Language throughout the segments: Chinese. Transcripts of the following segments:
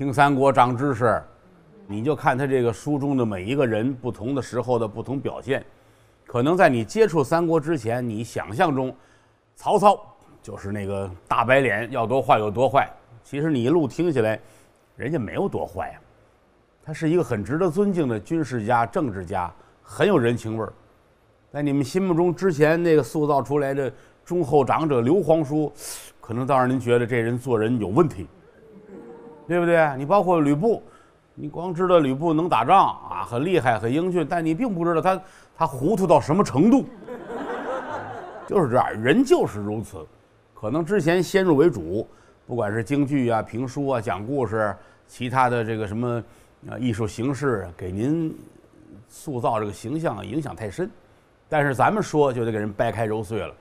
听三国长知识，你就看他这个书中的每一个人不同的时候的不同表现。可能在你接触三国之前，你想象中曹操就是那个大白脸，要多坏有多坏。其实你一路听起来，人家没有多坏呀，他是一个很值得尊敬的军事家、政治家，很有人情味儿。在你们心目中之前那个塑造出来的忠厚长者刘皇叔，可能倒让您觉得这人做人有问题。对不对？你包括吕布，你光知道吕布能打仗啊，很厉害，很英俊，但你并不知道他他糊涂到什么程度。就是这样，人就是如此。可能之前先入为主，不管是京剧啊、评书啊、讲故事，其他的这个什么，啊艺术形式给您塑造这个形象影响太深。但是咱们说就得给人掰开揉碎了，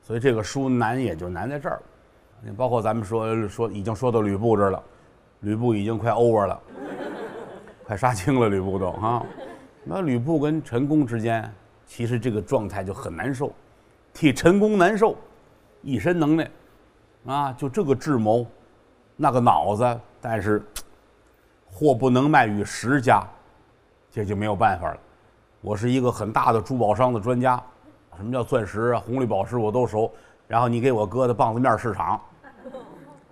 所以这个书难也就难在这儿。你包括咱们说说已经说到吕布这了。吕布已经快 over 了，快杀青了。吕布都啊，那吕布跟陈宫之间，其实这个状态就很难受，替陈宫难受，一身能耐，啊，就这个智谋，那个脑子，但是货不能卖与十家，这就没有办法了。我是一个很大的珠宝商的专家，什么叫钻石啊，红绿宝石我都熟。然后你给我搁的棒子面市场，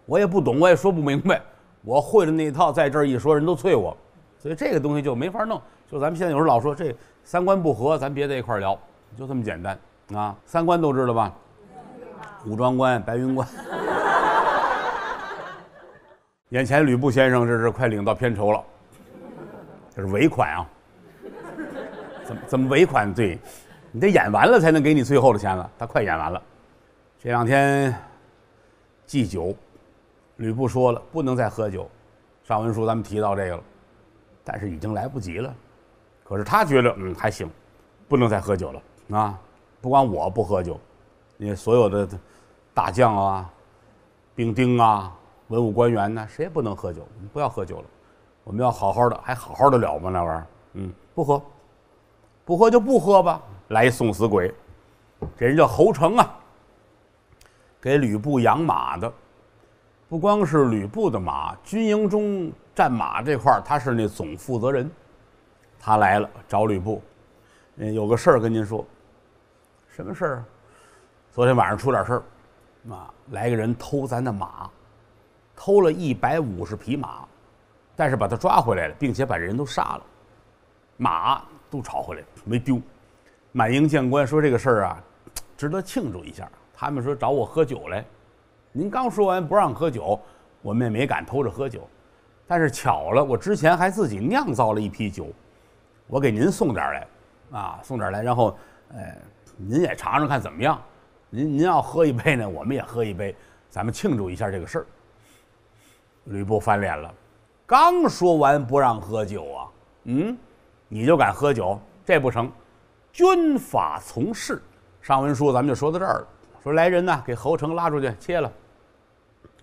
我也不懂，我也说不明白。我会的那一套，在这儿一说，人都催我，所以这个东西就没法弄。就咱们现在有人老说这三观不合，咱别在一块聊，就这么简单啊。三观都知道吧？武庄观、白云观，眼前吕布先生这是快领到片酬了，这是尾款啊。怎么怎么尾款对，你得演完了才能给你最后的钱了。他快演完了，这两天祭酒。吕布说了，不能再喝酒。上文书咱们提到这个了，但是已经来不及了。可是他觉得，嗯，还行，不能再喝酒了啊！不管我不喝酒，那所有的大将啊、兵丁啊、文武官员呢，谁也不能喝酒。不要喝酒了，我们要好好的，还好好的了吗？那玩意儿，嗯，不喝，不喝就不喝吧。来一送死鬼，这人叫侯成啊，给吕布养马的。不光是吕布的马，军营中战马这块儿，他是那总负责人。他来了找吕布，嗯，有个事儿跟您说。什么事儿啊？昨天晚上出点事儿，啊，来个人偷咱的马，偷了一百五十匹马，但是把他抓回来了，并且把人都杀了，马都找回来了，没丢。满营将官说这个事儿啊，值得庆祝一下。他们说找我喝酒来。您刚说完不让喝酒，我们也没敢偷着喝酒。但是巧了，我之前还自己酿造了一批酒，我给您送点儿来，啊，送点儿来，然后，呃，您也尝尝看怎么样。您您要喝一杯呢，我们也喝一杯，咱们庆祝一下这个事儿。吕布翻脸了，刚说完不让喝酒啊，嗯，你就敢喝酒，这不成？军法从事。上文书咱们就说到这儿，说来人呢，给侯成拉出去切了。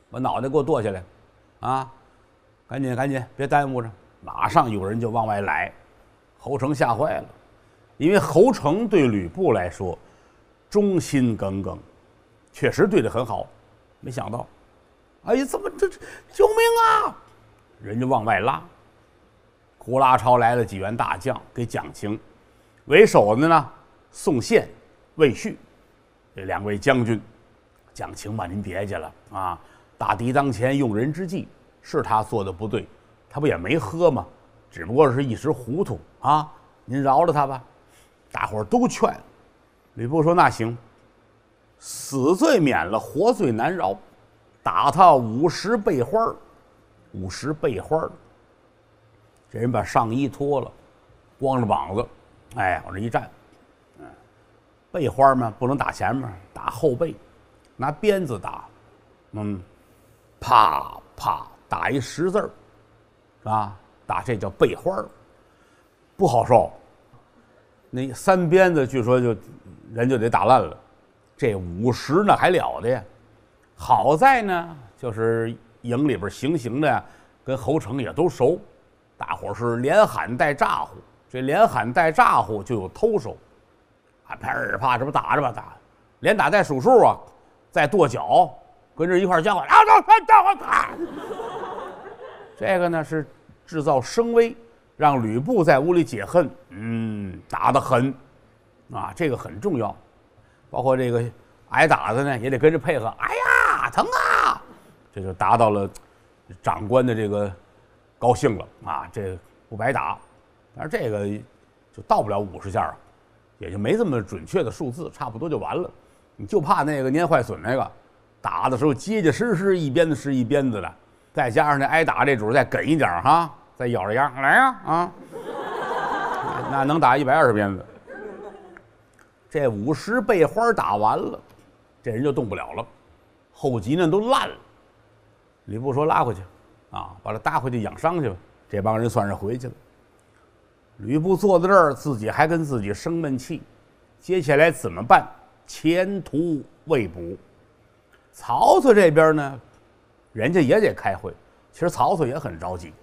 把脑袋给我剁下来，啊！赶紧赶紧，别耽误着，马上有人就往外来。侯成吓坏了，因为侯成对吕布来说忠心耿耿，确实对的很好。没想到，哎呀，怎么这这？救命啊！人家往外拉。胡拉超来了几员大将，给蒋勤为首的呢，宋宪、魏续这两位将军。蒋勤吧，您别去了啊。大敌当前，用人之际，是他做的不对，他不也没喝吗？只不过是一时糊涂啊！您饶了他吧。大伙儿都劝，吕布说：“那行，死罪免了，活罪难饶，打他五十背花儿，五十背花儿。”这人把上衣脱了，光着膀子，哎，往这一站。背花儿嘛，不能打前面，打后背，拿鞭子打，嗯。啪啪打一十字儿，啊，打这叫背花儿，不好受。那三鞭子据说就人就得打烂了，这五十那还了得？好在呢，就是营里边行刑的跟侯成也都熟，大伙儿是连喊带咋呼，这连喊带咋呼就有偷手，啊，啪啪，这不打着吧打，连打带数数啊，再跺脚。跟着一块叫唤，啊，都打我打！这个呢是制造声威，让吕布在屋里解恨。嗯，打的狠啊，这个很重要。包括这个挨打的呢，也得跟着配合。哎呀，疼啊！这就达到了长官的这个高兴了啊，这不白打。但是这个就到不了五十下，也就没这么准确的数字，差不多就完了。你就怕那个捏坏损那个。打的时候结结实实一鞭子是一鞭子的，再加上那挨打这主再梗一点哈，再咬着牙来呀啊，那能打一百二十鞭子。这五十被花打完了，这人就动不了了，后脊呢都烂了。吕布说拉回去，啊，把他搭回去养伤去吧。这帮人算是回去了。吕布坐在这儿，自己还跟自己生闷气，接下来怎么办？前途未卜。曹操这边呢，人家也得开会。其实曹操也很着急，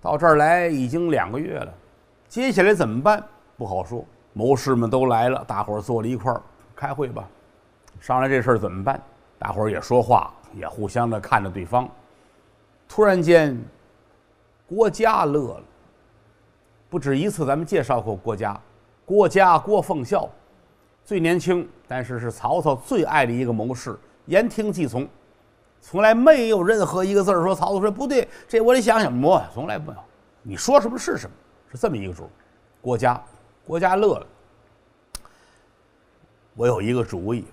到这儿来已经两个月了，接下来怎么办不好说。谋士们都来了，大伙儿坐了一块儿开会吧，商量这事儿怎么办。大伙儿也说话，也互相的看着对方。突然间，郭嘉乐了。不止一次，咱们介绍过郭嘉，郭嘉、郭奉孝，最年轻，但是是曹操最爱的一个谋士。言听计从，从来没有任何一个字说曹操说不对，这我得想想摸，从来没有。你说什么是什么，是这么一个主儿。郭嘉，郭嘉乐了，我有一个主意，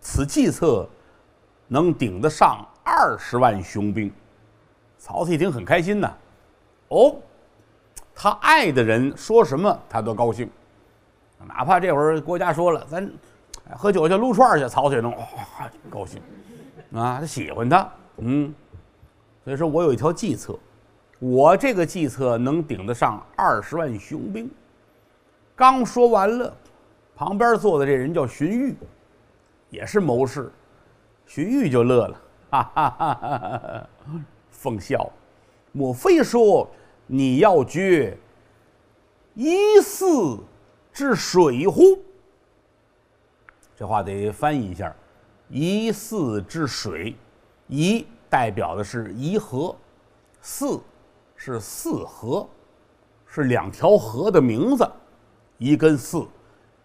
此计策能顶得上二十万雄兵。曹操一听很开心呐，哦，他爱的人说什么他都高兴，哪怕这会儿郭嘉说了咱。喝酒去撸串去，曹雪龙哇高兴，啊，他喜欢他，嗯，所以说我有一条计策，我这个计策能顶得上二十万雄兵。刚说完了，旁边坐的这人叫荀彧，也是谋士，荀彧就乐了，哈哈哈哈哈哈，奉孝，莫非说你要决一四之水乎？这话得翻译一下，“一泗之水”，“一”代表的是沂河，“泗”是泗河，是两条河的名字，一跟四。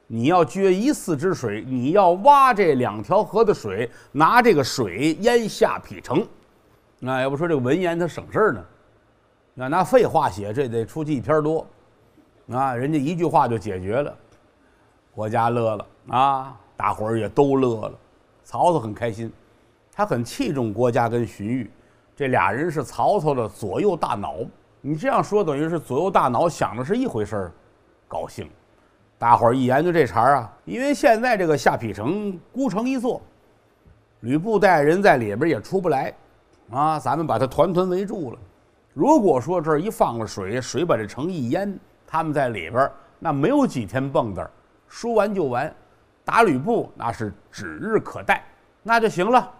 你要掘一泗之水，你要挖这两条河的水，拿这个水淹下邳城。那要不说这个文言它省事儿呢，那拿废话写这得出去一篇多，啊，人家一句话就解决了，国家乐了啊。大伙儿也都乐了，曹操很开心，他很器重郭嘉跟荀彧，这俩人是曹操的左右大脑。你这样说，等于是左右大脑想的是一回事儿，高兴。大伙儿一研究这茬儿啊，因为现在这个下邳城孤城一座，吕布带人在里边也出不来啊。咱们把他团团围住了，如果说这儿一放了水，水把这城一淹，他们在里边那没有几天蹦跶，儿，说完就完。打吕布那是指日可待，那就行了，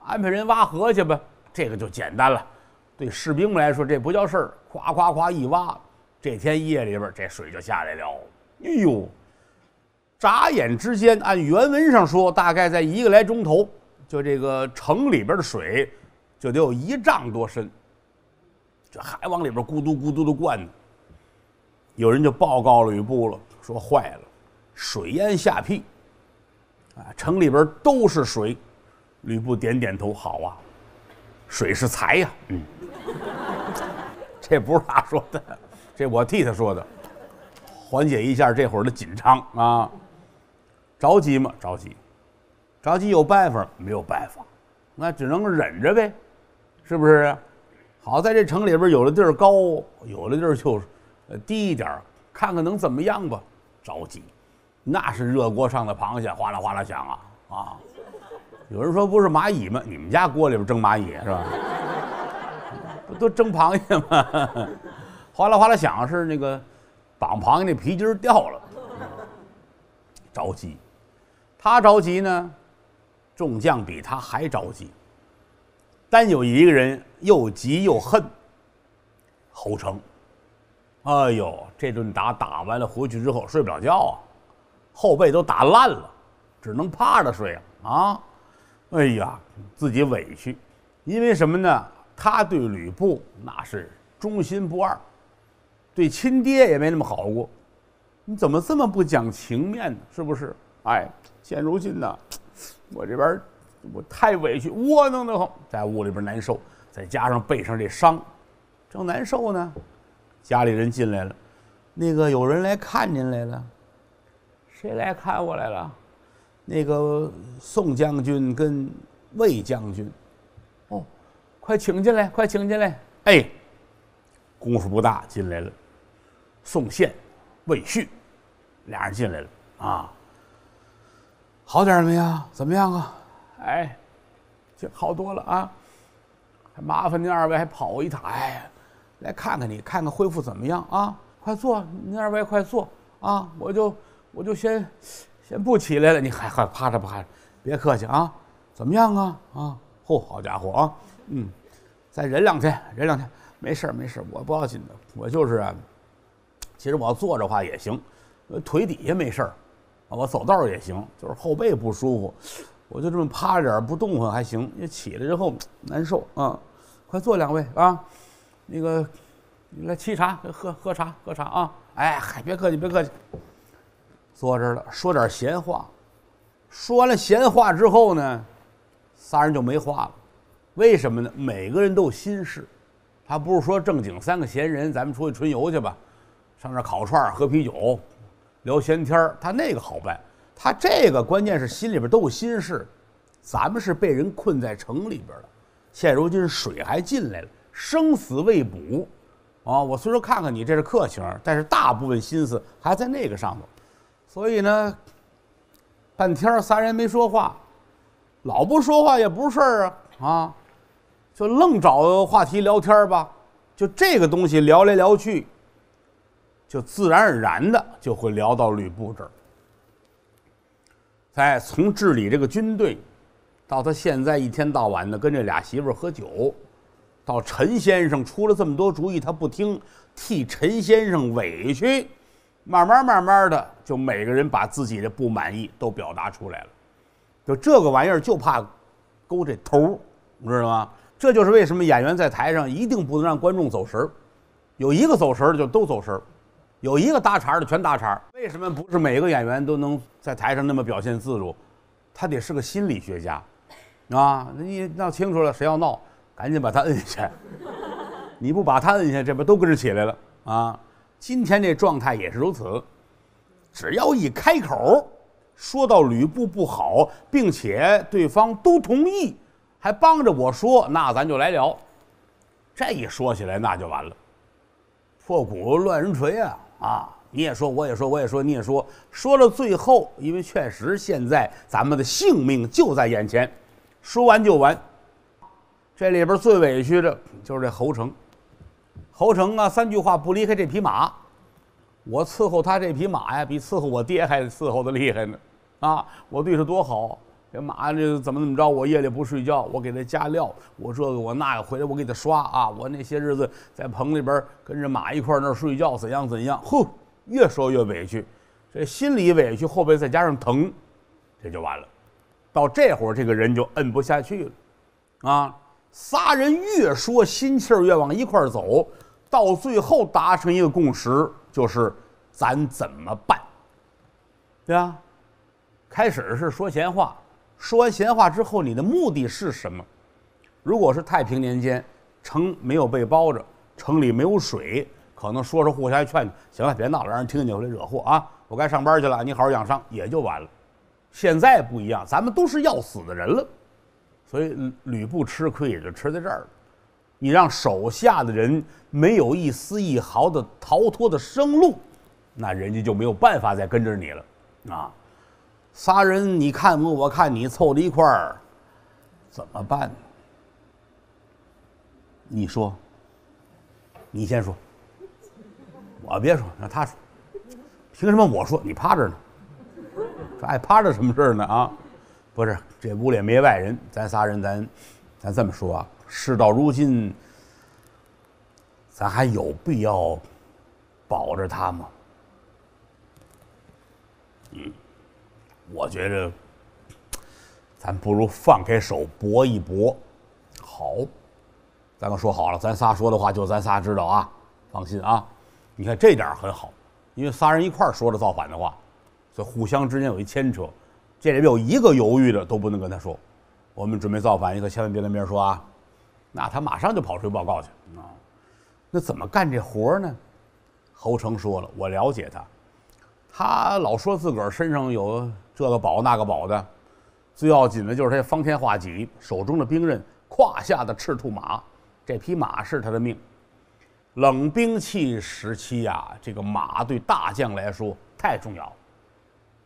安排人挖河去吧，这个就简单了。对士兵们来说，这不叫事儿，夸夸夸一挖。这天夜里边，这水就下来了。哎呦，眨眼之间，按原文上说，大概在一个来钟头，就这个城里边的水就得有一丈多深，这还往里边咕嘟咕嘟的灌。呢。有人就报告吕布了，说坏了，水淹下邳。啊，城里边都是水。吕布点点头，好啊，水是财呀。嗯，这不是他说的，这我替他说的，缓解一下这会儿的紧张啊，着急吗？着急，着急有办法，没有办法，那只能忍着呗，是不是？好在这城里边有的地儿高，有的地儿就低一点，看看能怎么样吧，着急。那是热锅上的螃蟹，哗啦哗啦响啊啊！有人说不是蚂蚁吗？你们家锅里边蒸蚂蚁是吧？不都蒸螃蟹吗？哗啦哗啦响是那个绑螃蟹那皮筋掉了，着急。他着急呢，众将比他还着急。单有一个人又急又恨，侯成。哎呦，这顿打打完了回去之后睡不着觉啊！后背都打烂了，只能趴着睡了啊！哎呀，自己委屈，因为什么呢？他对吕布那是忠心不二，对亲爹也没那么好过。你怎么这么不讲情面呢？是不是？哎，现如今呢，我这边我太委屈，窝囊的很，在屋里边难受，再加上背上这伤，正难受呢。家里人进来了，那个有人来看您来了。谁来看我来了？那个宋将军跟魏将军，哦，快请进来，快请进来。哎，功夫不大，进来了。宋宪、魏旭，俩人进来了。啊，好点没有？怎么样啊？哎，就好多了啊。还麻烦您二位还跑一趟，来看看你，看看恢复怎么样啊？快坐，您二位快坐啊！我就。我就先先不起来了，你还还趴着趴着，别客气啊！怎么样啊？啊，嚯，好家伙啊！嗯，再忍两天，忍两天，没事儿没事儿，我不要紧的，我就是，其实我坐着话也行，呃，腿底下没事儿，我走道儿也行，就是后背不舒服，我就这么趴着点儿不动晃还行，一起来之后难受啊！快坐两位啊，那个，来沏茶，喝喝茶喝茶啊！哎嗨，别客气别客气。坐这儿了，说点闲话。说完了闲话之后呢，仨人就没话了。为什么呢？每个人都有心事。他不是说正经，三个闲人，咱们出去春游去吧，上那烤串儿、喝啤酒、聊闲天儿。他那个好办，他这个关键是心里边都有心事。咱们是被人困在城里边了，现如今水还进来了，生死未卜。啊，我虽说看看你这是客情，但是大部分心思还在那个上头。所以呢，半天仨人没说话，老不说话也不是事儿啊啊，就愣找话题聊天吧，就这个东西聊来聊去，就自然而然的就会聊到吕布这儿。哎，从治理这个军队，到他现在一天到晚的跟这俩媳妇儿喝酒，到陈先生出了这么多主意他不听，替陈先生委屈。慢慢慢慢的，就每个人把自己的不满意都表达出来了。就这个玩意儿，就怕勾这头，你知道吗？这就是为什么演员在台上一定不能让观众走神儿。有一个走神儿的，就都走神儿；有一个搭茬儿的，全搭茬儿。为什么不是每个演员都能在台上那么表现自如？他得是个心理学家，啊？你闹清楚了，谁要闹，赶紧把他摁下去。你不把他摁下，这不都跟着起来了啊？今天这状态也是如此，只要一开口说到吕布不好，并且对方都同意，还帮着我说，那咱就来了。这一说起来，那就完了，破鼓乱人锤啊！啊，你也说，我也说，我也说，你也说，说到最后，因为确实现在咱们的性命就在眼前，说完就完。这里边最委屈的就是这侯成。侯成啊，三句话不离开这匹马，我伺候他这匹马呀，比伺候我爹还伺候的厉害呢，啊，我对他多好，这马这怎么怎么着，我夜里不睡觉，我给他加料，我这个我那个回来我给他刷啊，我那些日子在棚里边跟着马一块儿那儿睡觉，怎样怎样，呵，越说越委屈，这心里委屈，后背再加上疼，这就完了，到这会儿这个人就摁不下去了，啊，仨人越说心气儿越往一块儿走。到最后达成一个共识，就是咱怎么办，对吧？开始是说闲话，说完闲话之后，你的目的是什么？如果是太平年间，城没有被包着，城里没有水，可能说说互相劝行了，别闹了，让人听见回来惹祸啊！我该上班去了，你好好养伤，也就完了。现在不一样，咱们都是要死的人了，所以吕布吃亏也就吃在这儿了。你让手下的人没有一丝一毫的逃脱的生路，那人家就没有办法再跟着你了，啊！仨人，你看我，我看你，凑在一块儿，怎么办？你说，你先说，我别说，让他说，凭什么我说？你趴着呢？说爱趴着什么事儿呢？啊，不是，这屋里没外人，咱仨人，咱，咱这么说啊。事到如今，咱还有必要保着他吗？嗯，我觉着，咱不如放开手搏一搏。好，咱们说好了，咱仨说的话就咱仨知道啊，放心啊。你看这点很好，因为仨人一块儿说着造反的话，所以互相之间有一牵扯。这里面有一个犹豫的，都不能跟他说。我们准备造反，你可千万别跟别人说啊。那他马上就跑出去报告去啊！那怎么干这活儿呢？侯成说了，我了解他，他老说自个儿身上有这个宝那个宝的，最要紧的就是他方天画戟、手中的兵刃、胯下的赤兔马。这匹马是他的命。冷兵器时期啊，这个马对大将来说太重要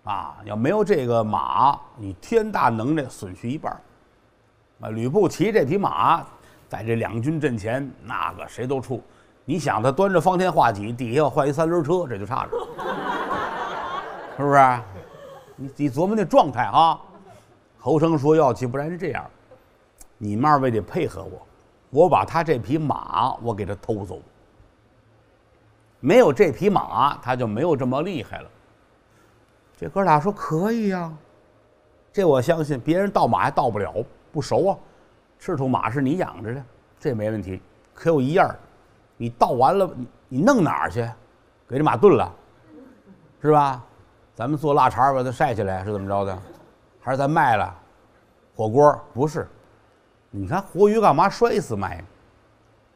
啊！要没有这个马，你天大能耐损失一半。啊，吕布骑这匹马。在这两军阵前，那个谁都怵。你想他端着方天画戟，底下要换一三轮车，这就差了，是不是？你你琢磨那状态啊？侯生说要去，不然是这样，你们二位得配合我，我把他这匹马我给他偷走。没有这匹马，他就没有这么厉害了。这哥俩说可以呀，这我相信，别人盗马还盗不了，不熟啊。赤兔马是你养着的，这没问题。可有一样你倒完了，你你弄哪儿去？给这马炖了，是吧？咱们做腊肠，把它晒起来，是怎么着的？还是咱卖了？火锅不是。你看活鱼干嘛摔死卖？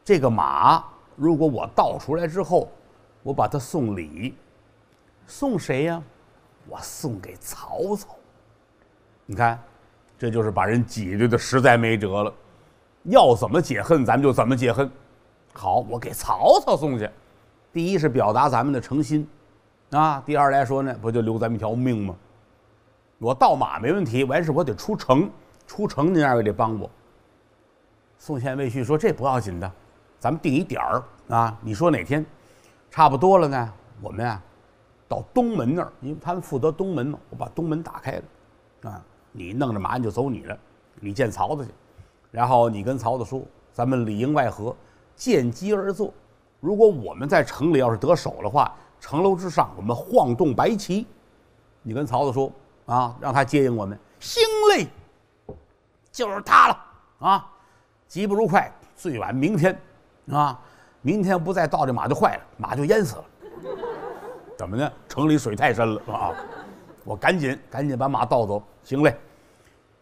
这个马，如果我倒出来之后，我把它送礼，送谁呀？我送给曹操。你看。这就是把人挤得的实在没辙了，要怎么解恨咱们就怎么解恨。好，我给曹操送去。第一是表达咱们的诚心，啊，第二来说呢，不就留咱们一条命吗？我盗马没问题，完事我得出城，出城您二位得帮我。宋宪、魏旭说这不要紧的，咱们定一点儿啊，你说哪天，差不多了呢，我们呀，到东门那儿，因为他们负责东门嘛，我把东门打开了，啊。你弄着马鞍就走你了，你见曹操去，然后你跟曹操说，咱们里应外合，见机而作。如果我们在城里要是得手的话，城楼之上我们晃动白旗，你跟曹操说啊，让他接应我们。行嘞，就是他了啊，急不如快，最晚明天，啊，明天不再到这马就坏了，马就淹死了。怎么呢？城里水太深了啊，我赶紧赶紧把马倒走。行嘞。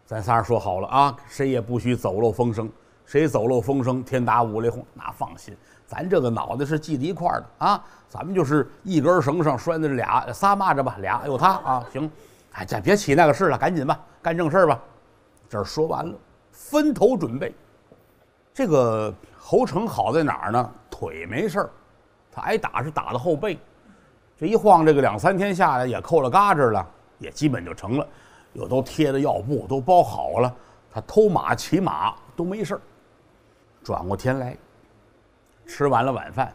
咱仨说好了啊，谁也不许走漏风声，谁走漏风声天打五雷轰。那放心，咱这个脑袋是系在一块儿的啊，咱们就是一根绳上拴的俩仨蚂蚱吧，俩有他啊，行。哎，咱别起那个事了，赶紧吧，干正事吧。这儿说完了，分头准备。这个侯成好在哪儿呢？腿没事儿，他挨打是打的后背，这一晃这个两三天下来也扣了嘎吱了，也基本就成了。有都贴的药布，都包好了。他偷马骑马都没事儿。转过天来，吃完了晚饭，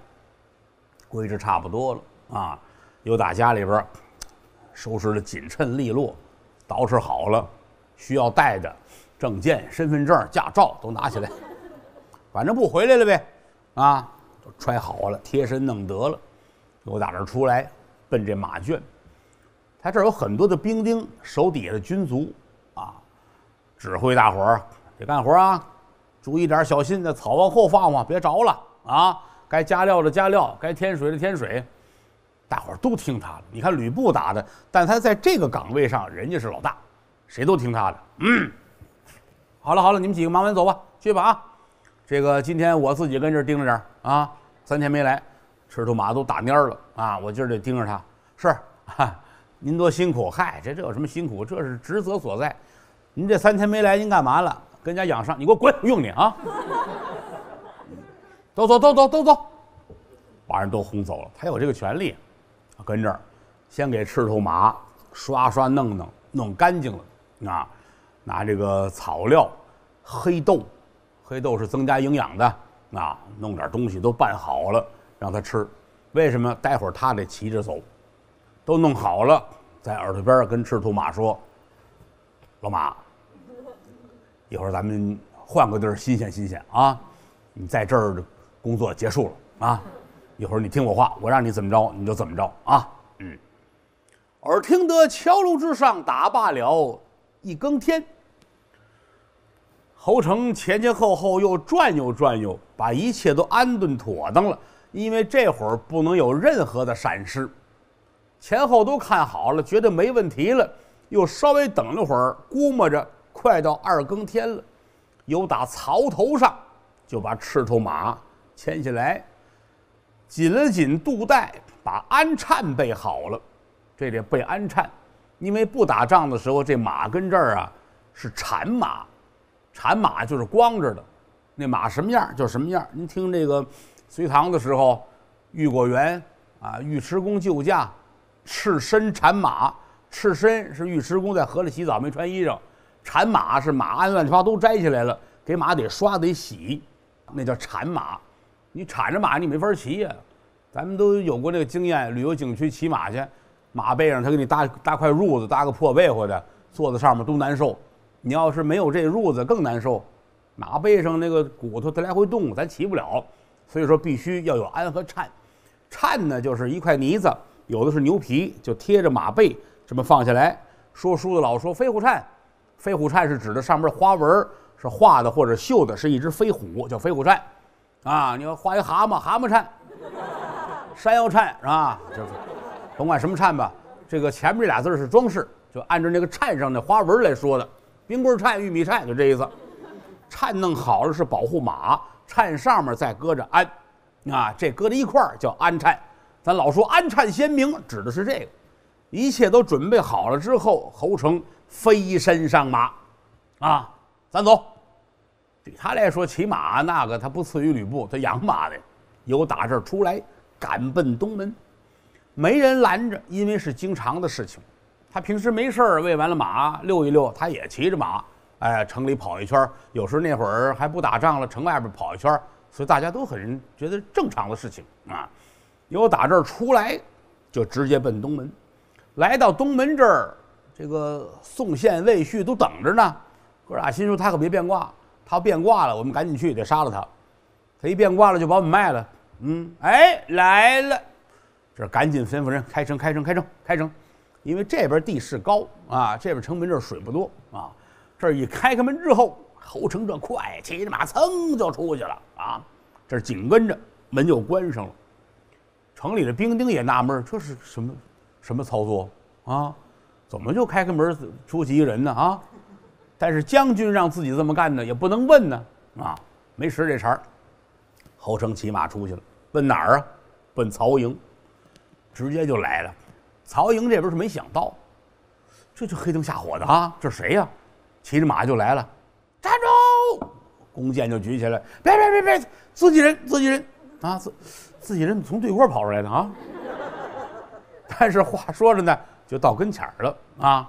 归置差不多了啊，又打家里边收拾了，紧趁利落，捯饬好了，需要带的证件、身份证、驾照都拿起来，反正不回来了呗，啊，都揣好了，贴身弄得了。又打这出来，奔这马圈。他这儿有很多的兵丁，手底下的军卒，啊，指挥大伙儿得干活啊，注意点，小心那草往后放放，别着了啊。该加料的加料，该添水的添水，大伙儿都听他的。你看吕布打的，但他在这个岗位上，人家是老大，谁都听他的。嗯，好了好了，你们几个忙完走吧，去吧啊。这个今天我自己跟这儿盯着点儿啊。三天没来，赤兔马都打蔫了啊。我今儿得盯着他。是。哈您多辛苦，嗨，这这有什么辛苦？这是职责所在。您这三天没来，您干嘛了？跟家养伤？你给我滚！用你啊！都 走都走都走，把人都轰走了。他有这个权利。跟这儿，先给赤兔马刷刷弄弄弄干净了啊，拿这个草料、黑豆，黑豆是增加营养的啊，弄点东西都拌好了，让他吃。为什么？待会儿他得骑着走。都弄好了，在耳朵边跟赤兔马说：“老马，一会儿咱们换个地儿，新鲜新鲜啊！你在这儿工作结束了啊！一会儿你听我话，我让你怎么着你就怎么着啊！”嗯。耳听得桥楼之上打罢了一更天，侯成前前后后又转悠转悠，把一切都安顿妥当了，因为这会儿不能有任何的闪失。前后都看好了，觉得没问题了，又稍微等了会儿，估摸着快到二更天了，有打槽头上，就把赤兔马牵下来，紧了紧肚带，把鞍颤备好了。这里备鞍颤，因为不打仗的时候，这马跟这儿啊是产马，产马就是光着的，那马什么样就什么样。您听这个，隋唐的时候，玉果园啊，尉迟恭救驾。赤身铲马，赤身是尉迟恭在河里洗澡没穿衣裳，铲马是马鞍乱七八糟都摘下来了，给马得刷得洗，那叫铲马。你铲着马你没法骑呀，咱们都有过这个经验。旅游景区骑马去，马背上他给你搭搭块褥子，搭个破被乎的，坐在上面都难受。你要是没有这褥子更难受，马背上那个骨头它来回动，咱骑不了。所以说必须要有鞍和颤，颤呢就是一块泥子。有的是牛皮，就贴着马背这么放下来。说书的老说飞虎颤，飞虎颤是指的上面花纹是画的或者绣的，是一只飞虎叫飞虎颤，啊，你要画一蛤蟆蛤蟆颤，山腰颤是吧？就是甭管什么颤吧，这个前面这俩字是装饰，就按照那个颤上的花纹来说的。冰棍颤、玉米颤就这意思。颤弄好了是保护马，颤上面再搁着鞍，啊，这搁在一块儿叫鞍颤。咱老说“安颤先明”指的是这个，一切都准备好了之后，侯成飞身上马，啊，咱走。对他来说，骑马那个他不次于吕布，他养马的，由打这儿出来，赶奔东门，没人拦着，因为是经常的事情。他平时没事儿，喂完了马，遛一遛，他也骑着马，哎，城里跑一圈儿，有时那会儿还不打仗了，城外边跑一圈儿，所以大家都很觉得正常的事情啊。有打这儿出来，就直接奔东门。来到东门这儿，这个宋宪、魏旭都等着呢。哥俩心说他可别变卦，他变卦了，我们赶紧去得杀了他。他一变卦了，就把我们卖了。嗯，哎来了，这赶紧吩咐人开城，开城，开城，开城。因为这边地势高啊，这边城门这儿水不多啊。这儿一开开门之后，侯成这快骑着马噌就出去了啊。这紧跟着门就关上了。城里的兵丁也纳闷，这是什么什么操作啊？怎么就开个门出去一人呢啊？但是将军让自己这么干呢，也不能问呢啊，没识这茬。侯成骑马出去了，奔哪儿啊？奔曹营，直接就来了。曹营这边是没想到，这就黑灯瞎火的啊，这是谁呀？骑着马就来了，站住！弓箭就举起来，别别别别，自己人自己人啊！自。自己人从对过跑出来的啊！但是话说着呢，就到跟前儿了啊，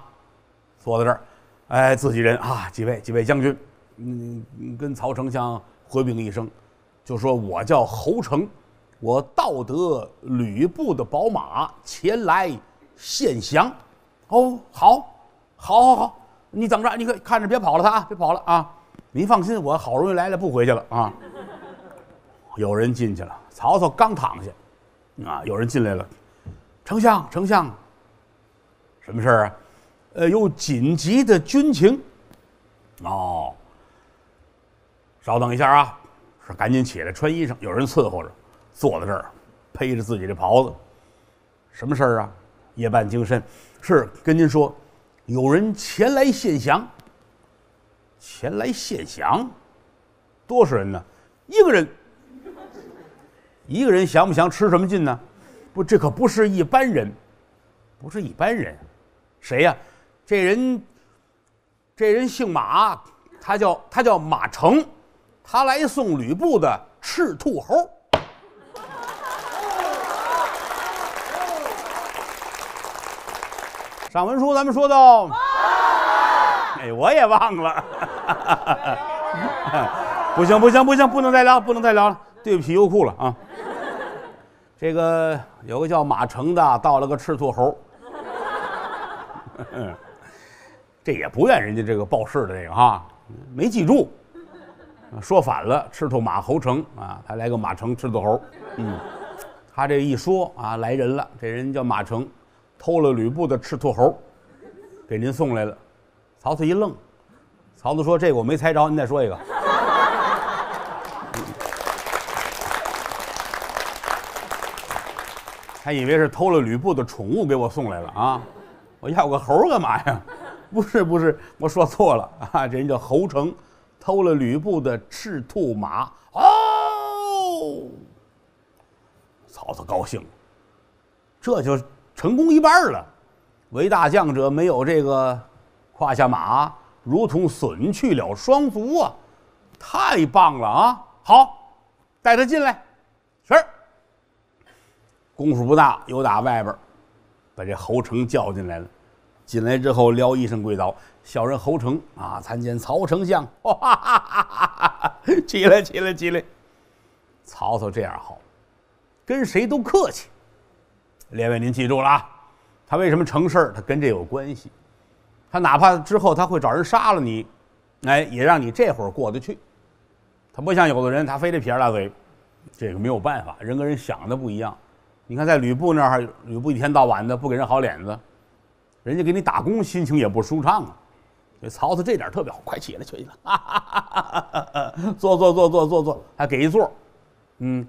坐在这儿，哎，自己人啊，几位几位将军，嗯，跟曹丞相回禀一声，就说我叫侯成，我盗得吕布的宝马前来献降。哦，好，好好好，你等着，你可看着别跑了他，啊，别跑了啊！您放心，我好容易来了，不回去了啊。有人进去了。曹操刚躺下，啊，有人进来了。丞相，丞相，什么事儿啊？呃，有紧急的军情。哦，稍等一下啊，是赶紧起来穿衣裳。有人伺候着，坐在这儿，披着自己的袍子。什么事儿啊？夜半惊身，是跟您说，有人前来献降。前来献降，多少人呢？一个人。一个人降不降，吃什么劲呢？不，这可不是一般人，不是一般人，谁呀？这人，这人姓马，他叫他叫马成，他来送吕布的赤兔猴。上文书咱们说到，哎，我也忘了，不行不行不行，不能再聊，不能再聊了，对不起优酷了啊。这个有个叫马成的到了个赤兔猴，这也不怨人家这个报事的这个哈，没记住，说反了，赤兔马侯成啊，还来个马成赤兔猴，嗯，他这一说啊，来人了，这人叫马成，偷了吕布的赤兔猴，给您送来了，曹操一愣，曹操说：“这个我没猜着，您再说一个。”还以为是偷了吕布的宠物给我送来了啊！我要个猴干嘛呀？不是不是，我说错了啊！这人叫侯成，偷了吕布的赤兔马哦。曹操高兴这就成功一半了。为大将者没有这个胯下马，如同损去了双足啊！太棒了啊！好，带他进来。功夫不大，又打外边，把这侯成叫进来了。进来之后，撩一声跪倒：“小人侯成啊，参见曹丞相！”哈哈哈哈”起来，起来，起来！曹操这样好，跟谁都客气。列位您记住了啊，他为什么成事儿？他跟这有关系。他哪怕之后他会找人杀了你，哎，也让你这会儿过得去。他不像有的人，他非得撇大嘴，这个没有办法，人跟人想的不一样。你看，在吕布那儿，吕布一天到晚的不给人好脸子，人家给你打工，心情也不舒畅啊。曹操这点特别好，快起来，起 来，坐坐坐坐坐坐，还给一座，嗯，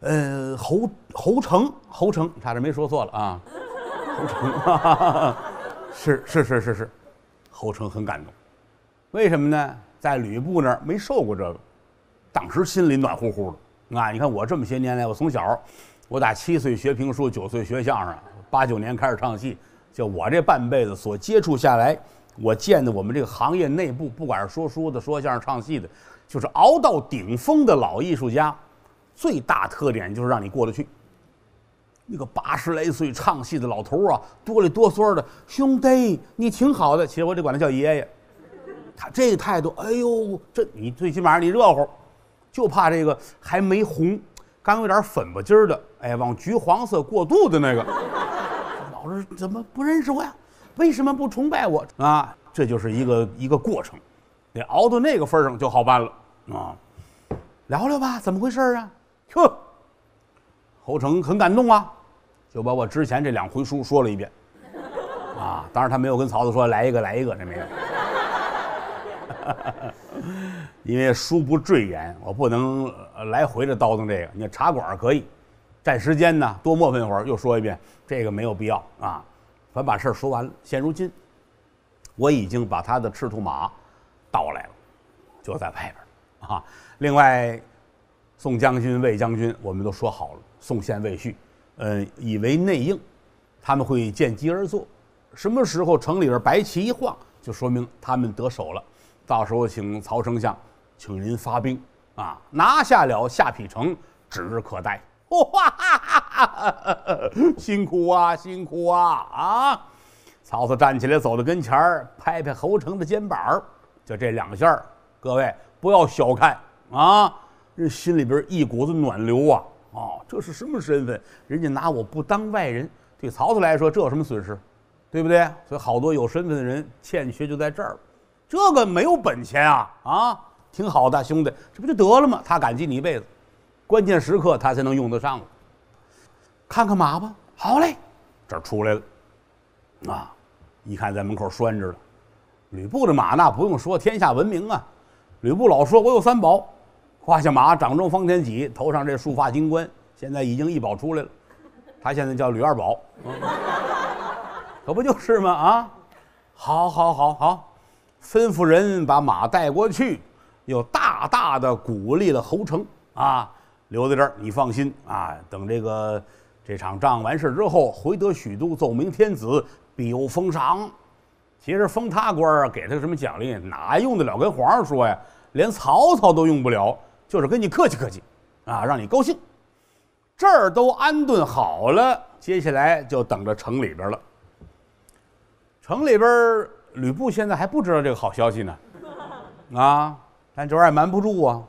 呃，侯侯成，侯成，差点没说错了啊。侯成，是是是是是，侯成很感动，为什么呢？在吕布那儿没受过这个，当时心里暖乎乎的啊。你看我这么些年来，我从小。我打七岁学评书，九岁学相声，八九年开始唱戏。就我这半辈子所接触下来，我见的我们这个行业内部，不管是说书的、说相声、唱戏的，就是熬到顶峰的老艺术家，最大特点就是让你过得去。一个八十来岁唱戏的老头儿啊，哆里哆嗦的，兄弟，你挺好的，其实我得管他叫爷爷。他这态度，哎呦，这你最起码你热乎，就怕这个还没红。刚有点粉吧唧的，哎，往橘黄色过渡的那个，老师怎么不认识我呀？为什么不崇拜我啊？这就是一个一个过程，得熬到那个份上就好办了啊。聊聊吧，怎么回事啊？呵，侯成很感动啊，就把我之前这两回书说了一遍啊。当然他没有跟曹操说来一个来一个，这没有。因为书不赘言，我不能来回的叨叨这个。你茶馆可以，占时间呢，多磨蹭会儿，又说一遍，这个没有必要啊。咱把事儿说完了。现如今，我已经把他的赤兔马，到来了，就在外边儿啊。另外，宋将军、魏将军，我们都说好了，宋宪、魏续，嗯，以为内应，他们会见机而作。什么时候城里边白旗一晃，就说明他们得手了。到时候请曹丞相。请您发兵啊！拿下了下邳城，指日可待。哇！辛苦啊，辛苦啊！啊！曹操站起来，走到跟前儿，拍拍侯成的肩膀儿，就这两下儿。各位不要小看啊！人心里边一股子暖流啊！哦，这是什么身份？人家拿我不当外人。对曹操来说，这有什么损失？对不对？所以好多有身份的人欠缺就在这儿这个没有本钱啊！啊！挺好的，兄弟，这不就得了吗？他感激你一辈子，关键时刻他才能用得上。看看马吧，好嘞，这儿出来了，啊，一看在门口拴着了。吕布的马那不用说，天下闻名啊。吕布老说：“我有三宝。”胯下马，掌中方天戟，头上这束发金冠，现在已经一宝出来了。他现在叫吕二宝，可不就是吗？啊，好好好好，吩咐人把马带过去。又大大的鼓励了侯成啊，留在这儿，你放心啊。等这个这场仗完事之后，回得许都奏明天子，必有封赏。其实封他官儿，给他什么奖励，哪用得了跟皇上说呀？连曹操都用不了，就是跟你客气客气，啊，让你高兴。这儿都安顿好了，接下来就等着城里边了。城里边，吕布现在还不知道这个好消息呢，啊。但这玩意儿瞒不住啊，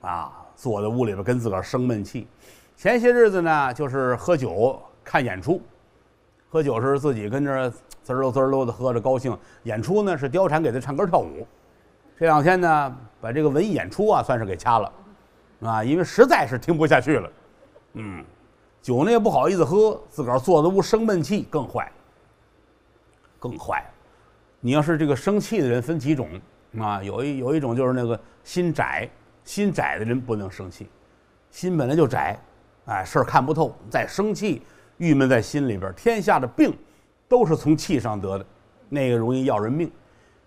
啊，坐在屋里边跟自个儿生闷气。前些日子呢，就是喝酒看演出，喝酒是自己跟着滋溜滋溜的喝着高兴；演出呢，是貂蝉给他唱歌跳舞。这两天呢，把这个文艺演出啊，算是给掐了，啊，因为实在是听不下去了。嗯，酒呢也不好意思喝，自个儿坐在屋生闷气更坏，更坏。你要是这个生气的人，分几种？啊，有一有一种就是那个心窄、心窄的人不能生气，心本来就窄，哎，事儿看不透，再生气、郁闷在心里边。天下的病，都是从气上得的，那个容易要人命。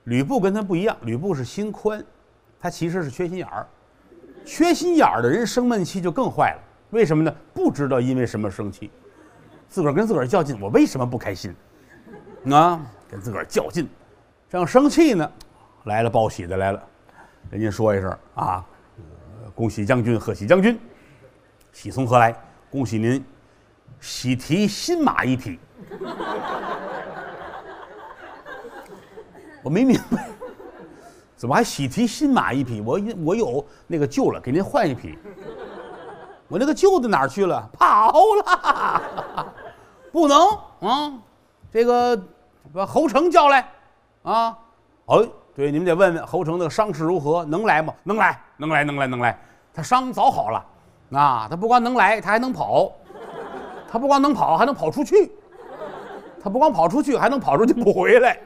吕布跟他不一样，吕布是心宽，他其实是缺心眼儿，缺心眼儿的人生闷气就更坏了。为什么呢？不知道因为什么生气，自个儿跟自个儿较劲，我为什么不开心？啊，跟自个儿较劲，这样生气呢？来了报喜的来了，人家说一声啊，恭喜将军，贺喜将军，喜从何来？恭喜您，喜提新马一匹。我没明白，怎么还喜提新马一匹？我我有那个旧了，给您换一匹。我那个旧的哪儿去了？跑了。不能啊，这个把侯成叫来啊，哎。对，你们得问问侯成的伤势如何，能来吗？能来，能来，能来，能来。他伤早好了，啊，他不光能来，他还能跑，他不光能跑，还能跑出去，他不光跑出去，还能跑出去不回来。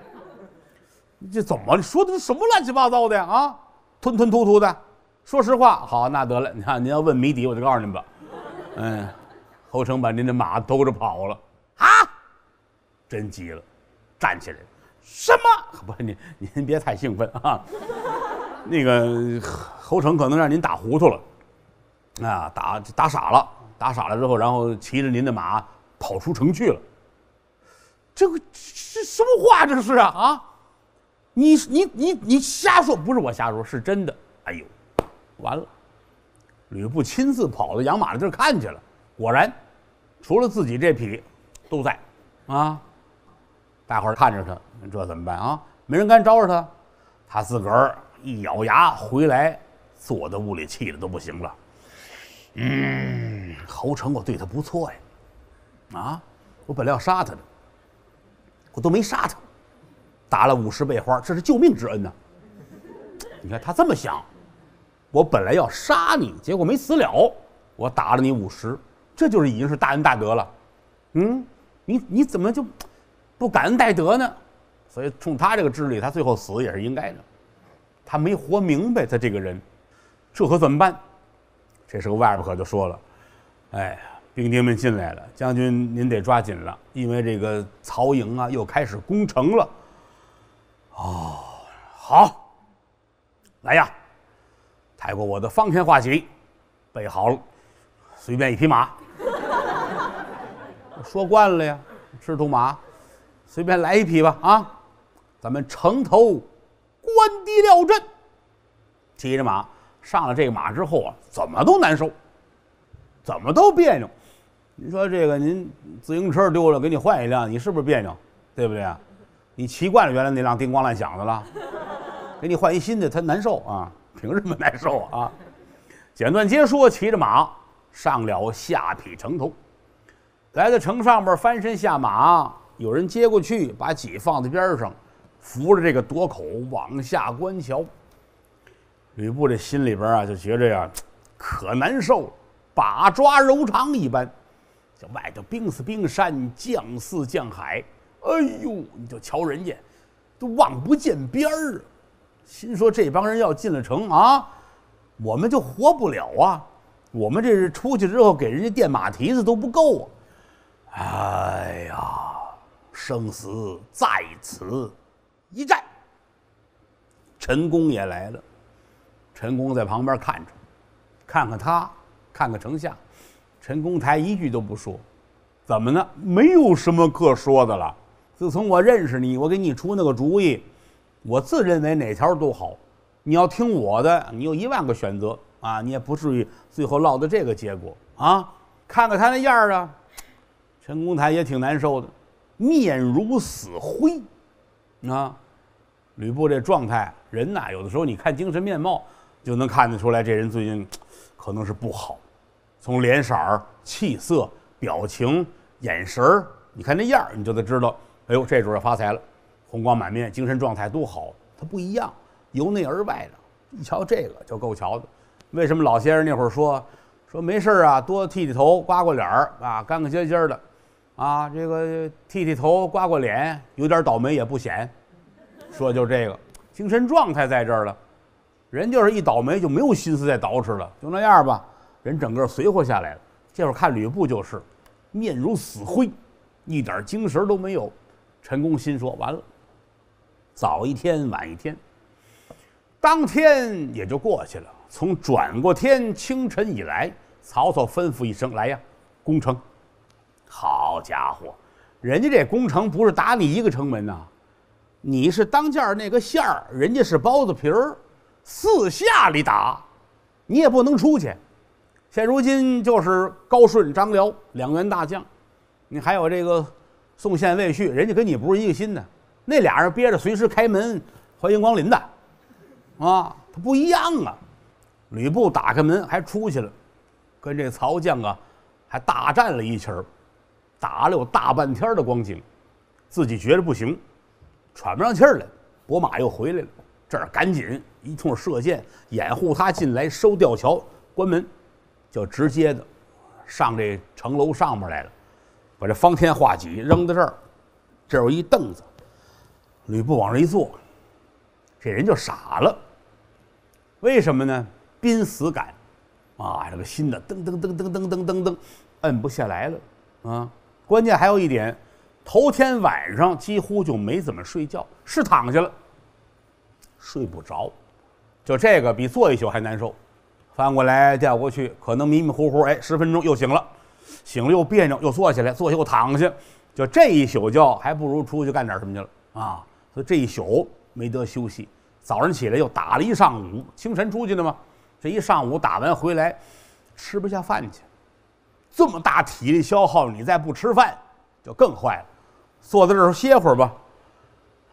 这怎么说的？这什么乱七八糟的啊？吞吞吐吐的。说实话，好，那得了，你看，您要问谜底，我就告诉您吧。嗯，侯成把您的马偷着跑了啊！真急了，站起来。什么？不，您您别太兴奋啊！那个侯成可能让您打糊涂了，啊，打打傻了，打傻了之后，然后骑着您的马跑出城去了。这个这什么话？这是啊啊！你你你你瞎说！不是我瞎说，是真的。哎呦，完了！吕布亲自跑到养马的地儿看去了，果然，除了自己这匹，都在啊！大伙儿看着他。这怎么办啊？没人敢招惹他，他自个儿一咬牙回来，坐在屋里气的都不行了。嗯，侯成，我对他不错呀，啊，我本来要杀他的，我都没杀他，打了五十倍花，这是救命之恩呢。你看他这么想，我本来要杀你，结果没死了，我打了你五十，这就是已经是大恩大德了。嗯，你你怎么就不感恩戴德呢？所以，冲他这个智力，他最后死也是应该的。他没活明白，他这个人，这可怎么办？这时候外边可就说了：“哎呀，兵丁们进来了，将军您得抓紧了，因为这个曹营啊又开始攻城了。”哦，好，来呀，抬过我的方天画戟，备好了，随便一匹马。说惯了呀，赤兔马，随便来一匹吧啊。咱们城头关堤料阵，骑着马上了这个马之后啊，怎么都难受，怎么都别扭。您说这个，您自行车丢了，给你换一辆，你是不是别扭？对不对啊？你骑惯了原来那辆叮咣乱响的了，给你换一新的，他难受啊！凭什么难受啊？啊！简短接说，骑着马上了下邳城头，来到城上边，翻身下马，有人接过去，把戟放在边上。扶着这个垛口往下观瞧，吕布这心里边啊，就觉着呀，可难受了，把抓柔肠一般。这外头兵似冰山，将似将海，哎呦，你就瞧人家，都望不见边儿啊！心说这帮人要进了城啊，我们就活不了啊！我们这是出去之后给人家垫马蹄子都不够啊！哎呀，生死在此。一战，陈宫也来了。陈宫在旁边看着，看看他，看看丞相。陈公台一句都不说，怎么呢？没有什么可说的了。自从我认识你，我给你出那个主意，我自认为哪条都好。你要听我的，你有一万个选择啊，你也不至于最后落得这个结果啊。看看他那样儿啊，陈公台也挺难受的，面如死灰。啊，吕布这状态，人呐，有的时候你看精神面貌，就能看得出来，这人最近可能是不好。从脸色儿、气色、表情、眼神儿，你看那样儿，你就得知道，哎呦，这主要发财了，红光满面，精神状态多好，他不一样，由内而外的。一瞧这个就够瞧的。为什么老先生那会儿说，说没事儿啊，多剃剃头，刮刮脸儿啊，干干净净的。啊，这个剃剃头、刮刮脸，有点倒霉也不显。说就这个，精神状态在这儿了。人就是一倒霉，就没有心思再捯饬了，就那样吧。人整个随和下来了。这会儿看吕布就是，面如死灰，一点精神都没有。陈宫心说：完了，早一天晚一天。当天也就过去了。从转过天清晨以来，曹操吩咐一声：“来呀，攻城。”好家伙，人家这攻城不是打你一个城门呐，你是当件儿那个馅儿，人家是包子皮儿，四下里打，你也不能出去。现如今就是高顺、张辽两员大将，你还有这个宋宪、魏续，人家跟你不是一个心的，那俩人憋着随时开门欢迎光临的，啊，他不一样啊。吕布打开门还出去了，跟这曹将啊还大战了一起儿。打了有大半天的光景，自己觉得不行，喘不上气儿来。伯马又回来了，这儿赶紧一通射箭，掩护他进来收吊桥关门，就直接的上这城楼上面来了，把这方天画戟扔到这儿，这儿有一凳子，吕布往这儿一坐，这人就傻了。为什么呢？濒死感，啊，这个心呐，噔噔噔噔噔噔噔噔，摁不下来了，啊。关键还有一点，头天晚上几乎就没怎么睡觉，是躺下了，睡不着，就这个比坐一宿还难受。翻过来掉过去，可能迷迷糊糊，哎，十分钟又醒了，醒了又别扭，又坐起来，坐下又躺下，就这一宿觉还不如出去干点什么去了啊！所以这一宿没得休息，早上起来又打了一上午，清晨出去的嘛，这一上午打完回来，吃不下饭去。这么大体力消耗，你再不吃饭，就更坏了。坐在这儿歇会儿吧，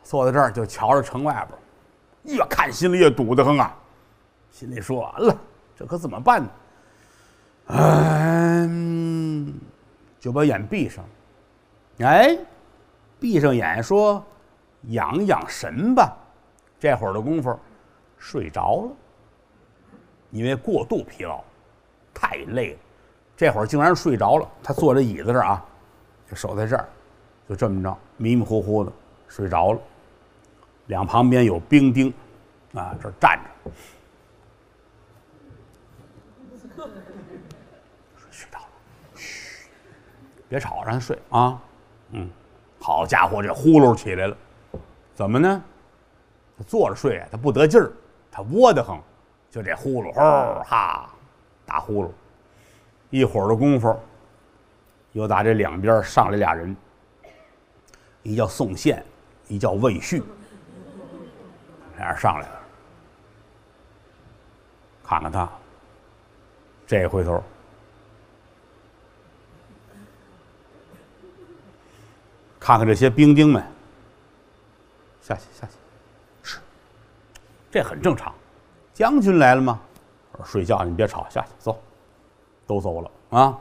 坐在这儿就瞧着城外边，越看心里越堵得慌啊！心里说完了，这可怎么办呢？哎，就把眼闭上。哎，闭上眼说养养神吧。这会儿的功夫，睡着了，因为过度疲劳，太累了。这会儿竟然睡着了，他坐在椅子这儿啊，就守在这儿，就这么着迷迷糊糊的睡着了。两旁边有兵丁，啊，这儿站着。嘘，别吵，让他睡啊。嗯，好家伙，这呼噜起来了。怎么呢？他坐着睡，他不得劲儿，他窝得很，就这呼噜，呼哈，打呼噜。一会儿的功夫，又打这两边上来俩人，一叫宋宪，一叫魏旭，俩人上来了。看看他，这回头，看看这些兵丁们，下去下去，吃，这很正常，将军来了吗？睡觉，你别吵，下去走。都走了啊，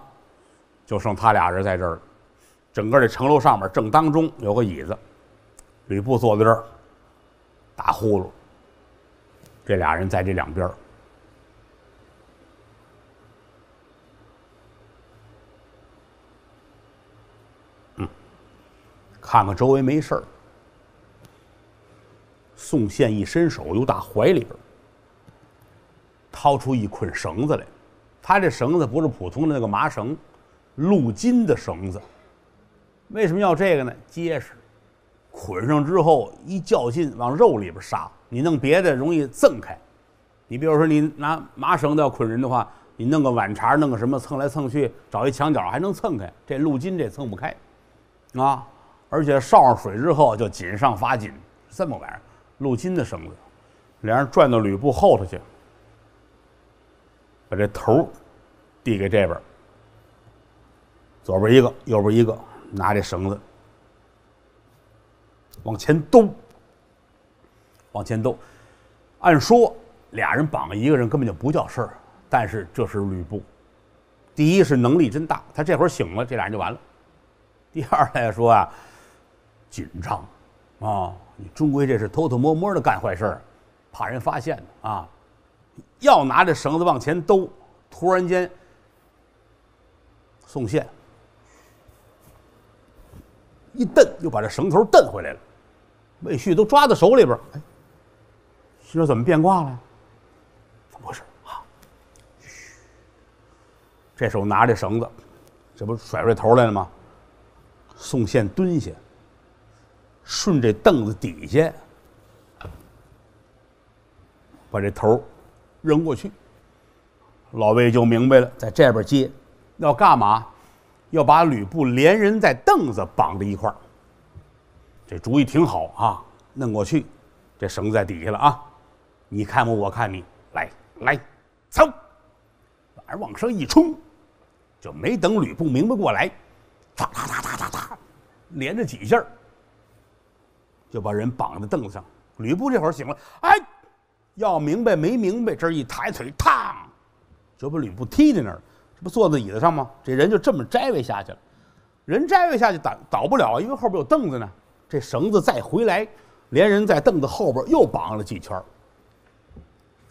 就剩他俩人在这儿了。整个这城楼上面正当中有个椅子，吕布坐在这儿打呼噜。这俩人在这两边儿，嗯，看看周围没事儿。宋宪一伸手，又打怀里边掏出一捆绳子来。他这绳子不是普通的那个麻绳，鹿筋的绳子。为什么要这个呢？结实，捆上之后一较劲往肉里边杀。你弄别的容易挣开。你比如说，你拿麻绳子要捆人的话，你弄个碗茬，弄个什么蹭来蹭去，找一墙角还能蹭开。这鹿筋这蹭不开，啊！而且烧上水之后就紧上发紧，这么玩意儿，鹿筋的绳子，俩人转到吕布后头去。把这头儿递给这边，左边一个，右边一个，拿这绳子往前兜，往前兜。按说俩人绑一个人根本就不叫事儿，但是这是吕布，第一是能力真大，他这会儿醒了，这俩人就完了。第二来说啊，紧张啊，你终归这是偷偷摸摸的干坏事儿，怕人发现的啊。要拿着绳子往前兜，突然间，宋宪一蹬，又把这绳头蹬回来了。魏旭都抓在手里边，哎，心说怎么变卦了？怎么回事啊？这时候拿着绳子，这不甩出头来了吗？宋宪蹲下，顺着凳子底下把这头。扔过去，老魏就明白了，在这边接，要干嘛？要把吕布连人在凳子绑在一块儿。这主意挺好啊！弄过去，这绳子在底下了啊！你看我，我看你，来来，噌，反而往上一冲，就没等吕布明白过来，哒哒哒哒哒哒，连着几下就把人绑在凳子上。吕布这会儿醒了，哎。要明白没明白？这一抬腿，嘡，就把吕布踢在那儿。这不坐在椅子上吗？这人就这么摘位下去了。人摘位下去倒倒不了，因为后边有凳子呢。这绳子再回来，连人在凳子后边又绑了几圈。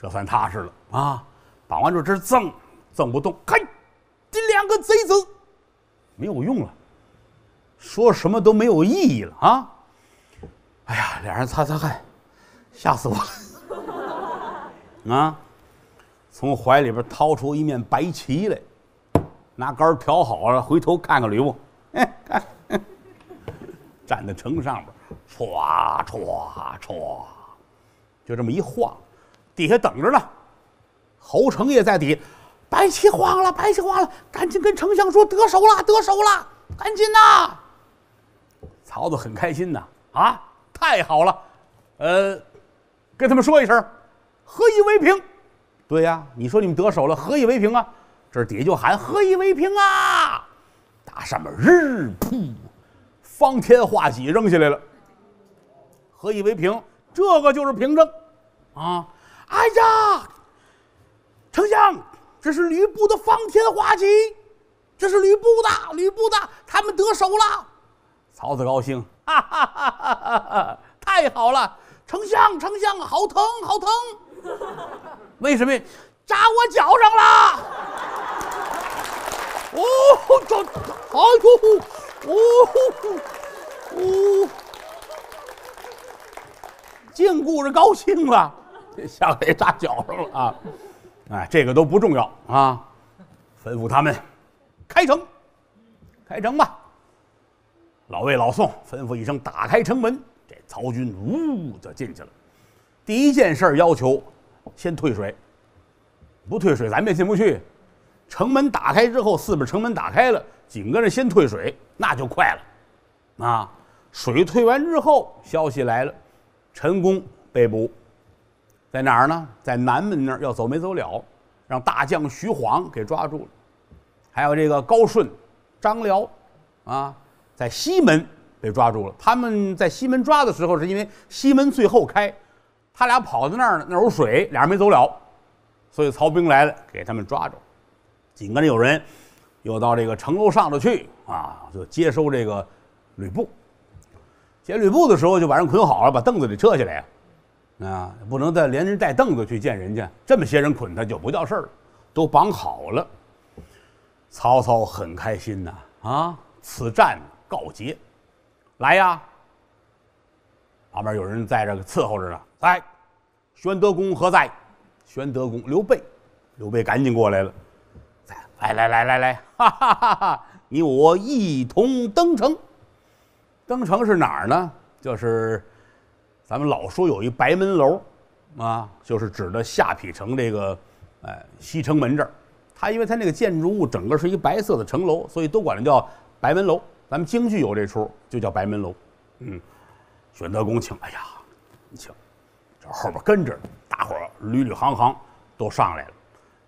这算踏实了啊！绑完之后，这挣挣不动。嘿，这两个贼子没有用了，说什么都没有意义了啊！哎呀，俩人擦擦汗，吓死我了。啊！从怀里边掏出一面白旗来，拿杆儿调好了，回头看看吕布，站在城上边，唰唰唰，就这么一晃，底下等着呢。侯成也在底，白旗晃了，白旗晃了，赶紧跟丞相说得手了，得手了，赶紧呐！曹操很开心呐，啊，太好了，呃，跟他们说一声。何以为凭？对呀，你说你们得手了，何以为凭啊？这底下就喊何以为凭啊！打上面，日噗，方天画戟扔下来了。何以为凭？这个就是凭证，啊！哎呀，丞相，这是吕布的方天画戟，这是吕布的，吕布的，他们得手了。曹操高兴，哈哈哈哈哈哈！太好了，丞相，丞相，好疼，好疼。为什么扎我脚上了？哦，哎呦，哦，哦，净顾着高兴了，想谁扎脚上了啊？哎，这个都不重要啊。吩咐他们开城，开城吧。老魏、老宋吩咐一声，打开城门，这曹军呜就进去了。第一件事要求。先退水，不退水，咱们也进不去。城门打开之后，四面城门打开了，紧跟着先退水，那就快了。啊，水退完之后，消息来了，陈宫被捕，在哪儿呢？在南门那儿，要走没走了，让大将徐晃给抓住了。还有这个高顺、张辽，啊，在西门被抓住了。他们在西门抓的时候，是因为西门最后开。他俩跑到那儿呢，那儿有水，俩人没走了，所以曹兵来了，给他们抓住。紧跟着有人又到这个城楼上头去啊，就接收这个吕布。接吕布的时候就把人捆好了，把凳子给撤下来，啊，不能再连人带凳子去见人家。这么些人捆他就不叫事儿了，都绑好了。曹操很开心呐，啊，此战告捷，来呀，旁边有人在这伺候着呢。来，玄德公何在？玄德公，刘备，刘备赶紧过来了。来来来来来，哈哈哈哈！你我一同登城。登城是哪儿呢？就是咱们老说有一白门楼，啊，就是指的下邳城这个哎西城门这儿。它因为它那个建筑物整个是一白色的城楼，所以都管它叫白门楼。咱们京剧有这出，就叫白门楼。嗯，玄德公，请。哎呀，你请。后边跟着，大伙儿捋缕行行都上来了，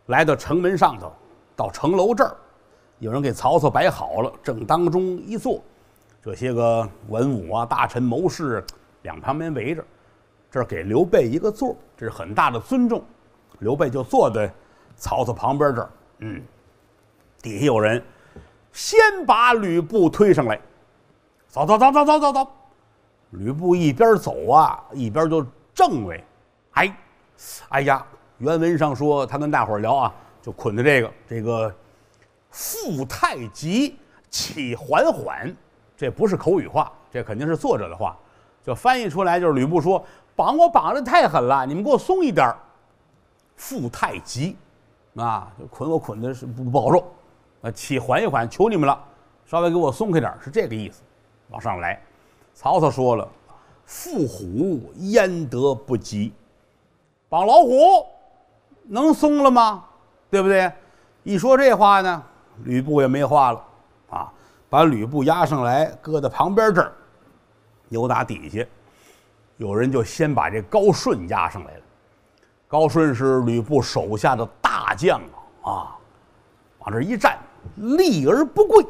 来到城门上头，到城楼这儿，有人给曹操摆好了正当中一坐，这些个文武啊、大臣谋士两旁边围着，这儿给刘备一个座儿，这是很大的尊重。刘备就坐在曹操旁边这儿，嗯，底下有人先把吕布推上来，走走走走走走走，吕布一边走啊，一边就。政委，哎，哎呀，原文上说他跟大伙儿聊啊，就捆的这个这个，负太极起缓缓，这不是口语化，这肯定是作者的话，就翻译出来就是吕布说绑我绑的太狠了，你们给我松一点儿，负太极，啊，捆我捆的是不不好受，啊，起缓一缓，求你们了，稍微给我松开点儿，是这个意思，往上来，曹操说了。缚虎焉得不及？绑老虎能松了吗？对不对？一说这话呢，吕布也没话了啊！把吕布押上来，搁在旁边这儿，牛打底下，有人就先把这高顺押上来了。高顺是吕布手下的大将啊！啊，往这一站，立而不跪。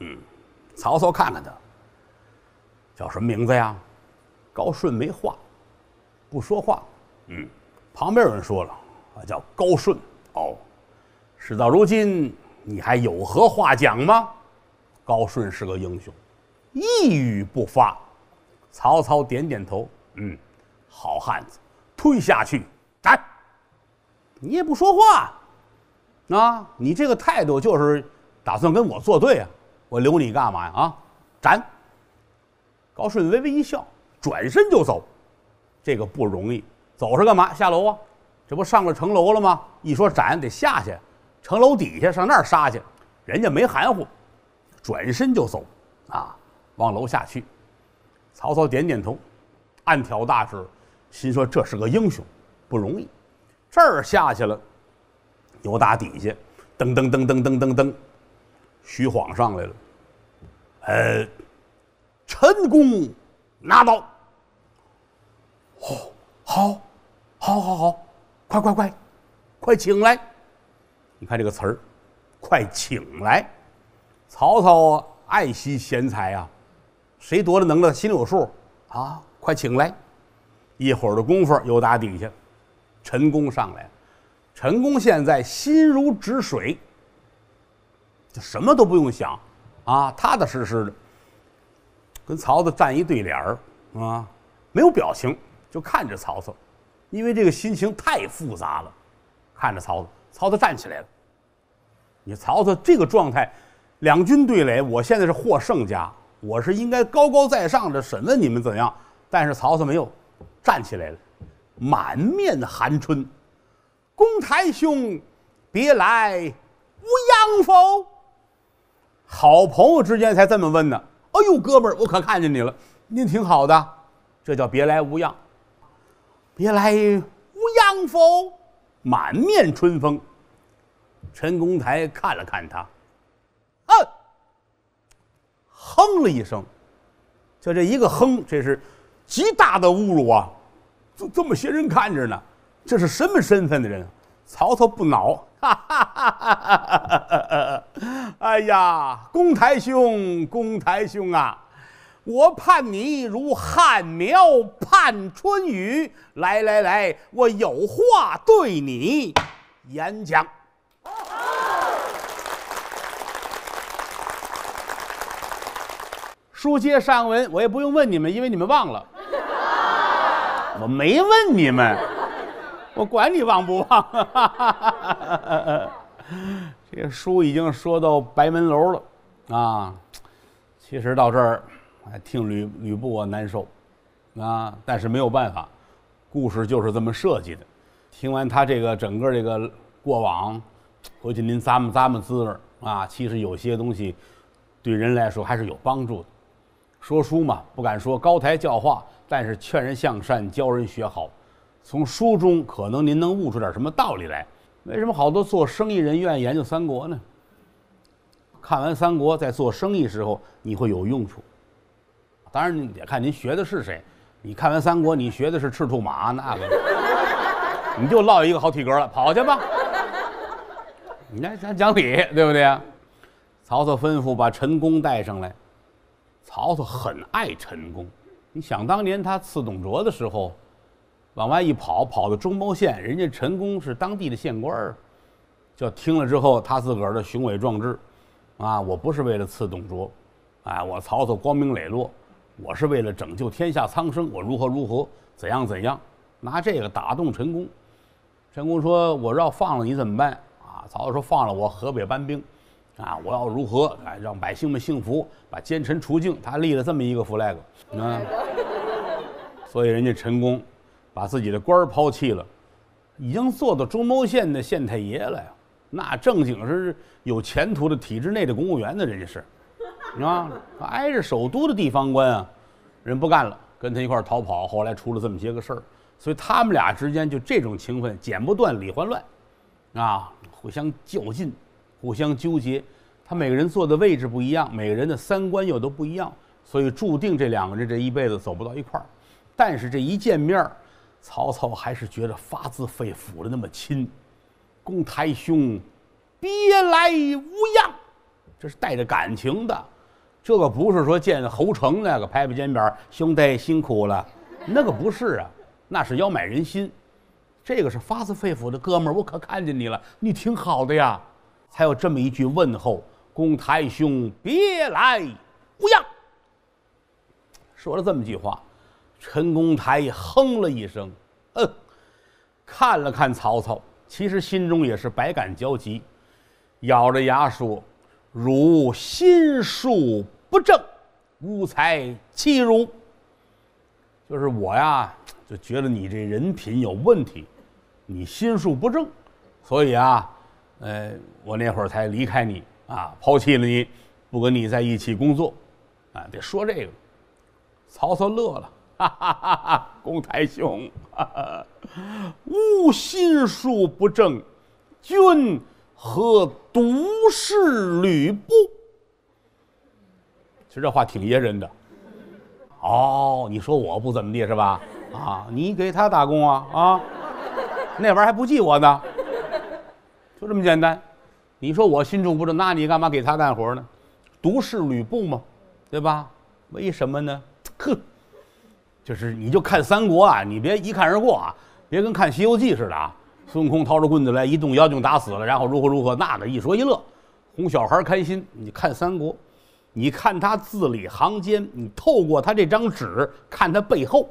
嗯，曹操看看他。叫什么名字呀？高顺没话，不说话。嗯，旁边有人说了，啊，叫高顺。哦，事到如今，你还有何话讲吗？高顺是个英雄，一语不发。曹操点点头，嗯，好汉子，推下去，斩。你也不说话，啊，你这个态度就是打算跟我作对啊？我留你干嘛呀？啊，斩。高顺微微一笑，转身就走。这个不容易，走是干嘛？下楼啊？这不上了城楼了吗？一说斩，得下去，城楼底下上那儿杀去。人家没含糊，转身就走，啊，往楼下去。曹操点点头，暗挑大指，心说这是个英雄，不容易。这儿下去了，由打底下，噔噔噔噔噔噔噔，徐晃上来了，呃。陈公拿刀。哦，好，好，好，好，快，快，快，快，请来。你看这个词儿，“快请来”，曹操啊，爱惜贤才啊，谁多了能耐，心里有数啊，快请来。一会儿的功夫，又打底下，陈宫上来陈宫现在心如止水，就什么都不用想啊，踏踏实实的。跟曹操站一对联儿啊，没有表情就看着曹操，因为这个心情太复杂了，看着曹操，曹操站起来了。你曹操这个状态，两军对垒，我现在是获胜家，我是应该高高在上的审问你们怎样？但是曹操没有站起来了，满面寒春，公台兄，别来无恙否？好朋友之间才这么问呢。哎呦，哥们儿，我可看见你了，您挺好的，这叫别来无恙。别来无恙否？满面春风。陈公台看了看他，嗯，哼了一声。就这一个哼，这是极大的侮辱啊！这这么些人看着呢，这是什么身份的人？曹操不恼，哈哈哈哈哈哈！哎呀，公台兄，公台兄啊，我盼你如旱苗盼春雨。来来来，我有话对你演讲。书接上文，我也不用问你们，因为你们忘了。我没问你们，我管你忘不忘。这书已经说到白门楼了，啊，其实到这儿，听吕吕布啊难受，啊，但是没有办法，故事就是这么设计的。听完他这个整个这个过往，回去您咂摸咂摸滋味啊。其实有些东西，对人来说还是有帮助的。说书嘛，不敢说高台教化，但是劝人向善，教人学好，从书中可能您能悟出点什么道理来。为什么好多做生意人愿意研究三国呢？看完三国，在做生意时候你会有用处。当然，你得看您学的是谁。你看完三国，你学的是赤兔马，那个你就落一个好体格了，跑去吧。你咱讲理，对不对？曹操吩咐把陈宫带上来。曹操很爱陈宫。你想当年他刺董卓的时候。往外一跑，跑到中牟县，人家陈宫是当地的县官儿，就听了之后，他自个儿的雄伟壮志，啊，我不是为了刺董卓，啊，我曹操光明磊落，我是为了拯救天下苍生，我如何如何，怎样怎样，拿这个打动陈宫。陈宫说：“我要放了你怎么办？”啊，曹操说：“放了我，河北班兵，啊，我要如何？啊，让百姓们幸福，把奸臣除尽。”他立了这么一个 flag，啊，所以人家陈宫。把自己的官儿抛弃了，已经做到中牟县的县太爷了呀！那正经是有前途的体制内的公务员的人家是，啊，挨着首都的地方官啊，人不干了，跟他一块儿逃跑，后来出了这么些个事儿。所以他们俩之间就这种情分剪不断理还乱，啊，互相较劲，互相纠结。他每个人坐的位置不一样，每个人的三观又都不一样，所以注定这两个人这一辈子走不到一块儿。但是这一见面儿。曹操还是觉得发自肺腑的那么亲，公台兄，别来无恙，这是带着感情的，这个不是说见侯成那个拍拍肩膀，兄弟辛苦了，那个不是啊，那是要买人心，这个是发自肺腑的，哥们儿，我可看见你了，你挺好的呀，才有这么一句问候，公台兄，别来无恙，说了这么句话。陈宫台哼了一声，嗯，看了看曹操，其实心中也是百感交集，咬着牙说：“汝心术不正，无才欺辱。就是我呀，就觉得你这人品有问题，你心术不正，所以啊，呃，我那会儿才离开你啊，抛弃了你，不跟你在一起工作，啊，得说这个。”曹操乐了。哈哈哈！公台兄，吾心术不正，君何独事吕布？其实这话挺噎人的。哦，你说我不怎么地是吧？啊，你给他打工啊啊？那玩意儿还不记我呢，就这么简单。你说我心术不正，那你干嘛给他干活呢？独事吕布嘛，对吧？为什么呢？哼！就是你就看三国啊，你别一看而过啊，别跟看《西游记》似的啊。孙悟空掏出棍子来一动，妖精打死了，然后如何如何，那个一说一乐，哄小孩开心。你看三国，你看他字里行间，你透过他这张纸看他背后，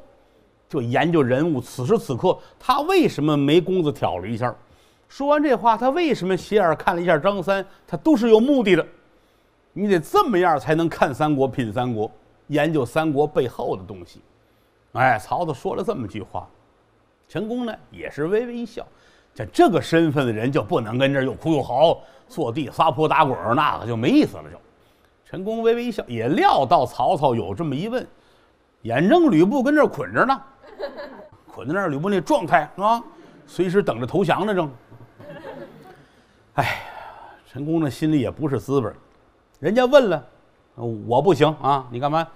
就研究人物。此时此刻他为什么没工子挑了一下？说完这话，他为什么斜眼看了一下张三？他都是有目的的。你得这么样才能看三国、品三国、研究三国背后的东西。哎，曹操说了这么句话，陈宫呢也是微微一笑，这这个身份的人就不能跟这儿又哭又嚎，坐地撒泼打滚，那可就没意思了。就陈宫微微一笑，也料到曹操有这么一问，眼睁吕布跟这儿捆着呢，捆在那儿，吕布那状态是吧？随时等着投降呢。正，哎呀，陈宫呢心里也不是滋味，人家问了，我不行啊，你干嘛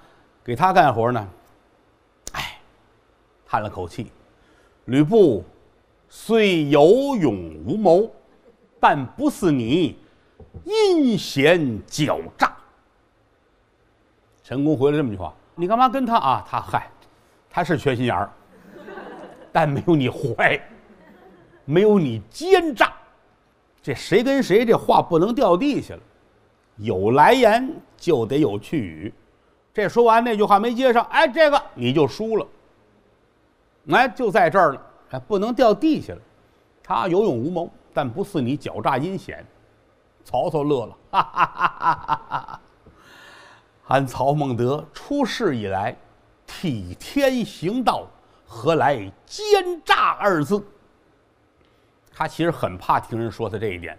给他干活呢？叹了口气，吕布虽有勇无谋，但不似你阴险狡诈。陈宫回了这么句话：“你干嘛跟他啊？他嗨，他是缺心眼儿，但没有你坏，没有你奸诈。这谁跟谁？这话不能掉地下了，有来言就得有去语。这说完那句话没接上，哎，这个你就输了。”哎，就在这儿了，哎，不能掉地下了。他有勇无谋，但不似你狡诈阴险。曹操乐了，哈哈哈哈哈哈！俺曹孟德出世以来，替天行道，何来奸诈二字？他其实很怕听人说他这一点，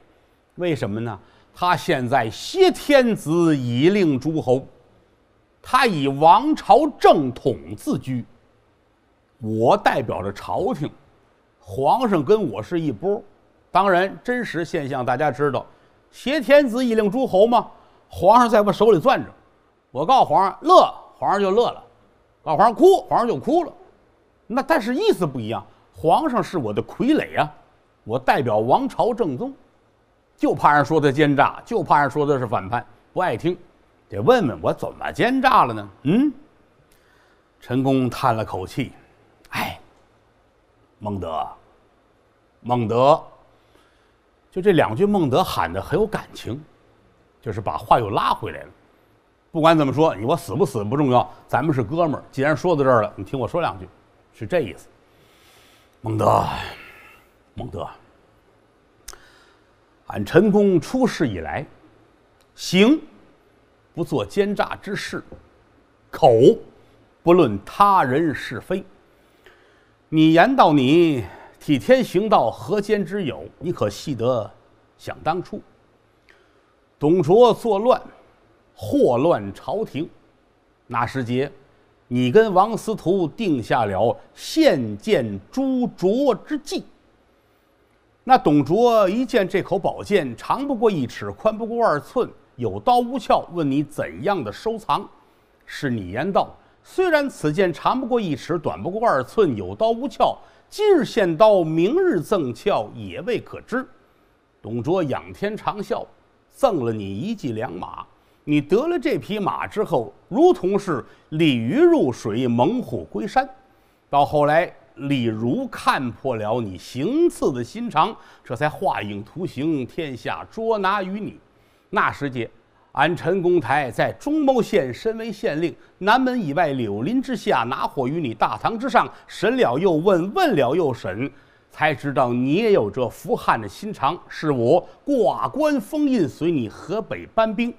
为什么呢？他现在挟天子以令诸侯，他以王朝正统自居。我代表着朝廷，皇上跟我是一波。当然，真实现象大家知道，挟天子以令诸侯嘛。皇上在我手里攥着，我告诉皇上乐，皇上就乐了；告诉皇上哭，皇上就哭了。那但是意思不一样。皇上是我的傀儡啊，我代表王朝正宗，就怕人说他奸诈，就怕人说他是反叛，不爱听。得问问我怎么奸诈了呢？嗯，陈宫叹了口气。哎，孟德，孟德，就这两句孟德喊的很有感情，就是把话又拉回来了。不管怎么说，你我死不死不重要，咱们是哥们儿。既然说到这儿了，你听我说两句，是这意思。孟德，孟德，俺陈公出世以来，行不做奸诈之事，口不论他人是非。你言道你替天行道，何间之有？你可细得，想当初，董卓作乱，祸乱朝廷，那时节，你跟王司徒定下了献剑诛卓之计。那董卓一见这口宝剑，长不过一尺，宽不过二寸，有刀无鞘，问你怎样的收藏？是你言道。虽然此剑长不过一尺，短不过二寸，有刀无鞘。今日献刀，明日赠鞘，也未可知。董卓仰天长啸，赠了你一骑良马。你得了这匹马之后，如同是鲤鱼入水，猛虎归山。到后来，李儒看破了你行刺的心肠，这才画影图形，天下捉拿于你。那时节。俺陈公台在中牟县身为县令，南门以外柳林之下拿火于你大堂之上审了又问，问了又审，才知道你也有这扶汉的心肠。是我挂官封印随你河北搬兵。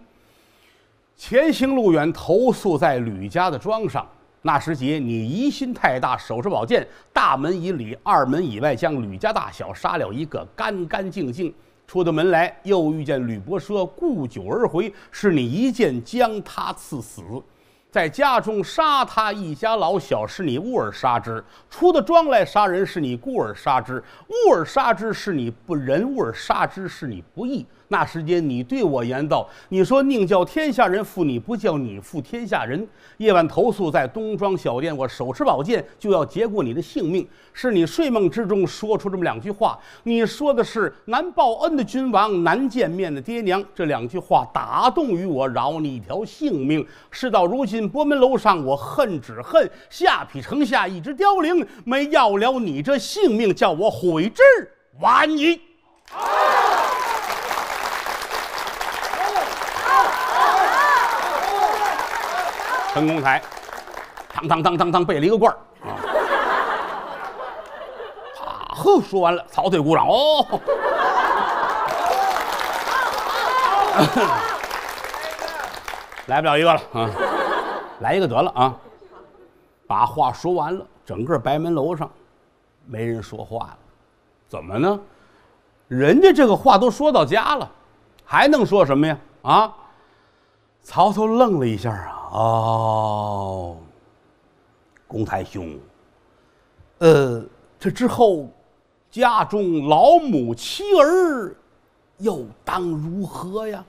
前行路远，投宿在吕家的庄上。那时节你疑心太大，手持宝剑，大门以里、二门以外将吕家大小杀了一个干干净净。出的门来，又遇见吕伯奢，沽酒而回，是你一剑将他刺死；在家中杀他一家老小，是你误而杀之；出的庄来杀人，是你故而杀之；误而杀之，是你不仁；误而杀之，是你不义。那时间，你对我言道：“你说宁叫天下人负你，不叫你负天下人。”夜晚投宿在东庄小店，我手持宝剑，就要结过你的性命。是你睡梦之中说出这么两句话：“你说的是难报恩的君王，难见面的爹娘。”这两句话打动于我，饶你一条性命。事到如今，博门楼上，我恨只恨下邳城下一只凋零，没要了你这性命，叫我悔之晚矣。陈公才，当当当当当，背了一个罐儿啊！啊呵，说完了，曹队鼓掌哦！来不了一个了啊，来一个得了啊！把话说完了，整个白门楼上没人说话了，怎么呢？人家这个话都说到家了，还能说什么呀？啊！曹操愣了一下啊。哦，公台兄，呃，这之后，家中老母妻儿又当如何呀？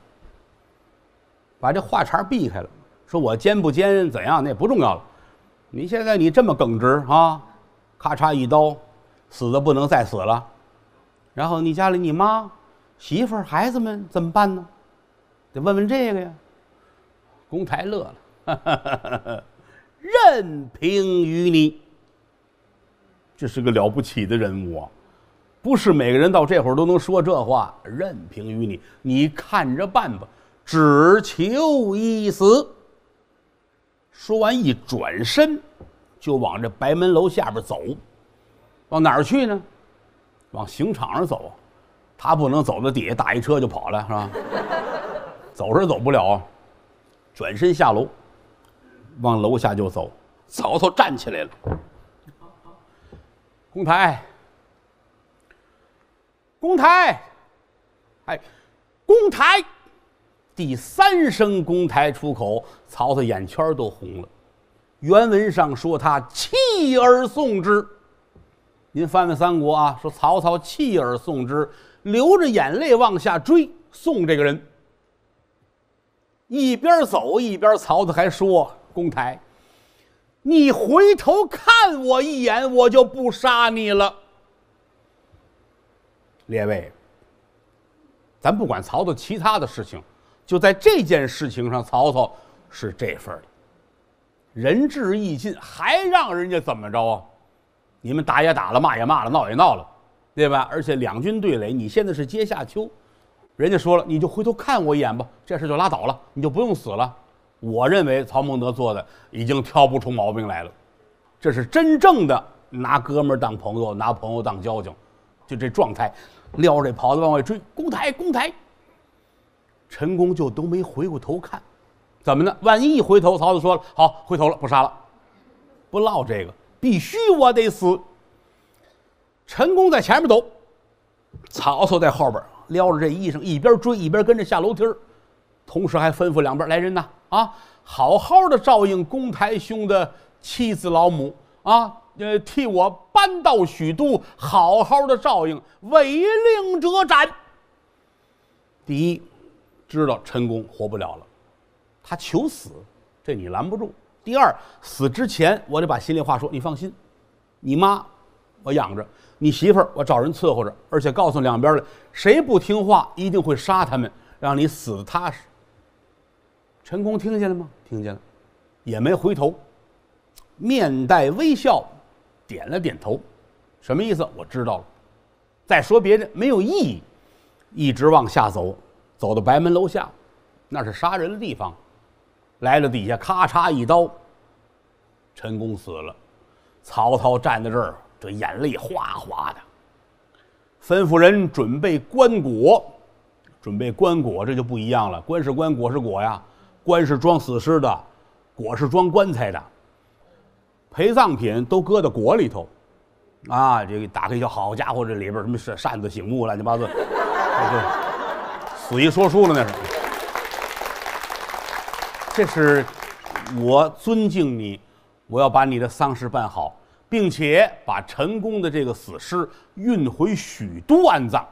把这话茬避开了，说我奸不奸怎样，那也不重要了。你现在你这么耿直啊，咔嚓一刀，死的不能再死了。然后你家里你妈、媳妇、孩子们怎么办呢？得问问这个呀。公台乐了。哈哈哈哈哈！任凭于你，这是个了不起的人物啊！不是每个人到这会儿都能说这话。任凭于你，你看着办吧，只求一死。说完，一转身就往这白门楼下边走，往哪儿去呢？往刑场上走他不能走到底下打一车就跑了，是吧？走是走不了，转身下楼。往楼下就走，曹操站起来了，公台，公台，哎，公台，第三声公台出口，曹操眼圈都红了。原文上说他弃而送之，您翻翻《三国》啊，说曹操弃而送之，流着眼泪往下追送这个人，一边走一边曹操还说。公台，你回头看我一眼，我就不杀你了。列位，咱不管曹操其他的事情，就在这件事情上，曹操是这份的，仁至义尽，还让人家怎么着啊？你们打也打了，骂也骂了，闹也闹了，对吧？而且两军对垒，你现在是阶下囚，人家说了，你就回头看我一眼吧，这事就拉倒了，你就不用死了。我认为曹孟德做的已经挑不出毛病来了，这是真正的拿哥们儿当朋友，拿朋友当交情，就这状态，撩着袍子往外追，公台公台，陈宫就都没回过头看，怎么呢？万一一回头，曹操说：“好，回头了，不杀了，不唠这个，必须我得死。”陈宫在前面走，曹操在后边撩着这衣裳，一边追一边跟着下楼梯，同时还吩咐两边来人呐。啊，好好的照应公台兄的妻子老母啊，呃，替我搬到许都，好好的照应。违令者斩。第一，知道陈宫活不了了，他求死，这你拦不住。第二，死之前我得把心里话说，你放心，你妈我养着，你媳妇儿我找人伺候着，而且告诉两边的，谁不听话一定会杀他们，让你死的踏实。陈宫听见了吗？听见了，也没回头，面带微笑，点了点头。什么意思？我知道了。再说别人没有意义。一直往下走，走到白门楼下，那是杀人的地方。来了，底下咔嚓一刀，陈宫死了。曹操站在这儿，这眼泪哗哗的，吩咐人准备棺椁，准备棺椁，这就不一样了。棺是棺，椁是椁呀。棺是装死尸的，椁是装棺材的。陪葬品都搁到椁里头，啊，这个打开一瞧，好家伙，这里边什么扇扇子、醒木，乱七八糟。死一说书了那是。这是，我尊敬你，我要把你的丧事办好，并且把陈宫的这个死尸运回许都安葬。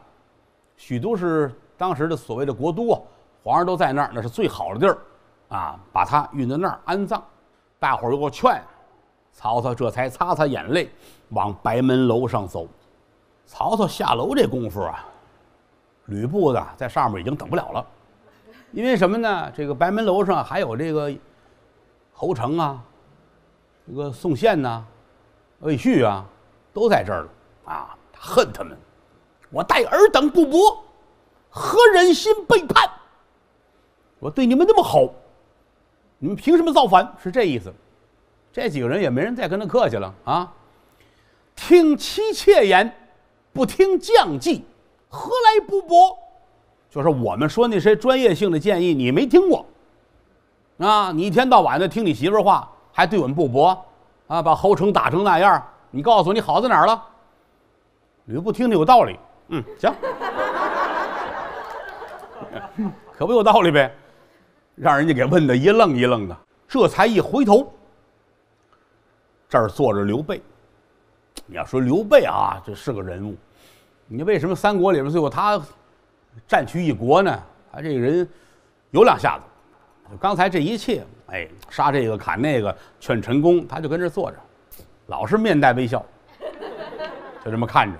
许都是当时的所谓的国都啊，皇上都在那儿，那是最好的地儿。啊，把他运到那儿安葬，大伙儿又给我劝，曹操这才擦擦眼泪，往白门楼上走。曹操下楼这功夫啊，吕布呢在上面已经等不了了，因为什么呢？这个白门楼上还有这个侯成啊，这个宋宪呐，魏续啊，都在这儿了啊！他恨他们，我待尔等不薄，何忍心背叛？我对你们那么好。你们凭什么造反？是这意思？这几个人也没人再跟他客气了啊！听妻妾言，不听将计，何来不驳？就是我们说那些专业性的建议，你没听过啊？你一天到晚的听你媳妇话，还对我们不驳啊？把侯成打成那样，你告诉我你好在哪儿了？吕布听的有道理，嗯，行，可不有道理呗？让人家给问的一愣一愣的，这才一回头，这儿坐着刘备。你要说刘备啊，这是个人物。你为什么三国里面最后他占据一国呢？他这个人有两下子。刚才这一切，哎，杀这个砍那个，劝陈宫，他就跟这坐着，老是面带微笑，就这么看着。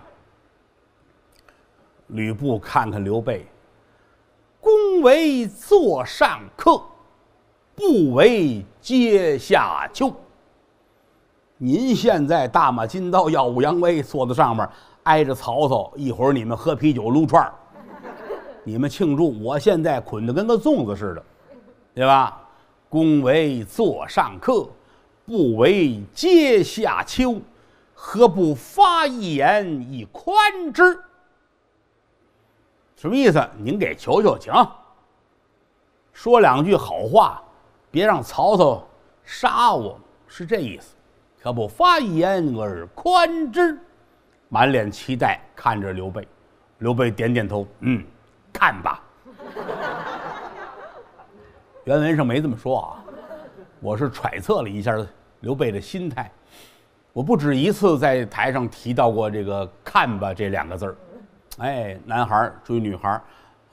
吕布看看刘备。为座上客，不为阶下囚。您现在大马金刀、耀武扬威，坐在上面挨着曹操。一会儿你们喝啤酒、撸串儿，你们庆祝。我现在捆的跟个粽子似的，对吧？公为坐上客，不为阶下囚，何不发一言以宽之？什么意思？您给求求情。说两句好话，别让曹操杀我，是这意思。可不发一言而宽之，满脸期待看着刘备。刘备点点头，嗯，看吧。原文上没这么说啊，我是揣测了一下刘备的心态。我不止一次在台上提到过这个“看吧”这两个字儿。哎，男孩追女孩。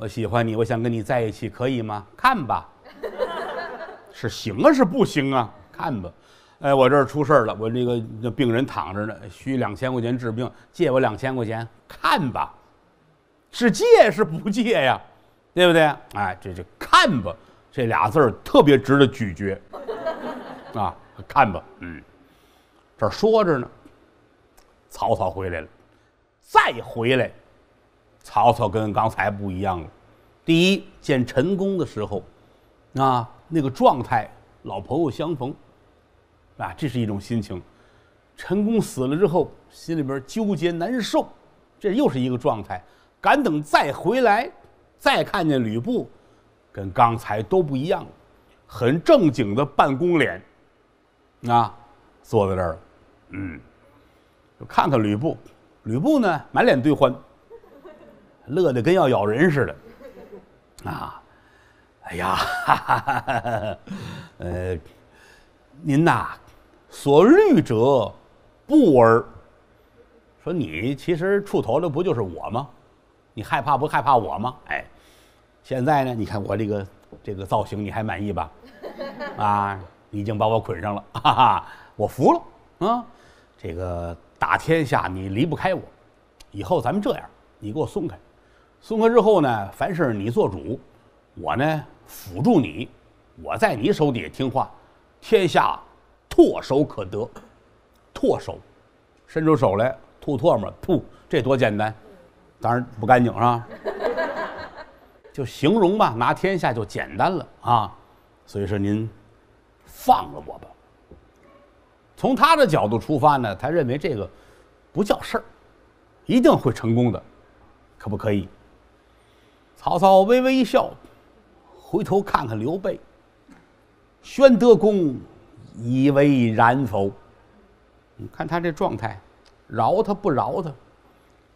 我喜欢你，我想跟你在一起，可以吗？看吧，是行啊，是不行啊？看吧，哎，我这儿出事了，我那个那病人躺着呢，需两千块钱治病，借我两千块钱？看吧，是借是不借呀？对不对？哎，这这看吧，这俩字儿特别值得咀嚼，啊，看吧，嗯，这说着呢，曹操回来了，再回来。曹操跟刚才不一样了。第一见陈宫的时候，啊，那个状态，老朋友相逢，啊，这是一种心情。陈宫死了之后，心里边纠结难受，这又是一个状态。敢等再回来，再看见吕布，跟刚才都不一样了，很正经的办公脸，啊，坐在这儿，嗯，就看看吕布。吕布呢，满脸堆欢。乐的跟要咬人似的，啊，哎呀，哈哈哈呃，您呐，所虑者不而，说你其实触头的不就是我吗？你害怕不害怕我吗？哎，现在呢，你看我这个这个造型，你还满意吧？啊，已经把我捆上了，哈哈，我服了啊！这个打天下你离不开我，以后咱们这样，你给我松开。松哥，之后呢？凡事你做主，我呢辅助你，我在你手底下听话，天下唾手可得，唾手，伸出手来吐唾沫吐，这多简单，当然不干净是吧？就形容吧，拿天下就简单了啊，所以说您放了我吧。从他的角度出发呢，他认为这个不叫事儿，一定会成功的，可不可以？曹操微微一笑，回头看看刘备。宣德公，以为然否？你看他这状态，饶他不饶他？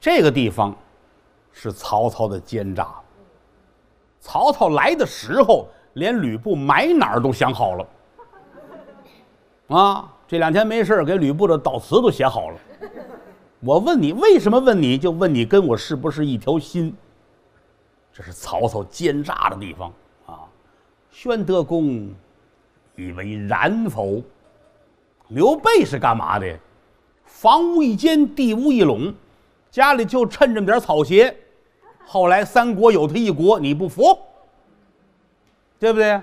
这个地方，是曹操的奸诈。曹操来的时候，连吕布埋哪儿都想好了。啊，这两天没事儿，给吕布的悼词都写好了。我问你，为什么问你？就问你跟我是不是一条心？这是曹操奸诈的地方啊！宣德公以为然否？刘备是干嘛的？房屋一间，地屋一垄，家里就这着点草鞋。后来三国有他一国，你不服，对不对？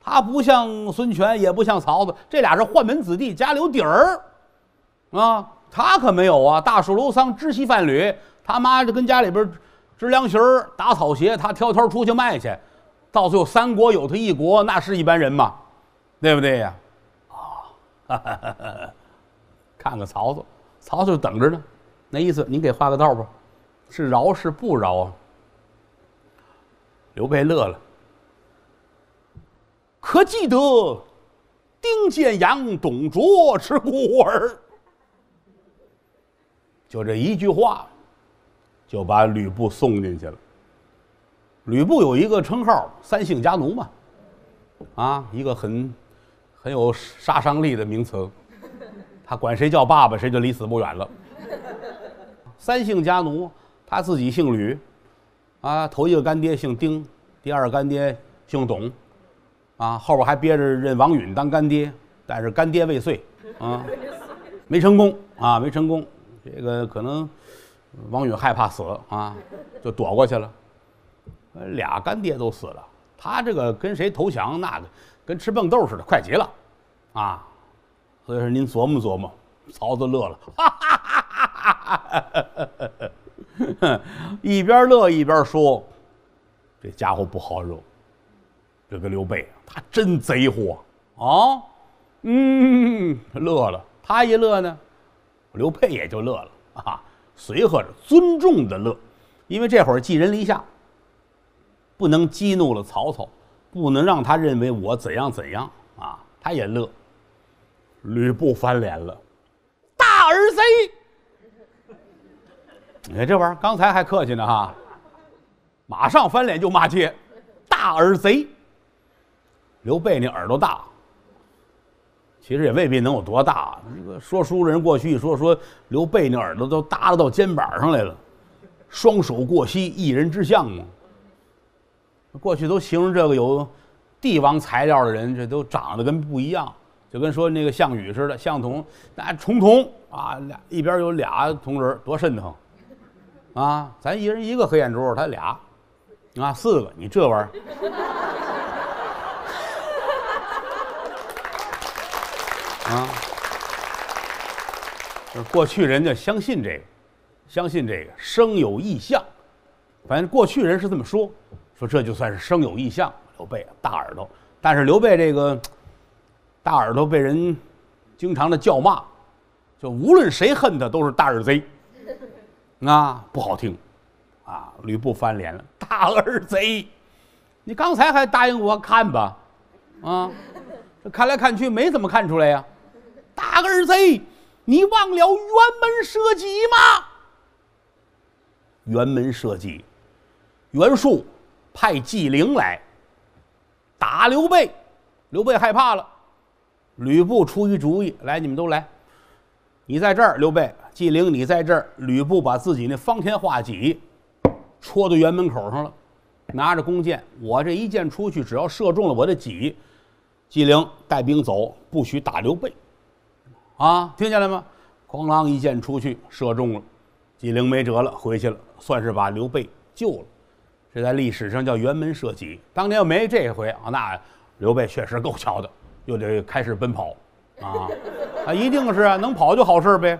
他不像孙权，也不像曹操，这俩是宦门子弟，家里有底儿啊。他可没有啊，大树楼桑，知悉范履，他妈的跟家里边。织凉席儿、打草鞋，他挑挑出去卖去，到最后三国有他一国，那是一般人吗？对不对呀？啊，看看曹操，曹操等着呢，那意思，您给画个道吧，是饶是不饶啊？刘备乐了，可记得丁建阳、董卓吃孤儿？就这一句话。就把吕布送进去了。吕布有一个称号“三姓家奴”嘛，啊，一个很很有杀伤力的名词。他管谁叫爸爸，谁就离死不远了。三姓家奴，他自己姓吕，啊，头一个干爹姓丁，第二干爹姓董，啊，后边还憋着认王允当干爹，但是干爹未遂，啊，没成功，啊，没成功，这个可能。王允害怕死啊，就躲过去了。俩干爹都死了，他这个跟谁投降，那个跟吃蹦豆似的，快极了，啊！所以说您琢磨琢磨，曹操乐了，哈哈哈哈哈哈！一边乐一边说，这家伙不好惹，这个刘备他真贼货啊！嗯，乐了，他一乐呢，刘备也就乐了啊。随和着、尊重的乐，因为这会儿寄人篱下，不能激怒了曹操，不能让他认为我怎样怎样啊，他也乐。吕布翻脸了，大耳贼！你 看这玩意儿，刚才还客气呢哈，马上翻脸就骂街，大耳贼！刘备那耳朵大。其实也未必能有多大。那个说书人过去一说说刘备，那耳朵都耷拉到肩膀上来了，双手过膝，一人之相嘛。过去都形容这个有帝王材料的人，这都长得跟不一样，就跟说那个项羽似的，项同那重瞳啊，俩一边有俩铜人，多瘆的啊！咱一人一个黑眼珠，他俩啊四个，你这玩意儿。啊，就是过去人家相信这个，相信这个生有异象，反正过去人是这么说，说这就算是生有异象。刘备大耳朵，但是刘备这个大耳朵被人经常的叫骂，就无论谁恨他都是大耳贼，啊不好听，啊吕布翻脸了，大耳贼，你刚才还答应我看吧，啊，这看来看去没怎么看出来呀。大儿贼，你忘了辕门射戟吗？辕门射戟，袁术派纪灵来打刘备，刘备害怕了。吕布出一主意，来，你们都来。你在这儿，刘备、纪灵，你在这儿。吕布把自己那方天画戟戳到辕门口上了，拿着弓箭，我这一箭出去，只要射中了我的戟，纪灵带兵走，不许打刘备。啊，听见了吗？哐啷一箭出去，射中了，纪灵没辙了，回去了，算是把刘备救了。这在历史上叫辕门射戟。当年要没这回，那刘备确实够巧的，又得开始奔跑啊！啊，一定是能跑就好事儿呗。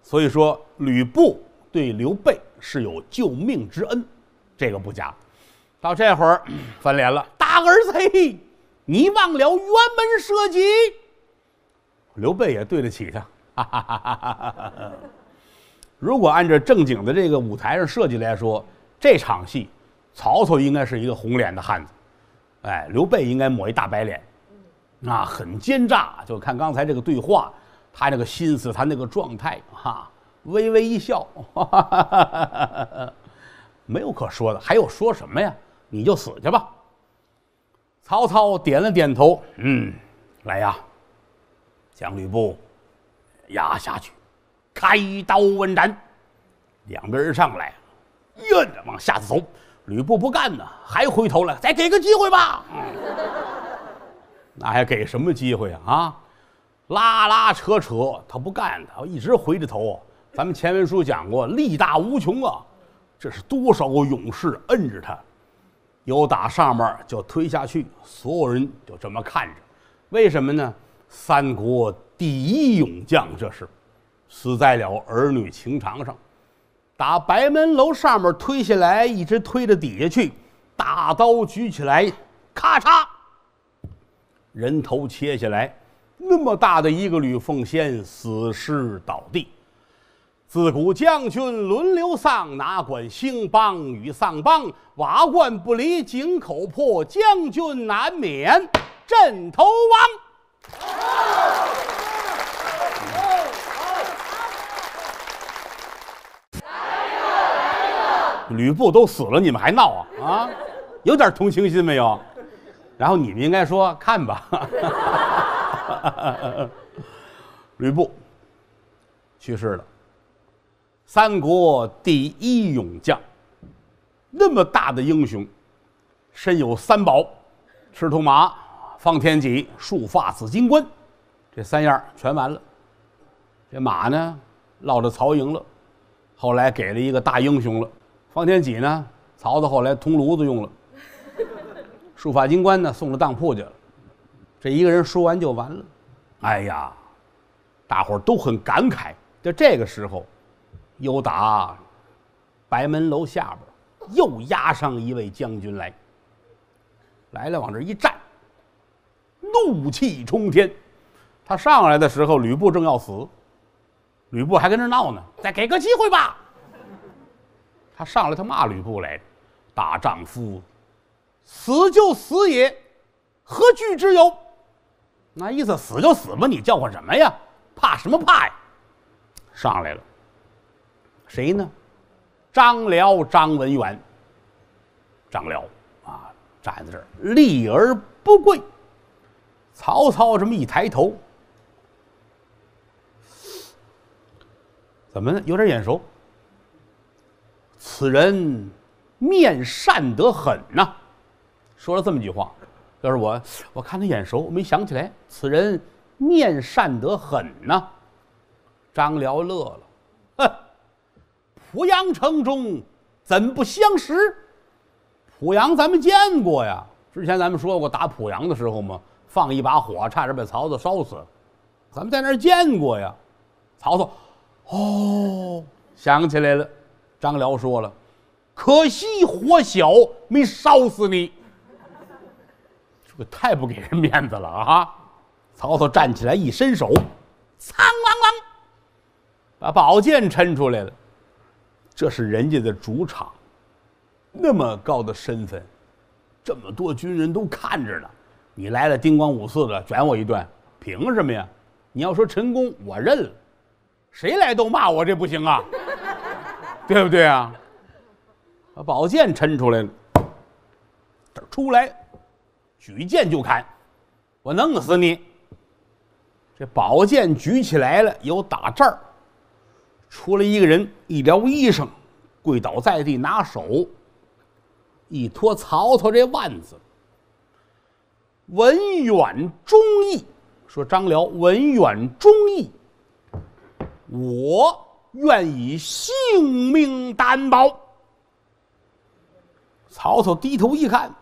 所以说，吕布对刘备是有救命之恩，这个不假。到这会儿翻脸了，大儿子，你忘了辕门射戟？刘备也对得起他。如果按照正经的这个舞台上设计来说，这场戏，曹操应该是一个红脸的汉子，哎，刘备应该抹一大白脸，那很奸诈。就看刚才这个对话，他那个心思，他那个状态，哈，微微一笑，没有可说的，还有说什么呀？你就死去吧。曹操点了点头，嗯，来呀。将吕布压下去，开刀问斩。两边人上来，着往下子走。吕布不干呢，还回头来，再给个机会吧。那还给什么机会啊，拉拉扯扯，他不干，他一直回着头。咱们前文书讲过，力大无穷啊。这是多少个勇士摁着他，有打上面就推下去，所有人就这么看着。为什么呢？三国第一勇将，这是死在了儿女情长上。打白门楼上面推下来，一直推到底下去，大刀举起来，咔嚓，人头切下来，那么大的一个吕奉先死尸倒地。自古将军轮流丧，哪管兴邦与丧邦？瓦罐不离井口破，将军难免阵头亡。吕布都死了，你们还闹啊？啊，有点同情心没有？然后你们应该说看吧。吕布去世了，三国第一勇将，那么大的英雄，身有三宝，赤兔马。方天戟、束发紫金冠，这三样全完了。这马呢，落着曹营了。后来给了一个大英雄了。方天戟呢，曹操后来通炉子用了。束发金冠呢，送了当铺去了。这一个人说完就完了。哎呀，大伙都很感慨。就这个时候，又打白门楼下边，又押上一位将军来。来了，往这一站。怒气冲天，他上来的时候，吕布正要死，吕布还跟这闹呢。再给个机会吧。他上来，他骂吕布来着：“大丈夫，死就死也，何惧之有？”那意思，死就死吧，你叫唤什么呀？怕什么怕呀？上来了，谁呢？张辽，张文远。张辽啊，站在这儿，立而不跪。曹操这么一抬头，怎么呢？有点眼熟。此人面善得很呐，说了这么句话：“要是我，我看他眼熟，没想起来。”此人面善得很呐。张辽乐了，哼，濮阳城中怎不相识？濮阳咱们见过呀，之前咱们说过打濮阳的时候嘛。放一把火，差点把曹操烧死。咱们在那儿见过呀，曹操。哦，想起来了。张辽说了，可惜火小，没烧死你。这个太不给人面子了啊！曹操站起来，一伸手，苍啷啷，把宝剑抻出来了。这是人家的主场，那么高的身份，这么多军人都看着呢。你来了，叮光五四的卷我一顿，凭什么呀？你要说陈功，我认了。谁来都骂我，这不行啊，对不对啊？把宝剑抻出来了，这出来举剑就砍，我弄死你！这宝剑举起来了，有打这儿，出来一个人，一撩衣裳，跪倒在地，拿手一托曹操这腕子。文远忠义，说张辽文远忠义，我愿以性命担保。曹操低头一看，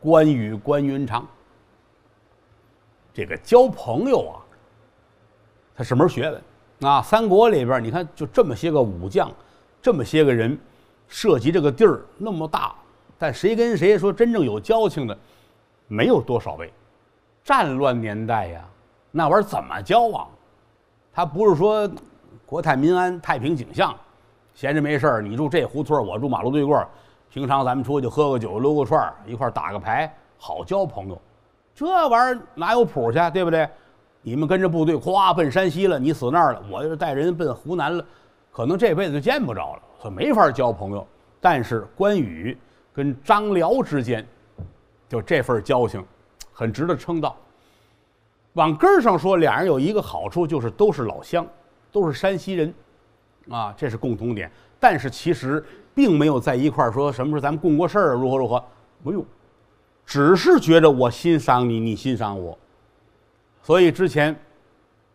关羽、关云长，这个交朋友啊，他是门学问啊。三国里边，你看就这么些个武将，这么些个人，涉及这个地儿那么大，但谁跟谁说真正有交情的？没有多少位，战乱年代呀，那玩意儿怎么交往？他不是说国泰民安太平景象，闲着没事儿，你住这胡同我住马路对过平常咱们出去喝个酒，撸个串儿，一块儿打个牌，好交朋友。这玩意儿哪有谱去，对不对？你们跟着部队咵奔山西了，你死那儿了；我带人奔湖南了，可能这辈子就见不着了，以没法交朋友。但是关羽跟张辽之间。就这份交情，很值得称道。往根儿上说，俩人有一个好处，就是都是老乡，都是山西人，啊，这是共同点。但是其实并没有在一块儿说什么时候咱们共过事儿如何如何，不用，只是觉着我欣赏你，你欣赏我。所以之前，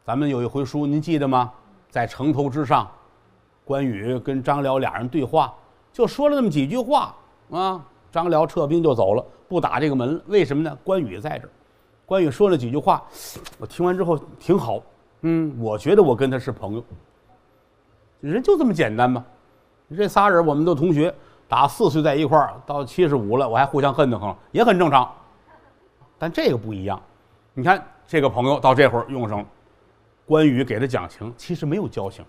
咱们有一回书，您记得吗？在城头之上，关羽跟张辽俩人对话，就说了那么几句话啊。张辽撤兵就走了，不打这个门了。为什么呢？关羽在这儿，关羽说了几句话，我听完之后挺好。嗯，我觉得我跟他是朋友，人就这么简单嘛。这仨人我们都同学，打四岁在一块儿，到七十五了我还互相恨得慌，也很正常。但这个不一样，你看这个朋友到这会儿用上了，关羽给他讲情，其实没有交情。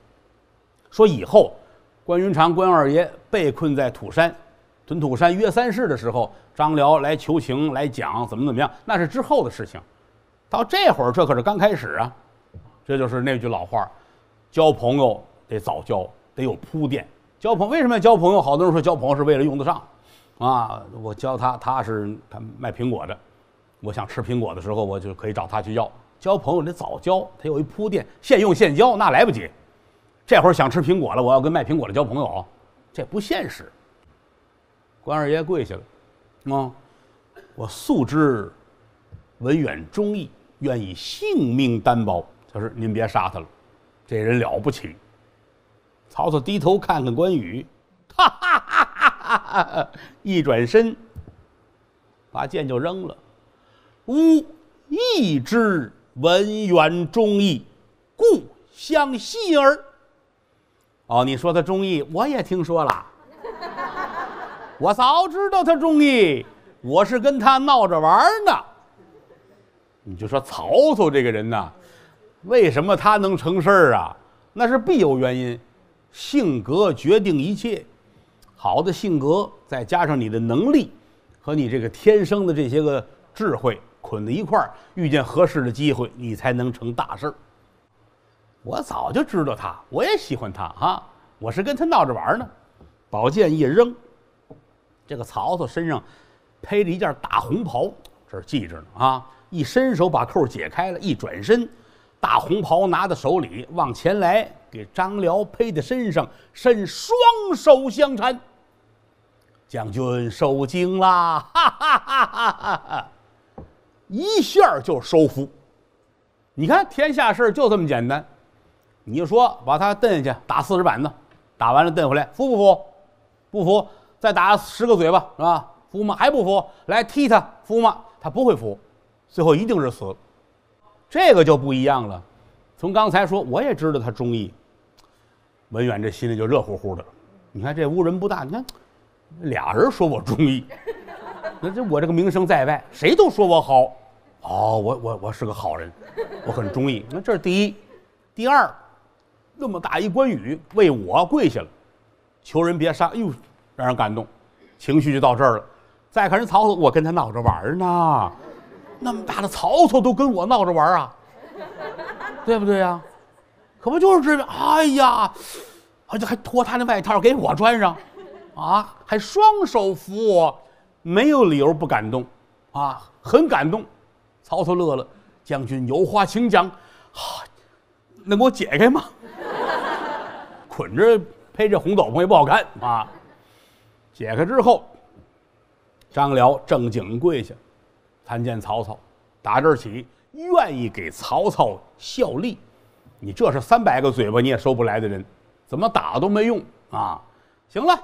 说以后关云长关二爷被困在土山。屯土山约三世的时候，张辽来求情来讲怎么怎么样，那是之后的事情。到这会儿，这可是刚开始啊。这就是那句老话交朋友得早交，得有铺垫。交朋为什么要交朋友？好多人说交朋友是为了用得上。啊，我交他，他是他卖苹果的，我想吃苹果的时候，我就可以找他去要。交朋友得早交，他有一铺垫，现用现交那来不及。这会儿想吃苹果了，我要跟卖苹果的交朋友，这不现实。关二爷跪下了，啊！我素知文远忠义，愿以性命担保。就是您别杀他了，这人了不起。曹操低头看看关羽，哈哈哈！哈哈哈！一转身，把剑就扔了。吾亦知文远忠义，故相戏耳。哦，你说他忠义，我也听说了。我早知道他中意，我是跟他闹着玩呢。你就说曹操这个人呢，为什么他能成事儿啊？那是必有原因，性格决定一切，好的性格再加上你的能力，和你这个天生的这些个智慧捆在一块儿，遇见合适的机会，你才能成大事儿。我早就知道他，我也喜欢他哈，我是跟他闹着玩呢，宝剑一扔。这个曹操身上披着一件大红袍，这儿系着呢啊！一伸手把扣解开了一转身，大红袍拿在手里往前来，给张辽披在身上，伸双手相搀。将军受惊啦！哈哈哈哈哈哈！一下就收服。你看天下事就这么简单。你就说把他蹬下去打四十板子，打完了蹬回来服不服？不服。再打十个嘴巴是吧？服吗？还不服？来踢他，服吗？他不会服，最后一定是死。这个就不一样了。从刚才说，我也知道他忠义。文远这心里就热乎乎的。你看这屋人不大，你看俩人说我忠义，那这我这个名声在外，谁都说我好，哦，我我我是个好人，我很忠义。那这是第一，第二，那么大一关羽为我跪下了，求人别杀。哟。让人感动，情绪就到这儿了。再看人曹操，我跟他闹着玩呢，那么大的曹操都跟我闹着玩啊，对不对呀？可不就是这？哎呀，而且还脱他那外套给我穿上，啊，还双手扶我，没有理由不感动，啊，很感动。曹操乐了，将军有话请讲，能给我解开吗？捆着配着红斗篷也不好看啊。解开之后，张辽正经跪下，参见曹操。打这儿起，愿意给曹操效力。你这是三百个嘴巴你也收不来的人，怎么打都没用啊！行了，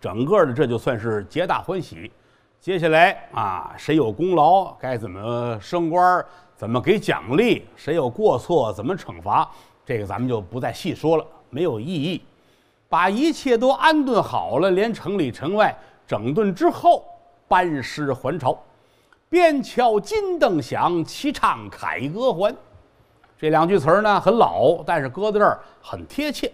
整个的这就算是皆大欢喜。接下来啊，谁有功劳该怎么升官，怎么给奖励；谁有过错怎么惩罚，这个咱们就不再细说了，没有意义。把一切都安顿好了，连城里城外整顿之后，班师还朝，边敲金镫响，齐唱凯歌还。这两句词儿呢很老，但是搁在这儿很贴切。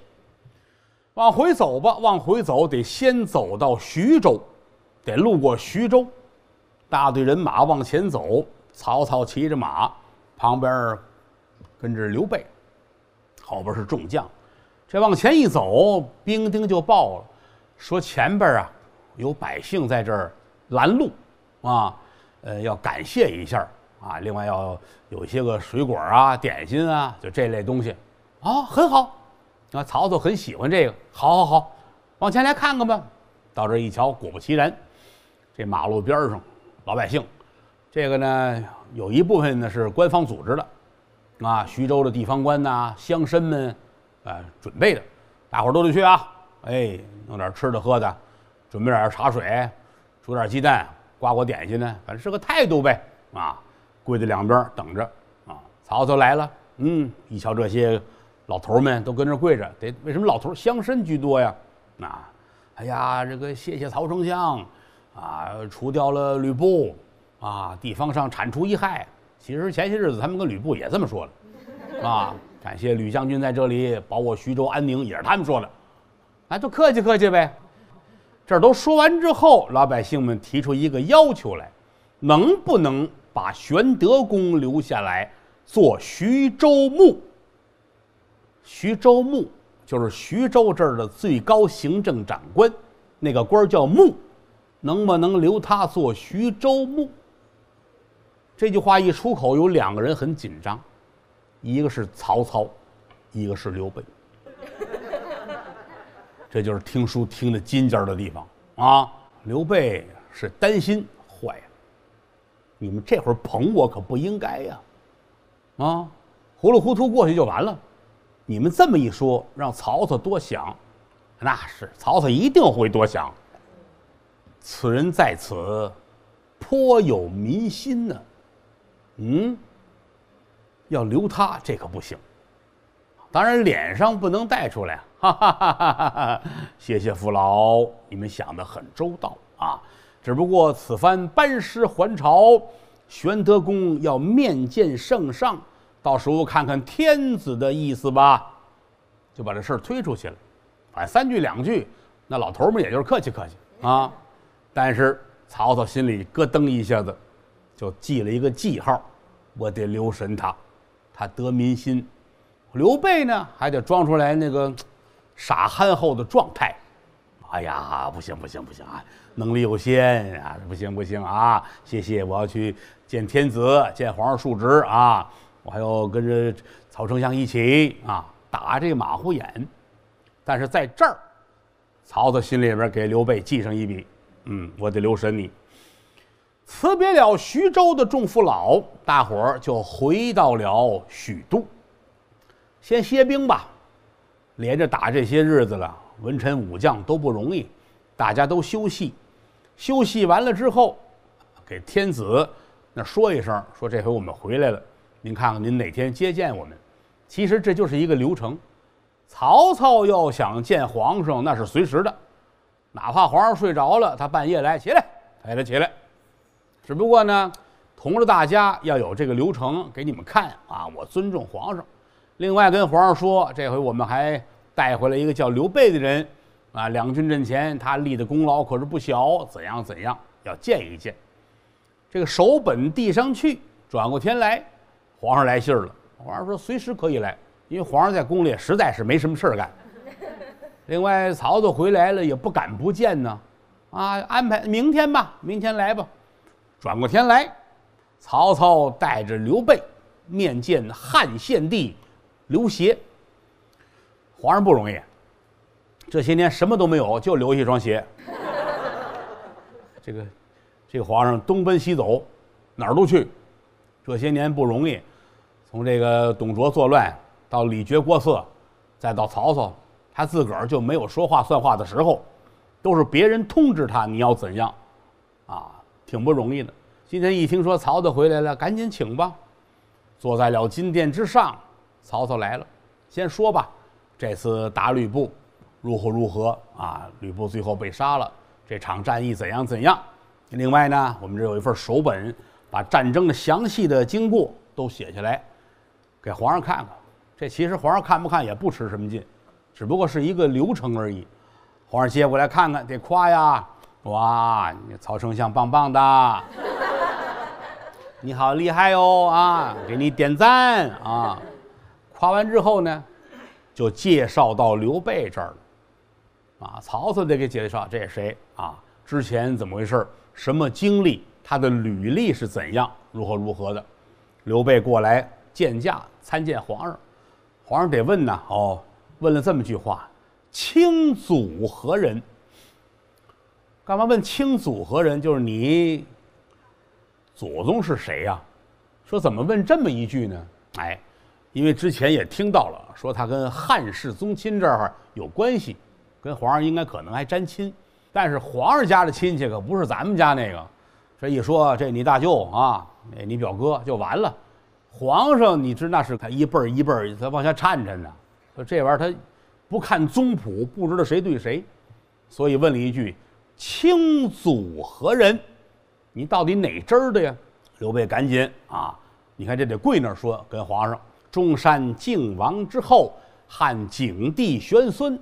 往回走吧，往回走得先走到徐州，得路过徐州。大队人马往前走，曹操骑着马，旁边跟着刘备，后边是众将。这往前一走，兵丁就报了，说前边啊有百姓在这儿拦路，啊，呃，要感谢一下啊，另外要有一些个水果啊、点心啊，就这类东西，啊，很好，啊，曹操很喜欢这个，好，好，好，往前来看看吧。到这一瞧，果不其然，这马路边上老百姓，这个呢有一部分呢是官方组织的，啊，徐州的地方官呐、乡绅们。呃，准备的，大伙儿都得去啊！哎，弄点吃的喝的，准备点茶水，煮点鸡蛋、瓜果点心呢。反正是个态度呗。啊，跪在两边等着啊。曹操来了，嗯，一瞧这些老头儿们都跟这跪着，得为什么老头儿乡绅居多呀？啊，哎呀，这个谢谢曹丞相啊，除掉了吕布啊，地方上铲除一害。其实前些日子他们跟吕布也这么说了啊。感谢吕将军在这里保我徐州安宁，也是他们说的，啊，就客气客气呗。这都说完之后，老百姓们提出一个要求来：能不能把玄德公留下来做徐州牧？徐州牧就是徐州这儿的最高行政长官，那个官叫牧，能不能留他做徐州牧？这句话一出口，有两个人很紧张。一个是曹操，一个是刘备，这就是听书听的尖尖儿的地方啊！刘备是担心坏了，你们这会儿捧我可不应该呀，啊，糊里糊涂过去就完了。你们这么一说，让曹操多想，那是曹操一定会多想。此人在此，颇有民心呢，嗯。要留他，这可不行。当然，脸上不能带出来。哈哈哈哈哈谢谢父老，你们想的很周到啊。只不过此番班师还朝，玄德公要面见圣上，到时候看看天子的意思吧，就把这事儿推出去了。啊，三句两句，那老头们也就是客气客气啊。但是曹操心里咯噔一下子，就记了一个记号，我得留神他。他得民心，刘备呢还得装出来那个傻憨厚的状态。哎呀，不行不行不行啊，能力有限啊，不行不行啊，谢谢，我要去见天子，见皇上述职啊，我还要跟着曹丞相一起啊打这马虎眼。但是在这儿，曹操心里边给刘备记上一笔，嗯，我得留神你。辞别了徐州的众父老，大伙儿就回到了许都。先歇兵吧，连着打这些日子了，文臣武将都不容易，大家都休息。休息完了之后，给天子那说一声，说这回我们回来了，您看看您哪天接见我们。其实这就是一个流程。曹操要想见皇上，那是随时的，哪怕皇上睡着了，他半夜来起来，抬他起来。只不过呢，同着大家要有这个流程给你们看啊！我尊重皇上，另外跟皇上说，这回我们还带回来一个叫刘备的人啊。两军阵前，他立的功劳可是不小，怎样怎样，要见一见。这个手本递上去，转过天来，皇上来信儿了。皇上说随时可以来，因为皇上在宫里实在是没什么事儿干。另外，曹操回来了也不敢不见呢，啊，安排明天吧，明天来吧。转过天来，曹操带着刘备面见汉献帝刘协。皇上不容易，这些年什么都没有，就留下一双鞋。这个，这个皇上东奔西走，哪儿都去，这些年不容易。从这个董卓作乱，到李傕郭汜，再到曹操，他自个儿就没有说话算话的时候，都是别人通知他你要怎样，啊。挺不容易的，今天一听说曹操回来了，赶紧请吧，坐在了金殿之上。曹操来了，先说吧，这次打吕布如何如何啊？吕布最后被杀了，这场战役怎样怎样？另外呢，我们这有一份手本，把战争的详细的经过都写下来，给皇上看看。这其实皇上看不看也不吃什么劲，只不过是一个流程而已。皇上接过来看看，得夸呀。哇，你曹丞相棒棒的，你好厉害哦啊，给你点赞啊！夸完之后呢，就介绍到刘备这儿了，啊，曹操得给介绍这是谁啊？之前怎么回事？什么经历？他的履历是怎样？如何如何的？刘备过来见驾，参见皇上，皇上得问呢哦，问了这么句话：卿祖何人？干嘛问清祖何人？就是你祖宗是谁呀？说怎么问这么一句呢？哎，因为之前也听到了，说他跟汉室宗亲这儿有关系，跟皇上应该可能还沾亲。但是皇上家的亲戚可不是咱们家那个。这一说，这你大舅啊，哎，你表哥就完了。皇上，你知那是他一辈儿一辈儿他往下颤颤呢。说这玩意儿，他不看宗谱，不知道谁对谁，所以问了一句。清祖何人？你到底哪支儿的呀？刘备赶紧啊！你看这得跪那儿说，跟皇上：中山靖王之后，汉景帝玄孙，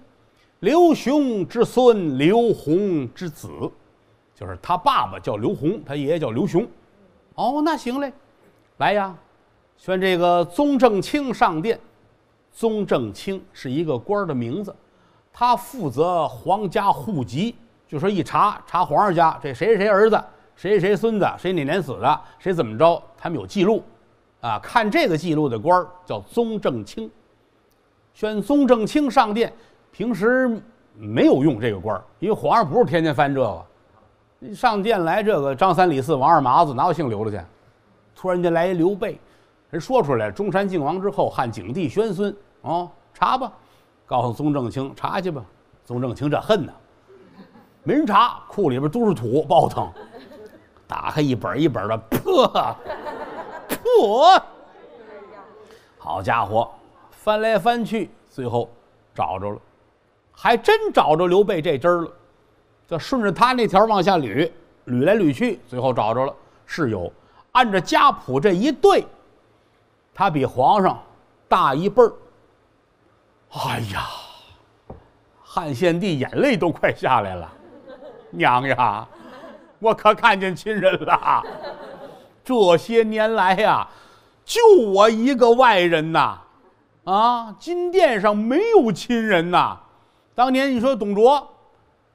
刘雄之孙，刘弘之子。就是他爸爸叫刘弘，他爷爷叫刘雄。哦，那行嘞，来呀，宣这个宗正卿上殿。宗正卿是一个官儿的名字，他负责皇家户籍。就说一查查皇上家这谁谁谁儿子谁谁谁孙子谁哪年死的谁怎么着他们有记录，啊，看这个记录的官叫宗正卿，宣宗正卿上殿，平时没有用这个官因为皇上不是天天翻这个，上殿来这个张三李四王二麻子哪有姓刘的去，突然间来一刘备，人说出来中山靖王之后汉景帝宣孙哦，查吧，告诉宗正卿查去吧，宗正卿这恨呢。没人查，库里边都是土，爆疼。打开一本儿一本儿的破破，好家伙，翻来翻去，最后找着了，还真找着刘备这支儿了。就顺着他那条往下捋，捋来捋去，最后找着了，是有。按着家谱这一对，他比皇上大一辈儿。哎呀，汉献帝眼泪都快下来了。娘呀，我可看见亲人了。这些年来呀，就我一个外人呐。啊，金殿上没有亲人呐。当年你说董卓、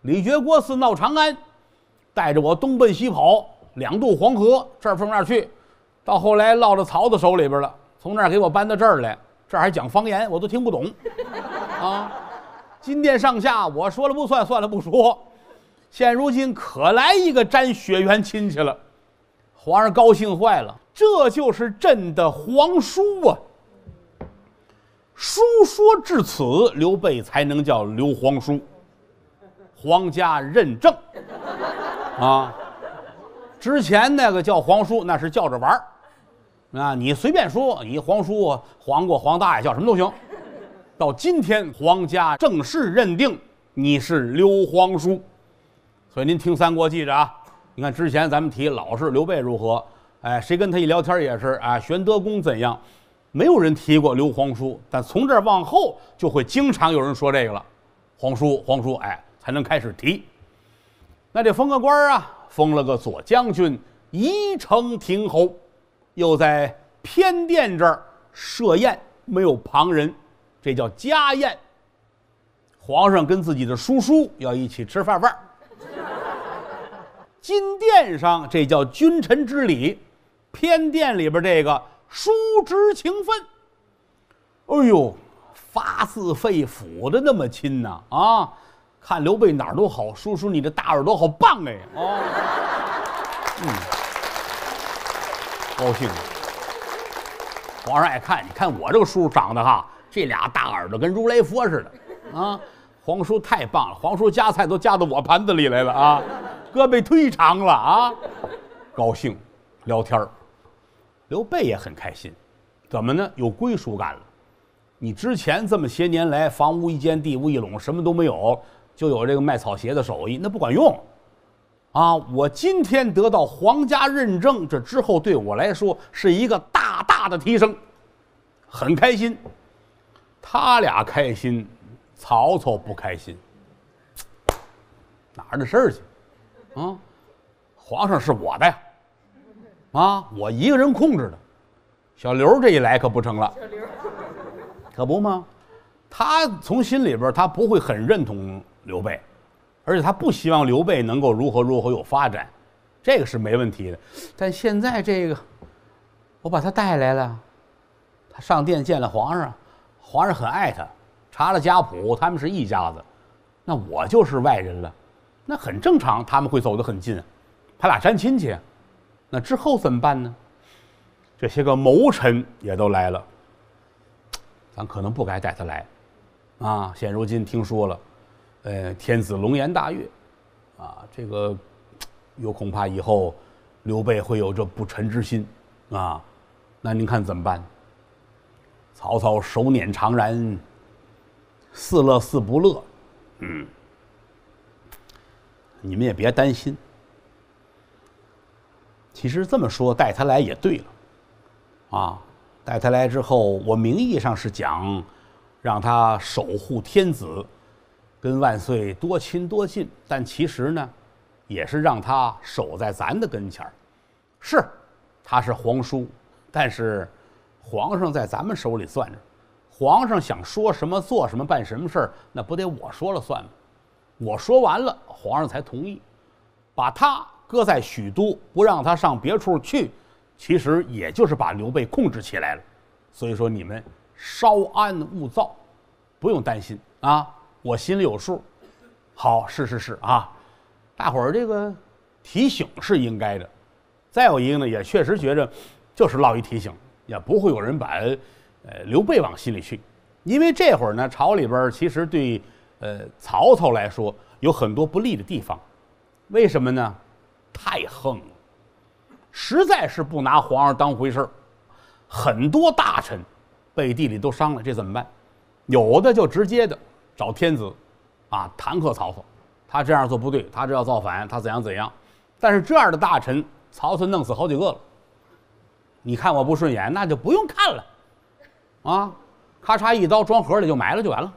李傕、郭汜闹长安，带着我东奔西跑，两渡黄河，这儿奔那儿去。到后来落到曹操手里边了，从那儿给我搬到这儿来，这儿还讲方言，我都听不懂。啊，金殿上下，我说了不算，算了不说。现如今可来一个沾血缘亲戚了，皇上高兴坏了。这就是朕的皇叔啊！书说至此，刘备才能叫刘皇叔。皇家认证啊！之前那个叫皇叔，那是叫着玩儿。啊，你随便说，你皇叔、皇过、皇大爷叫什么都行。到今天，皇家正式认定你是刘皇叔。所以您听《三国记》着啊，你看之前咱们提老是刘备如何，哎，谁跟他一聊天也是啊，玄德公怎样，没有人提过刘皇叔。但从这儿往后就会经常有人说这个了，皇叔，皇叔，哎，才能开始提。那这封个官儿啊，封了个左将军、宜城亭侯，又在偏殿这儿设宴，没有旁人，这叫家宴。皇上跟自己的叔叔要一起吃饭饭儿。金殿上这叫君臣之礼，偏殿里边这个叔侄情分。哎呦，发自肺腑的那么亲呐！啊，看刘备哪儿都好，叔叔你这大耳朵好棒哎！哦，嗯，高兴。皇上爱看，你看我这个叔叔长得哈，这俩大耳朵跟如来佛似的啊！皇叔太棒了，皇叔夹菜都夹到我盘子里来了啊！胳膊忒长了啊！高兴，聊天儿，刘备也很开心。怎么呢？有归属感了。你之前这么些年来，房屋一间，地屋一垄，什么都没有，就有这个卖草鞋的手艺，那不管用。啊！我今天得到皇家认证，这之后对我来说是一个大大的提升，很开心。他俩开心，曹操不开心。哪儿的事儿去？啊，皇上是我的呀，啊，我一个人控制的。小刘这一来可不成了，可不吗？他从心里边他不会很认同刘备，而且他不希望刘备能够如何如何有发展，这个是没问题的。但现在这个，我把他带来了，他上殿见了皇上，皇上很爱他，查了家谱，他们是一家子，那我就是外人了。那很正常，他们会走得很近，他俩沾亲戚，那之后怎么办呢？这些个谋臣也都来了，咱可能不该带他来，啊，现如今听说了，呃，天子龙颜大悦，啊，这个又恐怕以后刘备会有这不臣之心，啊，那您看怎么办？曹操手捻长髯，似乐似不乐，嗯。你们也别担心。其实这么说，带他来也对了。啊，带他来之后，我名义上是讲让他守护天子，跟万岁多亲多近，但其实呢，也是让他守在咱的跟前儿。是，他是皇叔，但是皇上在咱们手里攥着，皇上想说什么、做什么、办什么事儿，那不得我说了算吗？我说完了，皇上才同意，把他搁在许都，不让他上别处去，其实也就是把刘备控制起来了。所以说，你们稍安勿躁，不用担心啊，我心里有数。好，是是是啊，大伙儿这个提醒是应该的。再有一个呢，也确实觉着，就是落一提醒，也不会有人把呃刘备往心里去，因为这会儿呢，朝里边其实对。呃，曹操来说有很多不利的地方，为什么呢？太横了，实在是不拿皇上当回事儿。很多大臣背地里都商量这怎么办，有的就直接的找天子，啊，弹劾曹操，他这样做不对，他这要造反，他怎样怎样。但是这样的大臣，曹操弄死好几个了。你看我不顺眼，那就不用看了，啊，咔嚓一刀装盒里就埋了就完了。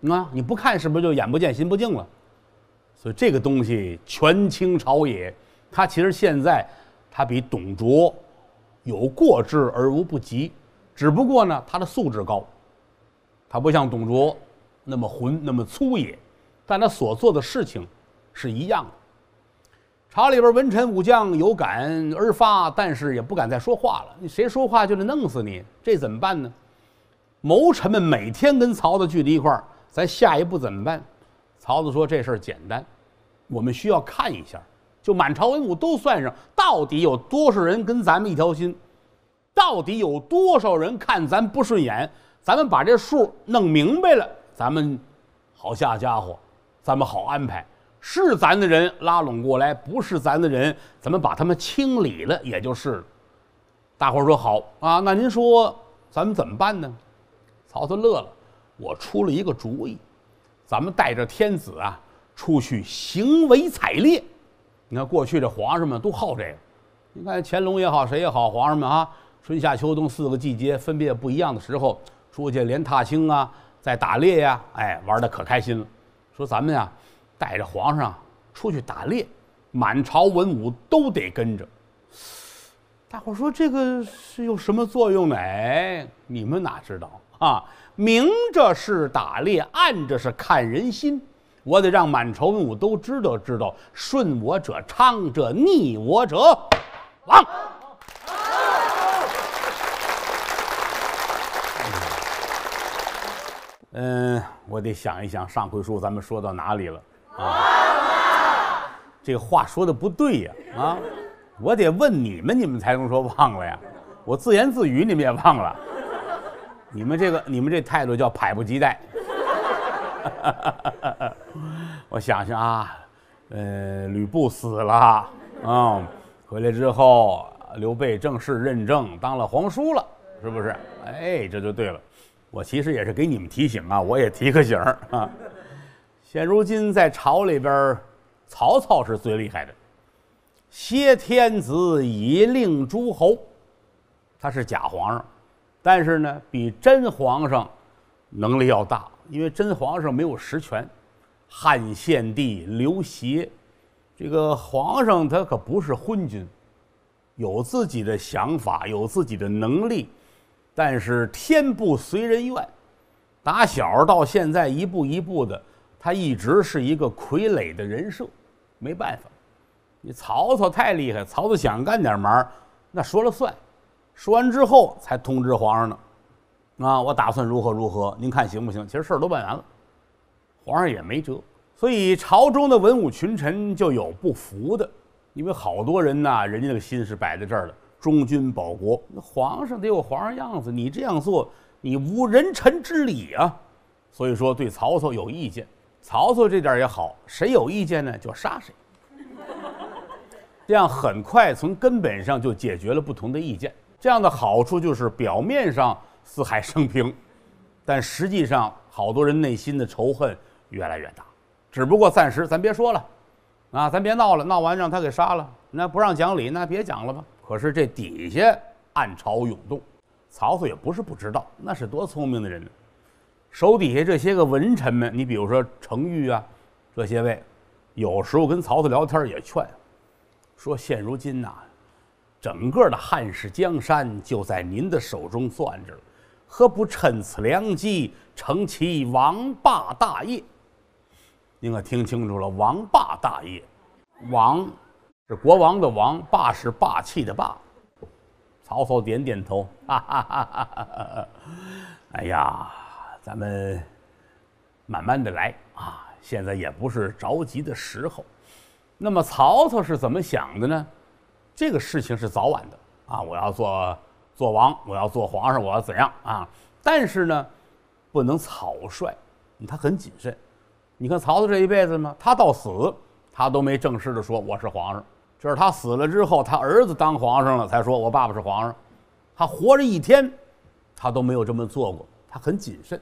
那你不看是不是就眼不见心不静了？所以这个东西权倾朝野，他其实现在他比董卓有过之而无不及，只不过呢他的素质高，他不像董卓那么浑那么粗野，但他所做的事情是一样的。朝里边文臣武将有感而发，但是也不敢再说话了。你谁说话就得弄死你，这怎么办呢？谋臣们每天跟曹操聚在一块儿。咱下一步怎么办？曹操说：“这事儿简单，我们需要看一下，就满朝文武都算上，到底有多少人跟咱们一条心，到底有多少人看咱不顺眼。咱们把这数弄明白了，咱们好下家伙，咱们好安排。是咱的人拉拢过来，不是咱的人，咱们把他们清理了，也就是了。”大伙儿说：“好啊，那您说咱们怎么办呢？”曹操乐了。我出了一个主意，咱们带着天子啊出去行为采猎。你看过去这皇上们都好这个，你看乾隆也好，谁也好，皇上们啊，春夏秋冬四个季节分别不一样的时候出去连踏青啊，在打猎呀，哎，玩的可开心了。说咱们呀，带着皇上出去打猎，满朝文武都得跟着。大伙说这个是有什么作用呢？哎，你们哪知道啊？明着是打猎，暗着是看人心。我得让满朝文武都知道，知道顺我者昌，者逆我者亡。嗯，我得想一想，上回书咱们说到哪里了？啊，这话说的不对呀！啊，我得问你们，你们才能说忘了呀。我自言自语，你们也忘了。你们这个，你们这态度叫迫不及待。我想想啊，呃，吕布死了啊，回来之后，刘备正式认证当了皇叔了，是不是？哎，这就对了。我其实也是给你们提醒啊，我也提个醒啊。现如今在朝里边，曹操是最厉害的，挟天子以令诸侯，他是假皇上。但是呢，比真皇上能力要大，因为真皇上没有实权。汉献帝刘协，这个皇上他可不是昏君，有自己的想法，有自己的能力。但是天不随人愿，打小到现在一步一步的，他一直是一个傀儡的人设，没办法。你曹操太厉害，曹操想干点忙，那说了算。说完之后才通知皇上呢，啊，我打算如何如何，您看行不行？其实事儿都办完了，皇上也没辙。所以朝中的文武群臣就有不服的，因为好多人呐，人家那个心是摆在这儿的，忠君保国。那皇上得有皇上样子，你这样做，你无人臣之礼啊。所以说对曹操有意见，曹操这点也好，谁有意见呢就杀谁。这样很快从根本上就解决了不同的意见。这样的好处就是表面上四海升平，但实际上好多人内心的仇恨越来越大。只不过暂时咱别说了，啊，咱别闹了，闹完让他给杀了。那不让讲理，那别讲了吧。可是这底下暗潮涌动，曹操也不是不知道，那是多聪明的人，呢。手底下这些个文臣们，你比如说程昱啊，这些位，有时候跟曹操聊天也劝，说现如今呐。整个的汉室江山就在您的手中攥着，何不趁此良机成其王霸大业？您可听清楚了，王霸大业，王是国王的王，霸是霸气的霸。曹操点点头，哈哈哈！哎呀，咱们慢慢的来啊，现在也不是着急的时候。那么曹操是怎么想的呢？这个事情是早晚的啊！我要做做王，我要做皇上，我要怎样啊？但是呢，不能草率，他很谨慎。你看曹操这一辈子吗？他到死，他都没正式的说我是皇上。就是他死了之后，他儿子当皇上了，才说我爸爸是皇上。他活着一天，他都没有这么做过，他很谨慎。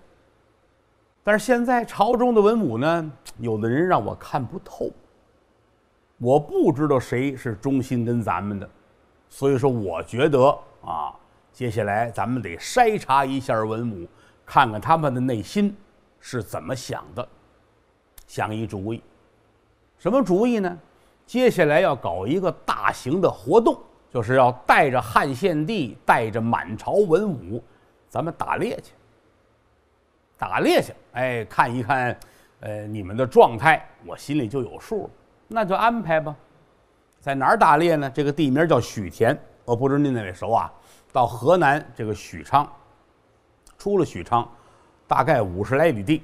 但是现在朝中的文武呢，有的人让我看不透。我不知道谁是忠心跟咱们的，所以说我觉得啊，接下来咱们得筛查一下文武，看看他们的内心是怎么想的。想一主意，什么主意呢？接下来要搞一个大型的活动，就是要带着汉献帝，带着满朝文武，咱们打猎去。打猎去，哎，看一看，呃，你们的状态，我心里就有数了。那就安排吧，在哪儿打猎呢？这个地名叫许田，我不知您哪位熟啊？到河南这个许昌，出了许昌，大概五十来里地，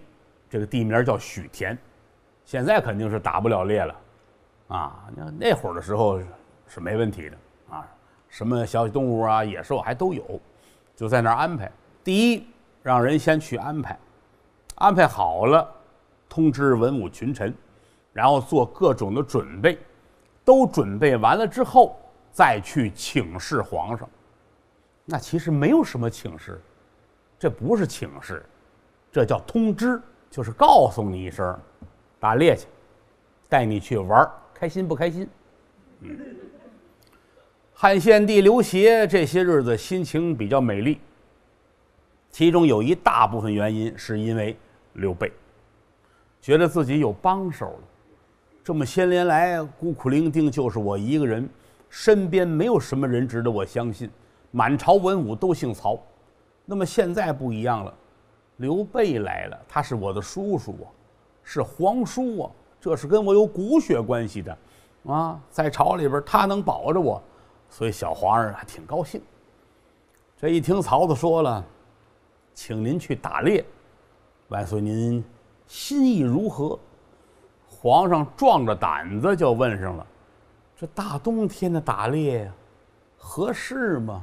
这个地名叫许田。现在肯定是打不了猎了，啊，那那会儿的时候是没问题的啊，什么小动物啊、野兽还都有，就在那儿安排。第一，让人先去安排，安排好了，通知文武群臣。然后做各种的准备，都准备完了之后，再去请示皇上。那其实没有什么请示，这不是请示，这叫通知，就是告诉你一声，打猎去，带你去玩开心不开心？嗯。汉献帝刘协这些日子心情比较美丽，其中有一大部分原因是因为刘备，觉得自己有帮手了。这么些年来，孤苦伶仃就是我一个人，身边没有什么人值得我相信。满朝文武都姓曹，那么现在不一样了，刘备来了，他是我的叔叔啊，是皇叔啊，这是跟我有骨血关系的，啊，在朝里边他能保着我，所以小皇上还挺高兴。这一听曹操说了，请您去打猎，万岁您心意如何？皇上壮着胆子就问上了：“这大冬天的打猎呀，合适吗？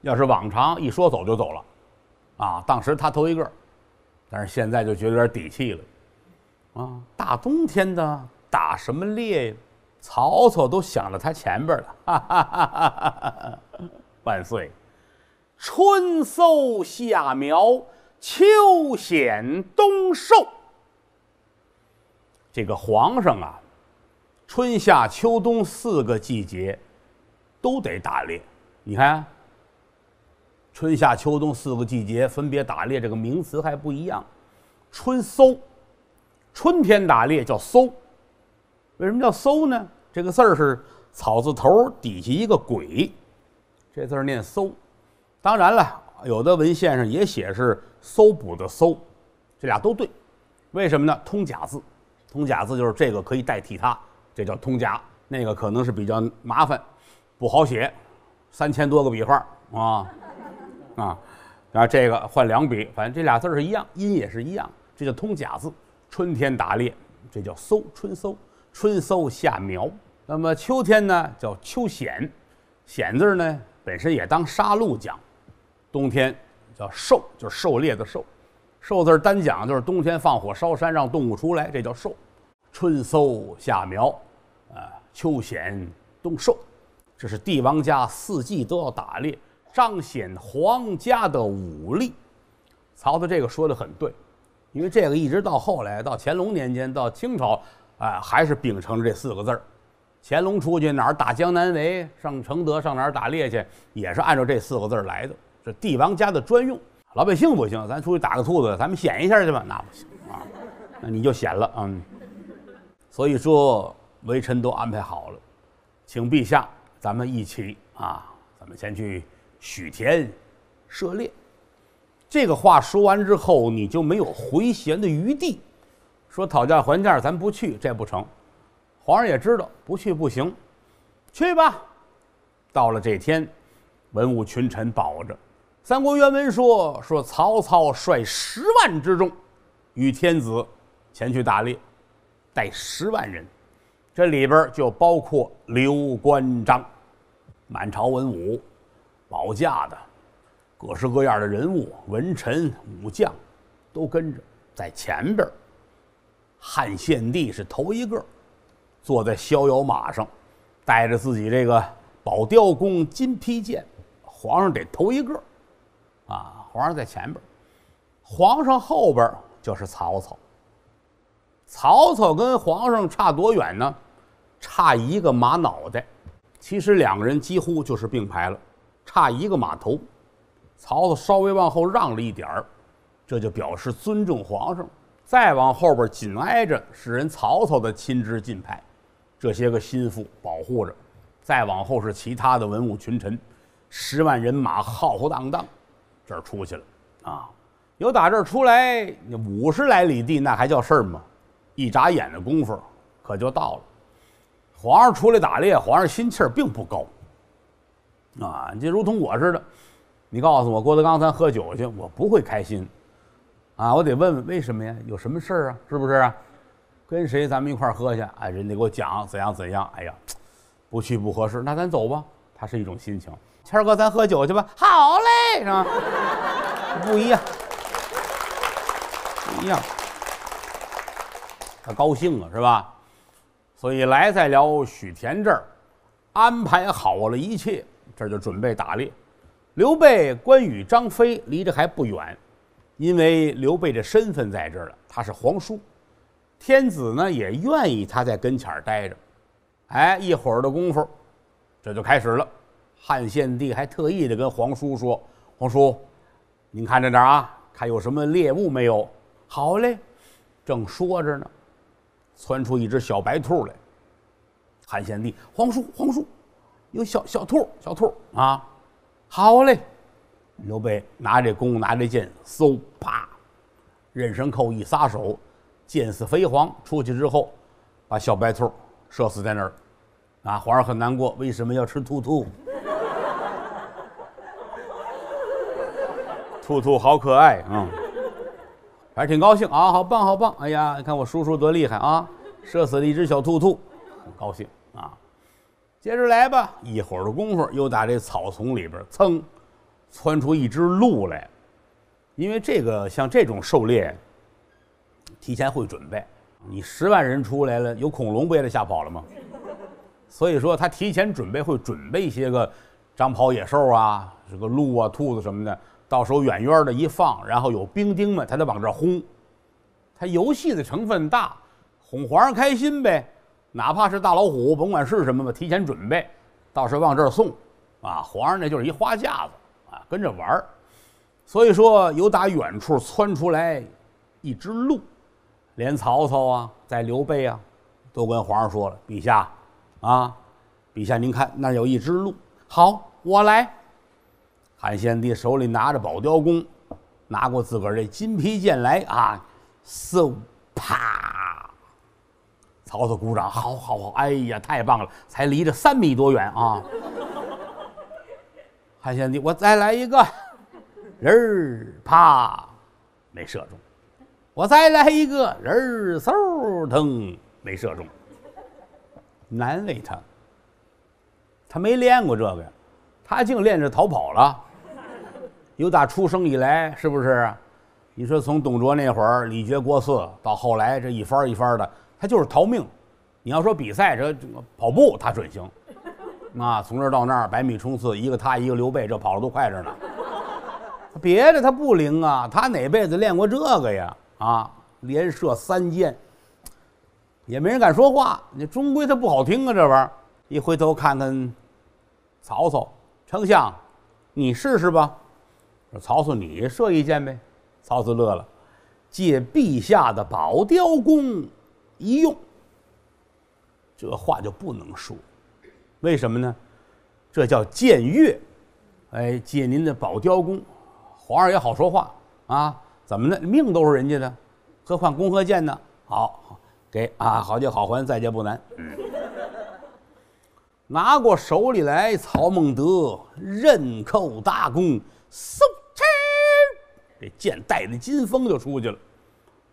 要是往常一说走就走了，啊！当时他头一个，但是现在就觉得有点底气了。啊，大冬天的打什么猎呀？曹操都想到他前边了。哈哈哈哈万岁，春搜夏苗，秋显冬瘦。这个皇上啊，春夏秋冬四个季节都得打猎。你看，春夏秋冬四个季节分别打猎，这个名词还不一样。春搜，春天打猎叫搜。为什么叫搜呢？这个字儿是草字头底下一个鬼，这字儿念搜。当然了，有的文献上也写是搜捕的搜，这俩都对。为什么呢？通假字。通假字就是这个可以代替它，这叫通假。那个可能是比较麻烦，不好写，三千多个笔画啊啊，然后这个换两笔，反正这俩字是一样，音也是一样，这叫通假字。春天打猎，这叫搜春搜，春搜夏苗。那么秋天呢叫秋显，显字呢本身也当杀戮讲，冬天叫狩，就是狩猎的狩。寿字单讲就是冬天放火烧山让动物出来，这叫寿。春搜，夏苗，啊，秋显冬寿，这是帝王家四季都要打猎，彰显皇家的武力。曹操这个说的很对，因为这个一直到后来到乾隆年间到清朝，啊，还是秉承着这四个字儿。乾隆出去哪儿打江南围，上承德上哪儿打猎去，也是按照这四个字儿来的，这帝王家的专用。老百姓不行，咱出去打个兔子，咱们显一下去吧？那不行啊，那你就显了啊。所以说，微臣都安排好了，请陛下，咱们一起啊，咱们先去许田涉猎。这个话说完之后，你就没有回旋的余地。说讨价还价，咱不去，这不成。皇上也知道不去不行，去吧。到了这天，文武群臣保着。三国原文说：“说曹操率十万之众，与天子前去打猎，带十万人，这里边就包括刘关张，满朝文武，保驾的，各式各样的人物，文臣武将都跟着在前边。汉献帝是头一个，坐在逍遥马上，带着自己这个宝雕弓、金披剑，皇上得头一个。”啊，皇上在前边儿，皇上后边儿就是曹操。曹操跟皇上差多远呢？差一个马脑袋，其实两个人几乎就是并排了，差一个马头。曹操稍微往后让了一点儿，这就表示尊重皇上。再往后边紧挨着是人曹操的亲支近派，这些个心腹保护着。再往后是其他的文武群臣，十万人马浩浩荡荡。这儿出去了，啊，有打这儿出来五十来里地，那还叫事儿吗？一眨眼的功夫，可就到了。皇上出来打猎，皇上心气儿并不高。啊，你这如同我似的，你告诉我，郭德纲咱喝酒去，我不会开心。啊，我得问问为什么呀？有什么事儿啊？是不是？跟谁咱们一块儿喝去？哎，人家给我讲怎样怎样。哎呀，不去不合适，那咱走吧。他是一种心情。谦哥，咱喝酒去吧。好嘞，是吧？不一样，不一样。他高兴啊，是吧？所以来在了许田这儿，安排好了一切，这就准备打猎。刘备、关羽、张飞离这还不远，因为刘备这身份在这儿了，他是皇叔，天子呢也愿意他在跟前儿待着。哎，一会儿的功夫，这就开始了。汉献帝还特意的跟皇叔说：“皇叔，您看着点啊，看有什么猎物没有。”好嘞，正说着呢，窜出一只小白兔来。汉献帝：“皇叔，皇叔，有小小兔，小兔啊！”好嘞，刘备拿着弓，拿着箭，嗖啪，任申扣一撒手，箭似飞蝗出去之后，把小白兔射死在那儿。啊，皇上很难过，为什么要吃兔兔？兔兔好可爱啊，还是挺高兴啊，好棒好棒！哎呀，你看我叔叔多厉害啊，射死了一只小兔兔，很高兴啊。接着来吧，一会儿的功夫，又打这草丛里边，蹭，窜出一只鹿来。因为这个像这种狩猎，提前会准备。你十万人出来了，有恐龙不也得吓跑了吗？所以说他提前准备会准备一些个，长跑野兽啊，这个鹿啊、兔子什么的。到时候远远的一放，然后有兵丁们，他得往这轰。他游戏的成分大，哄皇上开心呗。哪怕是大老虎，甭管是什么吧，提前准备，到时候往这儿送。啊，皇上那就是一花架子啊，跟着玩儿。所以说，有打远处窜出来一只鹿，连曹操啊，再刘备啊，都跟皇上说了：“陛下，啊，陛下您看那有一只鹿。”好，我来。汉献帝手里拿着宝雕弓，拿过自个儿这金皮剑来啊，嗖，啪！曹操鼓掌，好好好，哎呀，太棒了！才离着三米多远啊！汉献帝，我再来一个，人儿啪，没射中；我再来一个，人儿嗖腾，没射中。难为他，他没练过这个呀，他净练着逃跑了。由打出生以来，是不是？你说从董卓那会儿李傕郭汜，到后来这一番一番的，他就是逃命。你要说比赛这跑步，他准行。啊，从这儿到那儿百米冲刺，一个他一个刘备，这跑的都快着呢。别的他不灵啊，他哪辈子练过这个呀？啊，连射三箭，也没人敢说话。你终归他不好听啊，这玩意儿。一回头看看，曹操，丞相，你试试吧。说曹操，你射一箭呗？曹操乐了，借陛下的宝雕弓一用。这话就不能说，为什么呢？这叫僭越，哎，借您的宝雕弓，皇上也好说话啊？怎么的？命都是人家的，何况弓和箭呢？好，给啊，好借好还，再借不难。嗯，拿过手里来，曹孟德任扣大弓，嗖！这箭带着金风就出去了，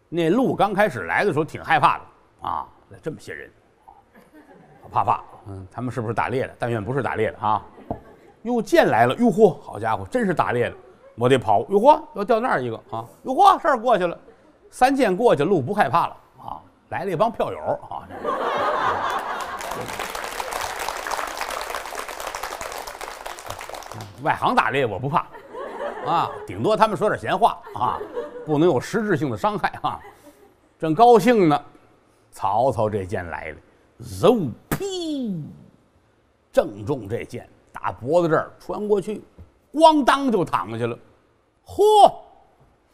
那鹿刚开始来的时候挺害怕的啊，这么些人，怕怕。嗯，他们是不是打猎的？但愿不是打猎的啊。哟，箭来了！哟呵，好家伙，真是打猎的，我得跑。哟呵，要掉那儿一个啊！哟呵，这儿过去了，三箭过去，鹿不害怕了啊。来了一帮票友啊，外行打猎我不怕。啊，顶多他们说点闲话啊，不能有实质性的伤害啊。正高兴呢，曹操这箭来了，嗖，噗，正中这箭，打脖子这儿穿过去，咣当就躺下了。嚯，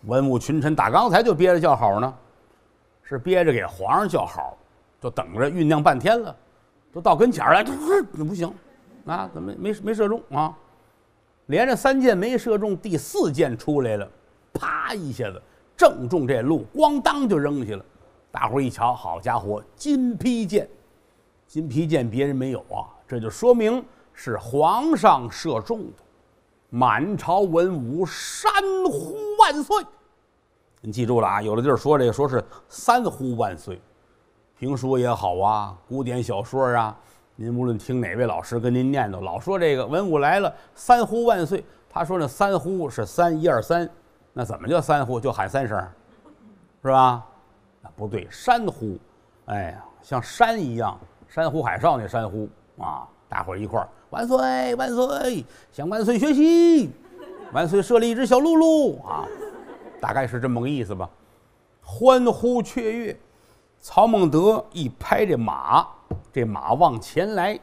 文武群臣打刚才就憋着叫好呢，是憋着给皇上叫好，就等着酝酿半天了，都到跟前儿了，不行，啊，怎么没没射中啊？连着三箭没射中，第四箭出来了，啪一下子正中这鹿，咣当就扔下了。大伙儿一瞧，好家伙，金披箭！金披箭别人没有啊，这就说明是皇上射中的。满朝文武山呼万岁！你记住了啊，有的地儿说这个说是三呼万岁，评书也好啊，古典小说啊。您无论听哪位老师跟您念叨，老说这个文武来了，三呼万岁。他说那三呼是三一二三，那怎么叫三呼？就喊三声，是吧？那不对，山呼，哎呀，像山一样，山呼海啸那山呼啊，大伙儿一块儿万岁万岁，向万岁学习，万岁设立一只小鹿鹿啊，大概是这么个意思吧，欢呼雀跃。曹孟德一拍这马，这马往前来，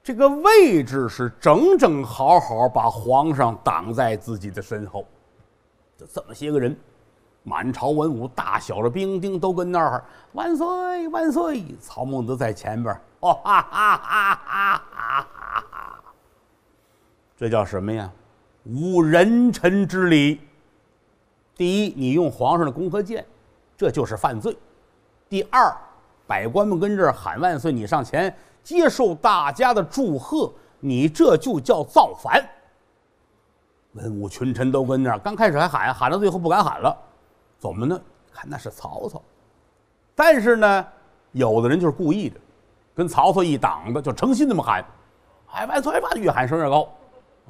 这个位置是整整好好把皇上挡在自己的身后。就这么些个人，满朝文武大小的兵丁都跟那儿，万岁万岁！曹孟德在前边，哦哈哈哈哈哈！这叫什么呀？无人臣之礼。第一，你用皇上的弓和箭，这就是犯罪。第二，百官们跟这儿喊万岁，你上前接受大家的祝贺，你这就叫造反。文武群臣都跟那儿，刚开始还喊，喊到最后不敢喊了，怎么呢？看那是曹操，但是呢，有的人就是故意的，跟曹操一挡的，就诚心那么喊，哎，万岁，万岁，越喊声越高，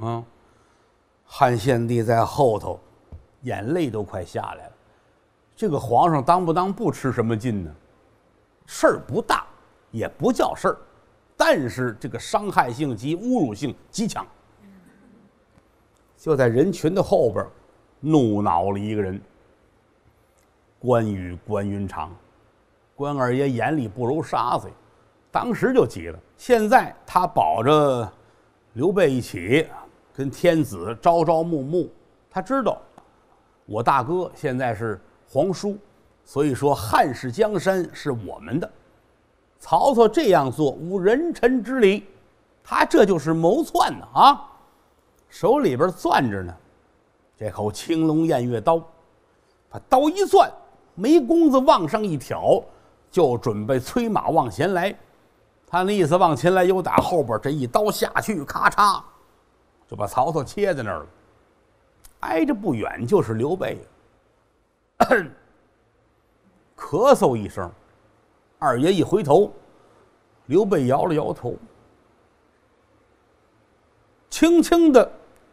啊，汉献帝在后头，眼泪都快下来了。这个皇上当不当不吃什么劲呢？事儿不大，也不叫事儿，但是这个伤害性及侮辱性极强。就在人群的后边，怒恼了一个人——关羽、关云长、关二爷眼里不揉沙子，当时就急了。现在他保着刘备一起，跟天子朝朝暮暮，他知道我大哥现在是。皇叔，所以说汉室江山是我们的。曹操这样做无人臣之礼，他这就是谋篡呢啊！手里边攥着呢，这口青龙偃月刀，把刀一攥，眉弓子往上一挑，就准备催马往前来。他那意思往前来，又打后边这一刀下去，咔嚓，就把曹操切在那儿了。挨着不远就是刘备。咳嗽一声，二爷一回头，刘备摇了摇头，轻轻的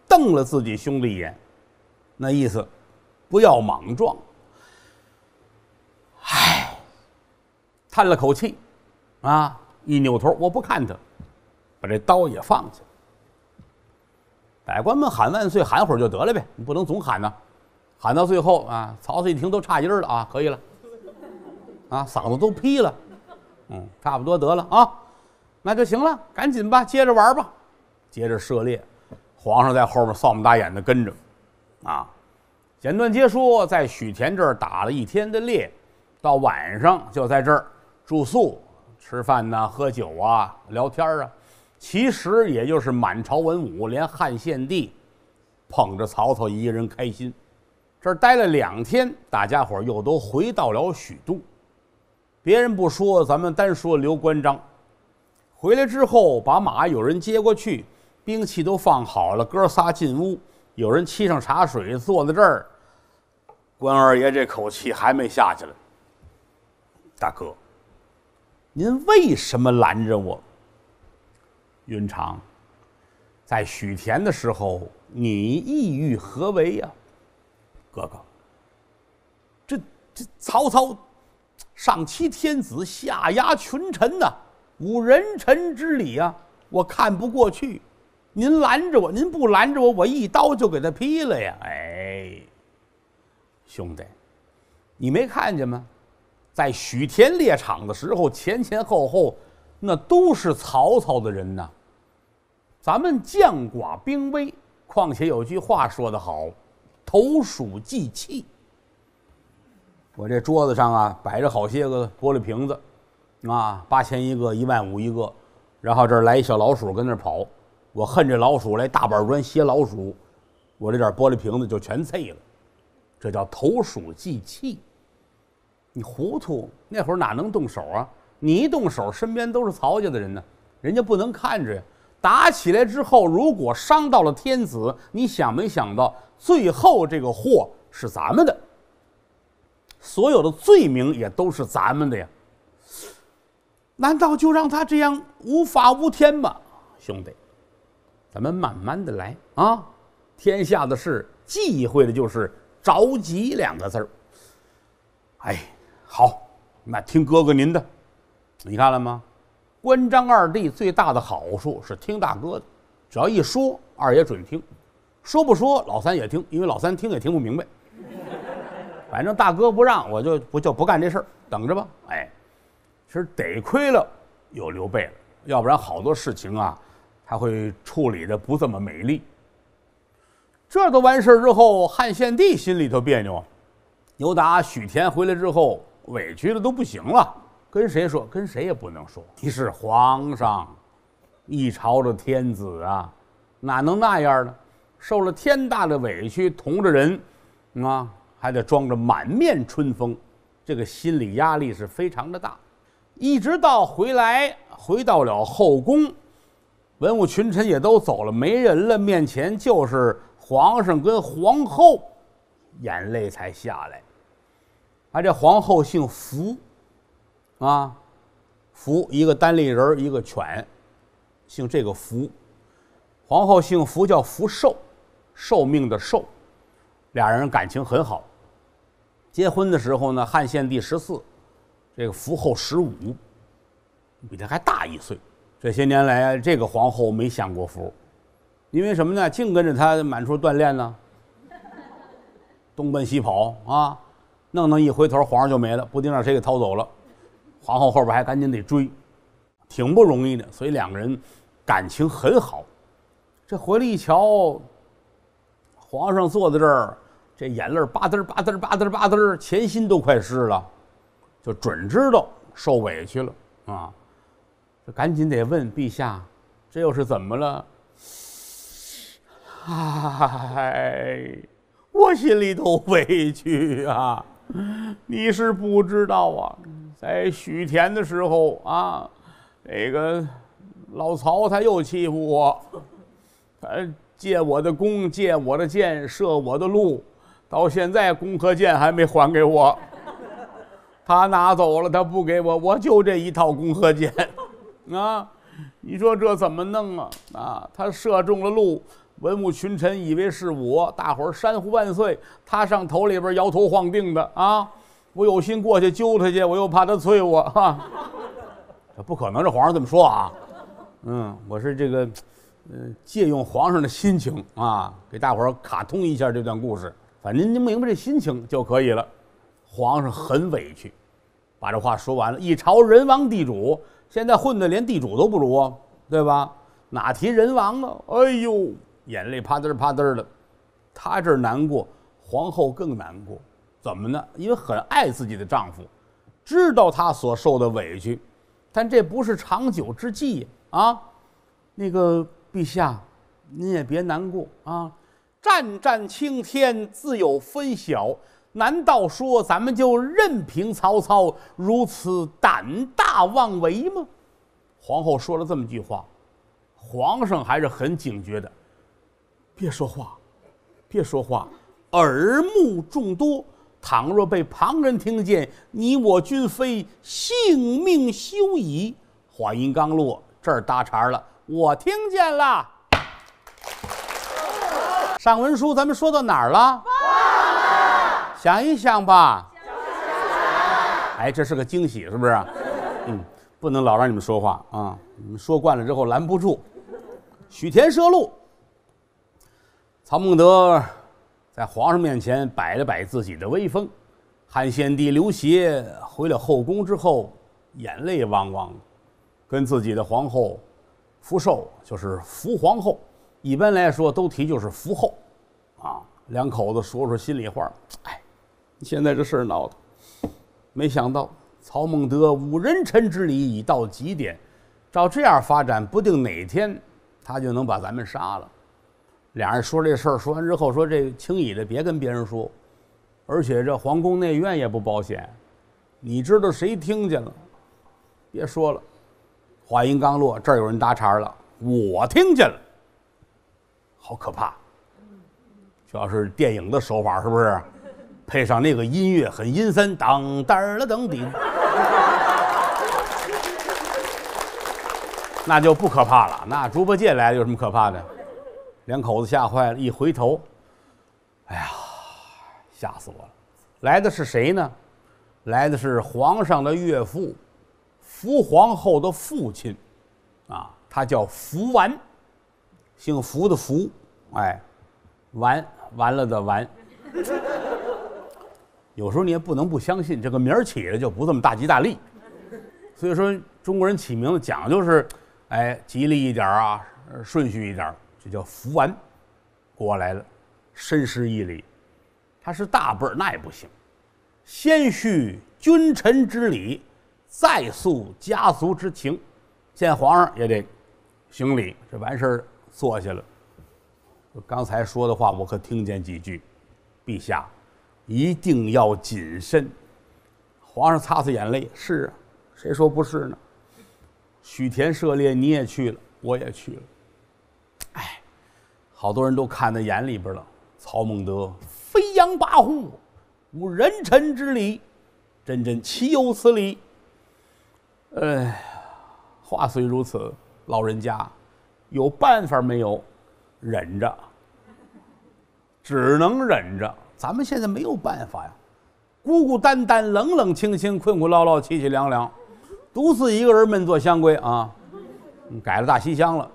瞪了自己兄弟一眼，那意思不要莽撞。唉，叹了口气，啊，一扭头，我不看他，把这刀也放下。百官们喊万岁，喊会儿就得了呗，你不能总喊呢。喊到最后啊，曹操一听都差音儿了啊，可以了，啊，嗓子都劈了，嗯，差不多得了啊，那就行了，赶紧吧，接着玩吧，接着射猎，皇上在后面扫我大眼的跟着，啊，简短结说，在许田这儿打了一天的猎，到晚上就在这儿住宿、吃饭呢、喝酒啊、聊天啊，其实也就是满朝文武，连汉献帝，捧着曹操一个人开心。这儿待了两天，大家伙儿又都回到了许都。别人不说，咱们单说刘关张。回来之后，把马有人接过去，兵器都放好了。哥仨进屋，有人沏上茶水，坐在这儿。关二爷这口气还没下去了，大哥，您为什么拦着我？云长，在许田的时候，你意欲何为呀？哥哥，这这曹操上欺天子，下压群臣呐，无人臣之礼呀！我看不过去，您拦着我，您不拦着我，我一刀就给他劈了呀！哎，兄弟，你没看见吗？在许田猎场的时候，前前后后那都是曹操的人呐。咱们将寡兵微，况且有句话说得好。投鼠忌器。我这桌子上啊，摆着好些个玻璃瓶子，啊，八千一个，一万五一个。然后这儿来一小老鼠跟那儿跑，我恨这老鼠来大板砖歇老鼠，我这点玻璃瓶子就全碎了。这叫投鼠忌器。你糊涂，那会儿哪能动手啊？你一动手，身边都是曹家的人呢，人家不能看着呀。打起来之后，如果伤到了天子，你想没想到？最后，这个祸是咱们的，所有的罪名也都是咱们的呀。难道就让他这样无法无天吗？兄弟，咱们慢慢的来啊。天下的事忌讳的就是着急两个字儿。哎，好，那听哥哥您的。你看了吗？关张二弟最大的好处是听大哥的，只要一说，二爷准听。说不说，老三也听，因为老三听也听不明白。反正大哥不让我，就不就不干这事儿，等着吧。哎，其实得亏了有刘备了，要不然好多事情啊，他会处理的不这么美丽。这都完事儿之后，汉献帝心里头别扭，由打许田回来之后，委屈的都不行了，跟谁说？跟谁也不能说。你是皇上，一朝的天子啊，哪能那样呢？受了天大的委屈，同着人，啊，还得装着满面春风，这个心理压力是非常的大。一直到回来，回到了后宫，文武群臣也都走了，没人了，面前就是皇上跟皇后，眼泪才下来。啊，这皇后姓福，啊，福一个单立人一个犬，姓这个福。皇后姓福，叫福寿。寿命的寿，俩人感情很好。结婚的时候呢，汉献帝十四，这个福后十五，比他还大一岁。这些年来，这个皇后没享过福，因为什么呢？净跟着他满处锻炼呢，东奔西跑啊，弄弄一回头皇上就没了，不定让谁给掏走了。皇后后边还赶紧得追，挺不容易的。所以两个人感情很好。这回来一瞧。皇上坐在这儿，这眼泪吧嗒吧嗒吧嗒吧嗒，前心都快湿了，就准知道受委屈了啊！这赶紧得问陛下，这又是怎么了？哎，我心里头委屈啊！你是不知道啊，在许田的时候啊，那个老曹他又欺负我，他。借我的弓，借我的箭，射我的鹿，到现在弓和箭还没还给我。他拿走了，他不给我，我就这一套弓和箭，啊，你说这怎么弄啊？啊，他射中了鹿，文武群臣以为是我，大伙儿山呼万岁，他上头里边摇头晃腚的啊，我有心过去揪他去，我又怕他催我，哈、这不可能，这皇上这么说啊？嗯，我是这个。嗯，借用皇上的心情啊，给大伙儿卡通一下这段故事。反正您明白这心情就可以了。皇上很委屈，把这话说完了。一朝人王地主，现在混得连地主都不如，啊，对吧？哪提人王啊？哎呦，眼泪啪嗒啪嗒的。他这儿难过，皇后更难过。怎么呢？因为很爱自己的丈夫，知道他所受的委屈，但这不是长久之计啊。那个。陛下，您也别难过啊，战战青天自有分晓。难道说咱们就任凭曹操如此胆大妄为吗？皇后说了这么句话，皇上还是很警觉的。别说话，别说话，耳目众多，倘若被旁人听见，你我均非性命休矣。话音刚落，这儿搭茬了。我听见了。上文书咱们说到哪儿了？想一想吧。哎，这是个惊喜，是不是？嗯，不能老让你们说话啊，你们说惯了之后拦不住。许田摄路，曹孟德在皇上面前摆了摆自己的威风。汉献帝刘协回了后宫之后，眼泪汪汪，跟自己的皇后。福寿就是福皇后，一般来说都提就是福后，啊，两口子说说心里话，哎，现在这事儿闹的，没想到曹孟德五人臣之礼已到极点，照这样发展，不定哪天他就能把咱们杀了。俩人说这事儿说完之后说这轻易的别跟别人说，而且这皇宫内院也不保险，你知道谁听见了，别说了。话音刚落，这儿有人搭茬了。我听见了，好可怕！主要是电影的手法，是不是？配上那个音乐，很阴森。当当了当的，那就不可怕了。那猪八戒来了有什么可怕的？两口子吓坏了，一回头，哎呀，吓死我了！来的是谁呢？来的是皇上的岳父。福皇后的父亲，啊，他叫福完，姓福的福，哎，完完了的完。有时候你也不能不相信，这个名儿起的就不这么大吉大利。所以说中国人起名字讲究是，哎，吉利一点啊，顺序一点就叫福完，过来了，深施一礼。他是大辈儿，那也不行，先叙君臣之礼。再诉家族之情，见皇上也得行礼。这完事儿坐下了。刚才说的话，我可听见几句。陛下，一定要谨慎。皇上擦擦眼泪。是啊，谁说不是呢？许田涉猎，你也去了，我也去了。哎，好多人都看在眼里边了。曹孟德飞扬跋扈，无人臣之礼，真真岂有此理！哎呀，话虽如此，老人家有办法没有？忍着，只能忍着。咱们现在没有办法呀，孤孤单单、冷冷清清、困困劳劳、凄凄凉凉，独自一个人闷坐香闺啊，改了大西厢了。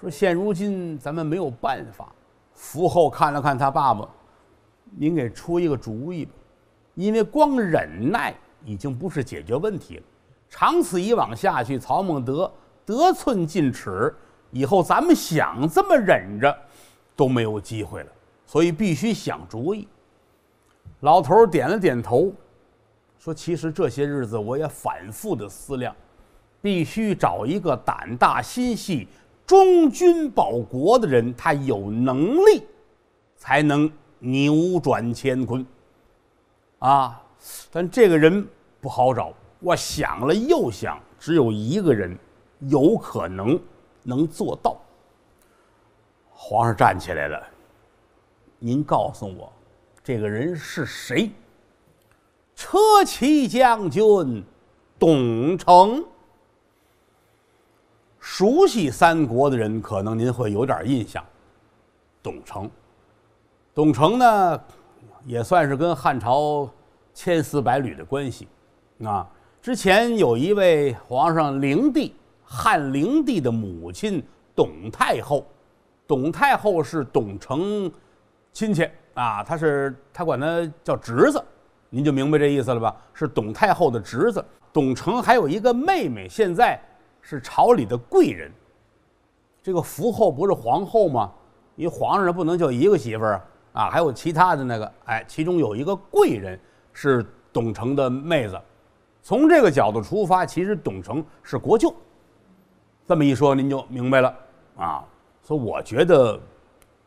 说现如今咱们没有办法，福后看了看他爸爸，您给出一个主意吧，因为光忍耐。已经不是解决问题了，长此以往下去，曹孟德得寸进尺，以后咱们想这么忍着，都没有机会了。所以必须想主意。老头点了点头，说：“其实这些日子我也反复的思量，必须找一个胆大心细、忠君保国的人，他有能力，才能扭转乾坤。”啊。但这个人不好找，我想了又想，只有一个人有可能能做到。皇上站起来了，您告诉我，这个人是谁？车骑将军董承。熟悉三国的人可能您会有点印象，董承。董承呢，也算是跟汉朝。千丝百缕的关系，啊，之前有一位皇上灵帝，汉灵帝的母亲董太后，董太后是董承亲戚啊，他是他管他叫侄子，您就明白这意思了吧？是董太后的侄子。董承还有一个妹妹，现在是朝里的贵人，这个福后不是皇后吗？一皇上不能就一个媳妇儿啊，啊，还有其他的那个，哎，其中有一个贵人。是董承的妹子，从这个角度出发，其实董承是国舅。这么一说，您就明白了啊。所以我觉得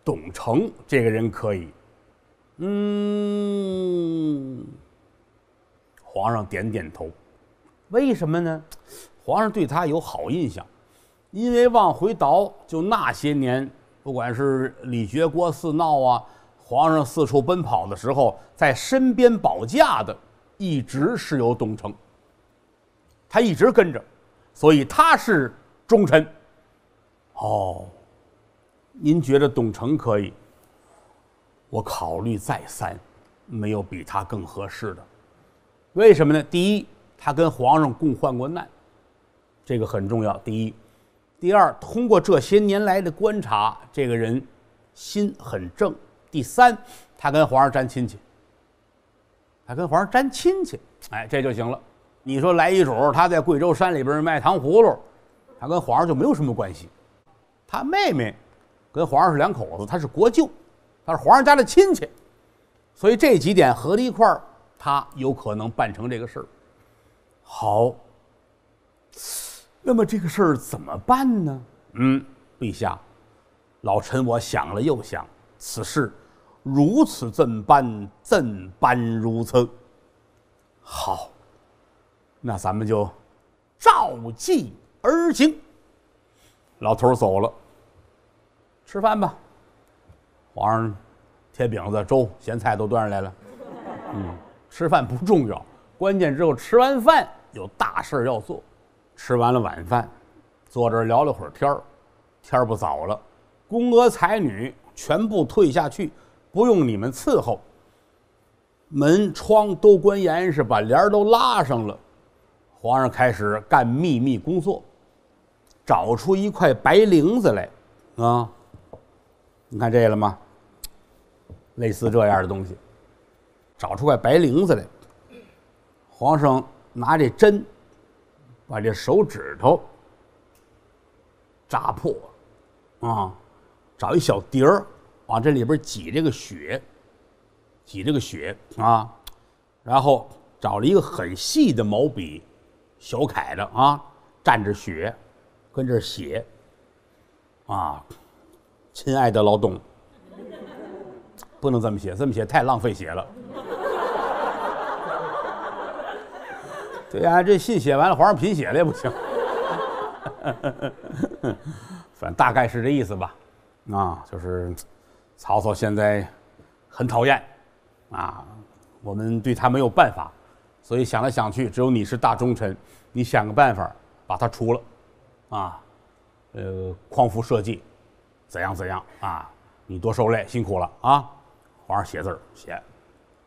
董承这个人可以。嗯，皇上点点头。为什么呢？皇上对他有好印象，因为往回倒，就那些年，不管是李傕郭汜闹啊。皇上四处奔跑的时候，在身边保驾的一直是由董承。他一直跟着，所以他是忠臣。哦，您觉得董承可以？我考虑再三，没有比他更合适的。为什么呢？第一，他跟皇上共患过难，这个很重要。第一，第二，通过这些年来的观察，这个人心很正。第三，他跟皇上沾亲戚。他跟皇上沾亲戚，哎，这就行了。你说来一主，他在贵州山里边卖糖葫芦，他跟皇上就没有什么关系。他妹妹跟皇上是两口子，他是国舅，他是皇上家的亲戚，所以这几点合在一块儿，他有可能办成这个事儿。好，那么这个事儿怎么办呢？嗯，陛下，老臣我想了又想，此事。如此，这般，这般如此。好，那咱们就照计而行。老头儿走了，吃饭吧。皇上，贴饼子、粥、咸菜都端上来了。嗯，吃饭不重要，关键之后吃完饭有大事要做。吃完了晚饭，坐这儿聊了会儿天儿，天儿不早了，宫娥才女全部退下去。不用你们伺候，门窗都关严实，把帘儿都拉上了。皇上开始干秘密工作，找出一块白绫子来，啊，你看这了吗？类似这样的东西，找出块白绫子来。皇上拿这针，把这手指头扎破，啊，找一小碟儿。往这里边挤这个血，挤这个血啊，然后找了一个很细的毛笔，小楷的啊，蘸着血，跟这儿写。啊，亲爱的劳动，不能这么写，这么写太浪费血了。对呀，这信写完了，皇上贫血了也不行。反正大概是这意思吧，啊，就是。曹操现在很讨厌啊，我们对他没有办法，所以想来想去，只有你是大忠臣，你想个办法把他除了啊，呃，匡扶社稷，怎样怎样啊？你多受累辛苦了啊！皇上写字儿写，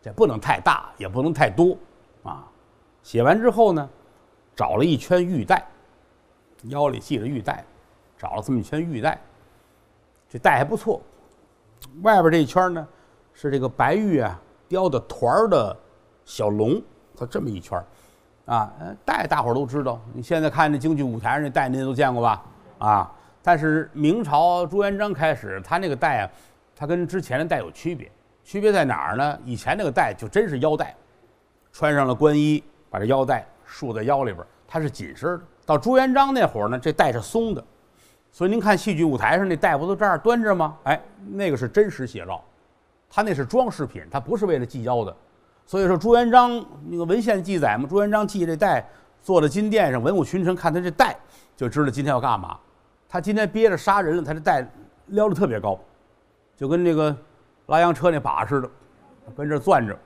这不能太大，也不能太多啊。写完之后呢，找了一圈玉带，腰里系着玉带，找了这么一圈玉带，这带还不错。外边这一圈呢，是这个白玉啊雕的团儿的小龙，它这么一圈儿，啊，带大伙都知道。你现在看那京剧舞台上那带，您都见过吧？啊，但是明朝朱元璋开始，他那个带，啊，他跟之前的带有区别。区别在哪儿呢？以前那个带就真是腰带，穿上了官衣，把这腰带束在腰里边，它是紧身的。到朱元璋那会儿呢，这带是松的。所以您看戏剧舞台上那带不都这样端着吗？哎，那个是真实写照，他那是装饰品，他不是为了祭腰的。所以说朱元璋那个文献记载嘛，朱元璋祭这带，坐在金殿上，文武群臣看他这带，就知道今天要干嘛。他今天憋着杀人了，他这带撩得特别高，就跟那个拉洋车那把似的，跟这儿攥着，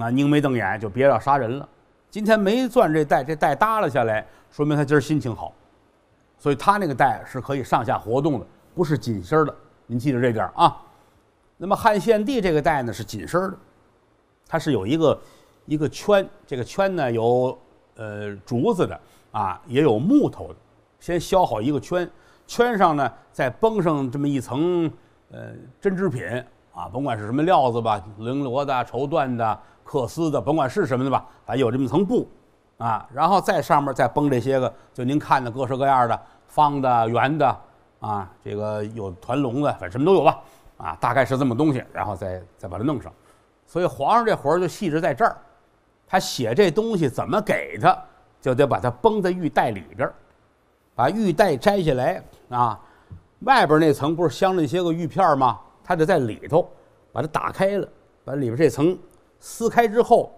啊，凝眉瞪眼就憋着杀人了。今天没攥这带，这带耷拉下来，说明他今儿心情好。所以它那个带是可以上下活动的，不是紧身儿的。您记住这点儿啊。那么汉献帝这个带呢是紧身儿的，它是有一个一个圈，这个圈呢有呃竹子的啊，也有木头的。先削好一个圈，圈上呢再绷上这么一层呃针织品啊，甭管是什么料子吧，绫罗的、绸缎的、缂丝的，甭管是什么的吧，反正有这么层布。啊，然后再上面再崩这些个，就您看的各式各样的方的、圆的，啊，这个有团龙的，反正什么都有吧，啊，大概是这么东西，然后再再把它弄上，所以皇上这活儿就细致在这儿，他写这东西怎么给他，就得把它崩在玉带里边，把玉带摘下来啊，外边那层不是镶了一些个玉片吗？他得在里头把它打开了，把里边这层撕开之后。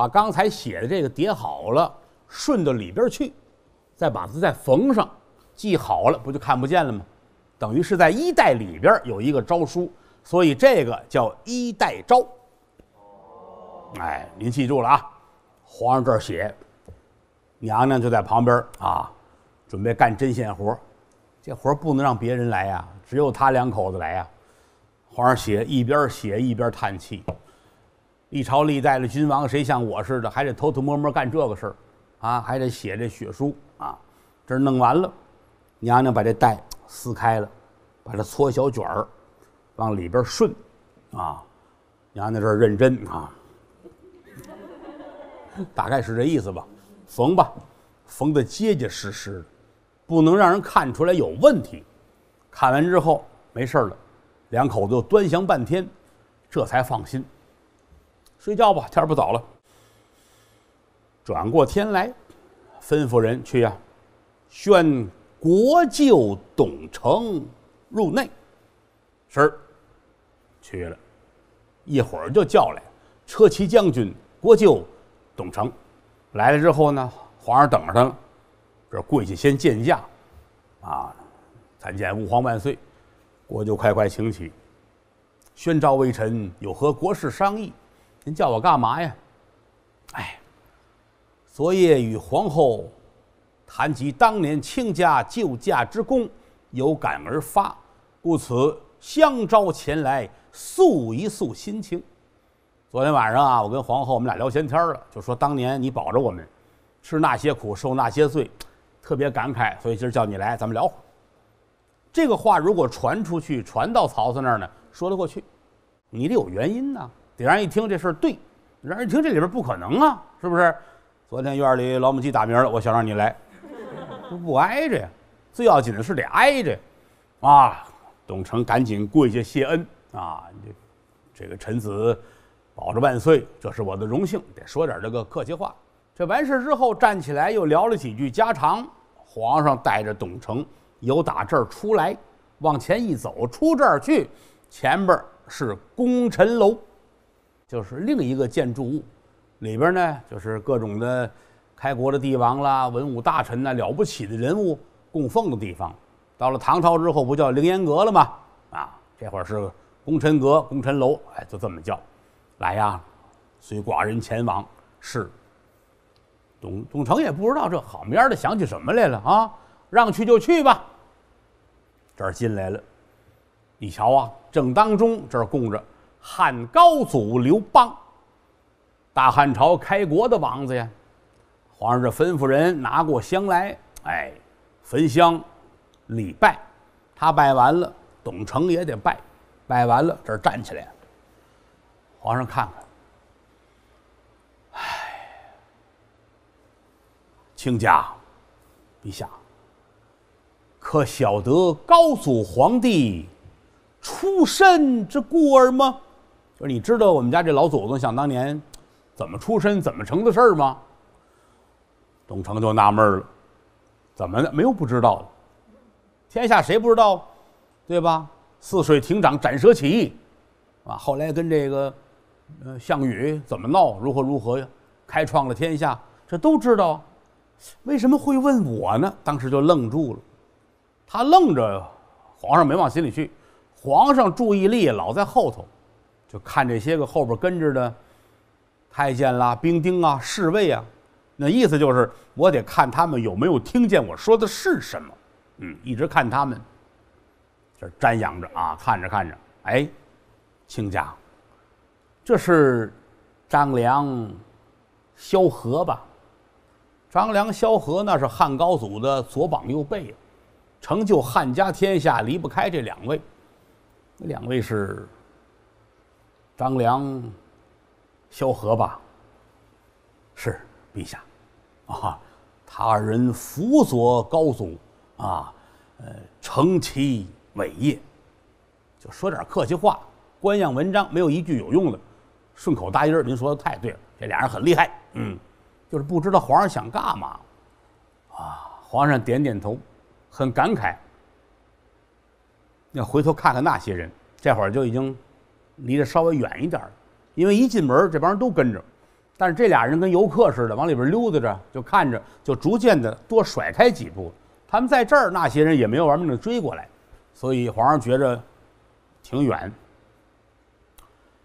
把刚才写的这个叠好了，顺到里边去，再把它再缝上，系好了，不就看不见了吗？等于是在衣袋里边有一个招书，所以这个叫衣带诏。哎，您记住了啊！皇上这儿写，娘娘就在旁边啊，准备干针线活儿。这活儿不能让别人来呀，只有他两口子来啊。皇上写，一边写一边叹气。历朝历代的君王，谁像我似的，还得偷偷摸摸干这个事儿，啊，还得写这血书啊。这弄完了，娘娘把这带撕开了，把它搓小卷儿，往里边顺，啊，娘娘这儿认真啊。大概是这意思吧，缝吧，缝得结结实实的，不能让人看出来有问题。看完之后没事儿了，两口子端详半天，这才放心。睡觉吧，天儿不早了。转过天来，吩咐人去呀，宣国舅董承入内。是，去了，一会儿就叫来车骑将军国舅董承。来了之后呢，皇上等着他，这跪下先见驾，啊，参见吾皇万岁，国舅快快请起，宣召微臣有何国事商议。您叫我干嘛呀？哎，昨夜与皇后谈及当年亲家救驾之功，有感而发，故此相招前来诉一诉心情。昨天晚上啊，我跟皇后我们俩聊闲天了，就说当年你保着我们，吃那些苦，受那些罪，特别感慨，所以今儿叫你来，咱们聊会儿。这个话如果传出去，传到曹操那儿呢，说得过去，你得有原因呐。李然一听这事儿对，李然一听这里边不可能啊，是不是？昨天院里老母鸡打鸣了，我想让你来，这不挨着呀。最要紧的是得挨着，啊！董成赶紧跪下谢恩啊！这这个臣子保着万岁，这是我的荣幸，得说点这个客气话。这完事之后站起来又聊了几句家常，皇上带着董成由打这儿出来，往前一走出这儿去，前边是功臣楼。就是另一个建筑物，里边呢就是各种的开国的帝王啦、文武大臣呐、了不起的人物供奉的地方。到了唐朝之后，不叫凌烟阁了吗？啊，这会儿是功臣阁、功臣楼，哎，就这么叫。来呀，随寡人前往。是。董董承也不知道这好面的想起什么来了啊，让去就去吧。这儿进来了，你瞧啊，正当中这儿供着。汉高祖刘邦，大汉朝开国的王子呀！皇上这吩咐人拿过香来，哎，焚香礼拜。他拜完了，董承也得拜，拜完了，这儿站起来。皇上看看，哎，亲家，陛下，可晓得高祖皇帝出身之故儿吗？说你知道我们家这老祖宗想当年怎么出身、怎么成的事儿吗？董承就纳闷了，怎么的没有不知道的？天下谁不知道，对吧？泗水亭长斩蛇起义，啊，后来跟这个呃项羽怎么闹，如何如何呀，开创了天下，这都知道。为什么会问我呢？当时就愣住了，他愣着，皇上没往心里去，皇上注意力老在后头。就看这些个后边跟着的太监啦、兵丁啊、侍卫啊，那意思就是我得看他们有没有听见我说的是什么。嗯，一直看他们，这瞻仰着啊，看着看着，哎，亲家，这是张良、萧何吧？张良、萧何那是汉高祖的左膀右臂，成就汉家天下离不开这两位。那两位是？张良、萧何吧。是陛下，啊，他二人辅佐高祖，啊，呃，成其伟业。就说点客气话，官样文章没有一句有用的，顺口答音您说的太对了，这俩人很厉害。嗯，就是不知道皇上想干嘛。啊，皇上点点头，很感慨。要回头看看那些人，这会儿就已经。离得稍微远一点因为一进门这帮人都跟着，但是这俩人跟游客似的往里边溜达着，就看着就逐渐的多甩开几步。他们在这儿，那些人也没有玩命的追过来，所以皇上觉着挺远。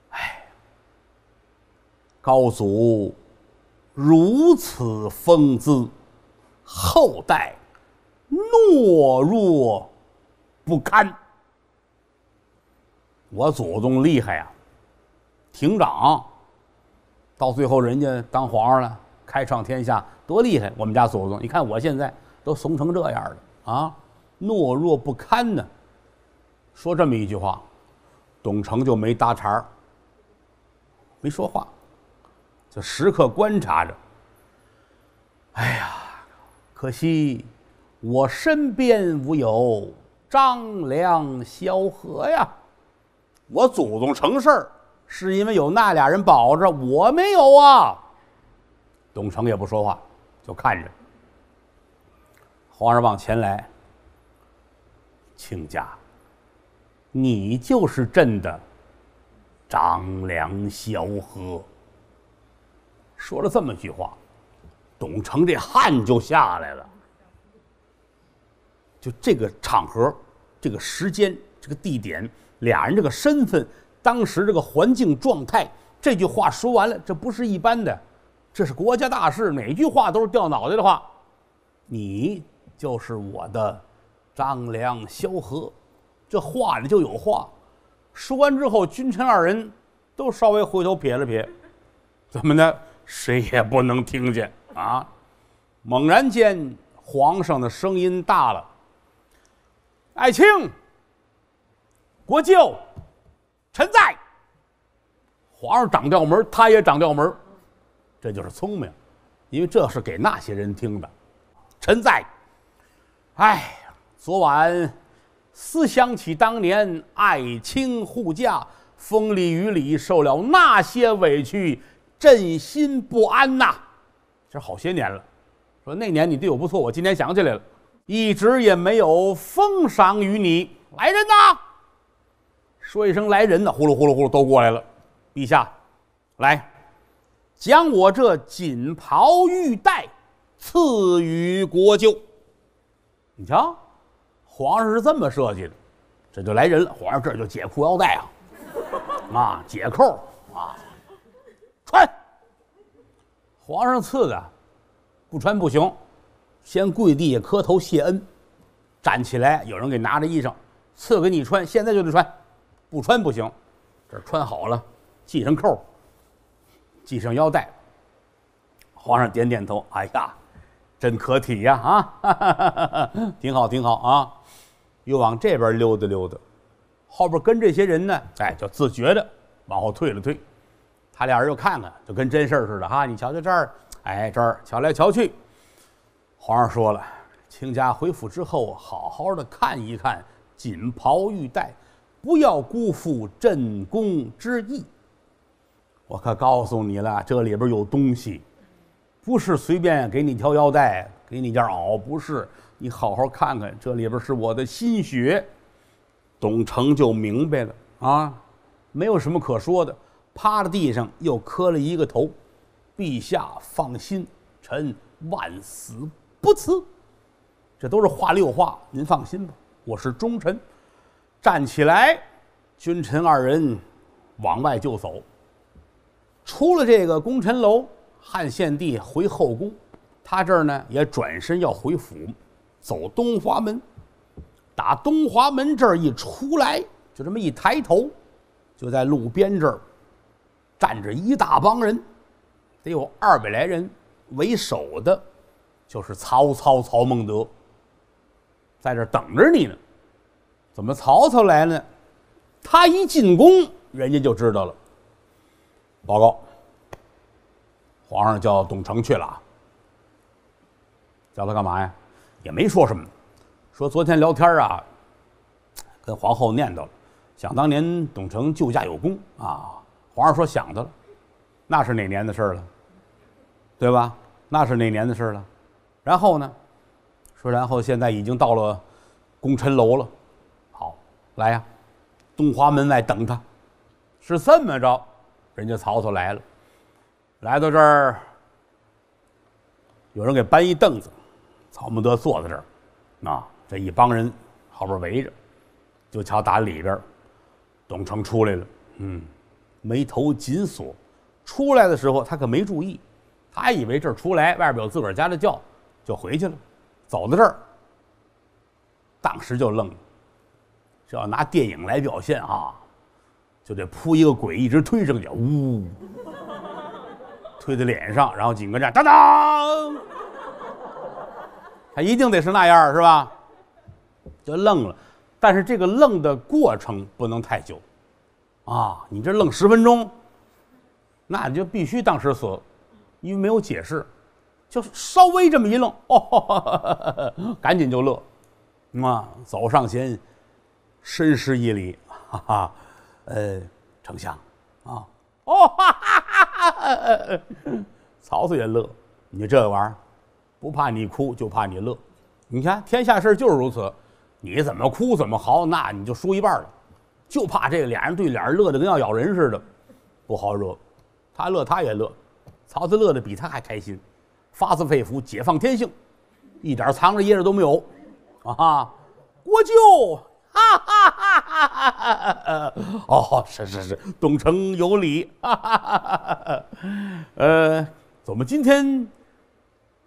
哎，高祖如此风姿，后代懦弱不堪。我祖宗厉害呀，亭长，到最后人家当皇上了，开创天下，多厉害！我们家祖宗，你看我现在都怂成这样了啊，懦弱不堪呢。说这么一句话，董承就没搭茬儿，没说话，就时刻观察着。哎呀，可惜我身边无有张良、萧何呀。我祖宗成事儿，是因为有那俩人保着，我没有啊。董承也不说话，就看着。皇上往前来，亲家，你就是朕的张良萧何。说了这么句话，董承这汗就下来了。就这个场合，这个时间，这个地点。俩人这个身份，当时这个环境状态，这句话说完了，这不是一般的，这是国家大事，哪句话都是掉脑袋的话。你就是我的张良、萧何，这话里就有话。说完之后，君臣二人都稍微回头撇了撇，怎么的？谁也不能听见啊！猛然间，皇上的声音大了：“爱卿。”国舅，臣在。皇上长调门，他也长调门，这就是聪明，因为这是给那些人听的。臣在。哎呀，昨晚思想起当年爱卿护驾，风里雨里受了那些委屈，朕心不安呐。这好些年了，说那年你对我不错，我今天想起来了，一直也没有封赏于你。来人呐！说一声来人呢，呼噜呼噜呼噜都过来了，陛下，来，将我这锦袍玉带赐予国舅。你瞧，皇上是这么设计的，这就来人了。皇上这就解裤腰带啊，啊，解扣啊，穿。皇上赐的，不穿不行，先跪地下磕头谢恩，站起来，有人给拿着衣裳，赐给你穿，现在就得穿。不穿不行，这穿好了，系上扣系上腰带。皇上点点头，哎呀，真可体呀啊，哈哈哈哈，挺好挺好啊，又往这边溜达溜达，后边跟这些人呢，哎，就自觉的往后退了退。他俩人又看看，就跟真事儿似的哈，你瞧瞧这儿，哎，这儿瞧来瞧去。皇上说了，卿家回府之后，好好的看一看锦袍玉带。不要辜负朕功之意。我可告诉你了，这里边有东西，不是随便给你条腰带，给你件袄，不是。你好好看看，这里边是我的心血。董成就明白了啊，没有什么可说的，趴在地上又磕了一个头。陛下放心，臣万死不辞。这都是话里有话，您放心吧，我是忠臣。站起来，君臣二人往外就走。出了这个功臣楼，汉献帝回后宫，他这儿呢也转身要回府，走东华门。打东华门这儿一出来，就这么一抬头，就在路边这儿站着一大帮人，得有二百来人，为首的，就是曹操曹孟德，在这儿等着你呢。怎么曹操来呢？他一进宫，人家就知道了。报告，皇上叫董承去了，叫他干嘛呀？也没说什么，说昨天聊天啊，跟皇后念叨了，想当年董承救驾有功啊。皇上说想他了，那是哪年的事儿了，对吧？那是哪年的事儿了？然后呢，说然后现在已经到了功臣楼了。来呀，东华门外等他，是这么着，人家曹操来了，来到这儿，有人给搬一凳子，曹孟德坐在这儿，啊，这一帮人后边围着，就瞧打里边，董承出来了，嗯，眉头紧锁，出来的时候他可没注意，他以为这儿出来外边有自个儿家的轿，就回去了，走到这儿，当时就愣了。就要拿电影来表现啊，就得扑一个鬼，一直推上去，呜，推在脸上，然后紧跟着当当，他一定得是那样，是吧？就愣了，但是这个愣的过程不能太久，啊，你这愣十分钟，那你就必须当时死，因为没有解释，就稍微这么一愣，哦，赶紧就乐，啊，走上前。深施一礼，哈哈，呃，丞相，啊，哦，哈哈曹操也乐。你这玩意儿，不怕你哭，就怕你乐。你看天下事儿就是如此，你怎么哭怎么嚎，那你就输一半了。就怕这个俩人对脸儿乐得跟要咬人似的，不好惹。他乐，他也乐。曹操乐得比他还开心，发自肺腑，解放天性，一点藏着掖着都没有。啊哈，国舅。哈，哈哈哈！哦，是是是，董承有礼。呃，怎么今天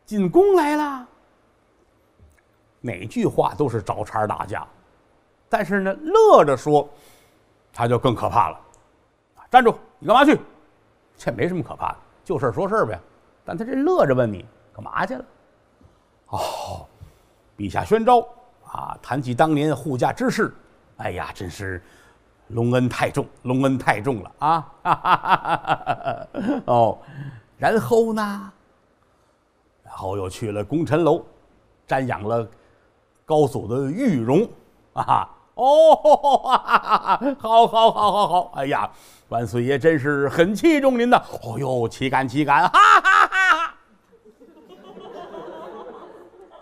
进宫来了？哪句话都是找茬打架，但是呢，乐着说，他就更可怕了。站住，你干嘛去？这没什么可怕的，就事儿说事儿呗。但他这乐着问你干嘛去了？哦，陛下宣召。啊，谈起当年护驾之事，哎呀，真是隆恩太重，隆恩太重了啊！哦，然后呢？然后又去了功臣楼，瞻仰了高祖的玉容啊！哦，好好好好好！哎呀，万岁爷真是很器重您呐！哦呦，岂敢岂敢！哈哈哈哈！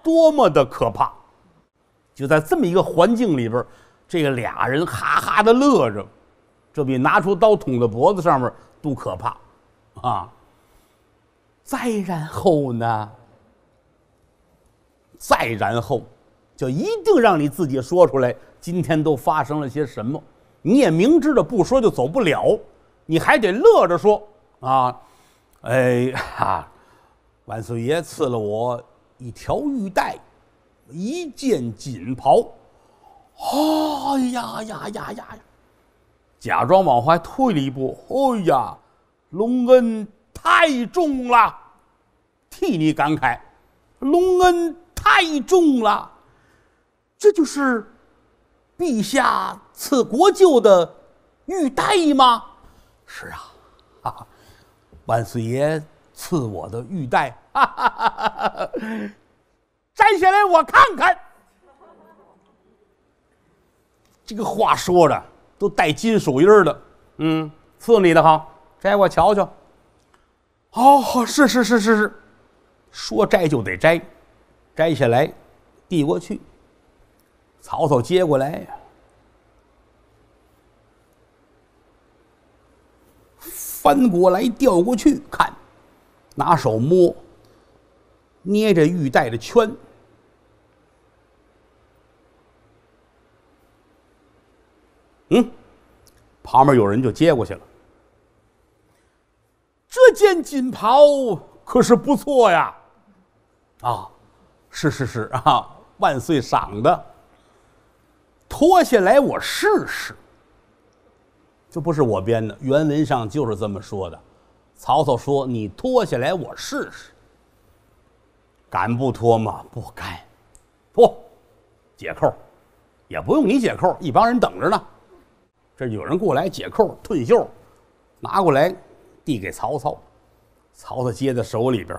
多么的可怕！就在这么一个环境里边，这个俩人哈哈的乐着，这比拿出刀捅在脖子上面都可怕，啊！再然后呢？再然后，就一定让你自己说出来，今天都发生了些什么？你也明知道不说就走不了，你还得乐着说啊！哎哈，万岁爷赐了我一条玉带。一件锦袍，哎呀呀呀呀呀！假装往回退了一步。哎呀，隆恩太重了，替你感慨，隆恩太重了。这就是陛下赐国舅的玉带吗？是啊，哈哈，万岁爷赐我的玉带，哈哈哈哈哈！摘下来，我看看。这个话说的都带金属音的，嗯，刺你的哈，摘我瞧瞧。哦，是是是是是，说摘就得摘，摘下来，递过去。曹操接过来，翻过来，调过去，看，拿手摸，捏着玉带的圈。嗯，旁边有人就接过去了。这件锦袍可是不错呀！啊，是是是啊，万岁赏的。脱下来我试试。这不是我编的，原文上就是这么说的。曹操说：“你脱下来我试试。”敢不脱吗？不敢。脱，解扣，也不用你解扣，一帮人等着呢。这有人过来解扣、褪袖，拿过来递给曹操，曹操接在手里边，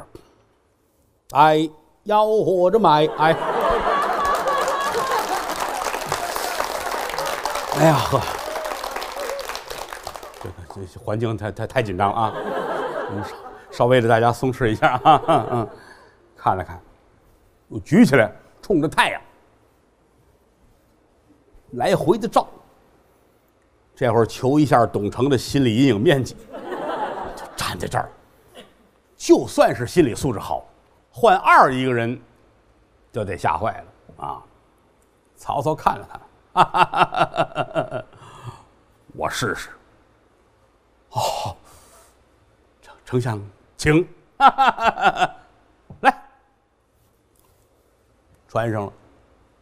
哎，吆喝着买，哎，哎呀呵，这这环境太太太紧张了啊，稍微的大家松弛一下啊，嗯，看了看，又举起来冲着太阳来回的照。这会儿求一下董承的心理阴影面积，就站在这儿，就算是心理素质好，换二一个人就得吓坏了啊！曹操看了看，我试试。哦，丞丞相，请 来，穿上了，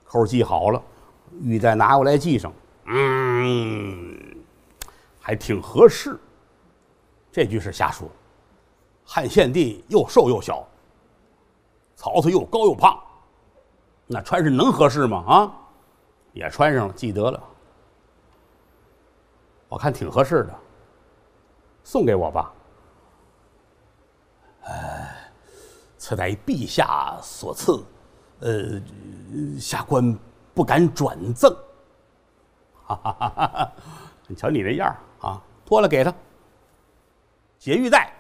扣系好了，玉带拿过来系上，嗯。还挺合适，这句是瞎说。汉献帝又瘦又小，曹操又高又胖，那穿上能合适吗？啊，也穿上了，记得了。我看挺合适的，送给我吧。哎，此乃陛下所赐，呃，下官不敢转赠。哈哈哈哈你瞧你这样儿。啊，脱了给他。解玉带，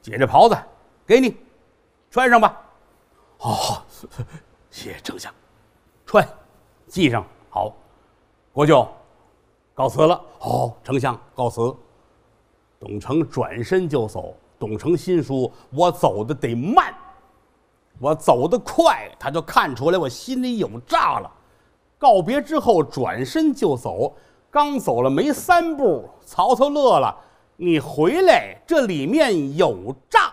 解这袍子，给你，穿上吧。好，谢谢丞相，穿，系上。好，国舅，告辞了。好，丞相告辞。董承转身就走。董承心说：我走的得慢，我走得快，他就看出来我心里有诈了。告别之后，转身就走。刚走了没三步，曹操乐了：“你回来，这里面有诈。”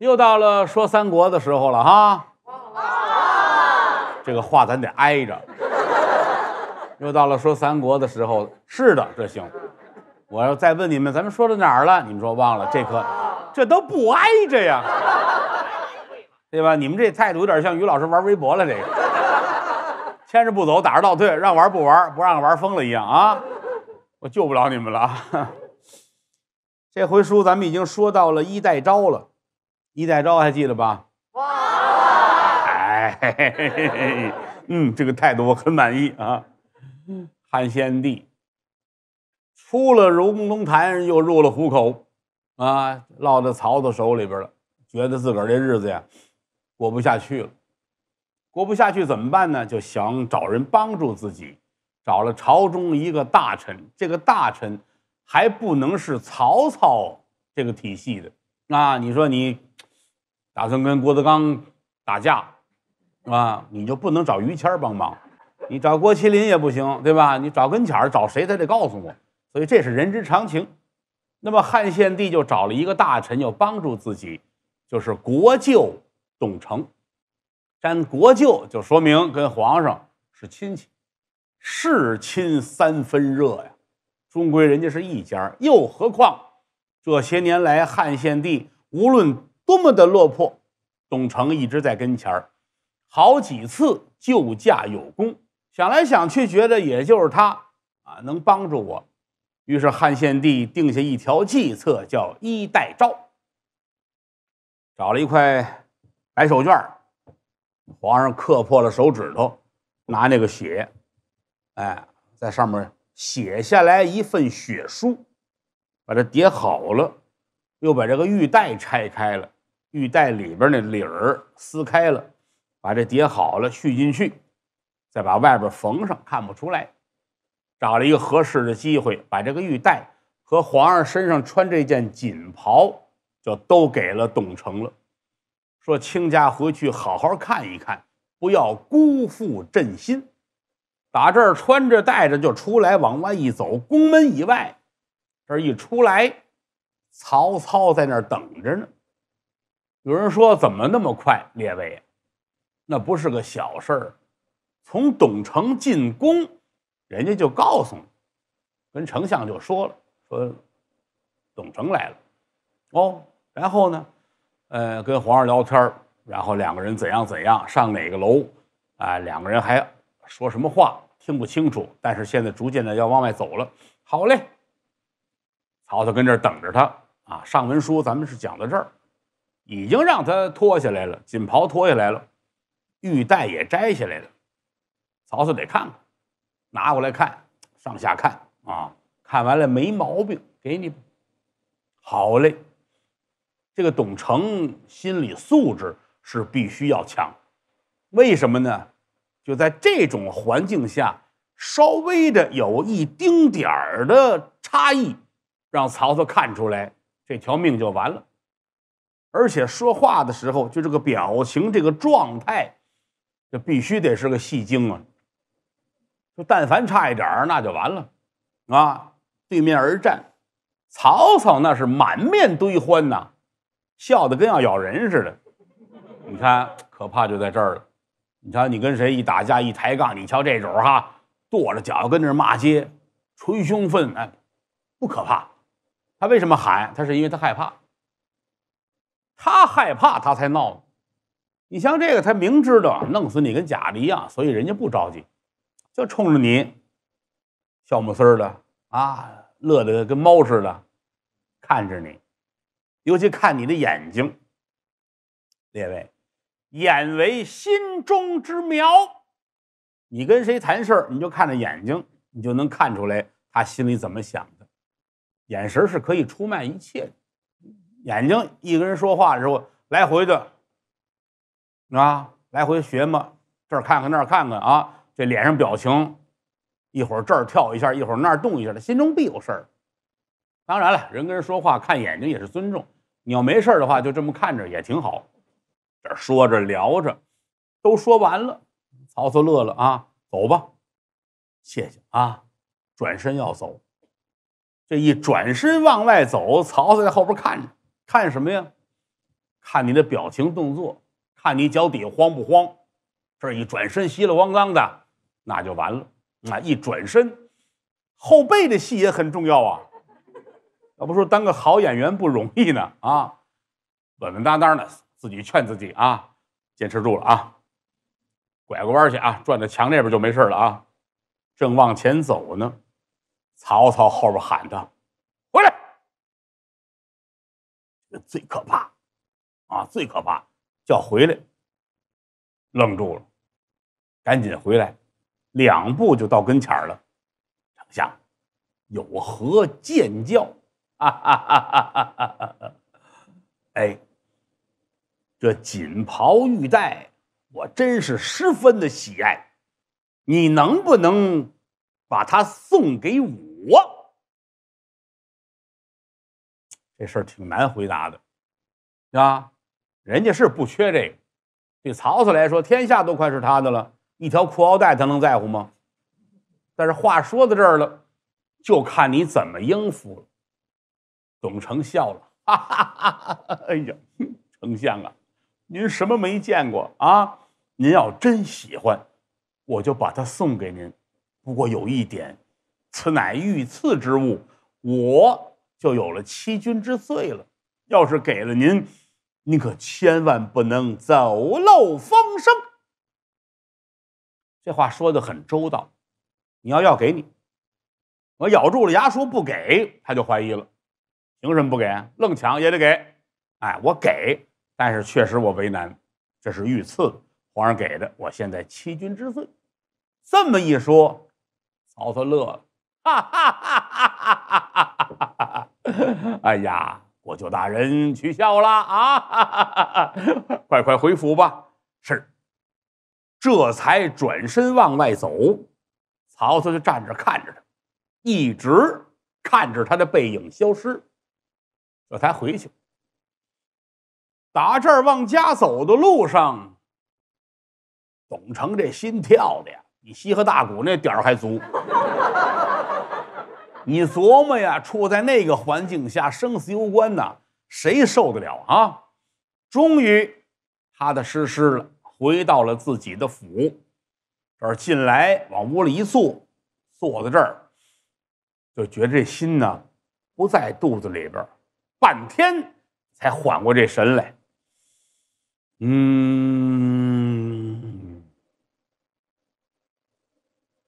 又到了说三国的时候了哈！这个话咱得挨着。又到了说三国的时候，是的，这行。我要再问你们，咱们说到哪儿了？你们说忘了？这可这都不挨着呀。对吧？你们这态度有点像于老师玩微博了，这个牵着不走，打着倒退，让玩不玩，不让玩疯了一样啊！我救不了你们了啊！这回书咱们已经说到了一代昭了，一代昭还记得吧？哇！哎，嗯，这个态度我很满意啊。汉献帝出了荣龙潭，又入了虎口，啊，落到曹操手里边了，觉得自个儿这日子呀。过不下去了，过不下去怎么办呢？就想找人帮助自己，找了朝中一个大臣。这个大臣还不能是曹操这个体系的。那你说你打算跟郭德纲打架啊？你就不能找于谦儿帮忙，你找郭麒麟也不行，对吧？你找跟前儿找谁，他得告诉我。所以这是人之常情。那么汉献帝就找了一个大臣，要帮助自己，就是国舅。董承，沾国舅就说明跟皇上是亲戚，是亲三分热呀，终归人家是一家又何况这些年来汉献帝无论多么的落魄，董承一直在跟前儿，好几次救驾有功，想来想去觉得也就是他啊能帮助我，于是汉献帝定下一条计策，叫衣带诏，找了一块。白手绢儿，皇上磕破了手指头，拿那个血，哎，在上面写下来一份血书，把它叠好了，又把这个玉带拆开了，玉带里边那里儿撕开了，把这叠好了续进去，再把外边缝上，看不出来。找了一个合适的机会，把这个玉带和皇上身上穿这件锦袍就都给了董承了。说卿家回去好好看一看，不要辜负朕心。打这儿穿着带着就出来，往外一走，宫门以外，这一出来，曹操在那儿等着呢。有人说怎么那么快，列位，那不是个小事儿。从董承进宫，人家就告诉你，跟丞相就说了，说董承来了，哦，然后呢？呃，跟皇上聊天然后两个人怎样怎样上哪个楼，啊，两个人还说什么话听不清楚，但是现在逐渐的要往外走了。好嘞，曹操跟这儿等着他啊。上文书咱们是讲到这儿，已经让他脱下来了，锦袍脱下来了，玉带也摘下来了，曹操得看看，拿过来看，上下看啊，看完了没毛病，给你好嘞。这个董承心理素质是必须要强，为什么呢？就在这种环境下，稍微的有一丁点儿的差异，让曹操看出来，这条命就完了。而且说话的时候，就这个表情、这个状态，就必须得是个戏精啊！就但凡差一点儿，那就完了啊！对面而战，曹操那是满面堆欢呐。笑得跟要咬人似的，你看可怕就在这儿了。你瞧，你跟谁一打架一抬杠，你瞧这种哈，跺着脚跟那骂街，捶胸愤哎，不可怕。他为什么喊？他是因为他害怕，他害怕他才闹。你像这个，他明知道弄死你跟假的一样，所以人家不着急，就冲着你，笑木丝儿的啊，乐得跟猫似的看着你。尤其看你的眼睛，列位，眼为心中之苗。你跟谁谈事儿，你就看着眼睛，你就能看出来他心里怎么想的。眼神是可以出卖一切的。眼睛，一跟人说话的时候，来回的，啊，来回学嘛，这儿看看那儿看看啊，这脸上表情，一会儿这儿跳一下，一会儿那儿动一下，他心中必有事儿。当然了，人跟人说话看眼睛也是尊重。你要没事的话，就这么看着也挺好。这说着聊着，都说完了。曹操乐了啊，走吧，谢谢啊，转身要走。这一转身往外走，曹操在后边看着，看什么呀？看你的表情动作，看你脚底下慌不慌。这一转身稀里咣当的，那就完了。啊，一转身，后背的戏也很重要啊。要不说当个好演员不容易呢啊！稳稳当当的，自己劝自己啊，坚持住了啊！拐个弯去啊，转到墙那边就没事了啊！正往前走呢，曹操后边喊他：“回来！”最可怕啊，最可怕，叫回来！愣住了，赶紧回来，两步就到跟前了。丞相，有何见教？哈哈哈！哈哎，这锦袍玉带，我真是十分的喜爱。你能不能把它送给我？这事儿挺难回答的，是吧？人家是不缺这个。对曹操来说，天下都快是他的了，一条裤腰带他能在乎吗？但是话说到这儿了，就看你怎么应付了。董成笑了，哈哈哈！哈哎呀，丞相啊，您什么没见过啊？您要真喜欢，我就把它送给您。不过有一点，此乃御赐之物，我就有了欺君之罪了。要是给了您，您可千万不能走漏风声。这话说的很周到。你要要给你，我咬住了牙说不给，他就怀疑了。凭什么不给？愣抢也得给！哎，我给，但是确实我为难，这是御赐，皇上给的，我现在欺君之罪。这么一说，曹操乐了，哈哈哈哈哈哈！哎呀，国舅大人取笑了啊！快快回府吧。是。这才转身往外走，曹操就站着看着他，一直看着他的背影消失。这才回去，打这儿往家走的路上，董成这心跳的呀，比西河大鼓那点儿还足。你琢磨呀，处在那个环境下，生死攸关呐，谁受得了啊？终于踏踏实实了，回到了自己的府。这儿进来，往屋里一坐，坐在这儿，就觉得这心呢，不在肚子里边儿。半天才缓过这神来，嗯，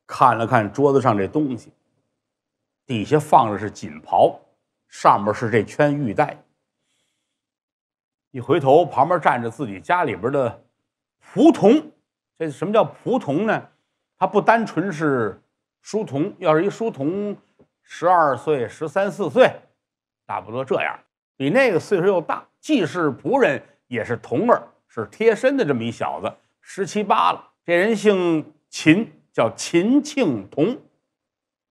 看了看桌子上这东西，底下放着是锦袍，上面是这圈玉带。一回头，旁边站着自己家里边的仆童。这什么叫仆童呢？他不单纯是书童，要是一书童，十二岁、十三四岁。大不多这样，比那个岁数又大，既是仆人也是童儿，是贴身的这么一小子，十七八了。这人姓秦，叫秦庆童，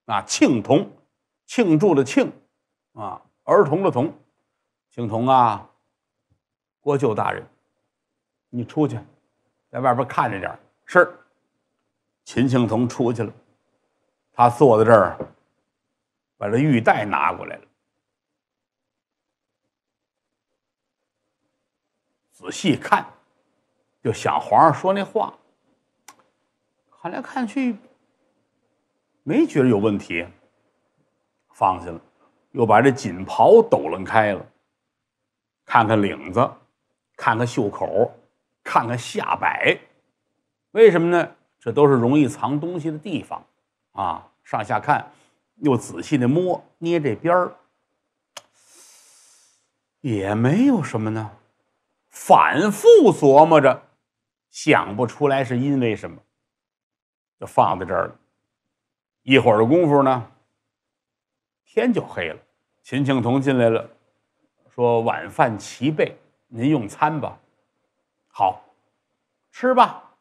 啊，庆童，庆祝的庆，啊，儿童的童，姓童啊。郭舅大人，你出去，在外边看着点是，秦庆童出去了。他坐在这儿，把这玉带拿过来了。仔细看，就想皇上说那话，看来看去没觉得有问题，放下了，又把这锦袍抖楞开了，看看领子，看看袖口，看看下摆，为什么呢？这都是容易藏东西的地方啊！上下看，又仔细的摸，捏这边儿也没有什么呢？反复琢磨着，想不出来是因为什么，就放在这儿了。一会儿的功夫呢，天就黑了。秦庆童进来了，说晚饭齐备，您用餐吧。好，吃吧，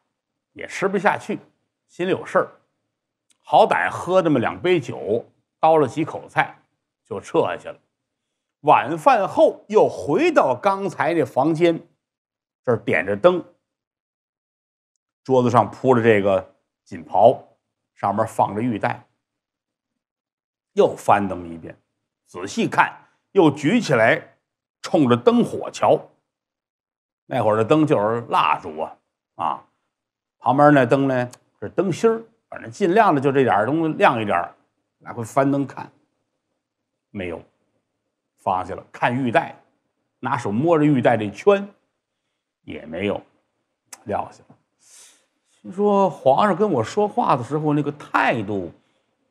也吃不下去，心里有事儿。好歹喝那么两杯酒，叨了几口菜，就撤下去了。晚饭后又回到刚才那房间，这儿点着灯，桌子上铺着这个锦袍，上面放着玉带，又翻动一遍，仔细看，又举起来，冲着灯火瞧。那会儿的灯就是蜡烛啊，啊，旁边那灯呢是灯芯儿，反正尽量的就这点儿东西亮一点儿，来回翻灯看，没有。放下了，看玉带，拿手摸着玉带这圈，也没有，撂下了。听说皇上跟我说话的时候，那个态度，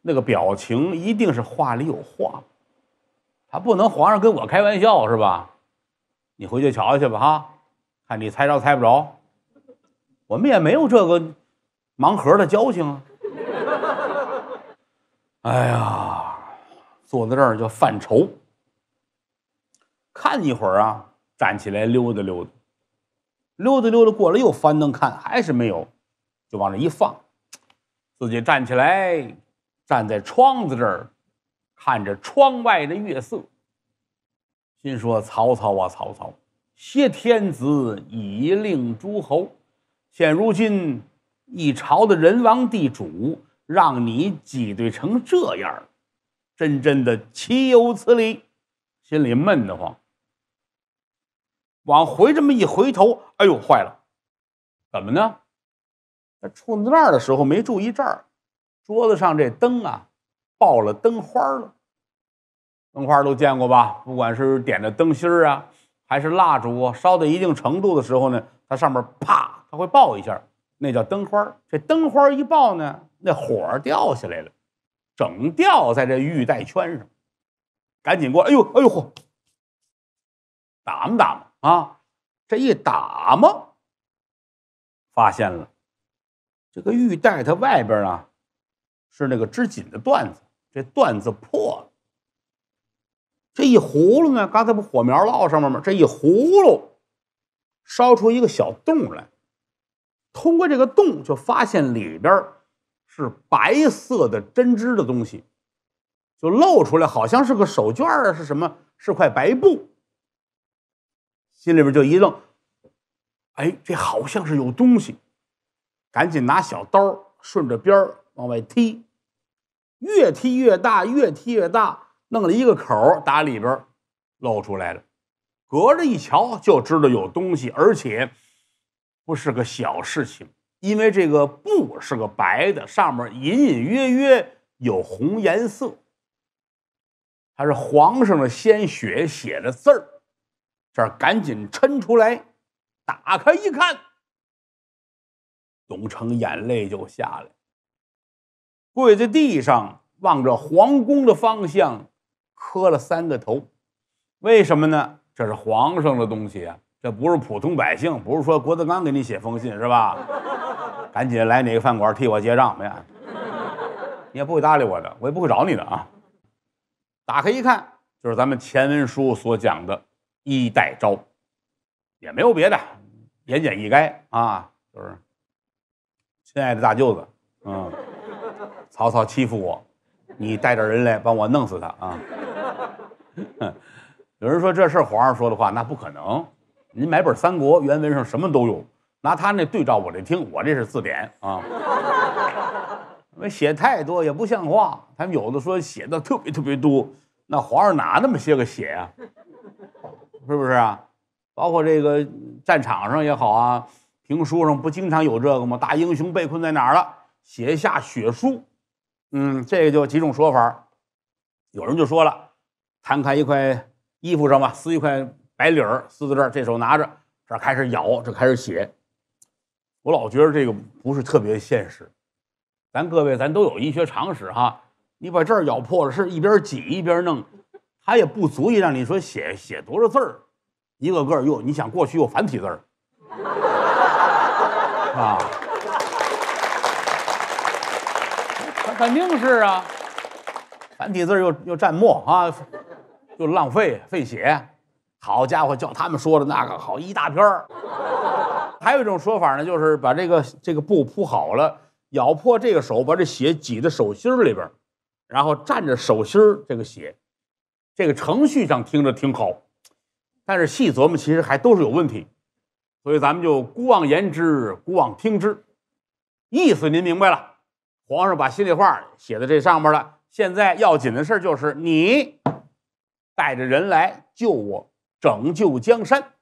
那个表情，一定是话里有话。他不能皇上跟我开玩笑是吧？你回去瞧去吧哈，看你猜着猜不着。我们也没有这个盲盒的交情啊。哎呀，坐在这儿就犯愁。看一会儿啊，站起来溜达溜达，溜达溜达过来又翻灯看，还是没有，就往那一放，自己站起来，站在窗子这儿，看着窗外的月色，心说：“曹操啊，曹操，挟天子以令诸侯，现如今一朝的人王地主，让你挤兑成这样，真真的岂有此理！”心里闷得慌。往回这么一回头，哎呦坏了！怎么呢？他触那儿的时候没注意这儿，桌子上这灯啊爆了灯花了。灯花都见过吧？不管是点着灯芯啊，还是蜡烛啊，烧到一定程度的时候呢，它上面啪，它会爆一下，那叫灯花。这灯花一爆呢，那火掉下来了，整掉在这玉带圈上。赶紧过，哎呦哎呦嚯！打嘛打嘛！啊，这一打嘛，发现了，这个玉带它外边啊呢，是那个织锦的缎子，这缎子破了。这一葫芦呢，刚才不火苗烙上面吗？这一葫芦烧出一个小洞来，通过这个洞就发现里边是白色的针织的东西，就露出来，好像是个手绢啊，是什么？是块白布。心里边就一愣，哎，这好像是有东西，赶紧拿小刀顺着边儿往外踢，越踢越大，越踢越大，弄了一个口，打里边露出来了，隔着一瞧就知道有东西，而且不是个小事情，因为这个布是个白的，上面隐隐约约有红颜色，还是皇上的鲜血写的字儿。这儿赶紧抻出来，打开一看，董成眼泪就下来，跪在地上望着皇宫的方向，磕了三个头。为什么呢？这是皇上的东西啊！这不是普通百姓，不是说郭德纲给你写封信是吧？赶紧来哪个饭馆替我结账去！你也不会搭理我的，我也不会找你的啊！打开一看，就是咱们前文书所讲的。衣带招，也没有别的，言简意赅啊，就是，亲爱的大舅子，嗯，曹操欺负我，你带着人来帮我弄死他啊。有人说这事皇上说的话，那不可能。您买本《三国》原文上什么都有，拿他那对照我这听，我这是字典啊。那写太多也不像话，他们有的说写的特别特别多，那皇上哪那么些个写啊？是不是啊？包括这个战场上也好啊，评书上不经常有这个吗？大英雄被困在哪儿了，写下血书。嗯，这个就几种说法。有人就说了，摊开一块衣服上吧，撕一块白纸儿，撕在这儿，这手拿着，这儿开始咬，这开始写。我老觉得这个不是特别现实。咱各位，咱都有医学常识哈，你把这儿咬破了，是一边挤一边弄。它也不足以让你说写写多少字儿，一个个哟，你想过去又繁体字儿，啊，肯定是啊，繁体字又又占墨啊，又浪费费写，好家伙，叫他们说的那个好一大篇儿。还有一种说法呢，就是把这个这个布铺好了，咬破这个手，把这血挤在手心里边儿，然后蘸着手心儿这个血。这个程序上听着挺好，但是细琢磨，其实还都是有问题。所以咱们就“孤妄言之，孤妄听之”，意思您明白了。皇上把心里话写在这上面了。现在要紧的事就是你带着人来救我，拯救江山。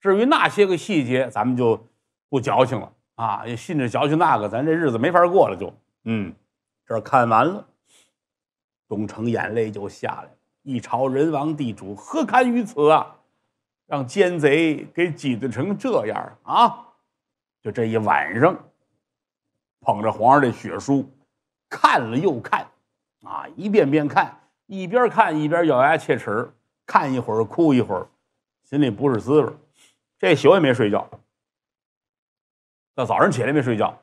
至于那些个细节，咱们就不矫情了啊！信着矫情那个，咱这日子没法过了。就嗯，这看完了，董成眼泪就下来。一朝人亡地主何堪于此啊！让奸贼给挤兑成这样啊！就这一晚上，捧着皇上的血书看了又看，啊，一遍遍看，一边看一边咬牙切齿，看一会儿哭一会儿，心里不是滋味。这宿也没睡觉，到早上起来没睡觉。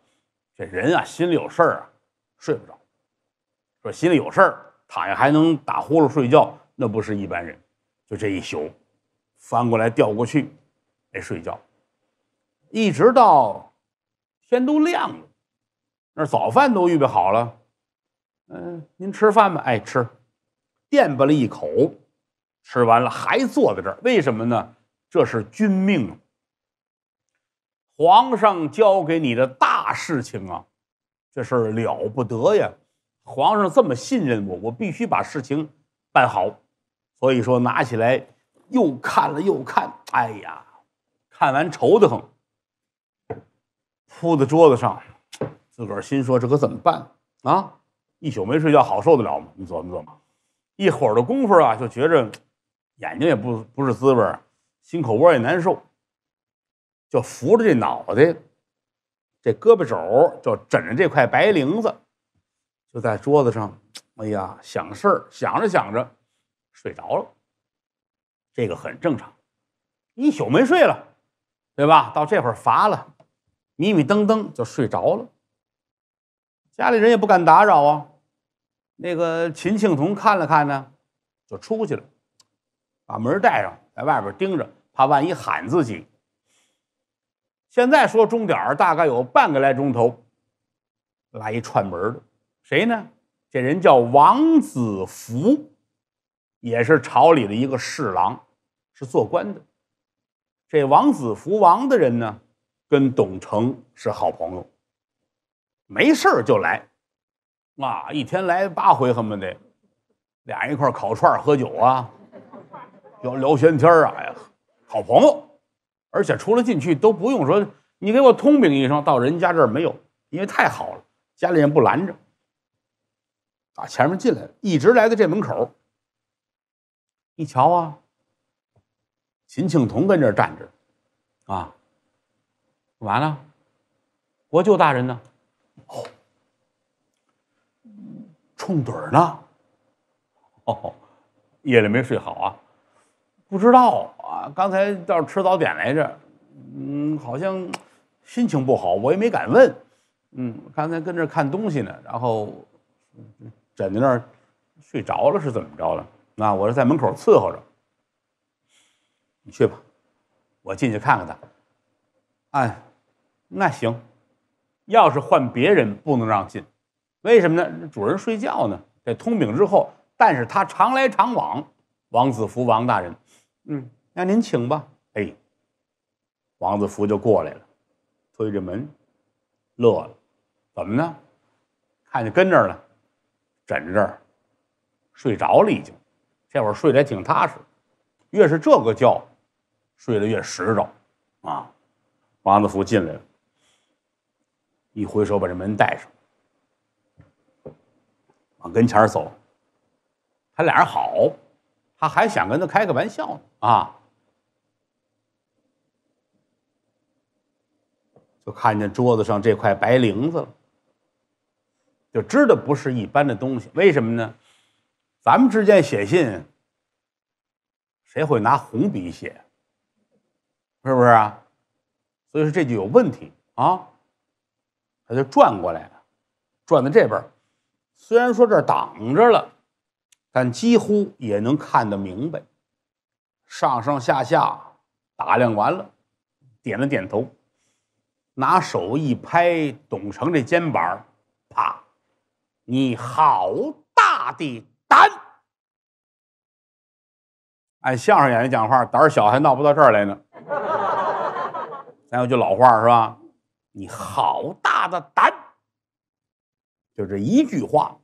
这人啊，心里有事儿啊，睡不着。说心里有事儿。躺下还能打呼噜睡觉，那不是一般人。就这一宿，翻过来调过去，得睡觉，一直到天都亮了。那早饭都预备好了，嗯，您吃饭吧。哎，吃，垫巴了一口，吃完了还坐在这儿，为什么呢？这是君命，皇上交给你的大事情啊，这事儿了不得呀。皇上这么信任我，我必须把事情办好。所以说，拿起来又看了又看，哎呀，看完愁得慌，铺在桌子上，自个儿心说这可怎么办啊？一宿没睡觉，好受得了吗？你琢磨琢磨。一会儿的功夫啊，就觉着眼睛也不不是滋味儿，心口窝也难受，就扶着这脑袋，这胳膊肘就枕着这块白绫子。就在桌子上，哎呀，想事儿，想着想着，睡着了。这个很正常，一宿没睡了，对吧？到这会儿乏了，迷迷瞪瞪就睡着了。家里人也不敢打扰啊。那个秦庆童看了看呢，就出去了，把门带上，在外边盯着，怕万一喊自己。现在说钟点儿，大概有半个来钟头，来一串门的。谁呢？这人叫王子福，也是朝里的一个侍郎，是做官的。这王子福王的人呢，跟董承是好朋友，没事儿就来，啊，一天来八回恨不得，俩人一块烤串喝酒啊，聊聊闲天儿啊，好朋友。而且出了进去都不用说，你给我通禀一声，到人家这儿没有，因为太好了，家里人不拦着。啊，前面进来，一直来到这门口。一瞧啊，秦庆童跟这儿站着，啊，干嘛呢？国舅大人呢？哦，冲盹儿呢。哦，夜里没睡好啊？不知道啊，刚才倒是吃早点来着，嗯，好像心情不好，我也没敢问。嗯，刚才跟这看东西呢，然后，嗯。枕在那儿睡着了，是怎么着了？啊，我是在门口伺候着。你去吧，我进去看看他。哎，那行，要是换别人不能让进，为什么呢？主人睡觉呢，得通禀之后。但是他常来常往，王子福，王大人，嗯，那您请吧。哎，王子福就过来了，推着门，乐了，怎么呢？看见跟这儿了。枕这儿，睡着了已经。这会儿睡得还挺踏实，越是这个觉，睡得越实着啊。王子福进来了，一挥手把这门带上，往跟前走。他俩人好，他还想跟他开个玩笑呢啊，就看见桌子上这块白绫子了。就知道不是一般的东西，为什么呢？咱们之间写信，谁会拿红笔写？是不是啊？所以说这就有问题啊！他就转过来了，转到这边虽然说这挡着了，但几乎也能看得明白。上上下下打量完了，点了点头，拿手一拍董成这肩膀你好大的胆！按相声演员讲话，胆儿小还闹不到这儿来呢。咱有句老话是吧？你好大的胆，就这一句话，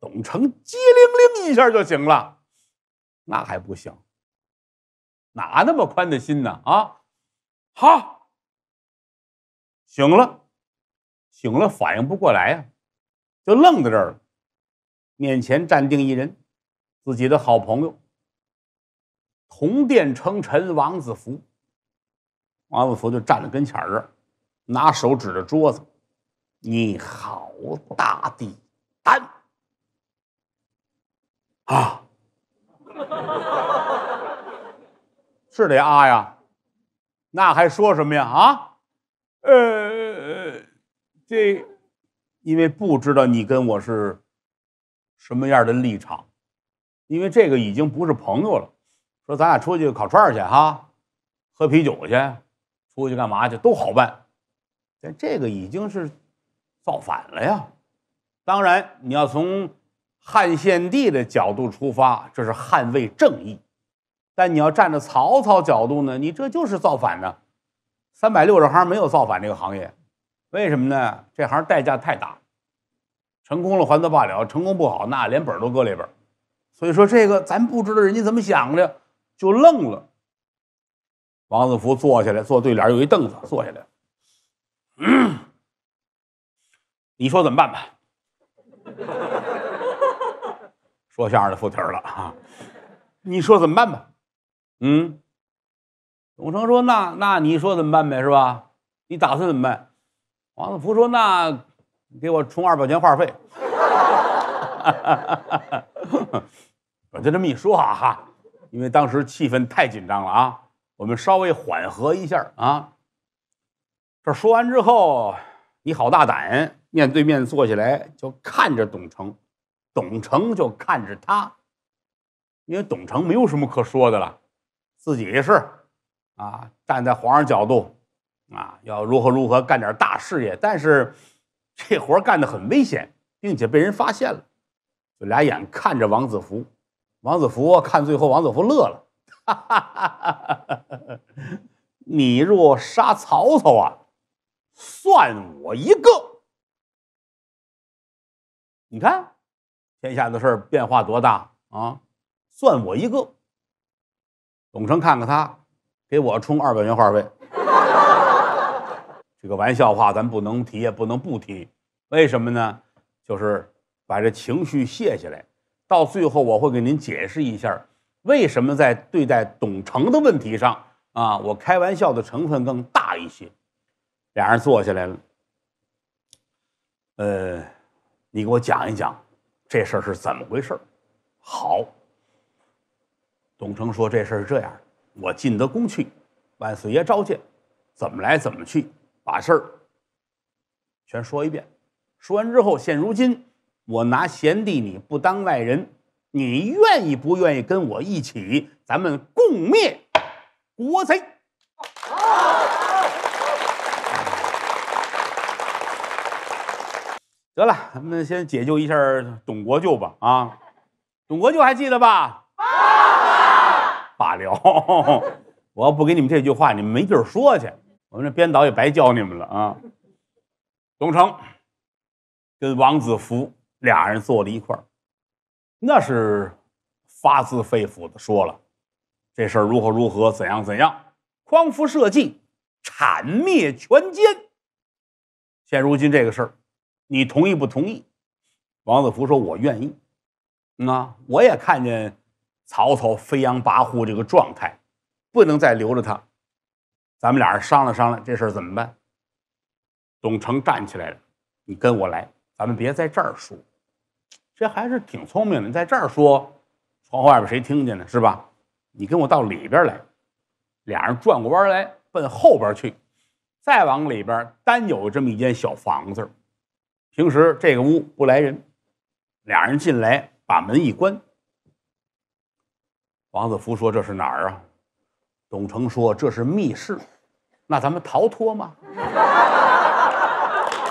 董成机灵灵一下就醒了，那还不行，哪那么宽的心呢？啊，好，醒了，醒了，反应不过来呀。就愣在这儿了，面前站定一人，自己的好朋友。同殿称臣王子福，王子福就站在跟前儿拿手指着桌子：“你好，大的丹。”啊，是得啊呀，那还说什么呀啊？呃，这。因为不知道你跟我是什么样的立场，因为这个已经不是朋友了。说咱俩出去烤串去哈，喝啤酒去，出去干嘛去都好办，但这个已经是造反了呀。当然，你要从汉献帝的角度出发，这是捍卫正义；但你要站在曹操角度呢，你这就是造反呢。三百六十行没有造反这个行业。为什么呢？这行代价太大，成功了还则罢了，成功不好那连本都搁里边。所以说这个咱不知道人家怎么想的，就愣了。王子福坐下来，坐对联有一凳子，坐下来。你说怎么办吧？说相声的附体了啊！你说怎么办吧？嗯，董成说：“那那你说怎么办呗？是吧？你打算怎么办？”王子福说：“那给我充二百钱话费。”我就这么一说啊哈，因为当时气氛太紧张了啊，我们稍微缓和一下啊。这说完之后，你好大胆面对面坐起来就看着董成，董成就看着他，因为董成没有什么可说的了，自己的事啊，站在皇上角度。啊，要如何如何干点大事业，但是这活干得很危险，并且被人发现了。就俩眼看着王子服，王子服看最后，王子服乐了：“哈哈哈！哈，你若杀曹操啊，算我一个。你看天下的事儿变化多大啊，算我一个。”董承看看他，给我充二百元话费。这个玩笑话咱不能提，也不能不提，为什么呢？就是把这情绪卸下来。到最后，我会给您解释一下，为什么在对待董成的问题上啊，我开玩笑的成分更大一些。俩人坐下来了，呃，你给我讲一讲，这事儿是怎么回事？好，董成说这事儿是这样的，我进得宫去，万岁爷召见，怎么来怎么去。把事儿全说一遍，说完之后，现如今我拿贤弟你不当外人，你愿意不愿意跟我一起？咱们共灭国贼。好，得了，咱们先解救一下董国舅吧。啊，董国舅还记得吧？罢了，我要不给你们这句话，你们没地儿说去。我们这编导也白教你们了啊！董承跟王子服俩人坐在一块儿，那是发自肺腑的说了，这事儿如何如何，怎样怎样，匡扶社稷，铲灭权奸。现如今这个事儿，你同意不同意？王子服说：“我愿意。”那我也看见曹操飞扬跋扈这个状态，不能再留着他。咱们俩人商量商量这事儿怎么办？董承站起来了，你跟我来，咱们别在这儿说，这还是挺聪明的。你在这儿说，窗外边谁听见呢？是吧？你跟我到里边来。俩人转过弯来，奔后边去，再往里边单有这么一间小房子。平时这个屋不来人，俩人进来，把门一关。王子福说：“这是哪儿啊？”董成说：“这是密室，那咱们逃脱吗？”哈哈哈哈哈哈！哈哈哈哈哈哈哈哈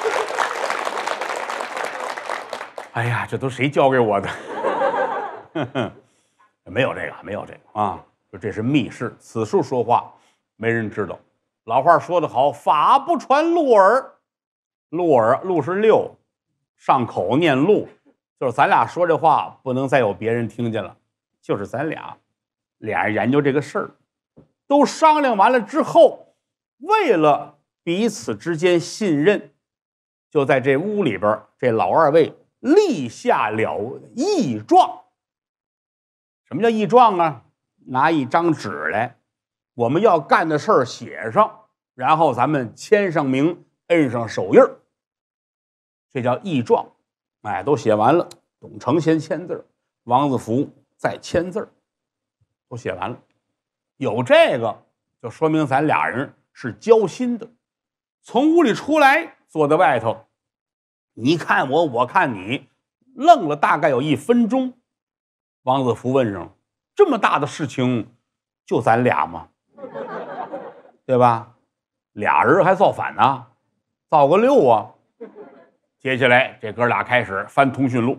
哈哈哈哎呀，这都谁教给我的？哈哈哈哈哈哈！没有这个，没有这个啊！说这是密室，此处说话，没人知道。老话说得好，“法不传六耳”，六耳六是六，上口念六，就是咱俩说这话不能再有别人听见了，就是咱俩。俩人研究这个事儿，都商量完了之后，为了彼此之间信任，就在这屋里边，这老二位立下了义状。什么叫义状啊？拿一张纸来，我们要干的事儿写上，然后咱们签上名，摁上手印儿。这叫义状。哎，都写完了，董承先签字儿，王子福再签字儿。都写完了，有这个就说明咱俩人是交心的。从屋里出来，坐在外头，你看我，我看你，愣了大概有一分钟。王子福问上：“这么大的事情，就咱俩吗？对吧？俩人还造反呢，造个六啊！”接下来，这哥俩开始翻通讯录。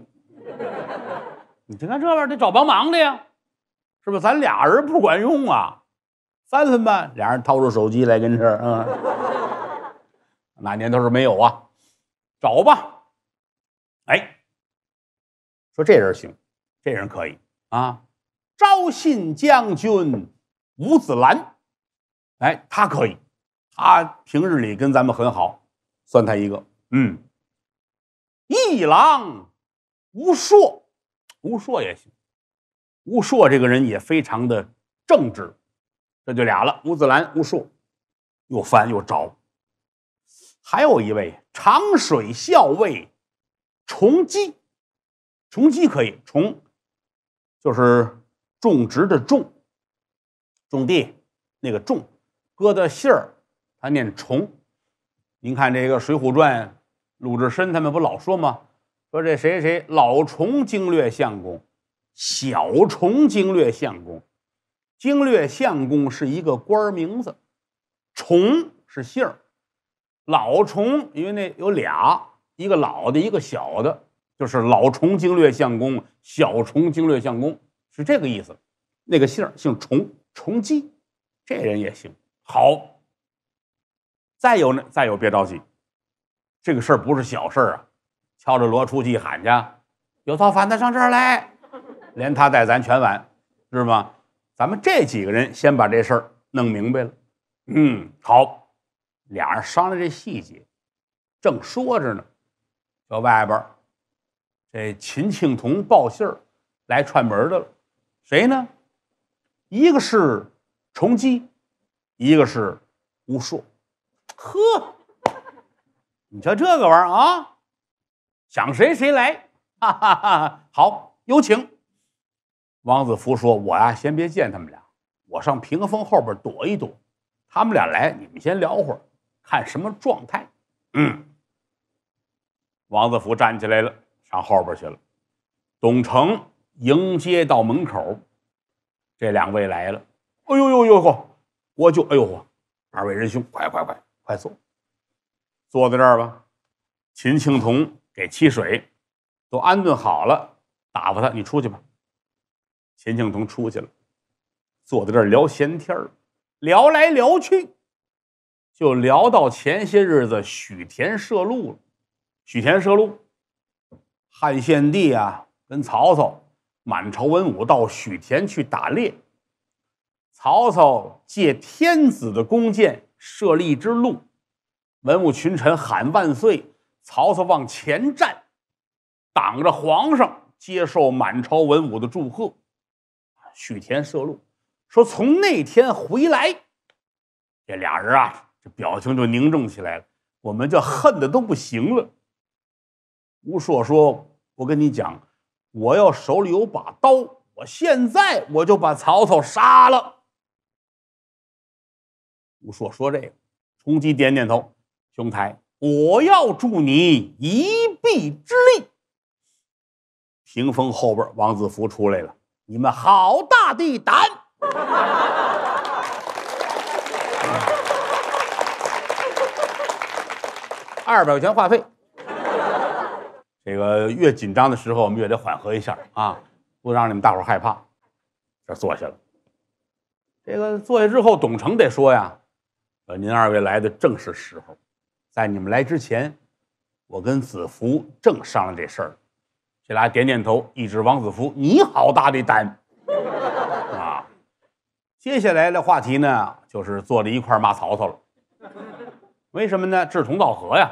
你看看这玩意儿，得找帮忙的呀！是不咱俩人不管用啊？三分半，俩人掏出手机来跟这儿啊？那年头是没有啊，找吧。哎，说这人行，这人可以啊。招信将军吴子兰，哎，他可以，他平日里跟咱们很好，算他一个。嗯，一郎吴硕，吴硕也行。吴硕这个人也非常的正直，这就俩了。吴子兰、吴硕，又翻又找，还有一位长水校尉，崇基。崇基可以崇，就是种植的种，种地那个种，搁的馅，儿，它念崇。您看这个《水浒传》，鲁智深他们不老说吗？说这谁谁老崇经略相公。小虫经略相公，经略相公是一个官名字，虫是姓儿，老虫，因为那有俩，一个老的，一个小的，就是老虫经略相公，小虫经略相公是这个意思。那个姓儿姓虫，虫姬，这人也行，好。再有呢，再有别着急，这个事儿不是小事儿啊，敲着锣出去喊去，有造反的上这儿来。连他带咱全完，是吗？咱们这几个人先把这事儿弄明白了。嗯，好，俩人商量这细节，正说着呢，到外边，这秦庆童报信儿来串门的了。谁呢？一个是崇基，一个是吴硕。呵，你瞧这个玩意儿啊，想谁谁来。哈哈哈哈！好，有请。王子福说：“我呀，先别见他们俩，我上屏风后边躲一躲。他们俩来，你们先聊会儿，看什么状态。”嗯。王子福站起来了，上后边去了。董成迎接到门口，这两位来了。哎呦呦呦呵，我就哎呦二位仁兄，快快快，快坐，坐在这儿吧。秦庆彤给沏水，都安顿好了，打发他，你出去吧。钱庆同出去了，坐在这聊闲天儿，聊来聊去，就聊到前些日子许田涉路了。许田涉路，汉献帝啊跟曹操满朝文武到许田去打猎，曹操借天子的弓箭射了一只鹿，文武群臣喊万岁，曹操往前站，挡着皇上接受满朝文武的祝贺。许田射鹿，说从那天回来，这俩人啊，这表情就凝重起来了。我们就恨的都不行了。吴硕说：“我跟你讲，我要手里有把刀，我现在我就把曹操杀了。”吴硕说这个，崇基点点头：“兄台，我要助你一臂之力。”屏风后边，王子服出来了。你们好大的胆！二百块钱话费。这个越紧张的时候，我们越得缓和一下啊，不让你们大伙害怕。这坐下了，这个坐下之后，董成得说呀：“呃，您二位来的正是时候，在你们来之前，我跟子福正商量这事儿。”这俩点点头，一指王子服：“你好大的胆啊！”接下来的话题呢，就是坐在一块骂曹操了。为什么呢？志同道合呀！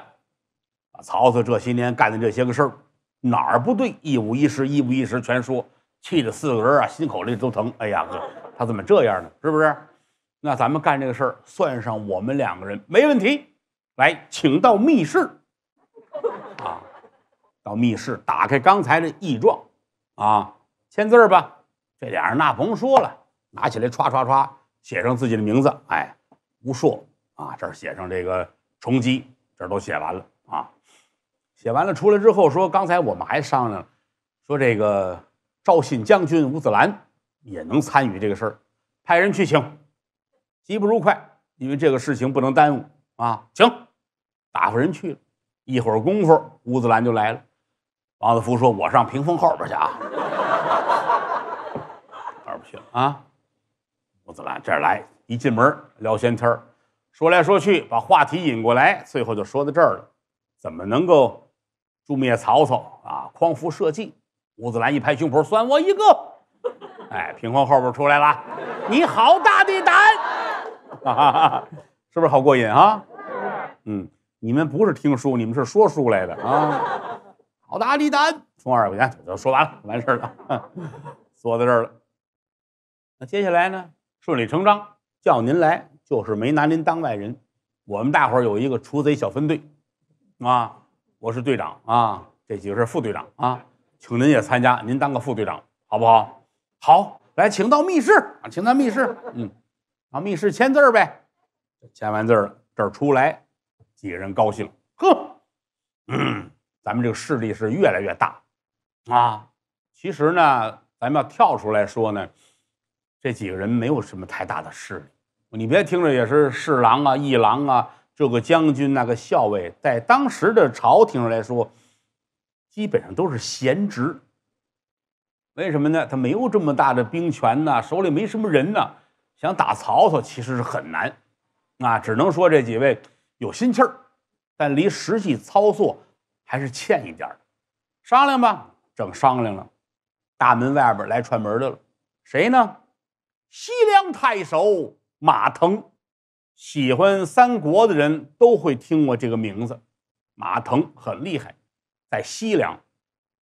啊，曹操这些年干的这些个事儿哪儿不对？一五一十，一五一十全说，气得四个人啊心口里都疼。哎呀哥，他怎么这样呢？是不是？那咱们干这个事儿，算上我们两个人没问题。来，请到密室。到密室打开刚才的异状，啊，签字吧。这俩人那甭说了，拿起来唰唰唰写上自己的名字。哎，吴硕啊，这儿写上这个崇基，这儿都写完了啊。写完了出来之后说，刚才我们还商量，说这个赵信将军吴子兰也能参与这个事儿，派人去请，急不如快，因为这个事情不能耽误啊。请，打发人去了。一会儿功夫，吴子兰就来了。王德福说：“我上屏风后边去啊，哪 儿不去啊？”吴子兰这儿来，一进门聊闲天儿，说来说去，把话题引过来，最后就说到这儿了。怎么能够诛灭曹操啊，匡扶社稷？吴子兰一拍胸脯，算我一个！哎，屏风后边出来了，你好大的胆！是不是好过瘾啊？嗯，你们不是听书，你们是说书来的啊？大立单，充二百块钱，就说完了，完事儿了，说到这儿了。那接下来呢？顺理成章，叫您来就是没拿您当外人。我们大伙儿有一个除贼小分队，啊，我是队长啊，这几个是副队长啊，请您也参加，您当个副队长好不好？好，来，请到密室啊，请到密室，嗯，啊，密室签字呗，签完字儿了，这儿出来，几个人高兴，呵，嗯。咱们这个势力是越来越大，啊，其实呢，咱们要跳出来说呢，这几个人没有什么太大的势力。你别听着也是侍郎啊、一郎啊，这个将军那个校尉，在当时的朝廷上来说，基本上都是闲职。为什么呢？他没有这么大的兵权呢，手里没什么人呢，想打曹操其实是很难，啊，只能说这几位有心气儿，但离实际操作。还是欠一点的，商量吧，正商量呢，大门外边来串门的了，谁呢？西凉太守马腾，喜欢三国的人都会听过这个名字。马腾很厉害，在西凉，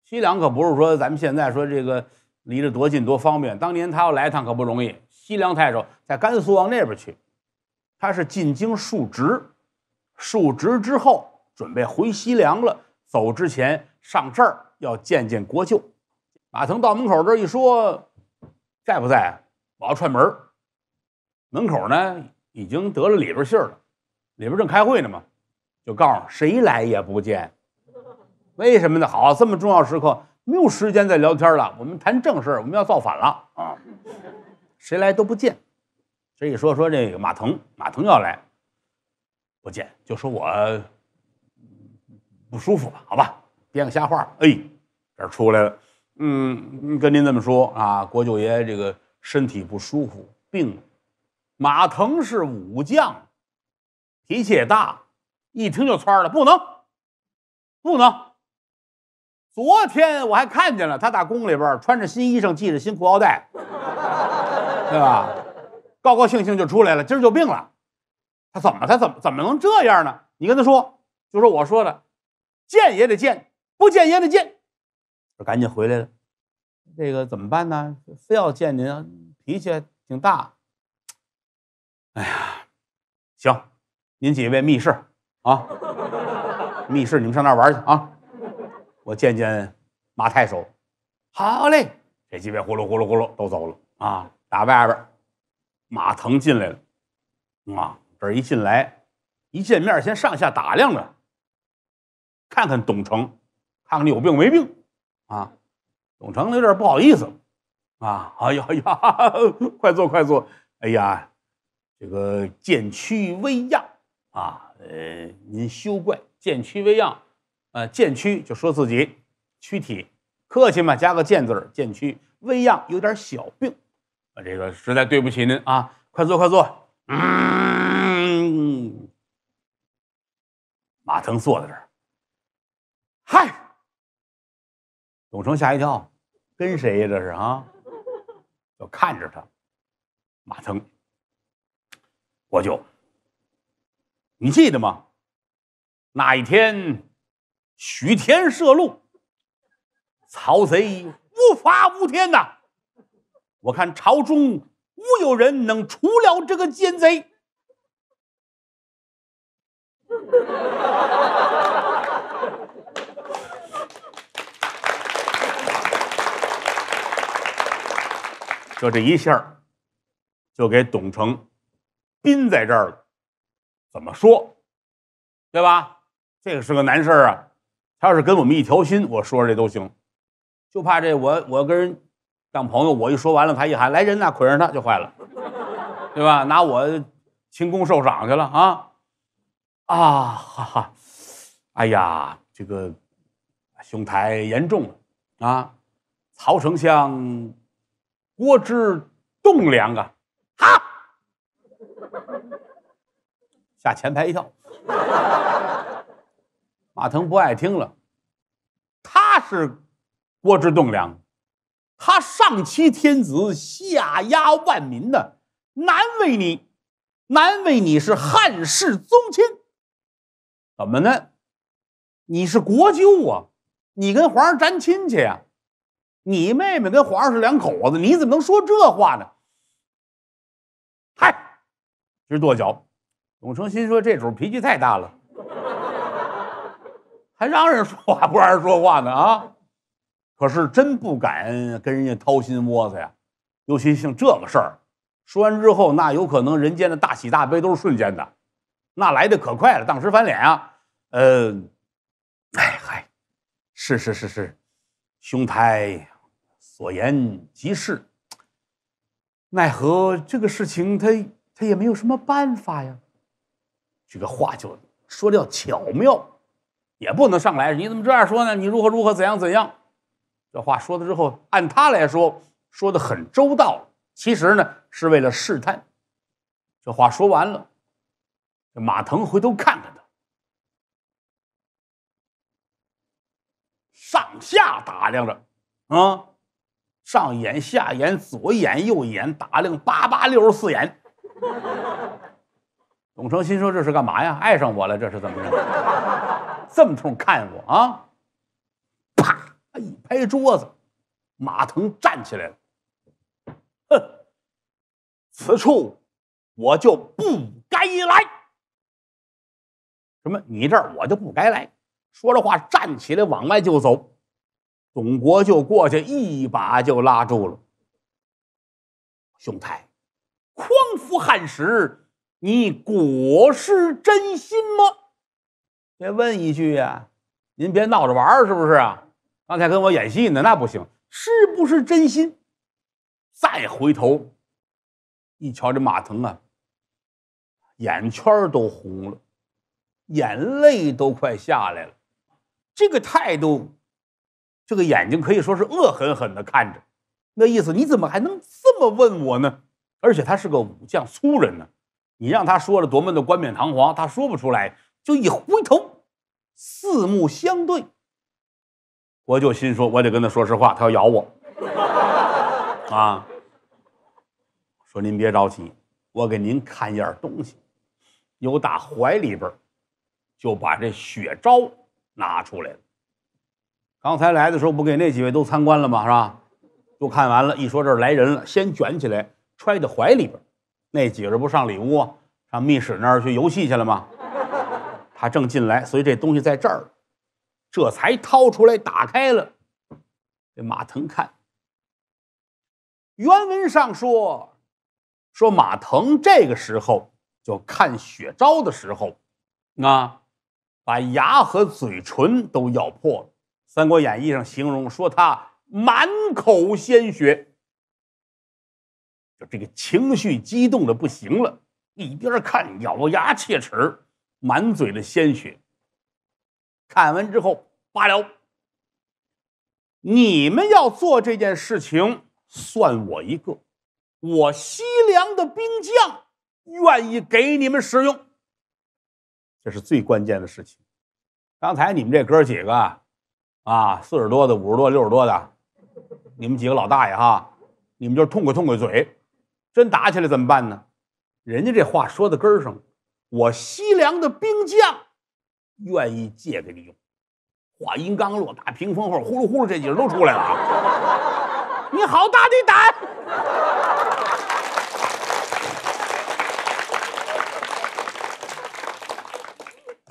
西凉可不是说咱们现在说这个离着多近多方便，当年他要来一趟可不容易。西凉太守在甘肃往那边去，他是进京述职，述职之后准备回西凉了。走之前上这儿要见见国舅，马腾到门口这一说，在不在我要串门门口呢已经得了里边信儿了，里边正开会呢嘛，就告诉谁来也不见。为什么呢？好，这么重要时刻没有时间再聊天了，我们谈正事，我们要造反了啊！谁来都不见。这一说说这个马腾，马腾要来，不见，就说我。不舒服好吧，编个瞎话哎，这出来了，嗯，跟您这么说啊，国舅爷这个身体不舒服，病了。马腾是武将，脾气也大，一听就窜了，不能，不能。昨天我还看见了他，大宫里边穿着新衣裳，系着新裤腰带，对吧？高高兴兴就出来了，今儿就病了。他怎么？他怎么怎么能这样呢？你跟他说，就说我说的。见也得见，不见也得见，赶紧回来了，这个怎么办呢？非要见您，脾气挺大。哎呀，行，您几位密室啊，密室你们上那玩去啊，我见见马太守。好嘞，这几位呼噜呼噜呼噜都走了啊。打外边，马腾进来了，啊，这一进来，一见面先上下打量着，看看董承，看看你有病没病，啊，董承有点不好意思，啊，哎呀呀，快坐快坐，哎呀，这个渐趋微恙啊，呃，您休怪渐趋微恙，呃，渐趋就说自己躯体，客气嘛，加个渐字儿，渐趋微恙有点小病，啊，这个实在对不起您啊，快坐快坐，嗯，马腾坐在这儿。嗨，董承吓一跳，跟谁呀？这是啊，就看着他，马腾，我就，你记得吗？那一天，许天射鹿，曹贼无法无天呐！我看朝中无有人能除了这个奸贼。就这一下就给董承，钉在这儿了。怎么说，对吧？这个是个难事儿啊。他要是跟我们一条心，我说这都行。就怕这我我跟人当朋友，我一说完了，他一喊来人呐，捆上他就坏了，对吧？拿我，轻功受赏去了啊！啊哈哈！哎呀，这个兄台言重了啊，曹丞相。国之栋梁啊！哈，吓前排一跳。马腾不爱听了。他是国之栋梁，他上欺天子，下压万民的，难为你，难为你是汉室宗亲，怎么呢？你是国舅啊，你跟皇上沾亲戚呀？你妹妹跟皇上是两口子，你怎么能说这话呢？嗨，直跺脚。董成心说：“这主脾气太大了，还让人说话不让人说话呢啊！”可是真不敢跟人家掏心窝子呀，尤其像这个事儿。说完之后，那有可能人间的大喜大悲都是瞬间的，那来的可快了。当时翻脸啊，嗯，哎嗨，是是是是，兄台。所言极是，奈何这个事情他他也没有什么办法呀。这个话就说的要巧妙，也不能上来你怎么这样说呢？你如何如何怎样怎样？这话说了之后，按他来说说的很周到其实呢是为了试探。这话说完了，马腾回头看看他，上下打量着，啊。上眼下眼左眼右眼打量八八六十四眼，董成心说这是干嘛呀？爱上我了，这是怎么着？这么痛看我啊！啪，一拍桌子，马腾站起来了。哼，此处我就不该来。什么？你这儿我就不该来？说着话站起来往外就走。董国就过去，一把就拉住了。兄台，匡扶汉室，你果是真心吗？别问一句呀，您别闹着玩儿，是不是啊？刚才跟我演戏呢，那不行，是不是真心？再回头一瞧，这马腾啊，眼圈都红了，眼泪都快下来了，这个态度。这个眼睛可以说是恶狠狠地看着，那意思你怎么还能这么问我呢？而且他是个武将粗人呢，你让他说了多么的冠冕堂皇，他说不出来，就一回头，四目相对，我就心说，我得跟他说实话，他要咬我啊！说您别着急，我给您看一样东西，又打怀里边，就把这血招拿出来了。刚才来的时候不给那几位都参观了吗？是吧？都看完了，一说这儿来人了，先卷起来揣在怀里边那几个人不上里屋上密室那儿去游戏去了吗？他正进来，所以这东西在这儿，这才掏出来打开了。这马腾看，原文上说，说马腾这个时候就看雪招的时候，啊，把牙和嘴唇都咬破了。《三国演义》上形容说他满口鲜血，就这个情绪激动的不行了，一边看咬牙切齿，满嘴的鲜血。看完之后，罢了，你们要做这件事情，算我一个，我西凉的兵将愿意给你们使用。这是最关键的事情，刚才你们这哥几个。啊，四十多的、五十多、六十多的，你们几个老大爷哈，你们就痛快痛快嘴，真打起来怎么办呢？人家这话说到根儿上，我西凉的兵将愿意借给你用。话音刚落，大屏风后呼噜呼噜这几人都出来了啊！你好大的胆！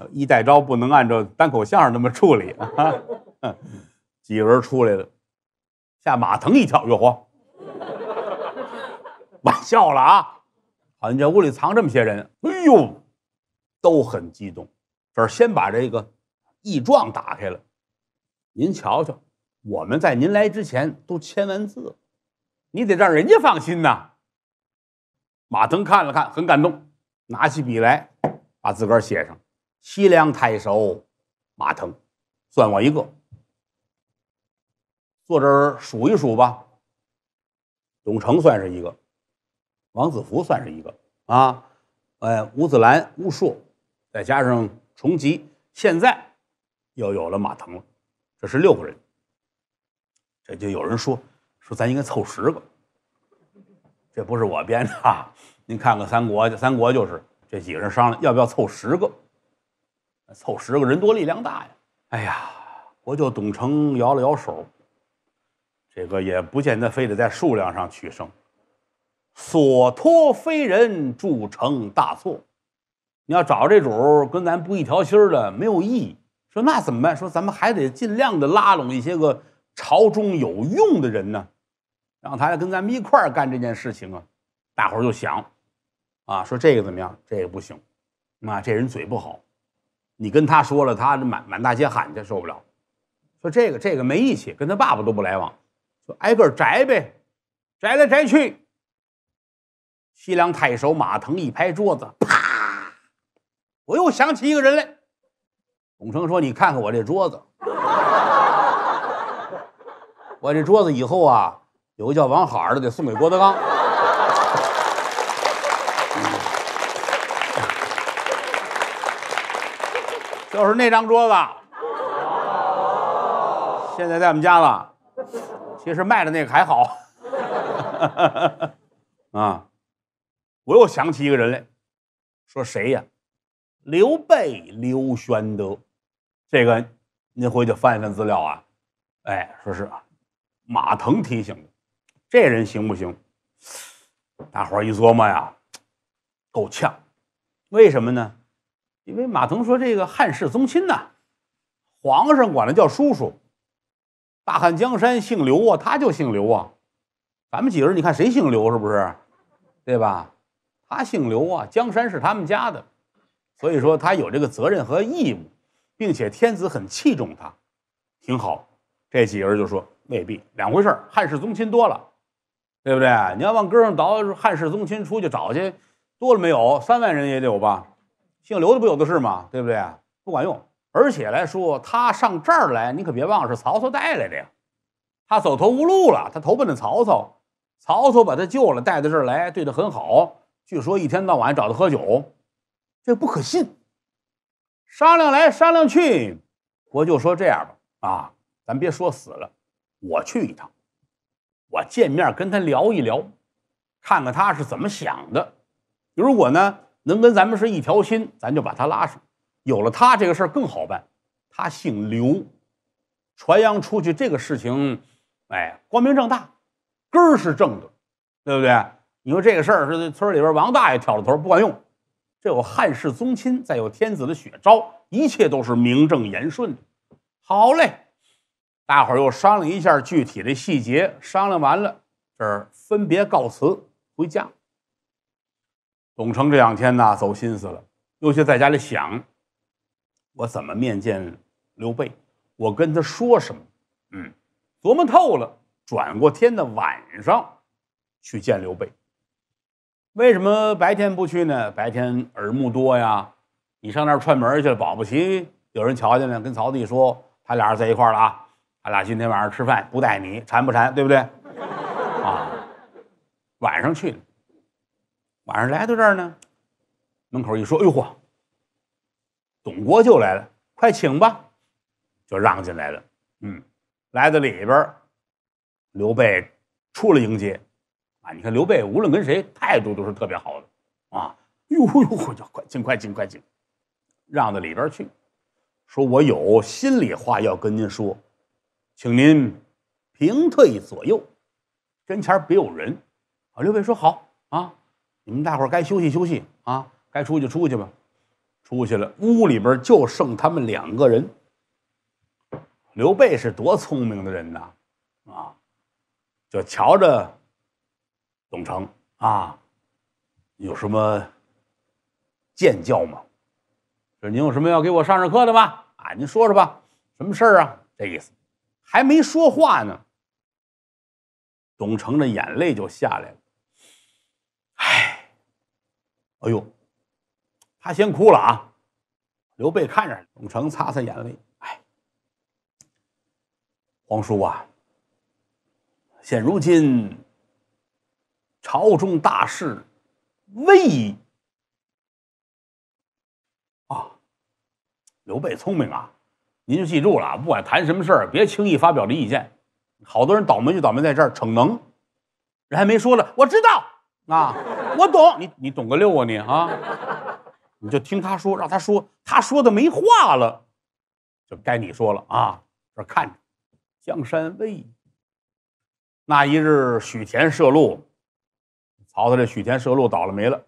一代招不能按照单口相声那么处理啊。几几人出来了，吓马腾一跳，哟嚯！我笑了啊，好像这屋里藏这么些人，哎呦，都很激动。这先把这个异状打开了，您瞧瞧，我们在您来之前都签完字你得让人家放心呐。马腾看了看，很感动，拿起笔来，把自个儿写上西凉太守马腾，算我一个。坐这儿数一数吧。董承算是一个，王子服算是一个啊，哎，吴子兰、吴硕，再加上重吉，现在又有了马腾了，这是六个人。这就有人说，说咱应该凑十个，这不是我编的啊！您看看三国，三国就是这几个人商量要不要凑十个，凑十个人多力量大呀！哎呀，国舅董承摇了摇手。这个也不见得非得在数量上取胜，所托非人，铸成大错。你要找这主儿跟咱不一条心儿的，没有意义。说那怎么办？说咱们还得尽量的拉拢一些个朝中有用的人呢，让他跟咱们一块儿干这件事情啊。大伙儿就想，啊，说这个怎么样？这个不行，那这人嘴不好，你跟他说了，他满满大街喊去，受不了。说这个这个没义气，跟他爸爸都不来往。就挨个儿摘呗，摘来摘去。西凉太守马腾一拍桌子，啪！我又想起一个人来。董承说：“你看看我这桌子，我这桌子以后啊，有个叫王海的得送给郭德纲，就是那张桌子，现在在我们家了。”其实卖的那个还好，啊，我又想起一个人来，说谁呀？刘备刘玄德，这个您回去翻一翻资料啊。哎，说是啊，马腾提醒，的，这人行不行？大伙儿一琢磨呀，够呛。为什么呢？因为马腾说这个汉室宗亲呐，皇上管他叫叔叔。大汉江山姓刘啊，他就姓刘啊。咱们几个人，你看谁姓刘是不是？对吧？他姓刘啊，江山是他们家的，所以说他有这个责任和义务，并且天子很器重他，挺好。这几个人就说未必两回事儿，汉室宗亲多了，对不对？你要往根上倒，汉室宗亲出去找去，多了没有？三万人也得有吧？姓刘的不有的是吗？对不对？不管用。而且来说，他上这儿来，你可别忘了是曹操带来的呀。他走投无路了，他投奔了曹操，曹操把他救了，带到这儿来，对他很好。据说一天到晚找他喝酒，这不可信。商量来商量去，国舅说这样吧，啊，咱别说死了，我去一趟，我见面跟他聊一聊，看看他是怎么想的。如果呢能跟咱们是一条心，咱就把他拉上。有了他，这个事儿更好办。他姓刘，传扬出去这个事情，哎，光明正大，根儿是正的，对不对？你说这个事儿是村里边王大爷挑了头，不管用，这有汉室宗亲，再有天子的血招，一切都是名正言顺的。好嘞，大伙儿又商量一下具体的细节。商量完了，这儿分别告辞回家。董成这两天呐，走心思了，尤其在家里想。我怎么面见刘备？我跟他说什么？嗯，琢磨透了。转过天的晚上，去见刘备。为什么白天不去呢？白天耳目多呀，你上那儿串门去了，保不齐有人瞧见了，跟曹丕说他俩人在一块儿了啊！他俩今天晚上吃饭不带你，馋不馋？对不对？啊，晚上去。晚上来到这儿呢，门口一说，哎呦嚯！董国舅来了，快请吧，就让进来了。嗯，来到里边，刘备出来迎接，啊，你看刘备无论跟谁态度都是特别好的。啊，呦呦叫快请快请快请，让到里边去，说我有心里话要跟您说，请您屏退左右，跟前别有人。啊，刘备说好啊，你们大伙儿该休息休息啊，该出去出去吧。出去了，屋里边就剩他们两个人。刘备是多聪明的人呐，啊，就瞧着董承啊，有什么见教吗？说您有什么要给我上上课的吧？啊，您说说吧，什么事儿啊？这意思，还没说话呢，董承的眼泪就下来了。唉，哎呦。他先哭了啊！刘备看着董承，擦擦眼泪，哎，皇叔啊，现如今朝中大事危矣啊！刘备聪明啊，您就记住了，不管谈什么事儿，别轻易发表意见。好多人倒霉就倒霉在这儿，逞能。人还没说呢，我知道啊，我懂，你你懂个六啊，你啊。你就听他说，让他说，他说的没话了，就该你说了啊。这看着，江山卫。那一日许田涉鹿，曹操这许田涉鹿倒了霉了。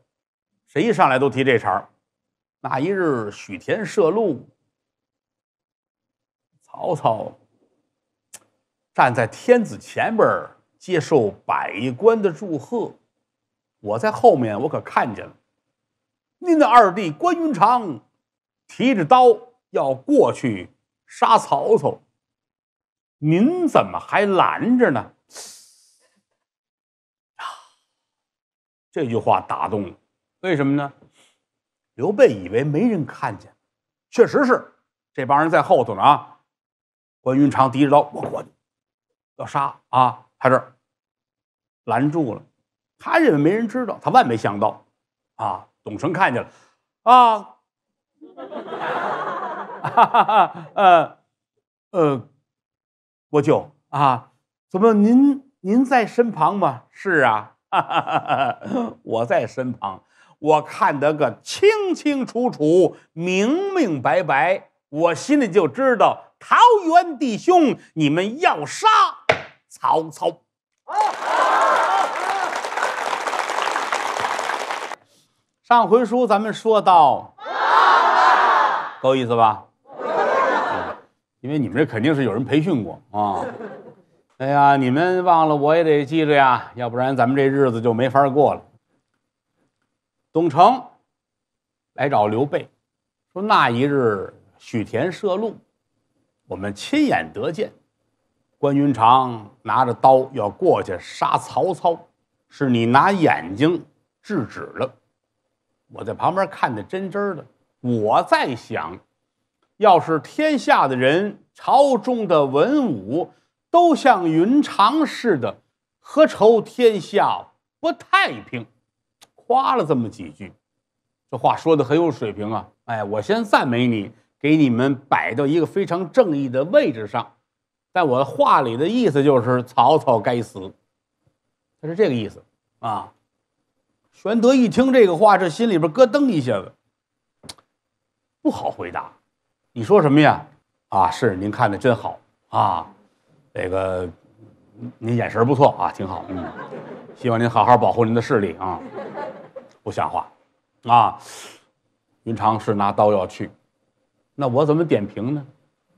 谁一上来都提这茬儿。那一日许田涉鹿，曹操站在天子前边接受百官的祝贺，我在后面我可看见了。您的二弟关云长，提着刀要过去杀曹操，您怎么还拦着呢？啊，这句话打动了，为什么呢？刘备以为没人看见，确实是，这帮人在后头呢啊！关云长提着刀，我过去，要杀啊，他这儿拦住了，他认为没人知道，他万没想到啊。董成看见了，啊，哈哈哈哈哈哈！呃，呃，郭舅啊，怎么您您在身旁吗？是啊，我在身旁，我看得个清清楚楚、明明白白，我心里就知道，桃园弟兄，你们要杀曹操。上回书咱们说到，够意思吧？因为你们这肯定是有人培训过啊！哎呀，你们忘了我也得记着呀，要不然咱们这日子就没法过了。董承来找刘备，说那一日许田射鹿，我们亲眼得见，关云长拿着刀要过去杀曹操，是你拿眼睛制止了。我在旁边看的真真的，我在想，要是天下的人、朝中的文武都像云长似的，何愁天下不太平？夸了这么几句，这话说的很有水平啊！哎，我先赞美你，给你们摆到一个非常正义的位置上，在我的话里的意思就是曹操该死，他是这个意思啊。玄德一听这个话，这心里边咯噔一下子，不好回答。你说什么呀？啊，是您看的真好啊，这个您眼神不错啊，挺好。嗯，希望您好好保护您的视力啊，不像话。啊，云长是拿刀要去，那我怎么点评呢？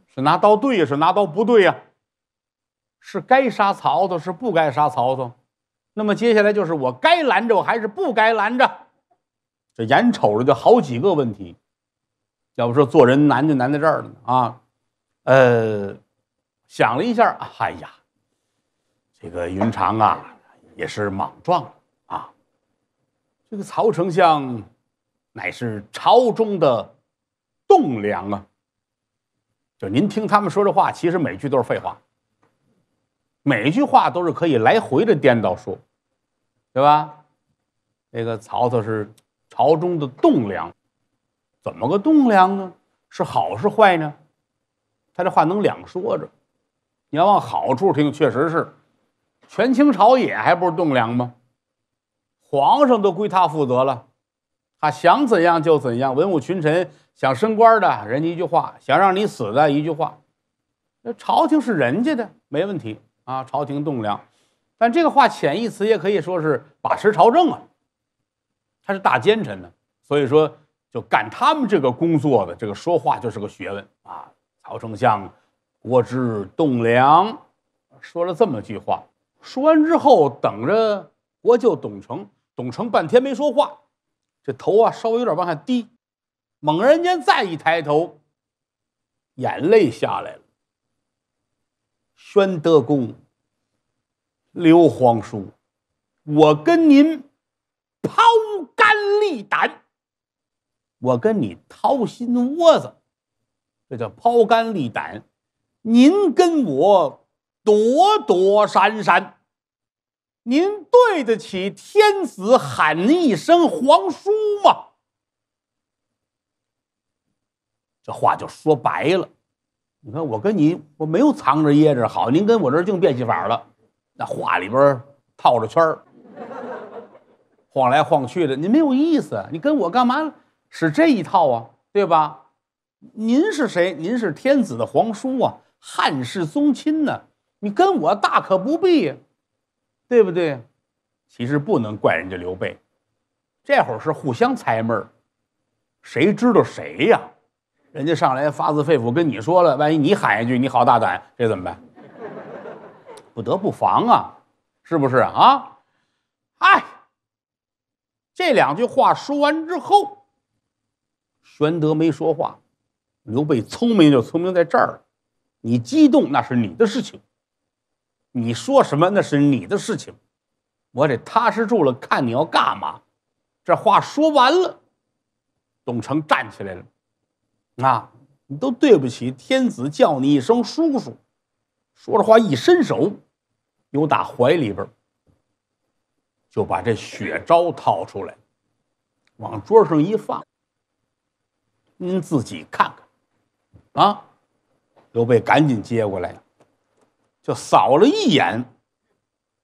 是拿刀对，是拿刀不对呀？是该杀曹操，是不该杀曹操？那么接下来就是我该拦着我还是不该拦着，这眼瞅着就好几个问题，要不说做人难就难在这儿了啊，呃，想了一下，哎呀，这个云长啊也是莽撞啊，这个曹丞相乃是朝中的栋梁啊，就您听他们说这话，其实每句都是废话。每一句话都是可以来回的颠倒说，对吧？那个曹操是朝中的栋梁，怎么个栋梁呢？是好是坏呢？他这话能两说着。你要往好处听，确实是权倾朝野，还不是栋梁吗？皇上都归他负责了，他想怎样就怎样。文武群臣想升官的，人家一句话；想让你死的，一句话。那朝廷是人家的，没问题。啊，朝廷栋梁，但这个话潜意思也可以说是把持朝政啊，他是大奸臣呢，所以说就干他们这个工作的这个说话就是个学问啊。曹丞相，国之栋梁，说了这么句话，说完之后等着国舅董承，董承半天没说话，这头啊稍微有点往下低，猛然间再一抬头，眼泪下来了。宣德公，刘皇叔，我跟您抛肝沥胆，我跟你掏心窝子，这叫抛肝沥胆。您跟我躲躲闪闪，您对得起天子喊一声皇叔吗？这话就说白了。你看我跟你我没有藏着掖着好，您跟我这儿净变戏法了，那话里边套着圈儿，晃来晃去的，您没有意思，你跟我干嘛使这一套啊，对吧？您是谁？您是天子的皇叔啊，汉室宗亲呢，你跟我大可不必，对不对？其实不能怪人家刘备，这会儿是互相猜闷儿，谁知道谁呀？人家上来发自肺腑跟你说了，万一你喊一句“你好大胆”，这怎么办？不得不防啊，是不是啊？啊！哎，这两句话说完之后，玄德没说话。刘备聪明就聪明在这儿了，你激动那是你的事情，你说什么那是你的事情，我得踏实住了，看你要干嘛。这话说完了，董承站起来了。那，你都对不起天子，叫你一声叔叔。说着话，一伸手，又打怀里边，就把这血招掏出来，往桌上一放。您自己看看，啊！刘备赶紧接过来了，就扫了一眼，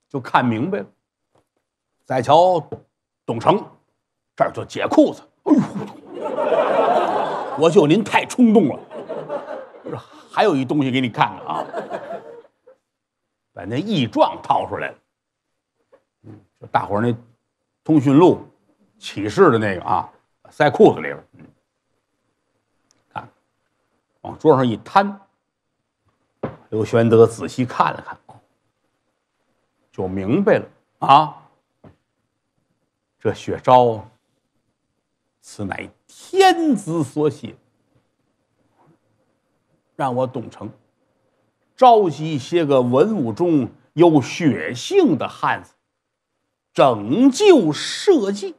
就看明白了。再瞧董承，这儿就解裤子。我就您太冲动了，不是？还有一东西给你看看啊，把那异状掏出来了，就大伙儿那通讯录、启示的那个啊，塞裤子里边，看，往桌上一摊。刘玄德仔细看了看，就明白了啊，这雪昭此乃。天子所写，让我董承召集一些个文武中有血性的汉子，拯救社稷。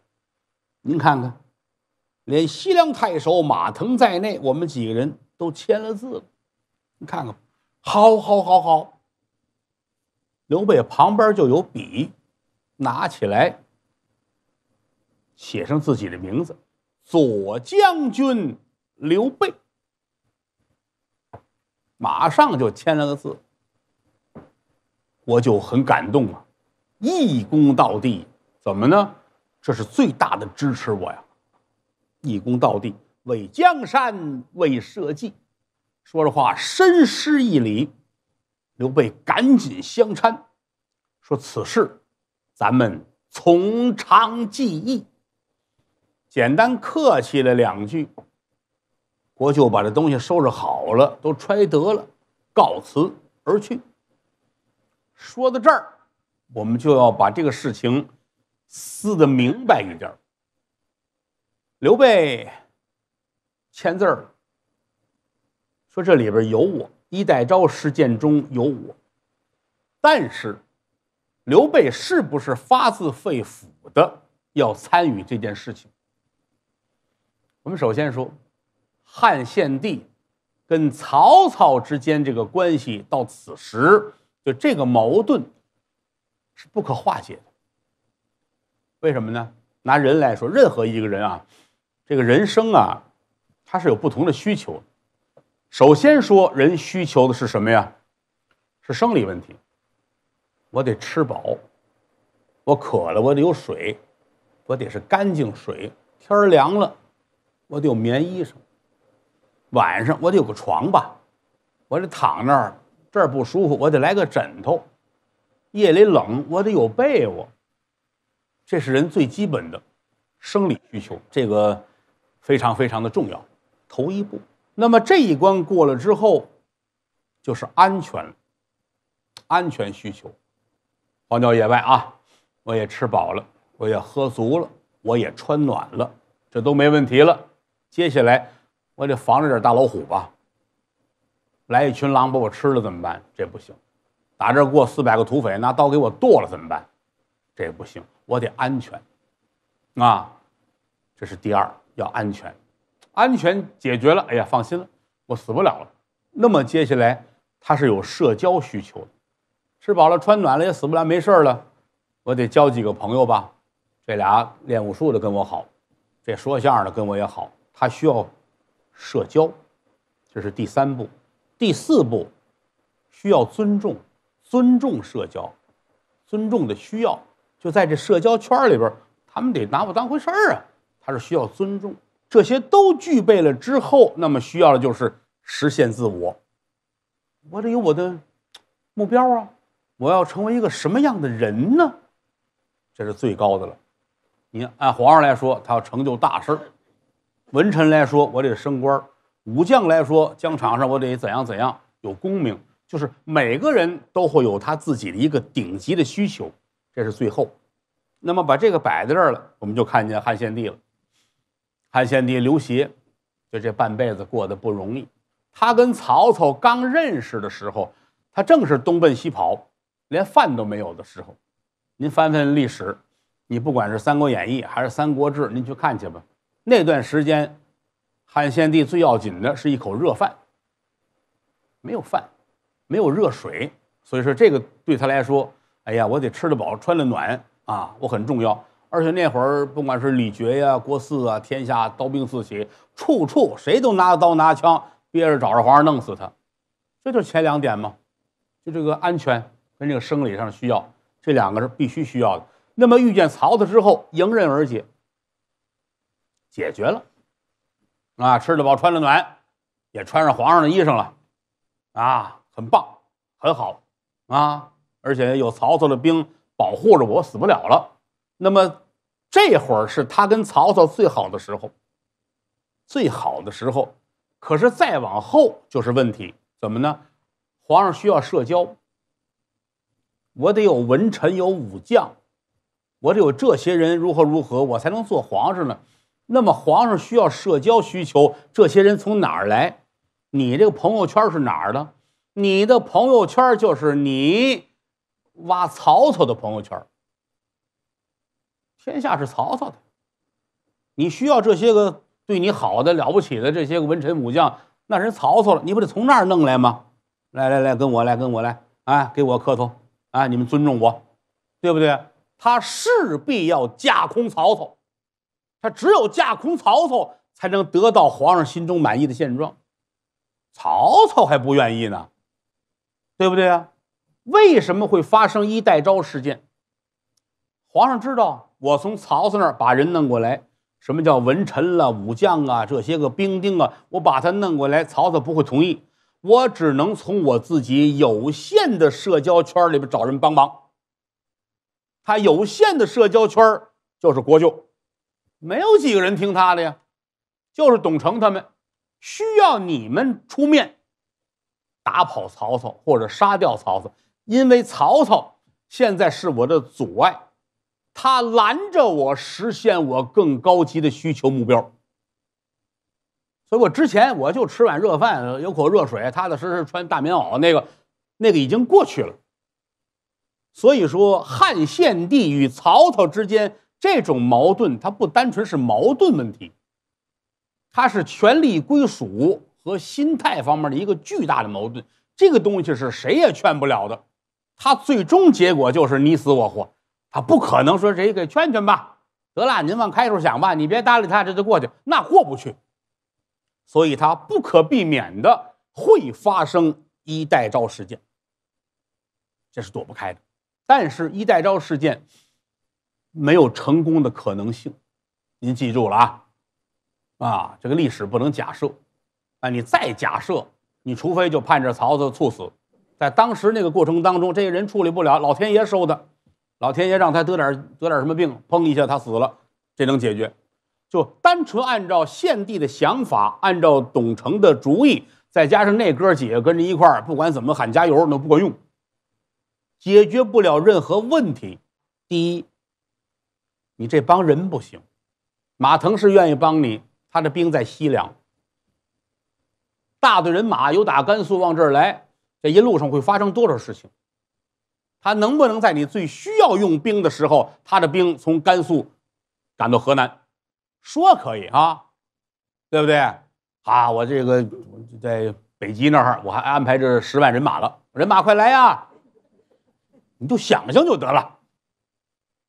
您看看，连西凉太守马腾在内，我们几个人都签了字了。你看看，好好好好。刘备旁边就有笔，拿起来写上自己的名字。左将军刘备马上就签了个字，我就很感动啊！一躬到地，怎么呢？这是最大的支持我呀！一躬到地，为江山，为社稷，说着话，深施一礼。刘备赶紧相搀，说：“此事，咱们从长计议。”简单客气了两句，国舅把这东西收拾好了，都揣得了，告辞而去。说到这儿，我们就要把这个事情撕得明白一点儿。刘备签字了，说这里边有我，衣带诏事件中有我，但是刘备是不是发自肺腑的要参与这件事情？我们首先说，汉献帝跟曹操之间这个关系到此时，就这个矛盾是不可化解的。为什么呢？拿人来说，任何一个人啊，这个人生啊，他是有不同的需求。首先说，人需求的是什么呀？是生理问题。我得吃饱，我渴了，我得有水，我得是干净水。天凉了。我得有棉衣裳。晚上我得有个床吧，我得躺那儿，这儿不舒服，我得来个枕头。夜里冷，我得有被窝。这是人最基本的生理需求，这个非常非常的重要，头一步。那么这一关过了之后，就是安全了。安全需求，荒郊野外啊，我也吃饱了，我也喝足了，我也穿暖了，这都没问题了。接下来我得防着点大老虎吧，来一群狼把我吃了怎么办？这不行，打这过四百个土匪拿刀给我剁了怎么办？这不行，我得安全，啊，这是第二要安全，安全解决了，哎呀放心了，我死不了了。那么接下来他是有社交需求的，吃饱了穿暖了也死不了没事了，我得交几个朋友吧，这俩练武术的跟我好，这说相声的跟我也好。他需要社交，这是第三步，第四步需要尊重，尊重社交，尊重的需要就在这社交圈里边，他们得拿我当回事儿啊，他是需要尊重。这些都具备了之后，那么需要的就是实现自我，我得有我的目标啊，我要成为一个什么样的人呢？这是最高的了。你按皇上来说，他要成就大事儿。文臣来说，我得升官武将来说，疆场上我得怎样怎样有功名。就是每个人都会有他自己的一个顶级的需求，这是最后。那么把这个摆在这儿了，我们就看见汉献帝了。汉献帝刘协，就这半辈子过得不容易。他跟曹操刚认识的时候，他正是东奔西跑，连饭都没有的时候。您翻翻历史，你不管是《三国演义》还是《三国志》，您去看去吧。那段时间，汉献帝最要紧的是一口热饭，没有饭，没有热水，所以说这个对他来说，哎呀，我得吃得饱，穿得暖啊，我很重要。而且那会儿不管是李傕呀、郭汜啊，天下刀兵四起，处处谁都拿刀拿枪，憋着找着皇上弄死他，这就是前两点嘛，就这个安全跟这个生理上需要，这两个是必须需要的。那么遇见曹操之后，迎刃而解。解决了，啊，吃得饱，穿得暖，也穿上皇上的衣裳了，啊，很棒，很好，啊，而且有曹操的兵保护着我，死不了了。那么这会儿是他跟曹操最好的时候，最好的时候。可是再往后就是问题，怎么呢？皇上需要社交，我得有文臣，有武将，我得有这些人，如何如何，我才能做皇上呢？那么皇上需要社交需求，这些人从哪儿来？你这个朋友圈是哪儿的？你的朋友圈就是你挖曹操的朋友圈。天下是曹操的，你需要这些个对你好的、了不起的这些个文臣武将，那人曹操了，你不得从那儿弄来吗？来来来，跟我来，跟我来，啊，给我磕头，啊，你们尊重我，对不对？他势必要架空曹操。他只有架空曹操，才能得到皇上心中满意的现状。曹操还不愿意呢，对不对啊？为什么会发生一代招事件？皇上知道，我从曹操那儿把人弄过来，什么叫文臣了、武将啊这些个兵丁啊，我把他弄过来，曹操不会同意。我只能从我自己有限的社交圈里边找人帮忙。他有限的社交圈就是国舅。没有几个人听他的呀，就是董承他们需要你们出面打跑曹操或者杀掉曹操，因为曹操现在是我的阻碍，他拦着我实现我更高级的需求目标。所以我之前我就吃碗热饭，有口热水，踏踏实实穿大棉袄，那个那个已经过去了。所以说，汉献帝与曹操之间。这种矛盾，它不单纯是矛盾问题，它是权力归属和心态方面的一个巨大的矛盾。这个东西是谁也劝不了的，他最终结果就是你死我活，他不可能说谁给劝劝吧？得了，您往开处想吧，你别搭理他，这就过去，那过不去。所以，他不可避免的会发生一代招事件，这是躲不开的。但是，一代招事件。没有成功的可能性，您记住了啊！啊，这个历史不能假设。啊，你再假设，你除非就盼着曹操猝死，在当时那个过程当中，这些人处理不了，老天爷收的，老天爷让他得点得点什么病，砰一下他死了，这能解决。就单纯按照献帝的想法，按照董承的主意，再加上那哥儿几个跟着一块儿，不管怎么喊加油，那不管用，解决不了任何问题。第一。你这帮人不行，马腾是愿意帮你，他的兵在西凉，大队人马由打甘肃往这儿来，这一路上会发生多少事情？他能不能在你最需要用兵的时候，他的兵从甘肃赶到河南？说可以啊，对不对？啊，我这个在北极那儿，我还安排着十万人马了，人马快来呀！你就想想就得了。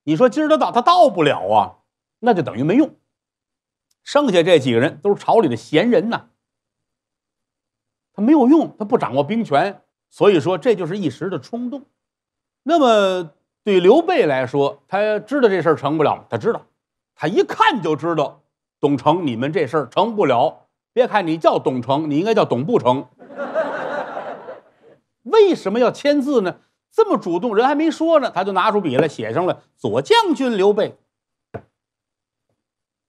你说今儿他到，他到不了啊，那就等于没用。剩下这几个人都是朝里的闲人呐，他没有用，他不掌握兵权，所以说这就是一时的冲动。那么对刘备来说，他知道这事儿成不了他知道，他一看就知道，董承你们这事儿成不了。别看你叫董承，你应该叫董不成。为什么要签字呢？这么主动，人还没说呢，他就拿出笔来写上了“左将军刘备”。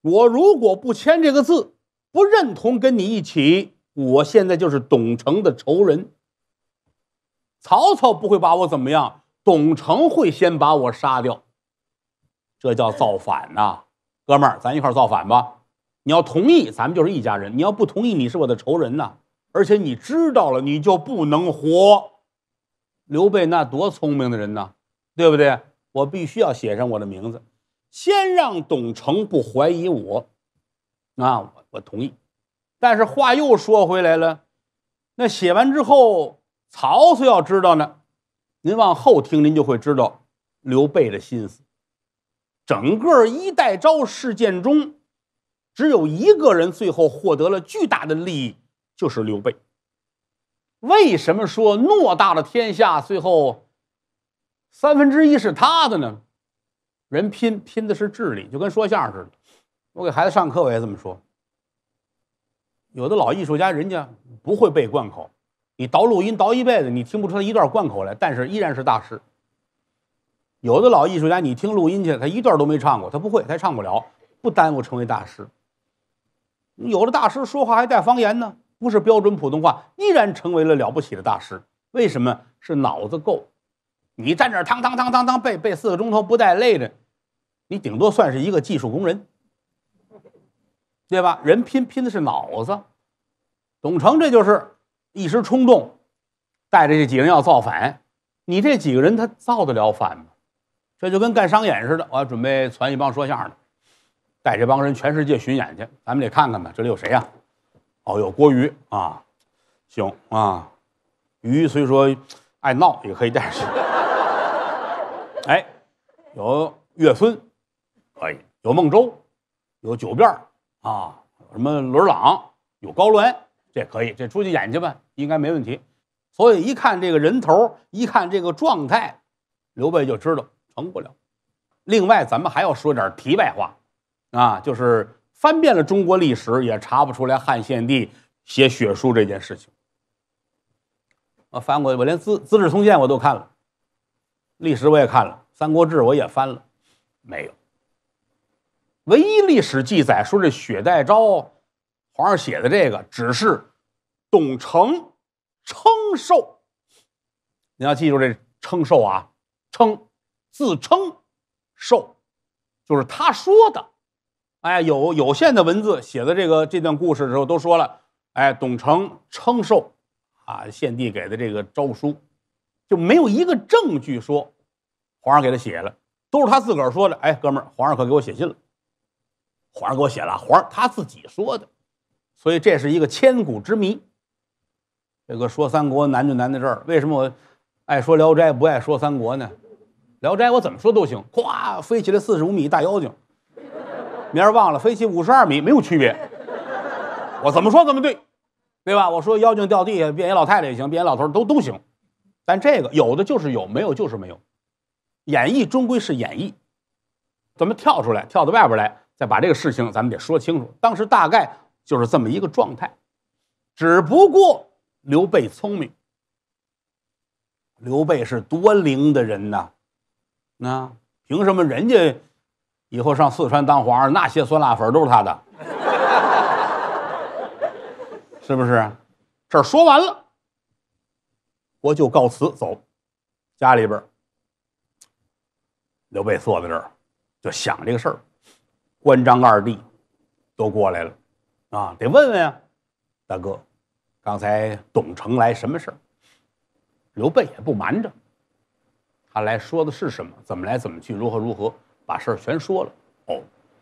我如果不签这个字，不认同跟你一起，我现在就是董承的仇人。曹操不会把我怎么样，董承会先把我杀掉。这叫造反呐，哥们儿，咱一块造反吧。你要同意，咱们就是一家人；你要不同意，你是我的仇人呐。而且你知道了，你就不能活。刘备那多聪明的人呐，对不对？我必须要写上我的名字，先让董承不怀疑我。啊，我我同意。但是话又说回来了，那写完之后，曹操要知道呢。您往后听，您就会知道刘备的心思。整个衣带诏事件中，只有一个人最后获得了巨大的利益，就是刘备。为什么说偌大的天下最后三分之一是他的呢？人拼拼的是智力，就跟说相声似的。我给孩子上课我也这么说。有的老艺术家人家不会背贯口，你倒录音倒一辈子，你听不出他一段贯口来，但是依然是大师。有的老艺术家你听录音去，他一段都没唱过，他不会，他唱不了，不耽误成为大师。有的大师说话还带方言呢。不是标准普通话，依然成为了了不起的大师。为什么是脑子够？你站这儿堂堂堂堂堂背背四个钟头不带累的，你顶多算是一个技术工人，对吧？人拼拼的是脑子。董承这就是一时冲动，带着这几个人要造反。你这几个人他造得了反吗？这就跟干商演似的，我要准备攒一帮说相声的，带这帮人全世界巡演去。咱们得看看吧，这里有谁呀？哦，有郭瑜啊，行啊，鱼虽说爱闹，也可以带上去。哎，有岳孙，可以；有孟州，有九辫啊，什么伦朗，有高伦，这可以，这出去演去吧，应该没问题。所以一看这个人头，一看这个状态，刘备就知道成不了。另外，咱们还要说点题外话啊，就是。翻遍了中国历史，也查不出来汉献帝写血书这件事情。我翻过，我连《资资治通鉴》我都看了，历史我也看了，《三国志》我也翻了，没有。唯一历史记载说这血代诏，皇上写的这个只是董承称受。你要记住这称受啊，称自称受，就是他说的。哎，有有限的文字写的这个这段故事的时候，都说了，哎，董承称受，啊，献帝给的这个诏书，就没有一个证据说皇上给他写了，都是他自个儿说的。哎，哥们儿，皇上可给我写信了，皇上给我写了，皇上他自己说的，所以这是一个千古之谜。这个说三国难就难在这儿，为什么我爱说聊斋不爱说三国呢？聊斋我怎么说都行，咵飞起来四十五米大妖精。明儿忘了飞起五十二米没有区别，我怎么说怎么对，对吧？我说妖精掉地下变一老太太也行，变一老头都都行。但这个有的就是有，没有就是没有。演绎终归是演绎，咱们跳出来，跳到外边来，再把这个事情咱们得说清楚。当时大概就是这么一个状态，只不过刘备聪明，刘备是多灵的人呐，那凭什么人家？以后上四川当皇上，那些酸辣粉都是他的，是不是？这说完了，我就告辞走。家里边，刘备坐在这儿，就想这个事儿。关张二弟都过来了，啊，得问问啊，大哥，刚才董承来什么事儿？刘备也不瞒着，他来说的是什么？怎么来？怎么去？如何如何？把事儿全说了哦，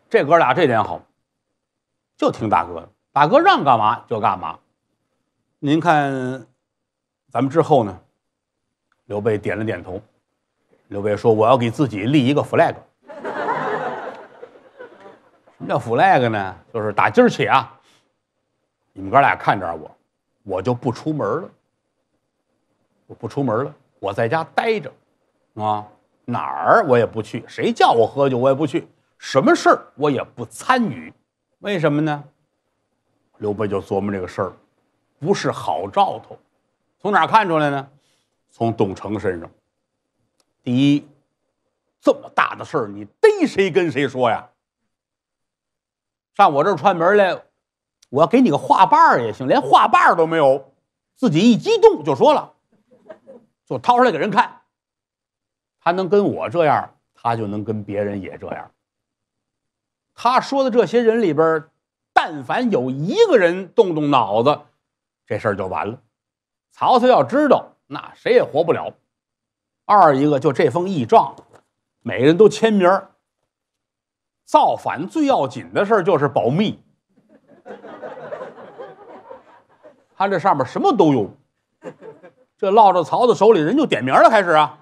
这哥俩这点好，就听大哥的，大哥让干嘛就干嘛。您看，咱们之后呢？刘备点了点头。刘备说：“我要给自己立一个 flag。什么叫 flag 呢？就是打今儿起啊，你们哥俩看着我，我就不出门了。我不出门了，我在家待着，啊。”哪儿我也不去，谁叫我喝酒我也不去，什么事儿我也不参与，为什么呢？刘备就琢磨这个事儿，不是好兆头。从哪儿看出来呢？从董承身上。第一，这么大的事儿，你逮谁跟谁说呀？上我这儿串门来，我要给你个话把儿也行，连话把儿都没有，自己一激动就说了，就掏出来给人看。他能跟我这样，他就能跟别人也这样。他说的这些人里边，但凡有一个人动动脑子，这事儿就完了。曹操要知道，那谁也活不了。二一个就这封议状，每个人都签名。造反最要紧的事儿就是保密。他这上面什么都有，这落到曹操手里，人就点名了，开始啊。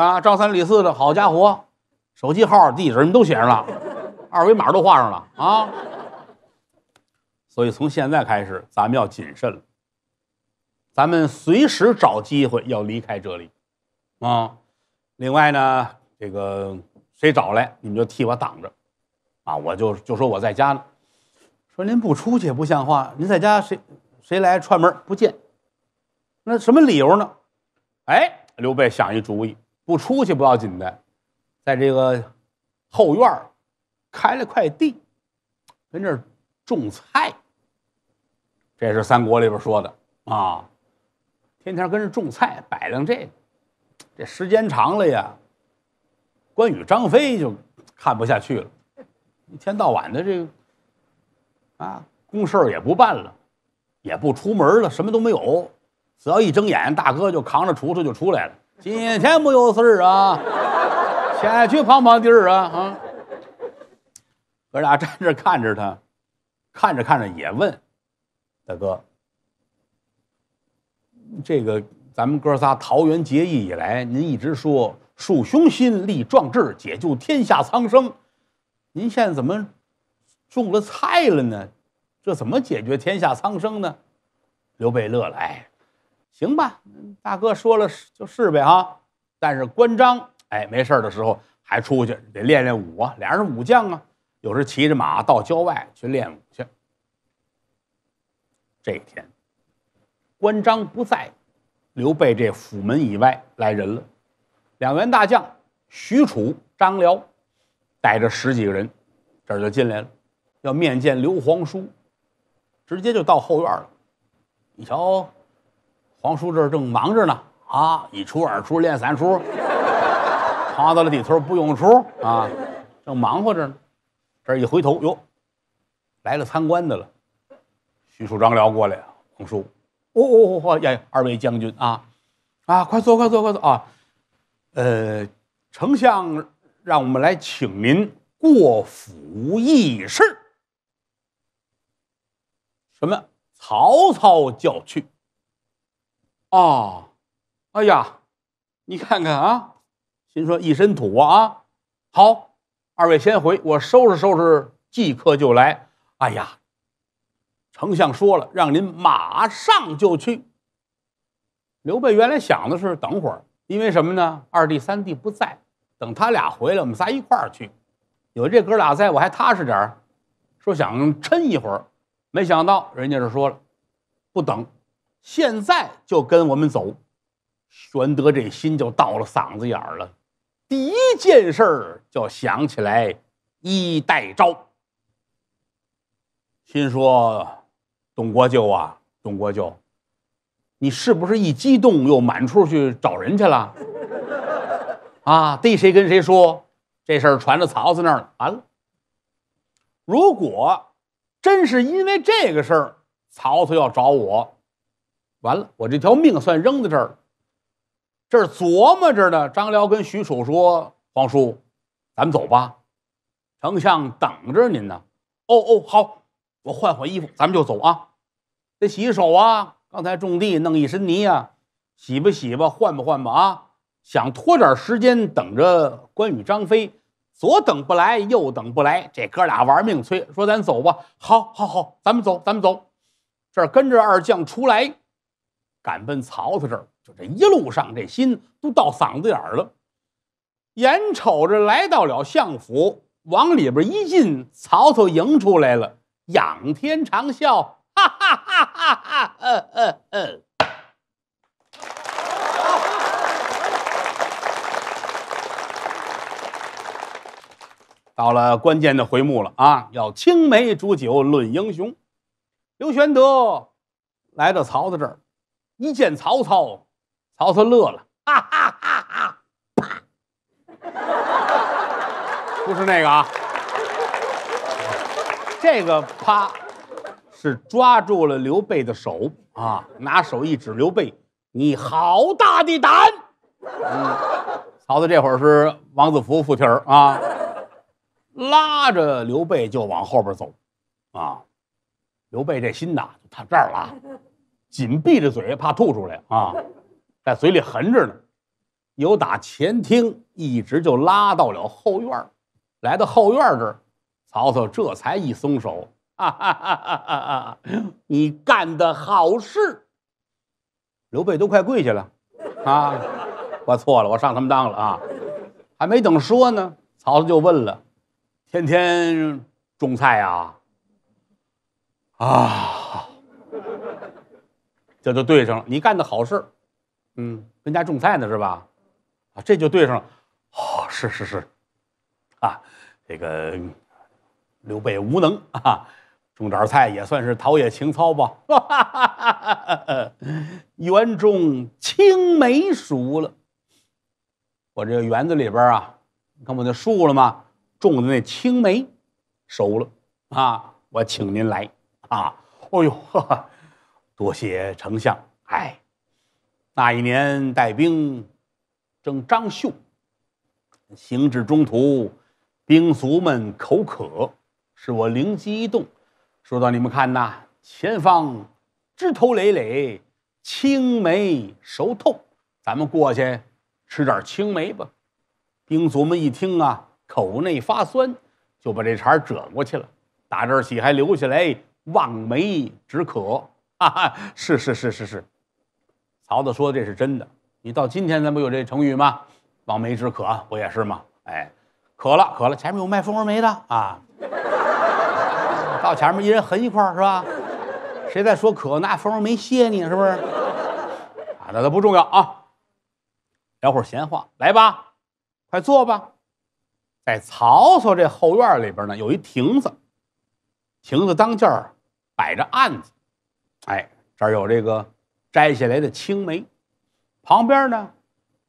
啊，张三李四的好家伙，手机号、地址你们都写上了，二维码都画上了啊！所以从现在开始，咱们要谨慎了。咱们随时找机会要离开这里，啊！另外呢，这个谁找来，你们就替我挡着，啊！我就就说我在家呢，说您不出去不像话，您在家谁谁来串门不见？那什么理由呢？哎，刘备想一主意。不出去不要紧的，在这个后院儿开了块地，跟这儿种菜。这是三国里边说的啊，天天跟这种菜，摆弄这个。这时间长了呀，关羽、张飞就看不下去了，一天到晚的这个啊，公事儿也不办了，也不出门了，什么都没有，只要一睁眼，大哥就扛着锄头就出来了。今天没有事儿啊，先去旁旁地儿啊啊！哥俩站这看着他，看着看着也问：“大哥，这个咱们哥仨桃园结义以来，您一直说树雄心、立壮志、解救天下苍生，您现在怎么种了菜了呢？这怎么解决天下苍生呢？”刘备乐了，哎。行吧，大哥说了是就是呗啊。但是关张哎，没事的时候还出去得练练武啊。俩人武将啊，有时骑着马到郊外去练武去。这一天，关张不在，刘备这府门以外来人了，两员大将许褚、张辽带着十几个人，这就进来了，要面见刘皇叔，直接就到后院了。你瞧。皇叔这儿正忙着呢啊，一出二出练三出，爬到了地头不用出啊，正忙活着呢。这一回头哟，来了参观的了，徐庶、张辽过来。皇叔，哦哦哦，呀，二位将军啊啊，快坐，快坐，快坐啊。呃，丞相让我们来请您过府议事，什么？曹操叫去。哦，哎呀，你看看啊，心说一身土啊。好，二位先回，我收拾收拾，即刻就来。哎呀，丞相说了，让您马上就去。刘备原来想的是等会儿，因为什么呢？二弟三弟不在，等他俩回来，我们仨一块儿去。有这哥俩在，我还踏实点儿。说想抻一会儿，没想到人家这说了，不等。现在就跟我们走，玄德这心就到了嗓子眼儿了。第一件事儿就想起来，衣带诏，心说：“董国舅啊，董国舅，你是不是一激动又满处去找人去了？”啊，逮谁跟谁说？这事儿传到曹操那儿了，完了。如果真是因为这个事儿，曹操要找我。完了，我这条命算扔在这儿了。这儿琢磨着呢，张辽跟徐褚说：“皇叔，咱们走吧，丞相等着您呢。”“哦哦，好，我换换衣服，咱们就走啊。”“得洗手啊，刚才种地弄一身泥啊，洗吧洗吧，换吧换吧啊。”想拖点时间等着关羽、张飞，左等不来，右等不来，这哥俩玩命催，说：“咱走吧。”“好，好，好，咱们走，咱们走。”这儿跟着二将出来。赶奔曹操这儿，就这一路上，这心都到嗓子眼儿了。眼瞅着来到了相府，往里边一进，曹操迎出来了，仰天长笑，哈哈哈哈哈哈！嗯嗯嗯。到了关键的回目了啊！要青梅煮酒论英雄，刘玄德来到曹操这儿。一见曹操，曹操乐了，哈哈哈哈！啪！不是那个啊，这个啪是抓住了刘备的手啊，拿手一指刘备：“你好大的胆！”嗯，曹操这会儿是王子服附体儿啊，拉着刘备就往后边走啊，刘备这心呐就到这儿了。紧闭着嘴，怕吐出来啊，在嘴里含着呢，由打前厅一直就拉到了后院儿，来到后院儿这儿，曹操这才一松手，哈哈哈！你干的好事，刘备都快跪下了，啊，我错了，我上他们当了啊，还没等说呢，曹操就问了：“天天种菜啊？啊？”这就对上了，你干的好事嗯，跟家种菜呢是吧？啊，这就对上了，哦，是是是，啊，这个刘备无能啊，种点菜也算是陶冶情操吧。园中青梅熟了，我这园子里边啊，你看我那树了吗？种的那青梅熟了啊，我请您来啊，哦呦。多谢丞相。哎，那一年带兵征张绣，行至中途，兵卒们口渴，是我灵机一动，说到：“你们看呐，前方枝头累累青梅熟透，咱们过去吃点青梅吧。”兵卒们一听啊，口内发酸，就把这茬儿折过去了。打这儿起还留下来望梅止渴。哈 哈，是是是是是，曹操说的这是真的。你到今天咱不有这成语吗？望梅止渴不也是吗？哎，渴了渴了，前面有卖蜂窝煤的啊。到前面一人横一块是吧？谁再说渴，那蜂窝煤谢你是不是？啊，那都不重要啊，聊会儿闲话来吧，快坐吧。在曹操这后院里边呢，有一亭子，亭子当间儿摆着案子。哎，这儿有这个摘下来的青梅，旁边呢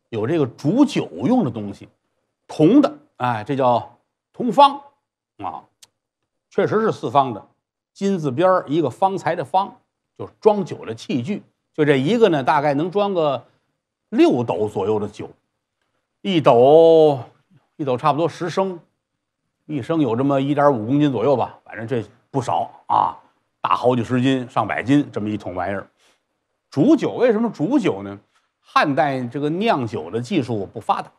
有这个煮酒用的东西，铜的，哎，这叫铜方，啊，确实是四方的，金字边一个方才的方，就是装酒的器具。就这一个呢，大概能装个六斗左右的酒，一斗一斗差不多十升，一升有这么一点五公斤左右吧，反正这不少啊。大好几十斤、上百斤这么一桶玩意儿，煮酒为什么煮酒呢？汉代这个酿酒的技术不发达，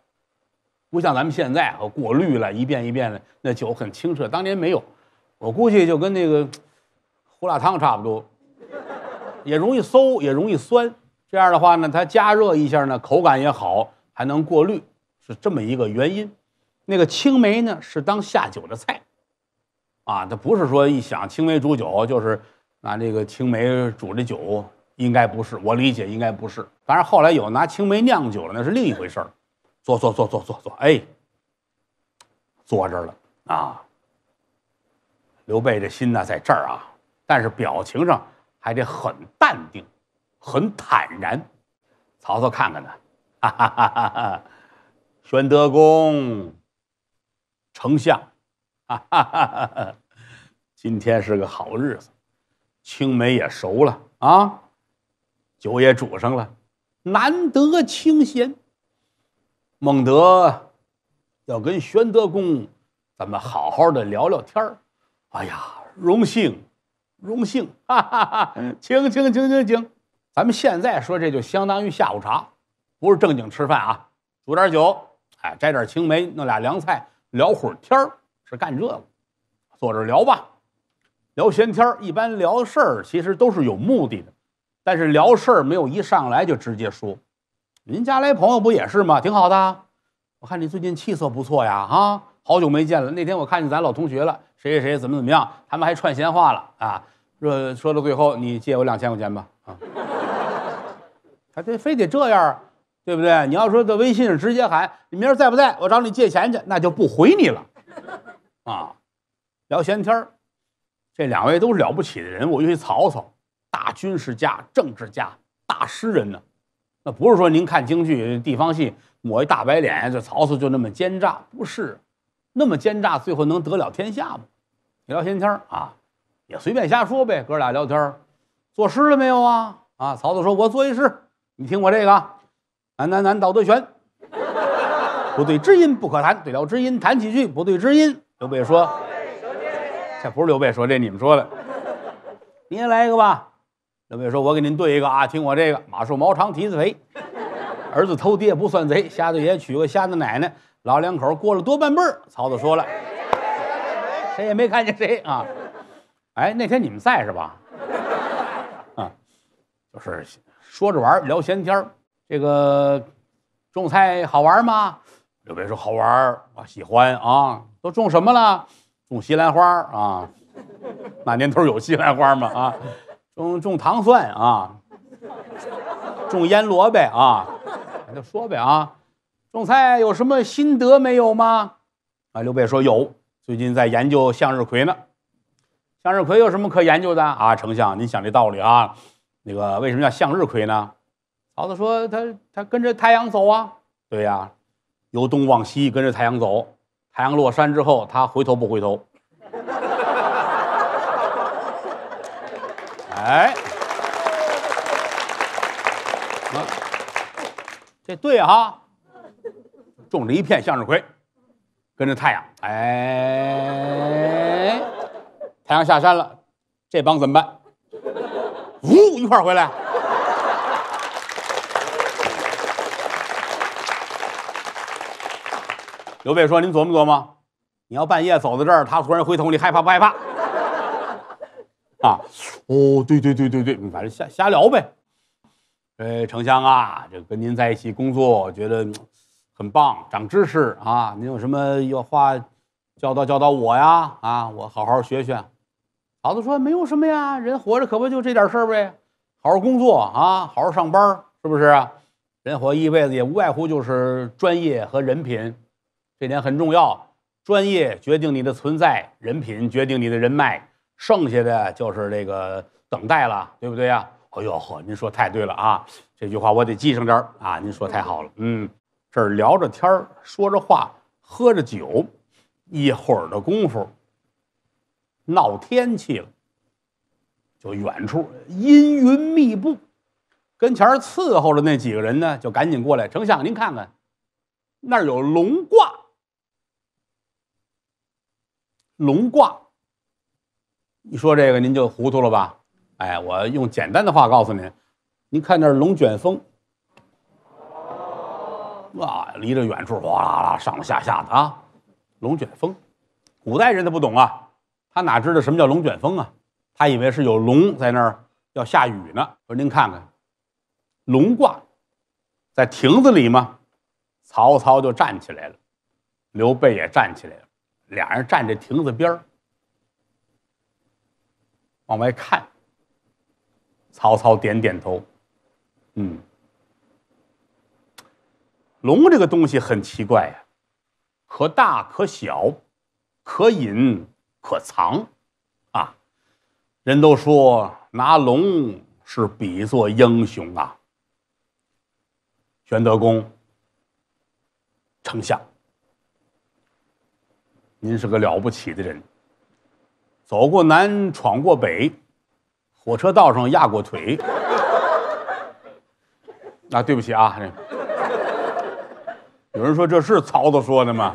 不像咱们现在和过滤了一遍一遍的，那酒很清澈。当年没有，我估计就跟那个胡辣汤差不多，也容易馊，也容易酸。这样的话呢，它加热一下呢，口感也好，还能过滤，是这么一个原因。那个青梅呢，是当下酒的菜。啊，他不是说一想青梅煮酒就是拿这个青梅煮的酒，应该不是我理解，应该不是。但是后来有拿青梅酿酒了，那是另一回事儿。坐坐坐坐坐坐，哎，坐这儿了啊。刘备这心呢在这儿啊，但是表情上还得很淡定，很坦然。曹操看看他，哈哈哈！哈，宣德公，丞相。哈哈哈哈哈！今天是个好日子，青梅也熟了啊，酒也煮上了，难得清闲。孟德要跟玄德公咱们好好的聊聊天儿。哎呀，荣幸，荣幸！哈哈哈！请，请，请，请，请！咱们现在说这就相当于下午茶，不是正经吃饭啊，煮点酒，哎，摘点青梅，弄俩凉菜，聊会儿天儿。是干这个，坐这聊吧，聊闲天儿。一般聊事儿其实都是有目的的，但是聊事儿没有一上来就直接说。您家来朋友不也是吗？挺好的。我看你最近气色不错呀，啊，好久没见了。那天我看见咱老同学了，谁谁谁怎么怎么样，他们还串闲话了啊。说说到最后，你借我两千块钱吧。啊，他这非得这样对不对？你要说在微信上直接喊你明儿在不在我找你借钱去，那就不回你了。啊，聊闲天儿，这两位都是了不起的人物。尤其曹操，大军事家、政治家、大诗人呢。那不是说您看京剧、地方戏抹一大白脸，这曹操就那么奸诈？不是，那么奸诈，最后能得了天下吗？聊闲天儿啊，也随便瞎说呗。哥俩聊天儿，作诗了没有啊？啊，曹操说：“我作一诗，你听我这个。”难难难，道德玄，不对知音不可谈，对了知音谈几句，不对知音。刘备说：“这不是刘备说这，你们说的。你也来一个吧。”刘备说：“我给您对一个啊，听我这个马瘦毛长蹄子肥，儿子偷爹不算贼，瞎子爷娶个瞎子奶奶，老两口过了多半辈。”曹操说了：“谁也没看见谁啊。”哎，那天你们在是吧？啊，就是说着玩聊闲天这个种菜好玩吗？刘备说：“好玩，我喜欢啊。”都种什么了？种西兰花啊？那年头有西兰花吗？啊，种种糖蒜啊，种腌萝卜啊，那就说呗啊。种菜有什么心得没有吗？啊，刘备说有，最近在研究向日葵呢。向日葵有什么可研究的啊？丞相，您想这道理啊？那个为什么叫向日葵呢？曹操说他他跟着太阳走啊。对呀，由东往西跟着太阳走。太阳落山之后，他回头不回头？哎，这对哈，种着一片向日葵，跟着太阳。哎，太阳下山了，这帮怎么办？呜，一块回来。刘备说：“您琢磨琢磨，你要半夜走到这儿，他突然回头，你害怕不害怕？啊，哦，对对对对对，反正瞎瞎聊呗。哎，丞相啊，这跟您在一起工作，我觉得很棒，长知识啊。您有什么有话教导教导我呀？啊，我好好学学。曹子说没有什么呀，人活着可不就这点事儿呗，好好工作啊，好好上班，是不是人活一辈子也无外乎就是专业和人品。”这点很重要，专业决定你的存在，人品决定你的人脉，剩下的就是这个等待了，对不对呀？哎呦呵，您说太对了啊！这句话我得记上点儿啊！您说太好了，嗯，这儿聊着天儿，说着话，喝着酒，一会儿的功夫，闹天气了，就远处阴云密布，跟前伺候着那几个人呢，就赶紧过来，丞相您看看，那儿有龙卦。龙卦。一说这个您就糊涂了吧？哎，我用简单的话告诉您，您看那是龙卷风，啊，离着远处哗啦啦上下下的啊，龙卷风。古代人他不懂啊，他哪知道什么叫龙卷风啊？他以为是有龙在那儿要下雨呢。说您看看，龙卦在亭子里吗？曹操就站起来了，刘备也站起来了。俩人站在亭子边儿，往外看。曹操点点头，嗯，龙这个东西很奇怪呀，可大可小，可隐可藏，啊，人都说拿龙是比作英雄啊。玄德公，丞相。您是个了不起的人，走过南，闯过北，火车道上压过腿。那对不起啊，有人说这是曹操说的吗？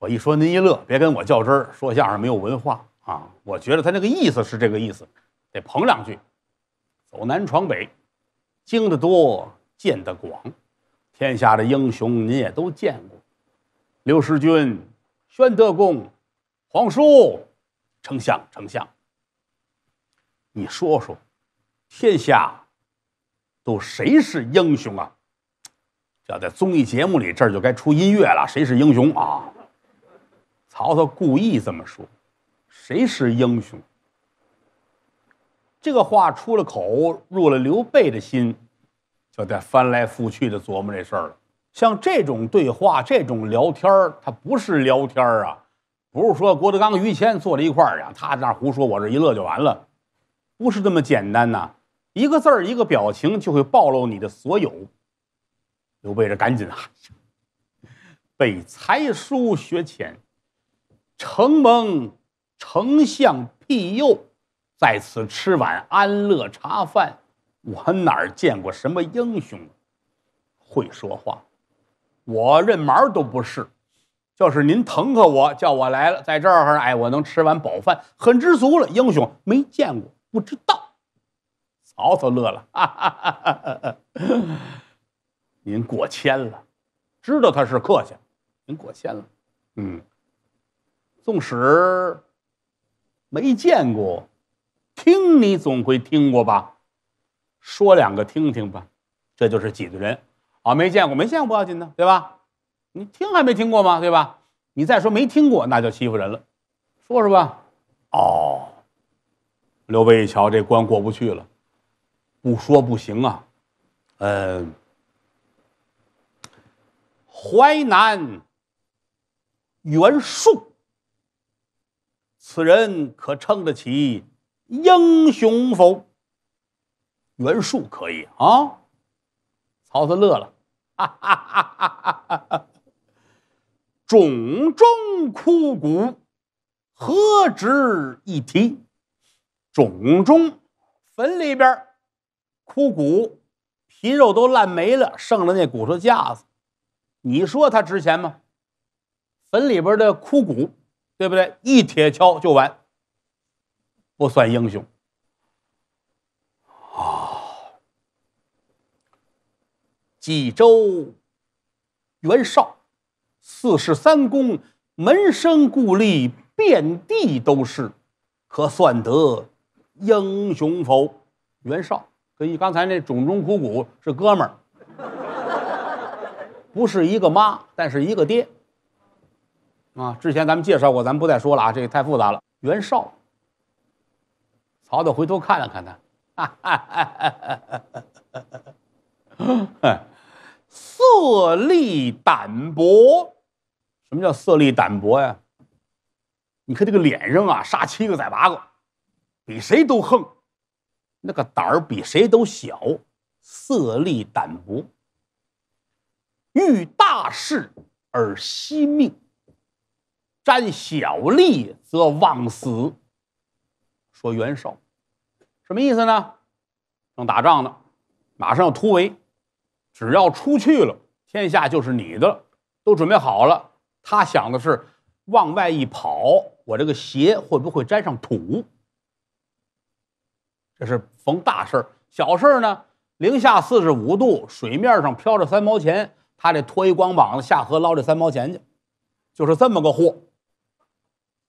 我一说您一乐，别跟我较真儿，说相声没有文化啊。我觉得他那个意思是这个意思，得捧两句。走南闯北，经得多，见得广，天下的英雄您也都见过，刘世军。宣德公，皇叔，丞相，丞相，你说说，天下都谁是英雄啊？要在综艺节目里，这儿就该出音乐了。谁是英雄啊？曹操故意这么说，谁是英雄？这个话出了口，入了刘备的心，就在翻来覆去的琢磨这事儿了。像这种对话，这种聊天儿，它不是聊天儿啊，不是说郭德纲、于谦坐在一块儿啊，他在那胡说，我这一乐就完了，不是这么简单呐。一个字儿，一个表情，就会暴露你的所有。刘备这赶紧啊，被才疏学浅，承蒙丞相庇佑，在此吃碗安乐茶饭。我哪儿见过什么英雄，会说话。我认毛都不是，就是您疼客我叫我来了，在这儿哎，我能吃完饱饭，很知足了。英雄没见过，不知道。曹操乐了，您过谦了，知道他是客气。您过谦了，嗯，纵使没见过，听你总归听过吧？说两个听听吧，这就是几个人。啊，没见过，没见过不要紧的，对吧？你听还没听过吗？对吧？你再说没听过，那就欺负人了。说说吧。哦，刘备一瞧这关过不去了，不说不行啊。嗯，淮南袁术，此人可称得起英雄否？袁术可以啊。曹操乐了，哈哈哈哈哈！冢中枯骨何值一提？冢中坟里边枯骨，皮肉都烂没了，剩了那骨头架子。你说它值钱吗？坟里边的枯骨，对不对？一铁锹就完，不算英雄。济州，袁绍，四世三公，门生故吏遍地都是，可算得英雄否？袁绍跟你刚才那种种苦苦是哥们儿，不是一个妈，但是一个爹。啊，之前咱们介绍过，咱们不再说了啊，这太复杂了。袁绍，曹操回头看了看他，哈哈哈哈哈哈。色厉胆薄，什么叫色厉胆薄呀？你看这个脸上啊，杀七个宰八个，比谁都横，那个胆儿比谁都小，色厉胆薄。遇大事而惜命，沾小利则忘死。说袁绍，什么意思呢？正打仗呢，马上要突围，只要出去了，天下就是你的了。都准备好了，他想的是往外一跑，我这个鞋会不会沾上土？这是逢大事儿，小事儿呢？零下四十五度，水面上漂着三毛钱，他得脱一光膀子下河捞这三毛钱去，就是这么个货。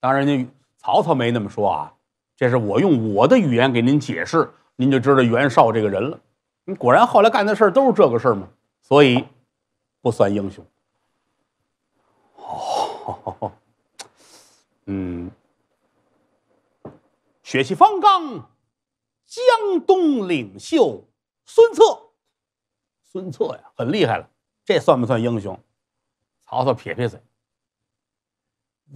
当然，人家曹操没那么说啊，这是我用我的语言给您解释，您就知道袁绍这个人了。你果然后来干的事儿都是这个事儿吗？所以不算英雄。哦，嗯，血气方刚，江东领袖孙策，孙策呀，很厉害了。这算不算英雄？曹操撇撇嘴，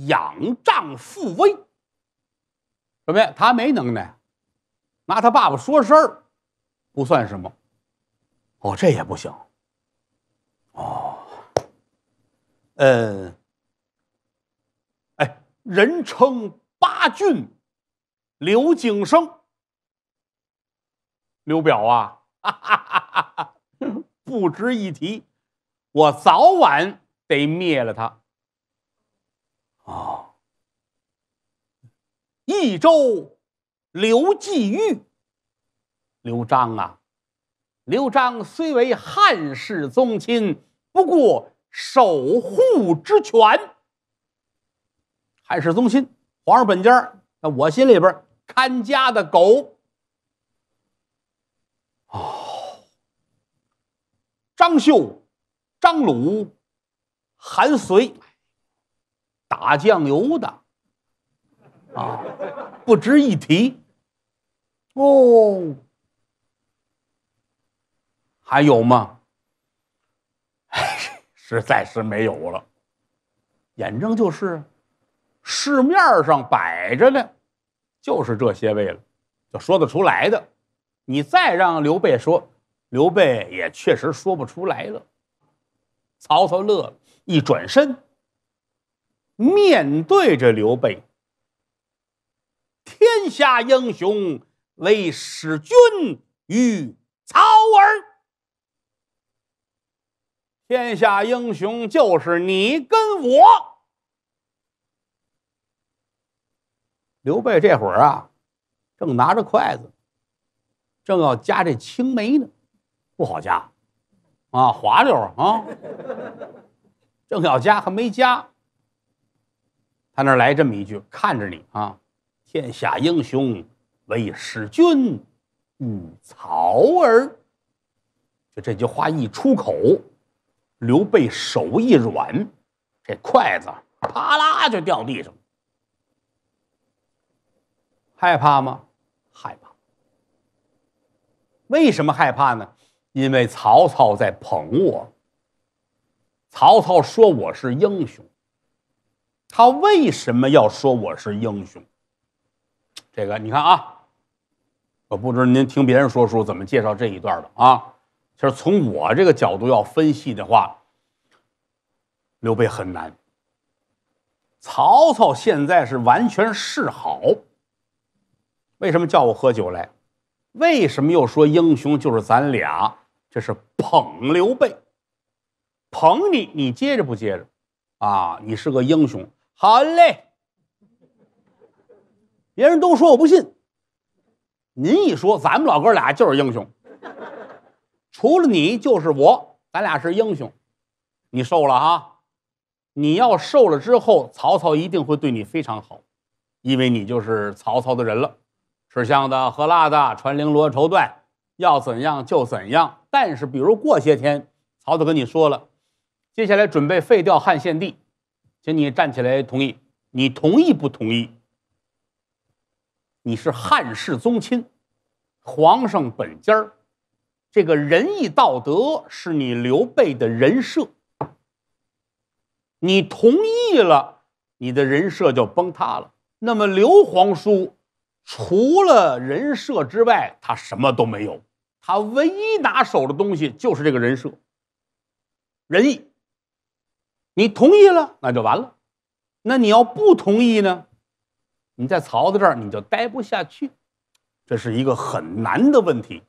仰仗父威，什么呀？他没能耐，拿他爸爸说事儿。不算什么，哦，这也不行，哦，嗯，哎，人称八骏刘景生，刘表啊，不值一提，我早晚得灭了他，哦，益州刘季玉。刘璋啊，刘璋虽为汉室宗亲，不过守护之权，汉室宗亲，皇上本家儿，那我心里边看家的狗。哦，张绣、张鲁、韩遂，打酱油的，啊，不值一提，哦。还有吗？哎，实在是没有了。眼睁就是，市面上摆着呢，就是这些位了，就说得出来的。你再让刘备说，刘备也确实说不出来了。曹操乐了，一转身，面对着刘备：“天下英雄，唯使君与曹耳。”天下英雄就是你跟我。刘备这会儿啊，正拿着筷子，正要夹这青梅呢，不好夹，啊滑溜啊。正要夹还没夹，他那来这么一句：“看着你啊，天下英雄唯使君与曹儿。”就这句话一出口。刘备手一软，这筷子啪啦就掉地上害怕吗？害怕。为什么害怕呢？因为曹操在捧我。曹操说我是英雄。他为什么要说我是英雄？这个你看啊，我不知道您听别人说书怎么介绍这一段的啊。就是从我这个角度要分析的话，刘备很难。曹操现在是完全示好。为什么叫我喝酒来？为什么又说英雄就是咱俩？这是捧刘备，捧你，你接着不接着？啊，你是个英雄。好嘞，别人都说我不信，您一说，咱们老哥俩就是英雄。除了你就是我，咱俩是英雄。你瘦了哈，你要瘦了之后，曹操一定会对你非常好，因为你就是曹操的人了。吃香的喝辣的，穿绫罗绸缎，要怎样就怎样。但是，比如过些天，曹操跟你说了，接下来准备废掉汉献帝，请你站起来同意。你同意不同意？你是汉室宗亲，皇上本家儿。这个仁义道德是你刘备的人设，你同意了，你的人设就崩塌了。那么刘皇叔除了人设之外，他什么都没有，他唯一拿手的东西就是这个人设。仁义，你同意了，那就完了；那你要不同意呢，你在曹操这儿你就待不下去，这是一个很难的问题。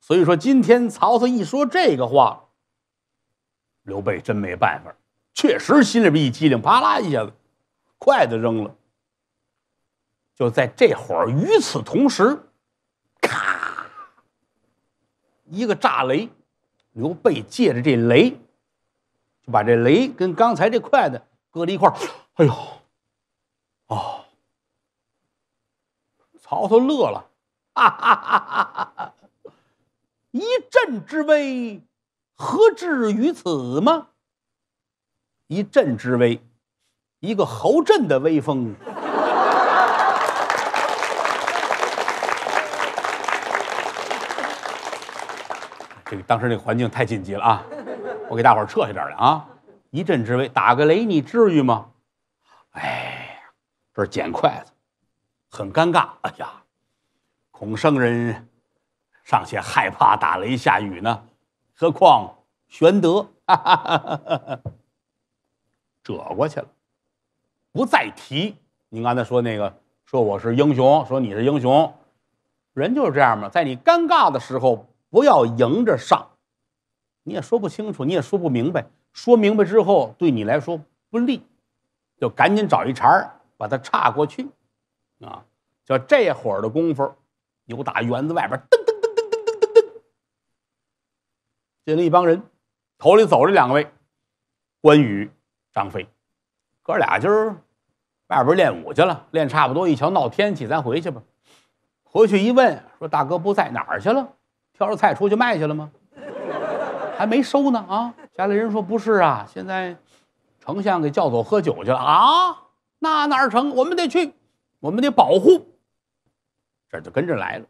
所以说，今天曹操一说这个话，刘备真没办法，确实心里边一激灵，啪啦一下子，筷子扔了。就在这会儿，与此同时，咔，一个炸雷，刘备借着这雷，就把这雷跟刚才这筷子搁在一块儿。哎呦，哦，曹操乐了，哈哈哈哈哈哈。一朕之威，何至于此吗？一朕之威，一个侯震的威风。这个当时那个环境太紧急了啊！我给大伙儿撤下点来啊！一阵之威，打个雷你至于吗？哎呀，这捡筷子，很尴尬。哎呀，孔圣人。尚且害怕打雷下雨呢，何况玄德？哈，哈哈哈折过去了，不再提。您刚才说那个，说我是英雄，说你是英雄，人就是这样嘛。在你尴尬的时候，不要迎着上，你也说不清楚，你也说不明白。说明白之后，对你来说不利，就赶紧找一茬儿，把它岔过去。啊，就这会儿的功夫，有打园子外边噔。进了一帮人，头里走着两位，关羽、张飞，哥俩今儿外边练武去了，练差不多一瞧闹天气，咱回去吧。回去一问说大哥不在哪儿去了？挑着菜出去卖去了吗？还没收呢啊！家里人说不是啊，现在丞相给叫走喝酒去了啊！那哪儿成？我们得去，我们得保护。这就跟着来了，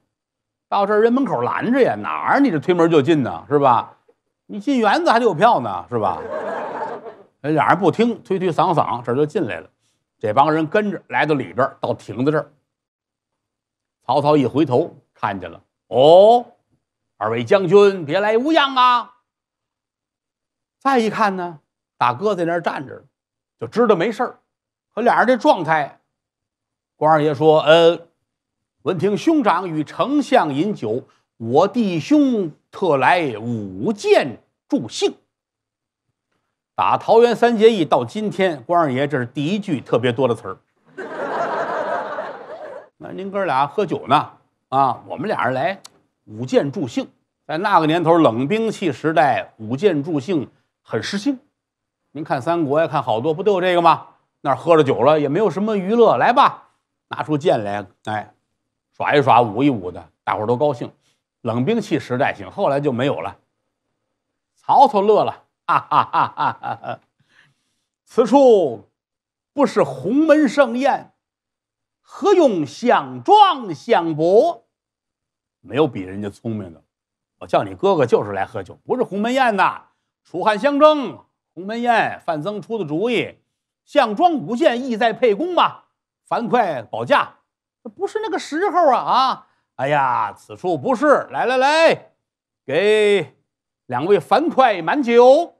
到这儿人门口拦着呀，哪儿你这推门就进呢？是吧？你进园子还得有票呢，是吧？那俩人不听，推推搡搡，这就进来了。这帮人跟着来到里边，到亭子这儿，曹操一回头看见了，哦，二位将军别来无恙啊！再一看呢，大哥在那儿站着，就知道没事儿。可俩人这状态，关二爷说：“呃，闻听兄长与丞相饮酒，我弟兄……”特来舞剑助兴，打桃园三结义到今天，关二爷这是第一句特别多的词儿。那您哥俩喝酒呢，啊，我们俩人来舞剑助兴。在那个年头，冷兵器时代舞剑助兴很失兴。您看《三国》呀，看好多不都有这个吗？那喝了酒了，也没有什么娱乐，来吧，拿出剑来，哎，耍一耍，舞一舞的，大伙儿都高兴。冷兵器时代性，后来就没有了。曹操乐了，哈哈哈！此处不是鸿门盛宴，何用相撞相搏？没有比人家聪明的。我叫你哥哥就是来喝酒，不是鸿门宴呐。楚汉相争，鸿门宴，范增出的主意，项庄舞剑，意在沛公吧？樊哙保驾，不是那个时候啊！啊！哎呀，此处不是，来来来，给两位樊哙满酒。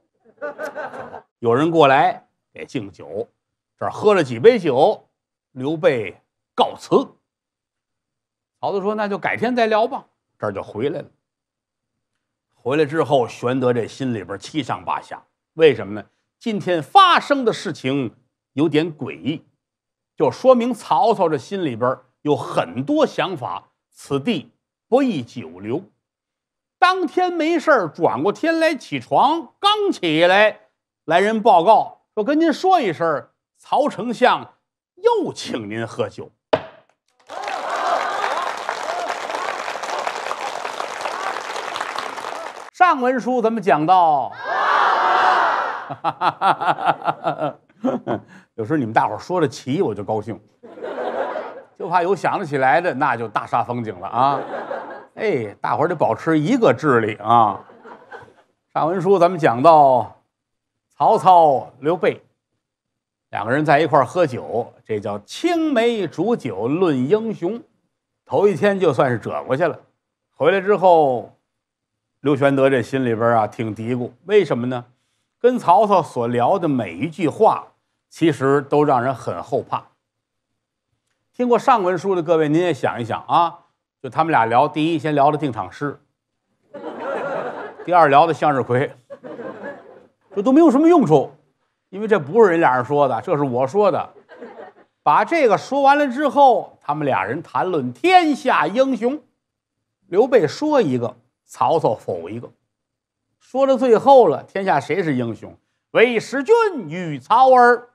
有人过来给敬酒，这儿喝了几杯酒，刘备告辞。曹操说：“那就改天再聊吧。”这儿就回来了。回来之后，玄德这心里边七上八下，为什么呢？今天发生的事情有点诡异，就说明曹操这心里边有很多想法。此地不宜久留。当天没事儿，转过天来起床，刚起来，来人报告说：“跟您说一声，曹丞相又请您喝酒。”上文书怎么讲到？有时候你们大伙说的齐，我就高兴。就怕有想得起来的，那就大煞风景了啊！哎，大伙儿得保持一个智力啊。上文书咱们讲到曹操、刘备两个人在一块儿喝酒，这叫青梅煮酒论英雄。头一天就算是折过去了，回来之后，刘玄德这心里边啊挺嘀咕，为什么呢？跟曹操所聊的每一句话，其实都让人很后怕。听过上文书的各位，您也想一想啊。就他们俩聊，第一先聊的《定场诗》，第二聊的《向日葵》，这都没有什么用处，因为这不是人俩人说的，这是我说的。把这个说完了之后，他们俩人谈论天下英雄，刘备说一个，曹操否一个。说到最后了，天下谁是英雄？魏使君与曹儿，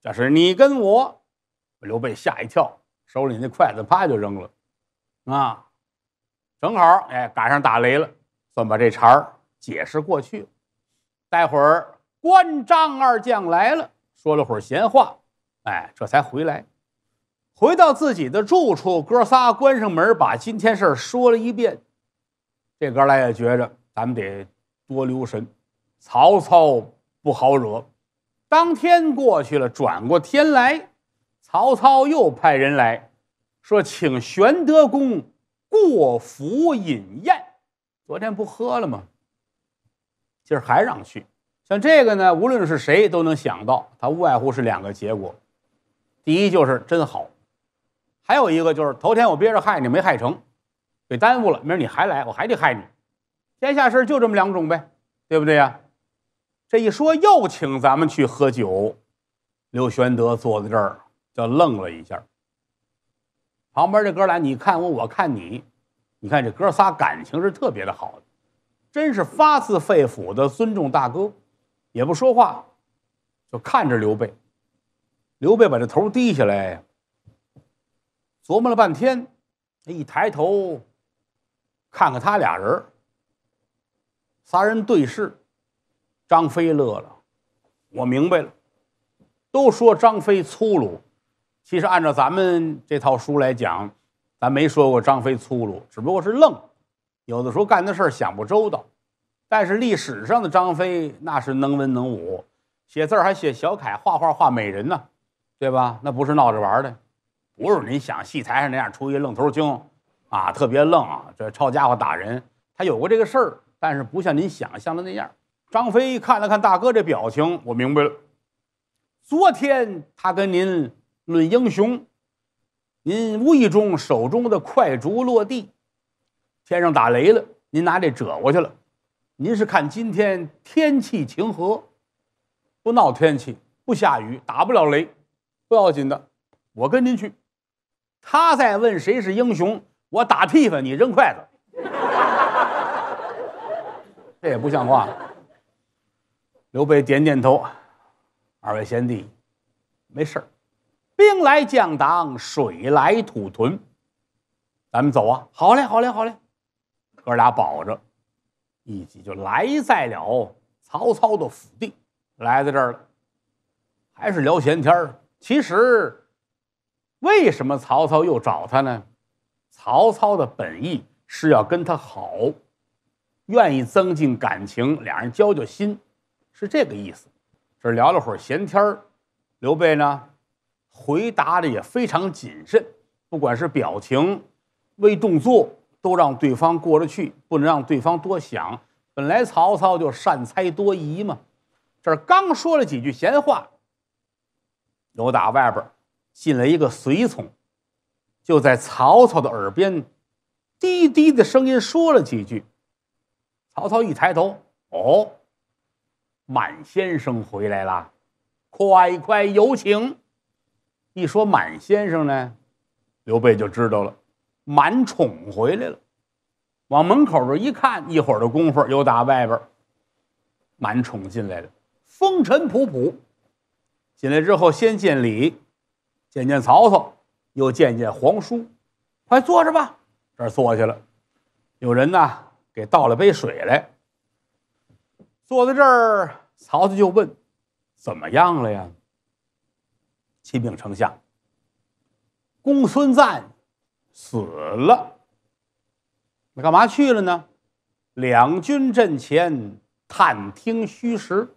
这是你跟我。刘备吓一跳，手里那筷子啪就扔了，啊，正好哎赶上打雷了，算把这茬儿解释过去了。待会儿关张二将来了，说了会儿闲话，哎，这才回来，回到自己的住处，哥仨关上门，把今天事儿说了一遍。这哥俩也觉着咱们得多留神，曹操不好惹。当天过去了，转过天来。曹操又派人来说，请玄德公过府饮宴。昨天不喝了吗？今儿还让去？像这个呢，无论是谁都能想到，他无外乎是两个结果：第一就是真好，还有一个就是头天我憋着害你没害成，给耽误了。明儿你还来，我还得害你。天下事儿就这么两种呗，对不对呀？这一说又请咱们去喝酒，刘玄德坐在这儿。就愣了一下，旁边这哥俩，你看我，我看你，你看这哥仨感情是特别的好的，真是发自肺腑的尊重大哥，也不说话，就看着刘备。刘备把这头低下来，琢磨了半天，他一抬头，看看他俩人，仨人对视，张飞乐了，我明白了，都说张飞粗鲁。其实按照咱们这套书来讲，咱没说过张飞粗鲁，只不过是愣，有的时候干的事儿想不周到。但是历史上的张飞那是能文能武，写字儿还写小楷，画画画美人呢，对吧？那不是闹着玩的，不是您想戏台上那样出一个愣头青啊，特别愣啊，这抄家伙打人，他有过这个事儿，但是不像您想象的那样。张飞看了看大哥这表情，我明白了，昨天他跟您。论英雄，您无意中手中的快竹落地，天上打雷了，您拿这遮过去了。您是看今天天气晴和，不闹天气，不下雨，打不了雷，不要紧的。我跟您去。他再问谁是英雄，我打屁股，你扔筷子。这也不像话。刘备点点头，二位贤弟，没事儿。兵来将挡，水来土屯。咱们走啊！好嘞，好嘞，好嘞！哥俩保着，一起就来在了曹操的府地，来到这儿了。还是聊闲天儿。其实，为什么曹操又找他呢？曹操的本意是要跟他好，愿意增进感情，俩人交交心，是这个意思。这聊了会儿闲天儿，刘备呢？回答的也非常谨慎，不管是表情、微动作，都让对方过得去，不能让对方多想。本来曹操就善猜多疑嘛，这刚说了几句闲话，有打外边进来一个随从，就在曹操的耳边，低低的声音说了几句。曹操一抬头，哦，满先生回来了，快快有请。一说满先生呢，刘备就知道了，满宠回来了。往门口这一看，一会儿的功夫，又打外边，满宠进来了，风尘仆仆。进来之后，先见礼，见见曹操，又见见皇叔，快坐着吧，这儿坐下了。有人呢，给倒了杯水来。坐在这儿，曹操就问：“怎么样了呀？”启禀丞相，公孙瓒死了。你干嘛去了呢？两军阵前探听虚实。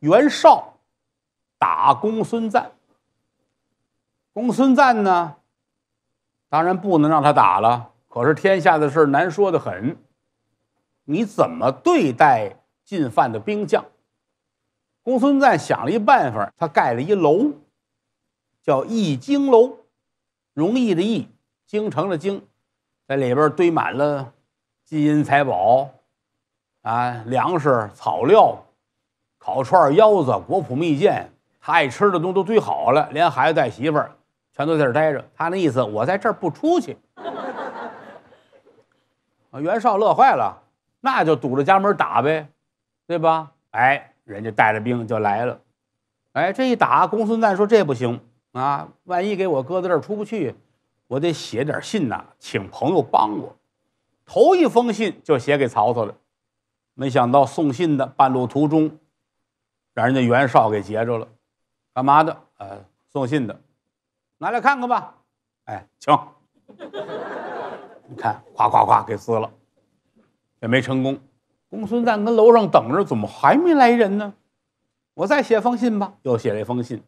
袁绍打公孙瓒，公孙瓒呢？当然不能让他打了。可是天下的事难说的很，你怎么对待进犯的兵将？公孙瓒想了一办法，他盖了一楼，叫易经楼，容易的易，京城的京，在里边堆满了金银财宝，啊，粮食、草料、烤串、腰子、果脯、蜜饯，他爱吃的东西都堆好了，连孩子带媳妇儿全都在这待着。他那意思，我在这儿不出去。袁绍乐坏了，那就堵着家门打呗，对吧？哎。人家带着兵就来了，哎，这一打，公孙瓒说这不行啊，万一给我搁在这出不去，我得写点信呐，请朋友帮我。头一封信就写给曹操了，没想到送信的半路途中，让人家袁绍给截住了。干嘛的？呃，送信的，拿来看看吧。哎，请，你看，咵咵咵给撕了，也没成功。公孙瓒跟楼上等着，怎么还没来人呢？我再写封信吧。又写了一封信，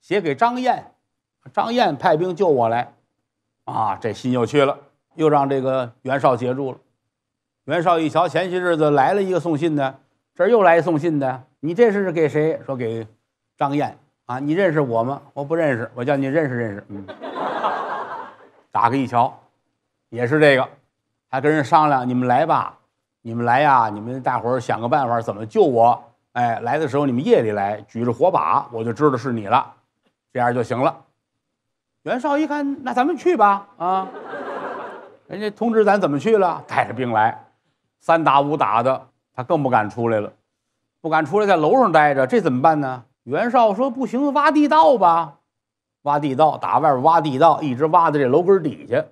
写给张燕，张燕派兵救我来。啊，这信又去了，又让这个袁绍截住了。袁绍一瞧，前些日子来了一个送信的，这又来一送信的。你这是给谁？说给张燕啊？你认识我吗？我不认识，我叫你认识认识。嗯，打开一瞧，也是这个，还跟人商量，你们来吧。你们来呀！你们大伙儿想个办法，怎么救我？哎，来的时候你们夜里来，举着火把，我就知道是你了，这样就行了。袁绍一看，那咱们去吧！啊，人家通知咱怎么去了，带着兵来，三打五打的，他更不敢出来了，不敢出来，在楼上待着。这怎么办呢？袁绍说：“不行，挖地道吧，挖地道，打外边挖地道，一直挖到这楼根底下，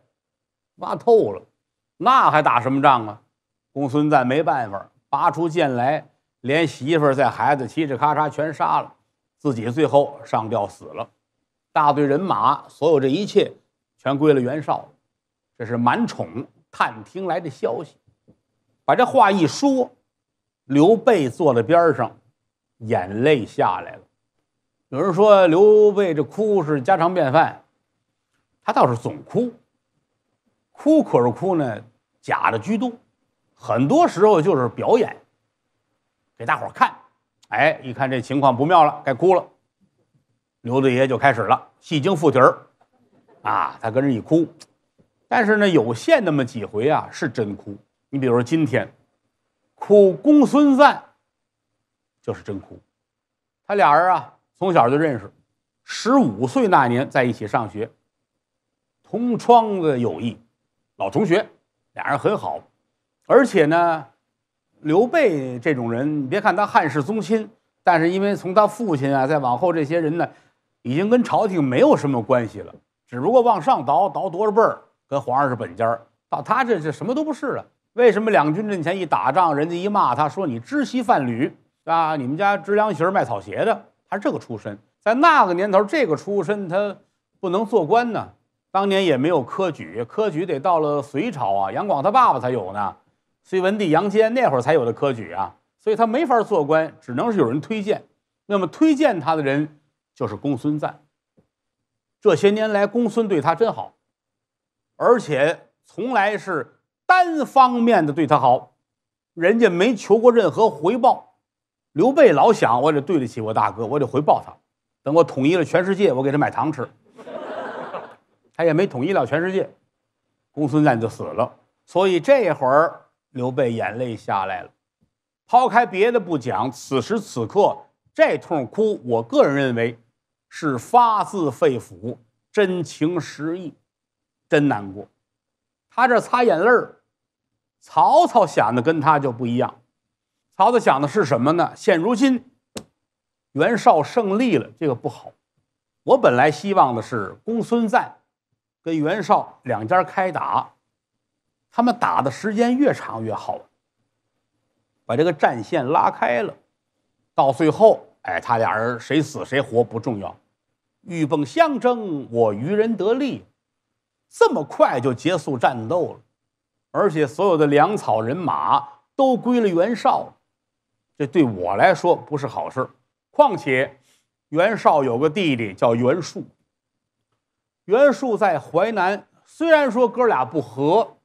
挖透了，那还打什么仗啊？”公孙瓒没办法，拔出剑来，连媳妇儿、再孩子，嘁哧咔嚓全杀了，自己最后上吊死了。大队人马，所有这一切，全归了袁绍。这是满宠探听来的消息，把这话一说，刘备坐在边上，眼泪下来了。有人说刘备这哭是家常便饭，他倒是总哭，哭可是哭呢，假的居多。很多时候就是表演，给大伙看。哎，一看这情况不妙了，该哭了。刘大爷就开始了戏精附体儿，啊，他跟人一哭，但是呢，有限那么几回啊，是真哭。你比如说今天哭公孙瓒，就是真哭。他俩人啊，从小就认识，十五岁那年在一起上学，同窗的友谊，老同学，俩人很好。而且呢，刘备这种人，你别看他汉室宗亲，但是因为从他父亲啊，再往后这些人呢，已经跟朝廷没有什么关系了。只不过往上倒倒多少辈儿，跟皇上是本家儿，到他这是什么都不是了。为什么两军阵前一打仗，人家一骂他说你织席贩履啊，你们家织凉席卖草鞋的，他是这个出身，在那个年头，这个出身他不能做官呢。当年也没有科举，科举得到了隋朝啊，杨广他爸爸才有呢。隋文帝杨坚那会儿才有的科举啊，所以他没法做官，只能是有人推荐。那么推荐他的人就是公孙瓒。这些年来，公孙对他真好，而且从来是单方面的对他好，人家没求过任何回报。刘备老想，我得对得起我大哥，我得回报他。等我统一了全世界，我给他买糖吃。他也没统一了全世界，公孙瓒就死了。所以这会儿。刘备眼泪下来了，抛开别的不讲，此时此刻这通哭，我个人认为是发自肺腑，真情实意，真难过。他这擦眼泪儿，曹操想的跟他就不一样。曹操想的是什么呢？现如今袁绍胜利了，这个不好。我本来希望的是公孙瓒跟袁绍两家开打。他们打的时间越长越好，把这个战线拉开了，到最后，哎，他俩人谁死谁活不重要，鹬蚌相争，我渔人得利，这么快就结束战斗了，而且所有的粮草人马都归了袁绍，这对我来说不是好事。况且，袁绍有个弟弟叫袁术，袁术在淮南，虽然说哥俩不和。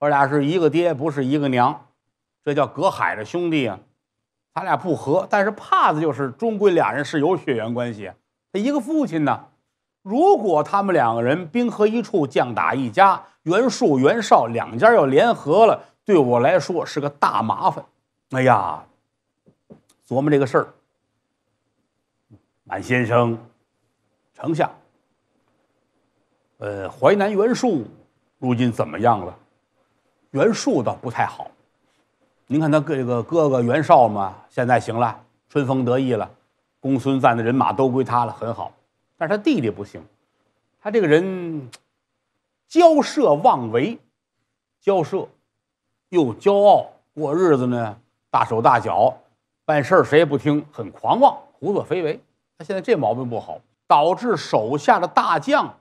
我俩是一个爹，不是一个娘，这叫隔海的兄弟啊！他俩不和，但是怕的就是终归俩人是有血缘关系。他一个父亲呢，如果他们两个人兵合一处，将打一家，袁术、袁绍两家要联合了，对我来说是个大麻烦。哎呀，琢磨这个事儿，满先生，丞相，呃，淮南袁术，如今怎么样了？袁术倒不太好，您看他这个哥哥袁绍嘛，现在行了，春风得意了，公孙瓒的人马都归他了，很好。但是他弟弟不行，他这个人骄奢妄为，骄奢又骄傲，过日子呢大手大脚，办事儿谁也不听，很狂妄，胡作非为。他现在这毛病不好，导致手下的大将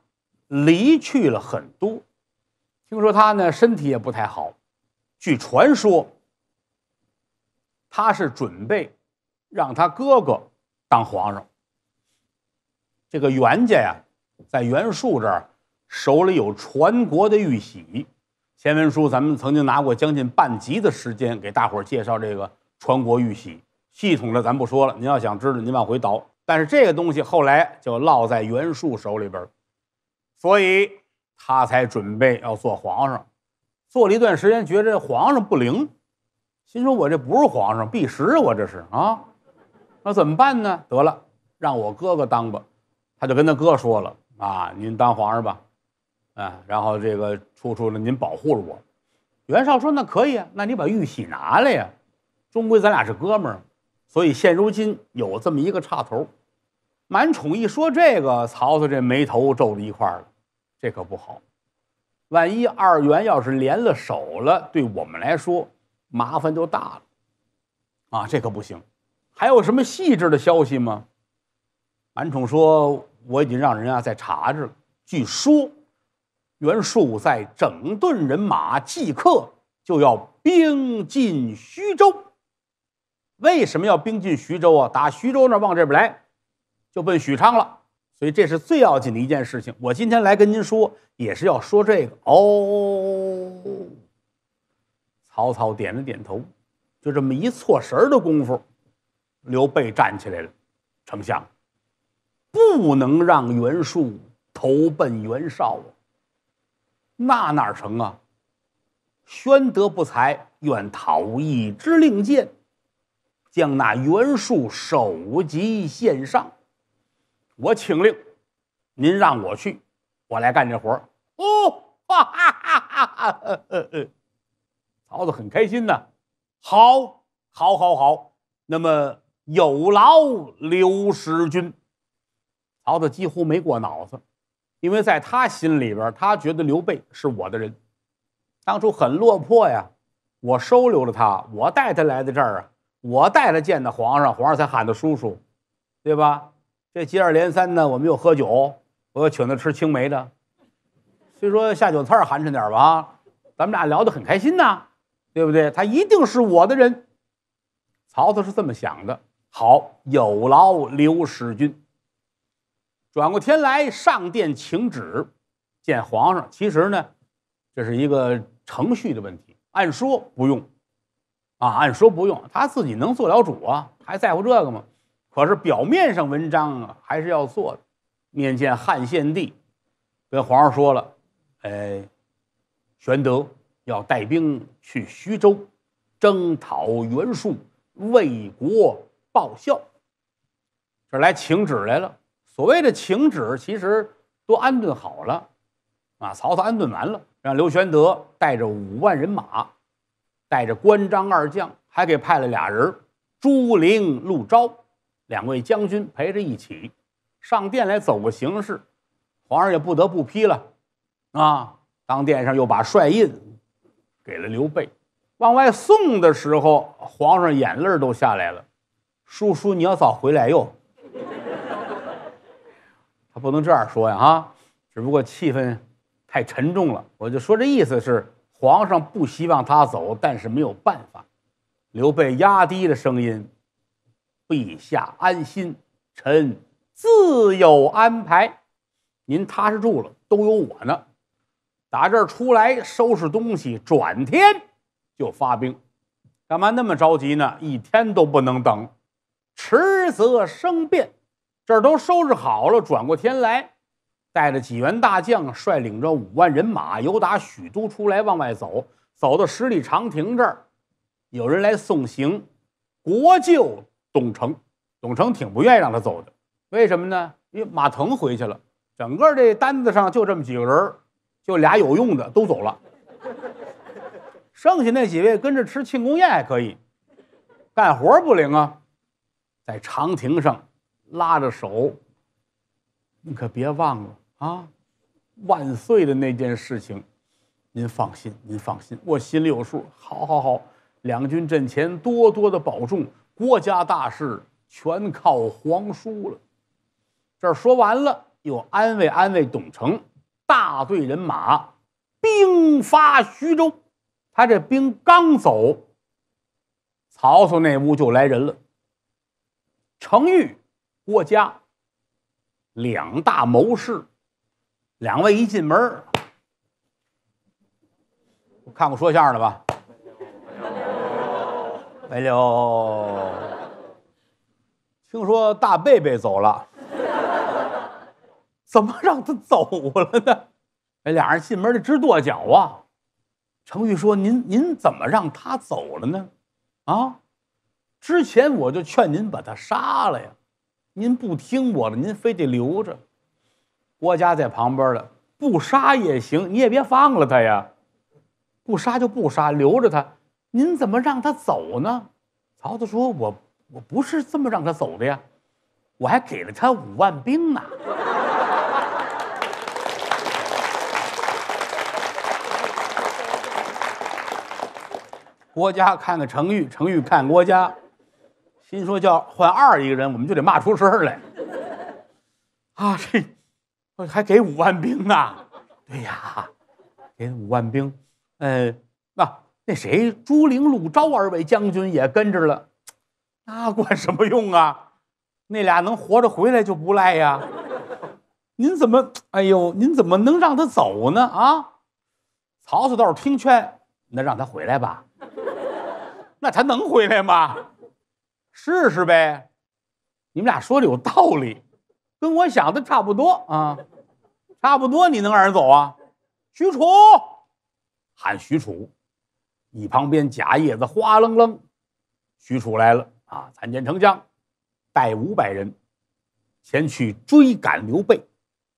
离去了很多。听说他呢身体也不太好，据传说，他是准备让他哥哥当皇上。这个袁家呀，在袁术这儿手里有传国的玉玺。前文书咱们曾经拿过将近半集的时间给大伙儿介绍这个传国玉玺，系统的咱不说了，您要想知道您往回倒。但是这个东西后来就落在袁术手里边，所以。他才准备要做皇上，做了一段时间，觉着皇上不灵，心说：“我这不是皇上，弼时我这是啊。”那怎么办呢？得了，让我哥哥当吧。他就跟他哥说了：“啊，您当皇上吧，啊，然后这个处处呢，您保护着我。”袁绍说：“那可以啊，那你把玉玺拿来呀，终归咱俩是哥们儿。”所以现如今有这么一个岔头，满宠一说这个，曹操这眉头皱了一块儿了。这可不好，万一二元要是连了手了，对我们来说麻烦就大了，啊，这可不行。还有什么细致的消息吗？满宠说：“我已经让人啊在查着了。据说袁术在整顿人马，即刻就要兵进徐州。为什么要兵进徐州啊？打徐州那往这边来，就奔许昌了。”所以这是最要紧的一件事情。我今天来跟您说，也是要说这个哦。曹操点了点头，就这么一错神儿的功夫，刘备站起来了：“丞相，不能让袁术投奔袁绍啊！那哪成啊？宣德不才，愿讨一支令箭，将那袁术首级献上。”我请令，您让我去，我来干这活儿。哦，哈哈哈！哈哈，曹操很开心呢。好，好，好，好。那么有劳刘石军。曹操几乎没过脑子，因为在他心里边，他觉得刘备是我的人。当初很落魄呀，我收留了他，我带他来的这儿啊，我带他见的皇上，皇上才喊他叔叔，对吧？这接二连三呢，我们又喝酒，我又请他吃青梅的，虽说下酒菜寒碜点吧，咱们俩聊得很开心呐，对不对？他一定是我的人，曹操是这么想的。好，有劳刘使君。转过天来上殿请旨，见皇上。其实呢，这是一个程序的问题，按说不用，啊，按说不用，他自己能做了主啊，还在乎这个吗？可是表面上文章啊还是要做的，面见汉献帝，跟皇上说了：“哎，玄德要带兵去徐州，征讨袁术，为国报效。”这来请旨来了。所谓的请旨，其实都安顿好了，啊，曹操安顿完了，让刘玄德带着五万人马，带着关张二将，还给派了俩人，朱灵、陆昭。两位将军陪着一起，上殿来走个形式，皇上也不得不批了。啊，当殿上又把帅印给了刘备，往外送的时候，皇上眼泪都下来了。叔叔，你要早回来哟。他不能这样说呀，哈，只不过气氛太沉重了。我就说这意思是，皇上不希望他走，但是没有办法。刘备压低了声音。陛下安心，臣自有安排。您踏实住了，都有我呢。打这儿出来收拾东西，转天就发兵。干嘛那么着急呢？一天都不能等，迟则生变。这儿都收拾好了，转过天来，带着几员大将，率领着五万人马，由打许都出来往外走，走到十里长亭这儿，有人来送行。国舅。董承，董承挺不愿意让他走的，为什么呢？因为马腾回去了，整个这单子上就这么几个人就俩有用的都走了，剩下那几位跟着吃庆功宴还可以，干活不灵啊。在长亭上拉着手，你可别忘了啊！万岁的那件事情，您放心，您放心，我心里有数。好，好，好，两军阵前多多的保重。国家大事全靠皇叔了。这说完了，又安慰安慰董承。大队人马兵发徐州，他这兵刚走，曹操那屋就来人了。程昱、郭嘉两大谋士，两位一进门看过说相声的吧？哎呦！听说大贝贝走了，怎么让他走了呢？哎，俩人进门就直跺脚啊！程玉说：“您您怎么让他走了呢？啊，之前我就劝您把他杀了呀，您不听我的，您非得留着。郭嘉在旁边了，不杀也行，你也别放了他呀，不杀就不杀，留着他。”您怎么让他走呢？曹操说：“我我不是这么让他走的呀，我还给了他五万兵呢。”国家看看程昱，程昱看国家，心说：“叫换二一个人，我们就得骂出声来。”啊，这还给五万兵呢？对呀，给五万兵。呃，那。那谁，朱灵、陆昭二位将军也跟着了，那管什么用啊？那俩能活着回来就不赖呀。您怎么，哎呦，您怎么能让他走呢？啊？曹操倒是听劝，那让他回来吧。那他能回来吗？试试呗。你们俩说的有道理，跟我想的差不多啊。差不多，你能让人走啊？许褚，喊许褚。你旁边假叶子，哗楞楞，许褚来了啊！参见丞相，带五百人前去追赶刘备，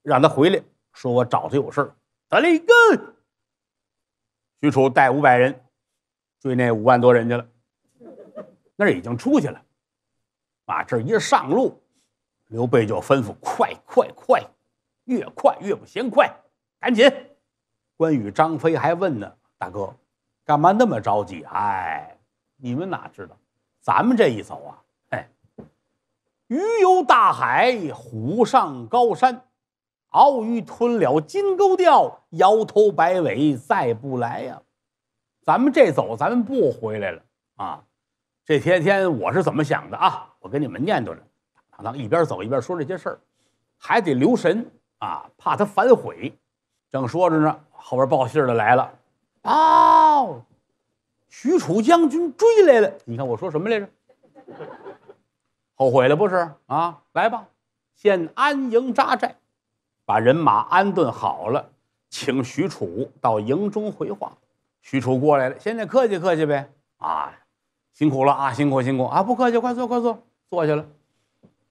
让他回来说我找他有事儿。得令，许褚带五百人追那五万多人去了，那已经出去了。啊，这一上路，刘备就吩咐快快快，越快越不嫌快，赶紧。关羽、张飞还问呢，大哥。干嘛那么着急？哎，你们哪知道，咱们这一走啊，嘿，鱼游大海，虎上高山，鳌鱼吞了金钩钓，摇头摆尾再不来呀。咱们这走，咱们不回来了啊。这天天我是怎么想的啊？我跟你们念叨着，当唐一边走一边说这些事儿，还得留神啊，怕他反悔。正说着呢，后边报信的来了啊。许褚将军追来了，你看我说什么来着？后悔了不是？啊，来吧，先安营扎寨，把人马安顿好了，请许褚到营中回话。许褚过来了，现在客气客气呗。啊，辛苦了啊，辛苦辛苦啊，不客气，快坐快坐，坐下了。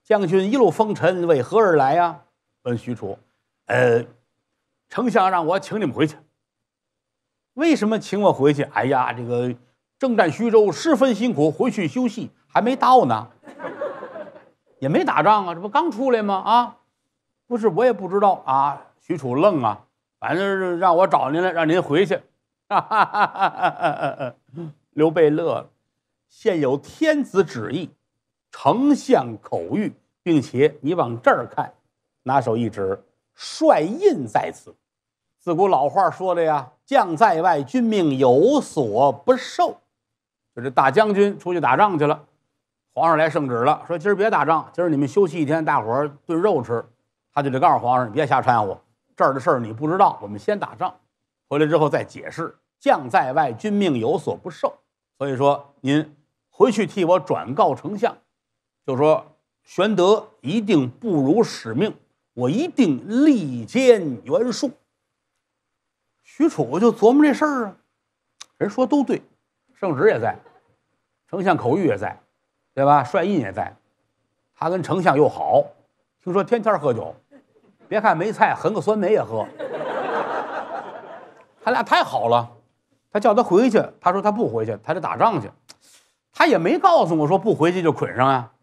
将军一路风尘，为何而来呀？问许褚，呃，丞相让我请你们回去。为什么请我回去？哎呀，这个正战徐州，十分辛苦，回去休息。还没到呢，也没打仗啊，这不刚出来吗？啊，不是，我也不知道啊。许褚愣啊，反正让我找您来，让您回去。哈哈哈哈哈哈！刘备乐了，现有天子旨意，丞相口谕，并且你往这儿看，拿手一指，帅印在此。自古老话说的呀。将在外，军命有所不受。就是大将军出去打仗去了，皇上来圣旨了，说今儿别打仗，今儿你们休息一天，大伙儿炖肉吃。他就得告诉皇上，你别瞎掺和，这儿的事儿你不知道。我们先打仗，回来之后再解释。将在外，军命有所不受。所以说，您回去替我转告丞相，就说玄德一定不辱使命，我一定力坚袁术。许褚就琢磨这事儿啊，人说都对，圣旨也在，丞相口谕也在，对吧？帅印也在，他跟丞相又好，听说天天喝酒，别看没菜，横个酸梅也喝。他俩太好了，他叫他回去，他说他不回去，他得打仗去。他也没告诉我说不回去就捆上啊，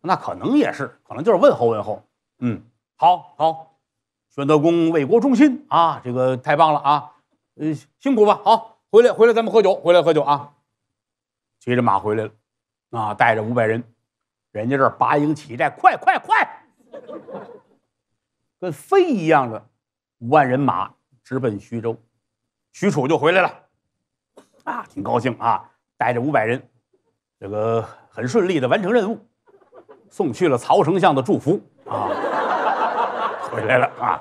那可能也是，可能就是问候问候。嗯，好，好。袁德公为国忠心啊，这个太棒了啊！呃，辛苦吧。好，回来回来咱们喝酒，回来喝酒啊！骑着马回来了，啊，带着五百人，人家这拔营起寨，快快快！跟飞一样的五万人马直奔徐州，许褚就回来了，啊，挺高兴啊，带着五百人，这个很顺利的完成任务，送去了曹丞相的祝福啊，回来了啊。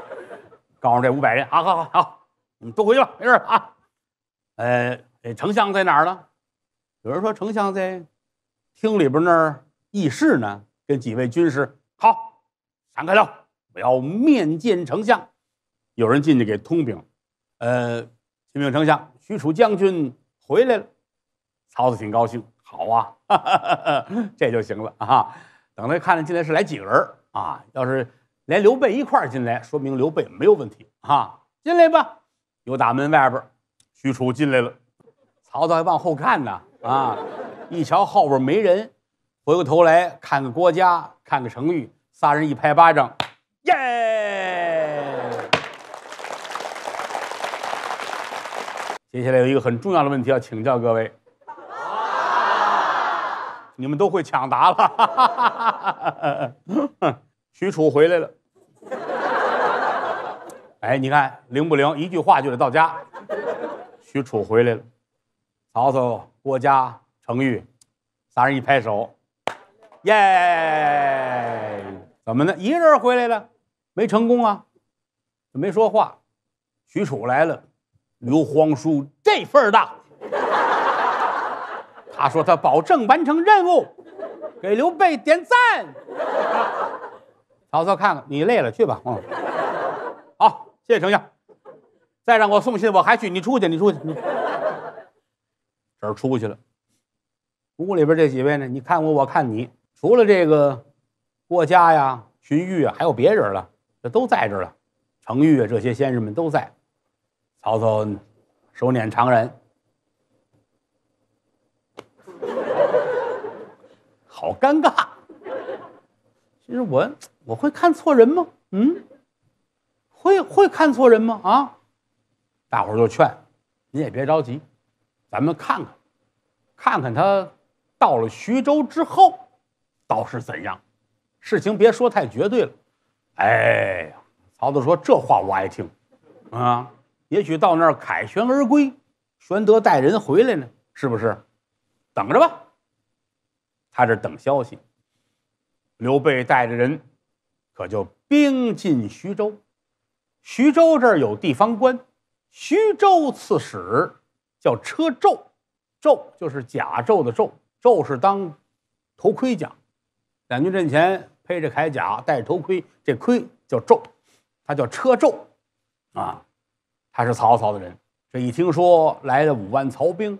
告诉这五百人，好好好好，你们都回去吧，没事啊。呃，丞相在哪儿呢？有人说丞相在厅里边那儿议事呢，跟几位军师。好，闪开了，我要面见丞相。有人进去给通禀，呃，启禀丞相，许褚将军回来了。曹操挺高兴，好啊，哈哈哈这就行了啊。等他看了进来是来几个人啊？要是。连刘备一块儿进来，说明刘备没有问题啊！进来吧。又打门外边，许褚进来了。曹操还往后看呢，啊！一瞧后边没人，回过头来看看郭嘉，看看程昱，仨人一拍巴掌，耶！接下来有一个很重要的问题要请教各位，你们都会抢答了。许褚回来了。哎，你看灵不灵？一句话就得到家。许褚回来了，曹操、郭嘉、程昱仨人一拍手，耶！怎么呢？一个人回来了，没成功啊？没说话。许褚来了，刘皇叔这份儿大。他说他保证完成任务，给刘备点赞。曹操看看，你累了，去吧。嗯。谢谢丞相，再让我送信，我还去。你出去，你出去，你这儿出去了。屋里边这几位呢？你看我，我看你。除了这个郭嘉呀、荀彧啊，还有别人了，这都在这儿了。程昱这些先生们都在。曹操手捻长髯，好尴尬。其实我我会看错人吗？嗯。会会看错人吗？啊，大伙儿就劝，你也别着急，咱们看看，看看他到了徐州之后，倒是怎样？事情别说太绝对了。哎呀，曹操说这话我爱听，啊，也许到那儿凯旋而归，玄德带人回来呢，是不是？等着吧，他这等消息，刘备带着人可就兵进徐州。徐州这儿有地方官，徐州刺史叫车胄，胄就是甲胄的胄，胄是当头盔讲，两军阵前披着铠甲，戴着头盔，这盔叫胄，他叫车胄，啊，他是曹操的人。这一听说来了五万曹兵，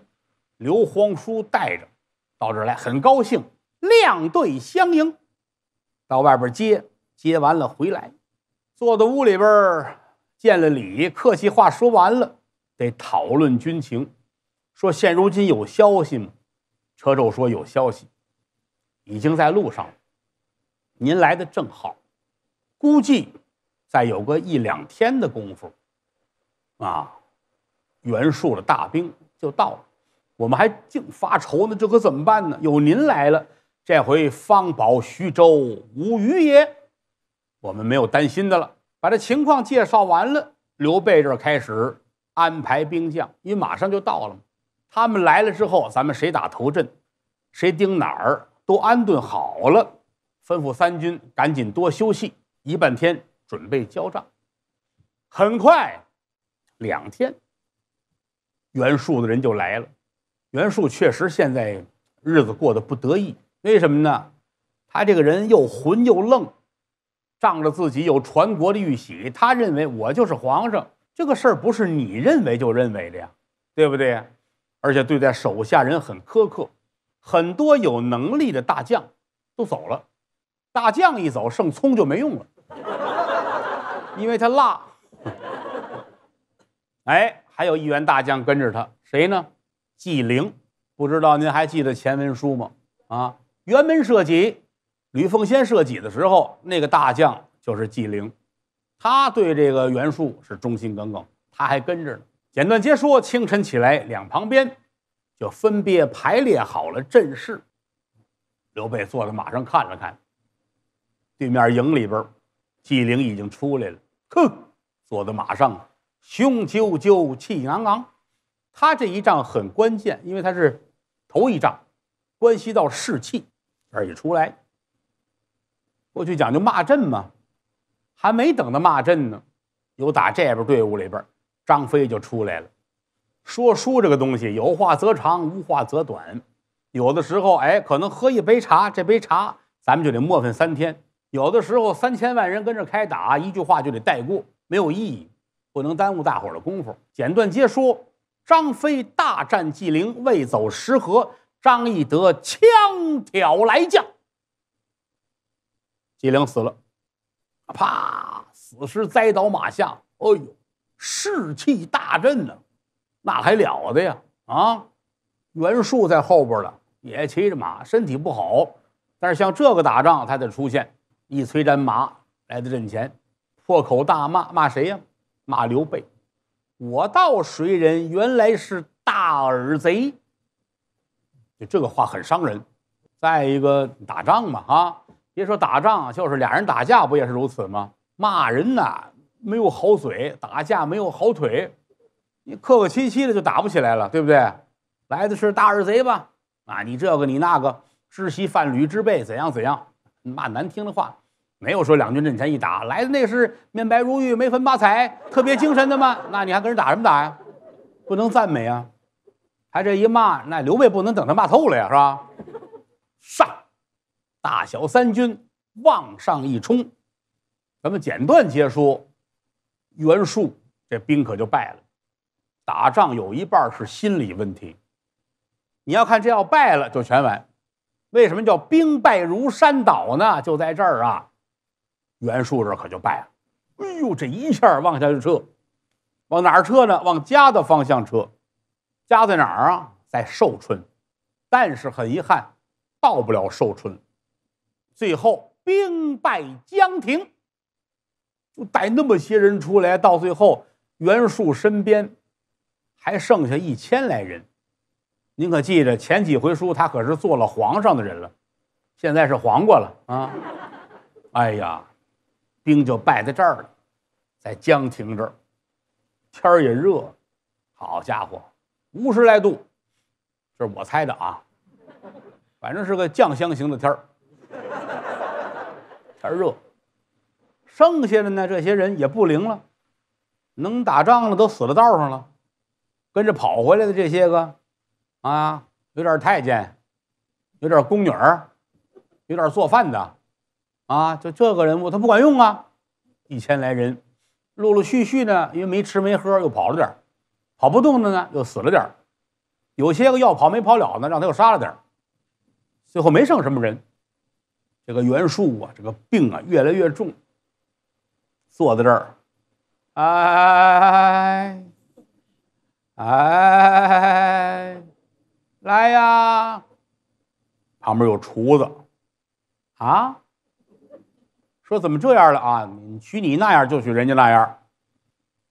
刘皇叔带着到这儿来，很高兴，亮队相迎，到外边接，接完了回来。坐在屋里边儿，见了礼，客气话说完了，得讨论军情。说现如今有消息吗？车胄说有消息，已经在路上了。您来的正好，估计再有个一两天的功夫，啊，袁术的大兵就到了。我们还净发愁呢，这可怎么办呢？有您来了，这回方保徐州无虞也。我们没有担心的了，把这情况介绍完了。刘备这儿开始安排兵将，因为马上就到了嘛。他们来了之后，咱们谁打头阵，谁盯哪儿，都安顿好了。吩咐三军赶紧多休息一半天，准备交战。很快，两天，袁术的人就来了。袁术确实现在日子过得不得意，为什么呢？他这个人又混又愣。仗着自己有传国的玉玺，他认为我就是皇上。这个事儿不是你认为就认为的呀，对不对？而且对待手下人很苛刻，很多有能力的大将都走了。大将一走，盛葱就没用了，因为他辣。哎，还有一员大将跟着他，谁呢？纪灵。不知道您还记得前文书吗？啊，辕门射戟。吕奉先设计的时候，那个大将就是纪灵，他对这个袁术是忠心耿耿，他还跟着呢。简短接说，清晨起来，两旁边就分别排列好了阵势。刘备坐在马上看了看，对面营里边，纪灵已经出来了。哼，坐在马上，胸赳赳，气昂昂。他这一仗很关键，因为他是头一仗，关系到士气。这儿一出来。过去讲究骂阵嘛，还没等他骂阵呢，有打这边队伍里边，张飞就出来了，说书这个东西有话则长，无话则短，有的时候哎，可能喝一杯茶，这杯茶咱们就得磨蹭三天；有的时候三千万人跟着开打，一句话就得带过，没有意义，不能耽误大伙儿的功夫。简短接说，张飞大战纪灵，未走十合，张翼德枪挑来将。纪灵死了，啪！死尸栽倒马下。哎呦，士气大振呐，那还了得呀！啊，袁术在后边了，也骑着马，身体不好，但是像这个打仗，他得出现，一催战马来到阵前，破口大骂，骂谁呀？骂刘备。我道谁人？原来是大耳贼。就这个话很伤人。再一个，打仗嘛，啊。别说打仗，就是俩人打架，不也是如此吗？骂人呢，没有好嘴；打架没有好腿，你客客气气的就打不起来了，对不对？来的是大耳贼吧？啊，你这个你那个，知悉犯吕之辈，怎样怎样？骂难听的话，没有说。两军阵前一打，来的那是面白如玉、眉分八彩、特别精神的吗？那你还跟人打什么打呀？不能赞美啊，还这一骂，那刘备不能等他骂透了呀，是吧？上！大小三军往上一冲，咱们简断结说，袁术这兵可就败了。打仗有一半是心理问题，你要看这要败了就全完。为什么叫兵败如山倒呢？就在这儿啊，袁术这可就败了。哎呦，这一下往下就撤，往哪撤呢？往家的方向撤，家在哪儿啊？在寿春，但是很遗憾，到不了寿春。最后兵败江亭，就带那么些人出来，到最后袁术身边还剩下一千来人。您可记着，前几回书他可是做了皇上的人了，现在是黄瓜了啊！哎呀，兵就败在这儿了，在江亭这儿，天儿也热，好家伙，五十来度，这是我猜的啊，反正是个酱香型的天儿。天热，剩下的呢，这些人也不灵了，能打仗的都死了道上了，跟着跑回来的这些个，啊，有点太监，有点宫女儿，有点做饭的，啊，就这个人物他不管用啊，一千来人，陆陆续续的，因为没吃没喝又跑了点跑不动的呢又死了点有些个要跑没跑了呢，让他又杀了点最后没剩什么人。这个袁术啊，这个病啊越来越重。坐在这儿，哎哎来呀！旁边有厨子啊，说怎么这样了啊？娶你那样就娶人家那样。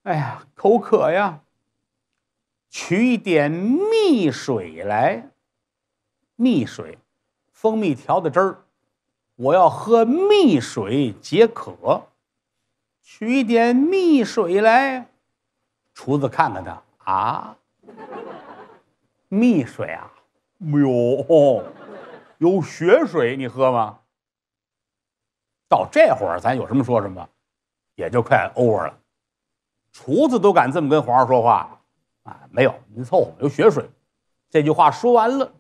哎呀，口渴呀，取一点蜜水来，蜜水，蜂蜜调的汁儿。我要喝蜜水解渴，取点蜜水来。厨子看看他啊，蜜水啊，没有，有血水，你喝吗？到这会儿咱有什么说什么，也就快 over 了。厨子都敢这么跟皇上说话啊？没有，您凑合，有血水。这句话说完了，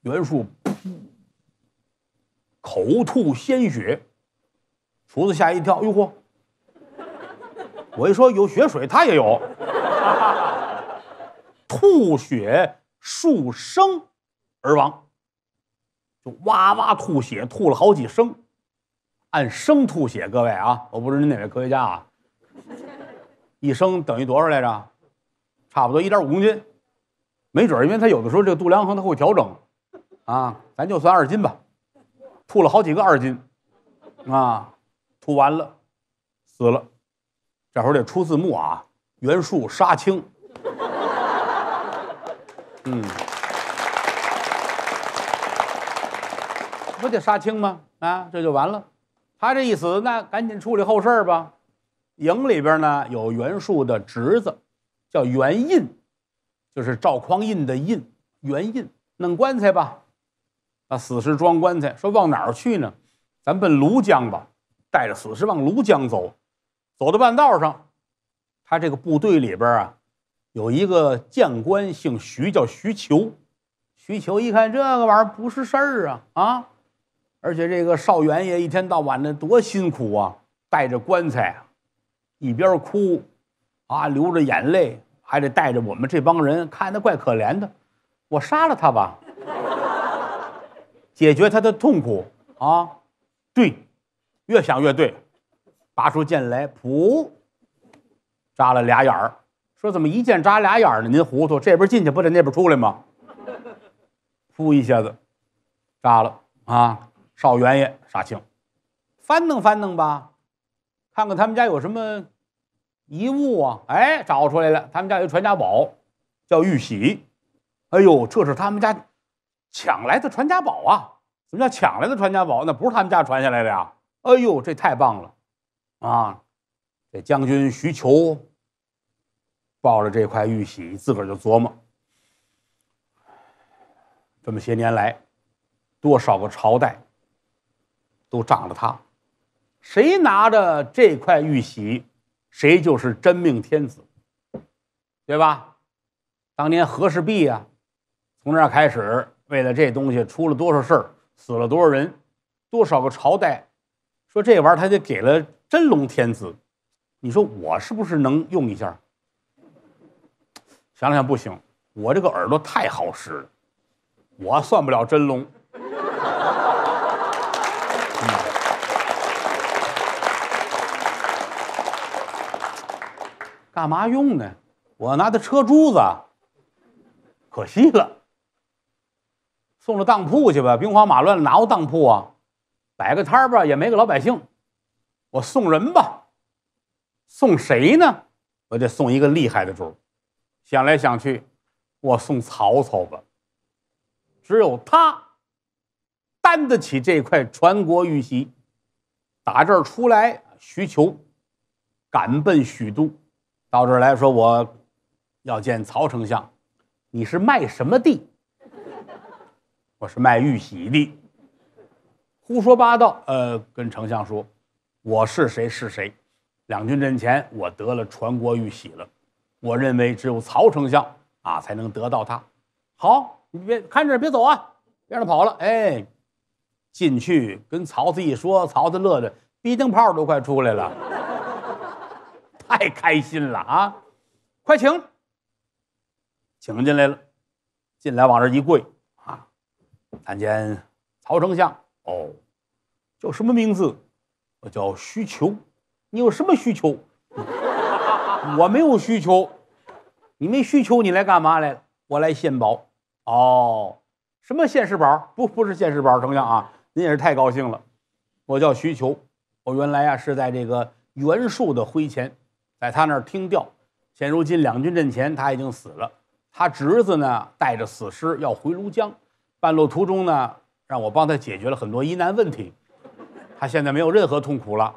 袁术。口吐鲜血，厨子吓一跳，呦嚯！我一说有血水，他也有，吐血数升而亡，就哇哇吐血，吐了好几升。按升吐血，各位啊，我不知道您哪位科学家啊，一升等于多少来着？差不多一点五公斤，没准儿，因为他有的时候这个度量衡他会调整啊，咱就算二斤吧。吐了好几个二斤，啊，吐完了，死了，这会儿得出字幕啊，袁术杀青，嗯，不得杀青吗？啊，这就完了，他这一死，那赶紧处理后事吧。营里边呢有袁术的侄子，叫袁印，就是赵匡胤的印，袁印，弄棺材吧。把死尸装棺材，说往哪儿去呢？咱奔庐江吧，带着死尸往庐江走。走到半道上，他这个部队里边啊，有一个将官，姓徐，叫徐求。徐求一看这个玩意儿不是事儿啊啊！而且这个少元爷一天到晚的多辛苦啊，带着棺材，一边哭啊，流着眼泪，还得带着我们这帮人，看他怪可怜的。我杀了他吧。解决他的痛苦啊！对，越想越对，拔出剑来，噗，扎了俩眼儿。说怎么一剑扎俩眼儿呢？您糊涂，这边进去不在那边出来吗？噗，一下子扎了啊！少元爷杀青，翻腾翻腾吧，看看他们家有什么遗物啊！哎，找出来了，他们家有传家宝，叫玉玺。哎呦，这是他们家。抢来的传家宝啊！什么叫抢来的传家宝？那不是他们家传下来的呀！哎呦，这太棒了！啊，这将军徐求抱着这块玉玺，自个儿就琢磨：这么些年来，多少个朝代都仗着他，谁拿着这块玉玺，谁就是真命天子，对吧？当年和氏璧啊，从那儿开始。为了这东西，出了多少事儿，死了多少人，多少个朝代，说这玩意儿他就给了真龙天子。你说我是不是能用一下？想想，不行，我这个耳朵太好使了，我算不了真龙。哈哈哈干嘛用呢？我拿它车珠子，可惜了。送到当铺去吧，兵荒马乱哪有当铺啊？摆个摊吧，也没个老百姓。我送人吧，送谁呢？我得送一个厉害的主。想来想去，我送曹操吧。只有他担得起这块传国玉玺。打这儿出来，徐球赶奔许都，到这儿来说：“我要见曹丞相，你是卖什么地？”我是卖玉玺的，胡说八道。呃，跟丞相说，我是谁是谁，两军阵前我得了传国玉玺了，我认为只有曹丞相啊才能得到它。好，你别看着别走啊，别让他跑了。哎，进去跟曹操一说，曹操乐的逼灯泡都快出来了，太开心了啊！快请，请进来了，进来往这一跪。参见曹丞相哦，叫什么名字？我叫需求。你有什么需求？我没有需求。你没需求，你来干嘛来了？我来献宝。哦，什么献世宝？不，不是献世宝，丞相啊，您也是太高兴了。我叫需求，我原来啊是在这个袁术的麾前，在他那儿听调。现如今两军阵前，他已经死了，他侄子呢带着死尸要回庐江。半路途中呢，让我帮他解决了很多疑难问题，他现在没有任何痛苦了。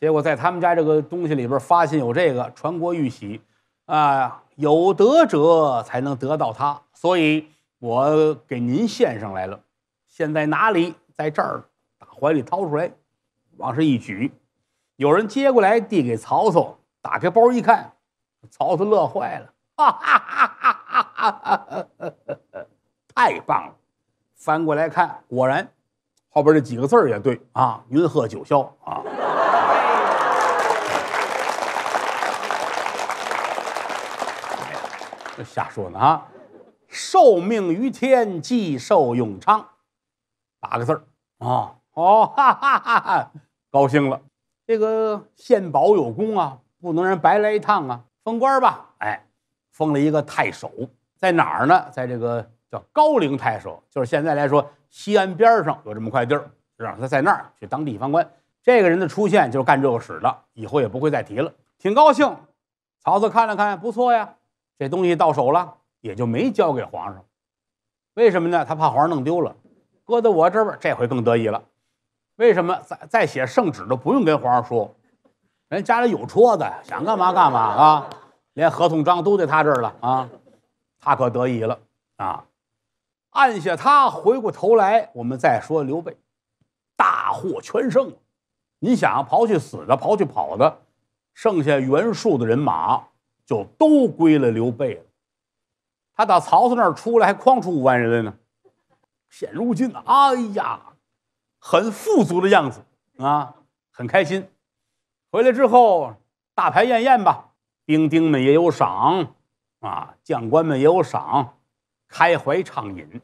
结果在他们家这个东西里边发现有这个传国玉玺，啊，有德者才能得到它，所以我给您献上来了。现在哪里？在这儿，打怀里掏出来，往上一举，有人接过来递给曹操，打开包一看，曹操乐坏了，哈哈哈哈哈哈，太棒了！翻过来看，果然，后边这几个字儿也对啊，“云鹤九霄”啊。这瞎说呢啊！受命于天，既寿永昌，八个字儿啊！哦，哈哈哈哈，高兴了，这个献宝有功啊，不能让白来一趟啊，封官吧！哎，封了一个太守，在哪儿呢？在这个。叫高陵太守，就是现在来说，西安边儿上有这么块地儿，让他在那儿去当地方官。这个人的出现就是干这个使的，以后也不会再提了。挺高兴，曹操看了看，不错呀，这东西到手了，也就没交给皇上。为什么呢？他怕皇上弄丢了，搁在我这边儿，这回更得意了。为什么？再再写圣旨都不用跟皇上说，人家里有戳子，想干嘛干嘛啊，连合同章都在他这儿了啊，他可得意了啊。按下他，回过头来，我们再说刘备，大获全胜。你想刨去死的，刨去跑的，剩下袁术的人马就都归了刘备了。他打曹操那儿出来，还框出五万人来呢。现如今，哎呀，很富足的样子啊，很开心。回来之后，大排宴宴吧，兵丁们也有赏啊，将官们也有赏。开怀畅饮，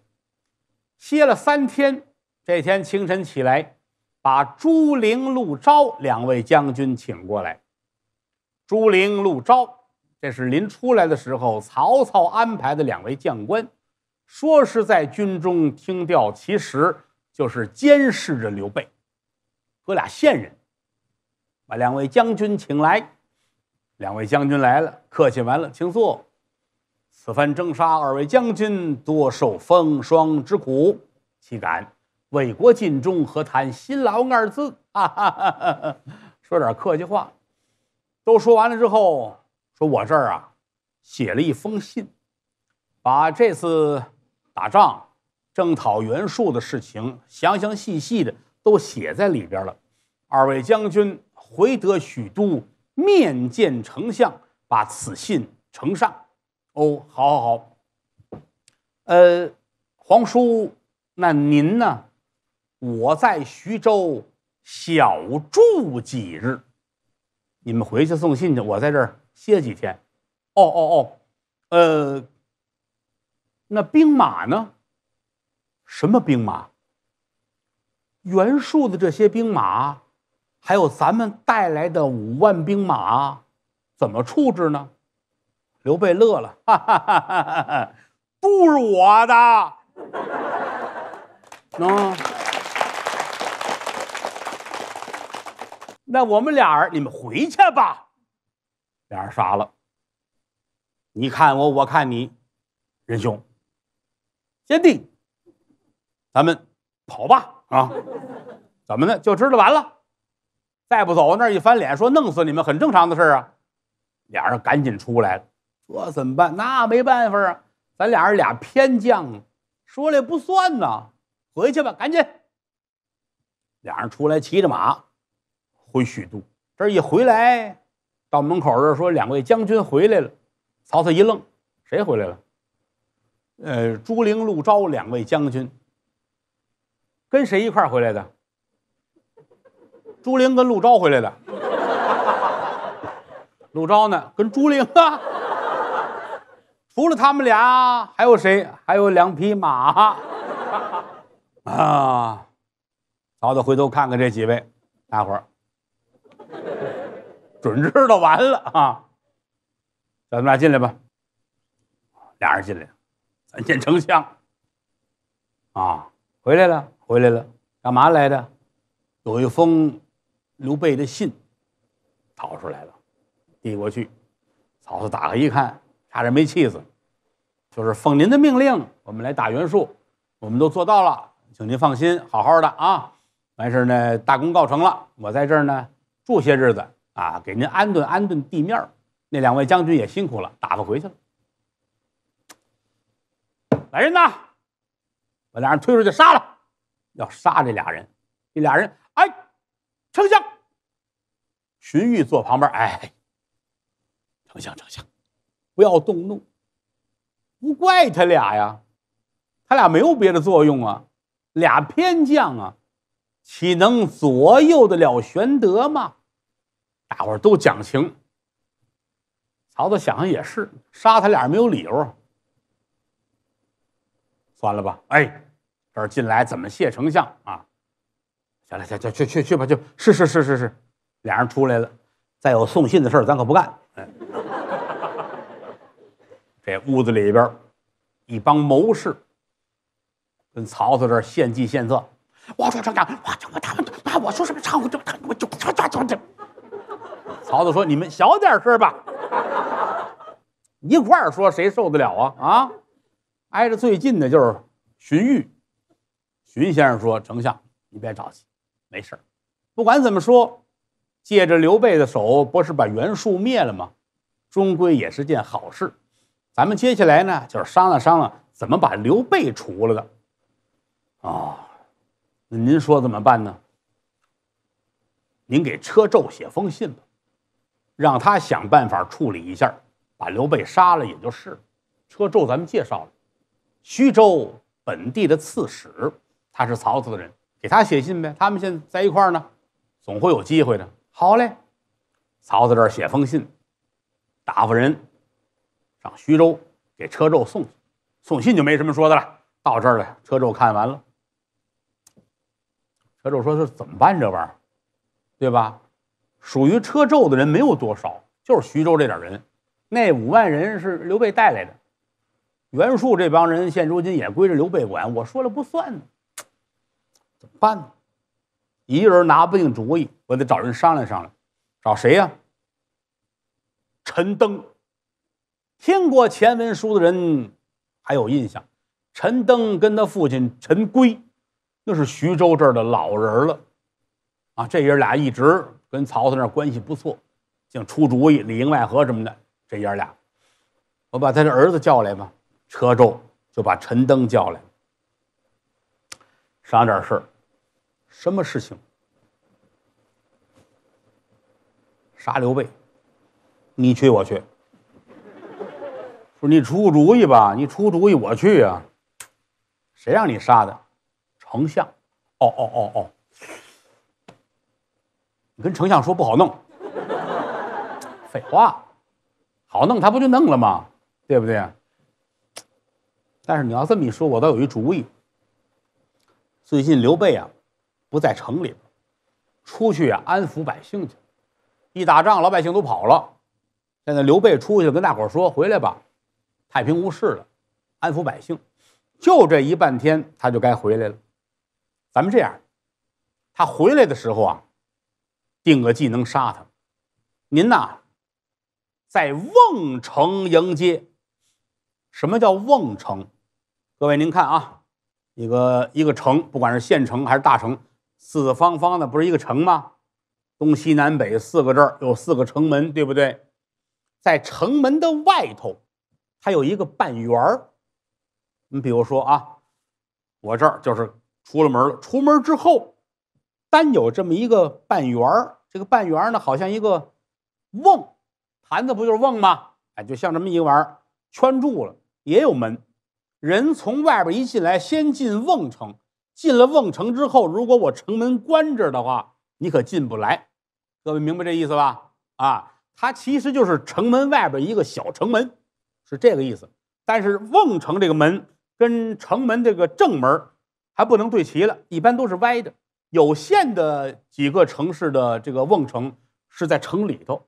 歇了三天。这天清晨起来，把朱灵、陆昭两位将军请过来。朱灵、陆昭，这是临出来的时候曹操安排的两位将官，说是在军中听调，其实就是监视着刘备，哥俩线人。把两位将军请来，两位将军来了，客气完了，请坐。此番征杀，二位将军多受风霜之苦，岂敢为国尽忠？何谈辛劳二字？说点客气话。都说完了之后，说我这儿啊，写了一封信，把这次打仗、征讨袁术的事情详详细细的都写在里边了。二位将军回得许都，面见丞相，把此信呈上。哦，好，好，好。呃，皇叔，那您呢？我在徐州小住几日，你们回去送信去，我在这儿歇几天。哦，哦，哦。呃，那兵马呢？什么兵马？袁术的这些兵马，还有咱们带来的五万兵马，怎么处置呢？刘备乐了，哈哈哈哈哈！不是我的，啊！那我们俩人，你们回去吧。俩人傻了。你看我，我看你，仁兄，贤弟。咱们跑吧！啊，怎么的，就知道完了，再不走，那一翻脸，说弄死你们，很正常的事啊。俩人赶紧出来了。这怎么办？那没办法啊！咱俩人俩偏将，说了也不算呐。回去吧，赶紧。俩人出来骑着马回许都。这一回来到门口这说：“两位将军回来了。”曹操一愣：“谁回来了？”“呃，朱灵、陆昭两位将军。”“跟谁一块回来的？”“朱灵跟陆昭回来的。”“陆昭呢？跟朱灵啊。”除了他们俩，还有谁？还有两匹马啊！曹操回头看看这几位，大伙儿准知道完了啊！叫他们俩进来吧。俩人进来咱见丞相。啊，回来了，回来了，干嘛来的？有一封刘备的信，掏出来了，递过去。曹操打开一看。大人没气死，就是奉您的命令，我们来打袁术，我们都做到了，请您放心，好好的啊。完事呢，大功告成了，我在这儿呢住些日子啊，给您安顿安顿地面。那两位将军也辛苦了，打发回去了。来人呐，把俩人推出去杀了！要杀这俩人，这俩人哎，丞相，荀彧坐旁边哎，丞相，丞相。不要动怒，不怪他俩呀，他俩没有别的作用啊，俩偏将啊，岂能左右得了玄德吗？大伙儿都讲情，曹操想想也是，杀他俩没有理由，算了吧。哎，这儿进来怎么谢丞相啊？行了，行，去去去去吧，就是是是是是，俩人出来了，再有送信的事儿，咱可不干。哎。这屋子里边一帮谋士跟曹操这儿献计献策。我说丞相，我我他们啊，我说什么？我我就抓抓抓的。曹操说：“你们小点声吧，一块儿说谁受得了啊啊！”挨着最近的就是荀彧，荀先生说：“丞相，你别着急，没事儿。不管怎么说，借着刘备的手，不是把袁术灭了吗？终归也是件好事。”咱们接下来呢，就是商量商量怎么把刘备除了的。哦，那您说怎么办呢？您给车胄写封信吧，让他想办法处理一下，把刘备杀了，也就是了。车胄咱们介绍了，徐州本地的刺史，他是曹操的人，给他写信呗。他们现在在一块儿呢，总会有机会的。好嘞，曹操这儿写封信，打发人。徐州给车胄送，送信就没什么说的了。到这儿来，车胄看完了。车胄说：“是怎么办这玩意儿，对吧？属于车胄的人没有多少，就是徐州这点人。那五万人是刘备带来的，袁术这帮人现如今也归着刘备管，我说了不算呢。怎么办呢？一人拿不定主意，我得找人商量商量。找谁呀？陈登。”听过前文书的人还有印象，陈登跟他父亲陈规，那是徐州这儿的老人了，啊，这爷俩一直跟曹操那关系不错，净出主意，里应外合什么的。这爷俩，我把他的儿子叫来吧，车胄就把陈登叫来，商量点事儿，什么事情？杀刘备，你去，我去。说你出个主意吧，你出个主意我去啊。谁让你杀的？丞相，哦哦哦哦，你跟丞相说不好弄，废话，好弄他不就弄了吗？对不对？但是你要这么一说，我倒有一主意。最近刘备啊，不在城里，出去啊安抚百姓去一打仗，老百姓都跑了。现在刘备出去跟大伙说：“回来吧。”太平无事了，安抚百姓，就这一半天，他就该回来了。咱们这样，他回来的时候啊，定个计能杀他。您呐，在瓮城迎接。什么叫瓮城？各位您看啊，一个一个城，不管是县城还是大城，四四方方的，不是一个城吗？东西南北四个字儿，有四个城门，对不对？在城门的外头。它有一个半圆儿，你比如说啊，我这儿就是出了门了。出门之后，单有这么一个半圆儿，这个半圆儿呢，好像一个瓮，坛子不就是瓮吗？哎，就像这么一个玩意儿圈住了，也有门。人从外边一进来，先进瓮城，进了瓮城之后，如果我城门关着的话，你可进不来。各位明白这意思吧？啊，它其实就是城门外边一个小城门。是这个意思，但是瓮城这个门跟城门这个正门还不能对齐了，一般都是歪的。有限的几个城市的这个瓮城是在城里头，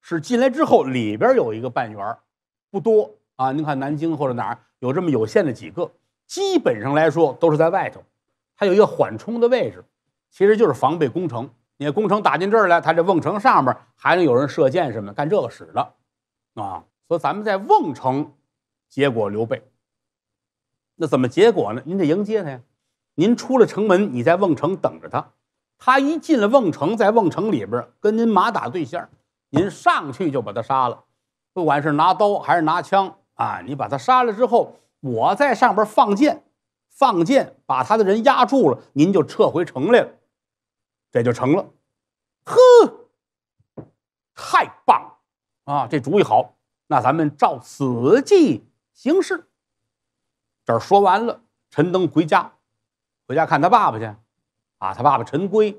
是进来之后里边有一个半圆，不多啊。您看南京或者哪儿有这么有限的几个，基本上来说都是在外头，它有一个缓冲的位置，其实就是防备攻城。你看攻城打进这儿来，它这瓮城上面还能有人射箭什么干这个使的，啊。说咱们在瓮城，结果刘备。那怎么结果呢？您得迎接他呀。您出了城门，你在瓮城等着他。他一进了瓮城，在瓮城里边跟您马打对象，您上去就把他杀了。不管是拿刀还是拿枪啊，你把他杀了之后，我在上边放箭，放箭把他的人压住了，您就撤回城来了。这就成了。呵，太棒了啊，这主意好。那咱们照此计行事。这儿说完了，陈登回家，回家看他爸爸去。啊，他爸爸陈规，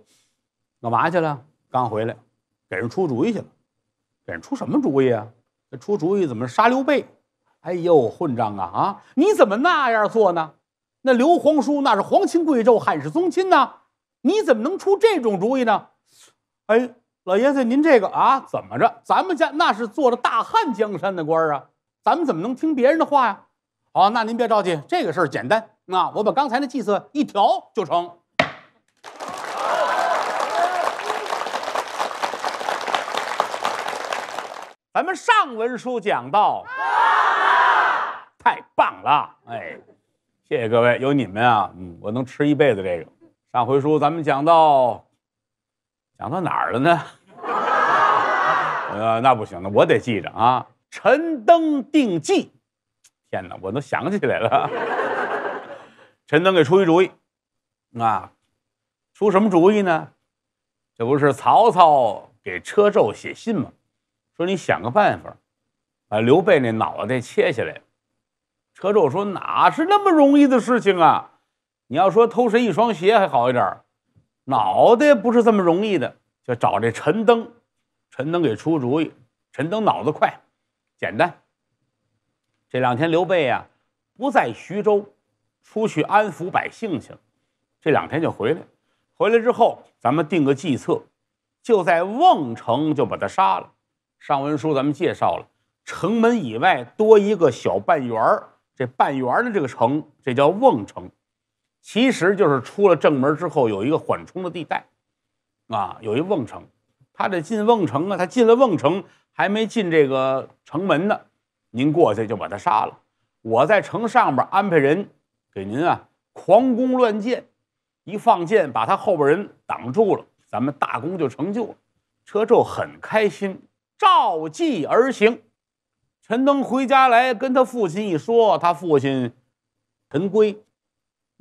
干嘛去了？刚回来，给人出主意去了。给人出什么主意啊？出主意怎么杀刘备？哎呦，混账啊！啊，你怎么那样做呢？那刘皇叔那是皇亲贵胄、汉室宗亲呢，你怎么能出这种主意呢？哎。老爷子，您这个啊，怎么着？咱们家那是做了大汉江山的官啊，咱们怎么能听别人的话呀？好，那您别着急，这个事儿简单。那我把刚才那计策一调就成。咱们上文书讲到，太棒了，哎，谢谢各位，有你们啊，嗯，我能吃一辈子这个。上回书咱们讲到。想到哪儿了呢？呃，那不行，那我得记着啊。陈登定计，天哪，我都想起来了。陈登给出一主意，啊，出什么主意呢？这不是曹操给车胄写信吗？说你想个办法，把刘备那脑袋切下来。车胄说哪是那么容易的事情啊？你要说偷谁一双鞋还好一点脑袋不是这么容易的，就找这陈登，陈登给出主意。陈登脑子快，简单。这两天刘备呀不在徐州，出去安抚百姓去了。这两天就回来，回来之后咱们定个计策，就在瓮城就把他杀了。上文书咱们介绍了，城门以外多一个小半圆儿，这半圆的这个城，这叫瓮城。其实就是出了正门之后有一个缓冲的地带，啊，有一瓮城，他这进瓮城啊，他进了瓮城还没进这个城门呢，您过去就把他杀了。我在城上边安排人给您啊狂攻乱箭，一放箭把他后边人挡住了，咱们大功就成就了。车胄很开心，照计而行。陈登回家来跟他父亲一说，他父亲陈规。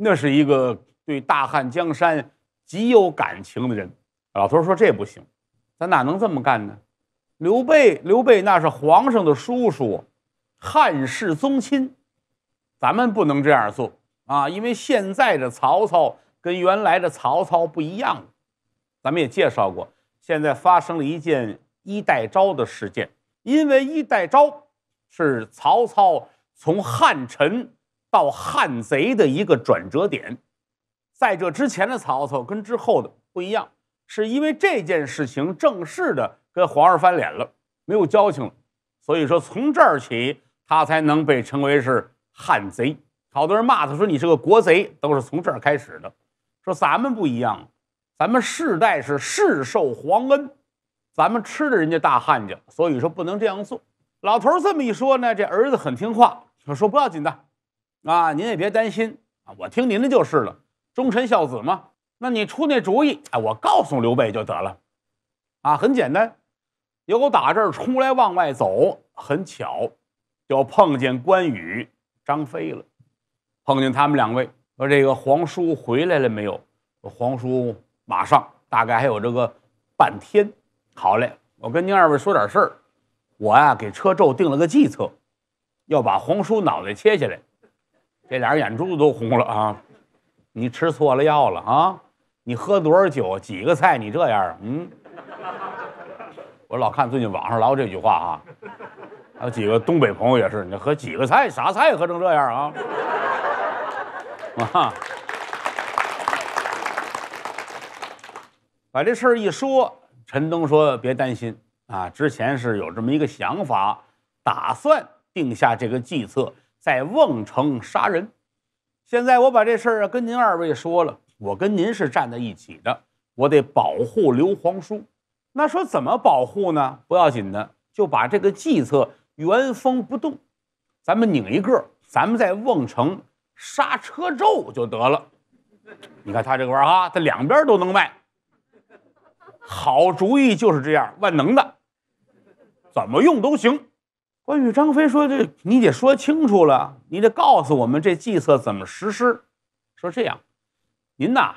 那是一个对大汉江山极有感情的人。老头说：“这不行，咱哪能这么干呢？”刘备，刘备那是皇上的叔叔，汉室宗亲，咱们不能这样做啊！因为现在的曹操跟原来的曹操不一样了。咱们也介绍过，现在发生了一件衣带诏的事件，因为衣带诏是曹操从汉臣。到汉贼的一个转折点，在这之前的曹操跟之后的不一样，是因为这件事情正式的跟皇上翻脸了，没有交情了，所以说从这儿起，他才能被称为是汉贼。好多人骂他，说你是个国贼，都是从这儿开始的。说咱们不一样，咱们世代是世受皇恩，咱们吃着人家大汉家，所以说不能这样做。老头这么一说呢，这儿子很听话，就说不要紧的。啊，您也别担心啊，我听您的就是了。忠臣孝子嘛，那你出那主意，哎，我告诉刘备就得了。啊，很简单，有打这儿出来往外走，很巧，就碰见关羽、张飞了。碰见他们两位，说这个皇叔回来了没有？皇叔马上，大概还有这个半天。好嘞，我跟您二位说点事儿。我呀，给车胄定了个计策，要把皇叔脑袋切下来。这俩人眼珠子都红了啊！你吃错了药了啊！你喝多少酒？几个菜？你这样？嗯，我老看最近网上老有这句话啊。还有几个东北朋友也是，你喝几个菜？啥菜？喝成这样啊！啊！把这事儿一说，陈东说：“别担心啊，之前是有这么一个想法，打算定下这个计策。”在瓮城杀人，现在我把这事儿跟您二位说了，我跟您是站在一起的，我得保护刘皇叔。那说怎么保护呢？不要紧的，就把这个计策原封不动，咱们拧一个，咱们在瓮城杀车胄就得了。你看他这玩儿啊，他两边都能卖。好主意就是这样，万能的，怎么用都行。关羽、张飞说：“这你得说清楚了，你得告诉我们这计策怎么实施。”说这样，您呐，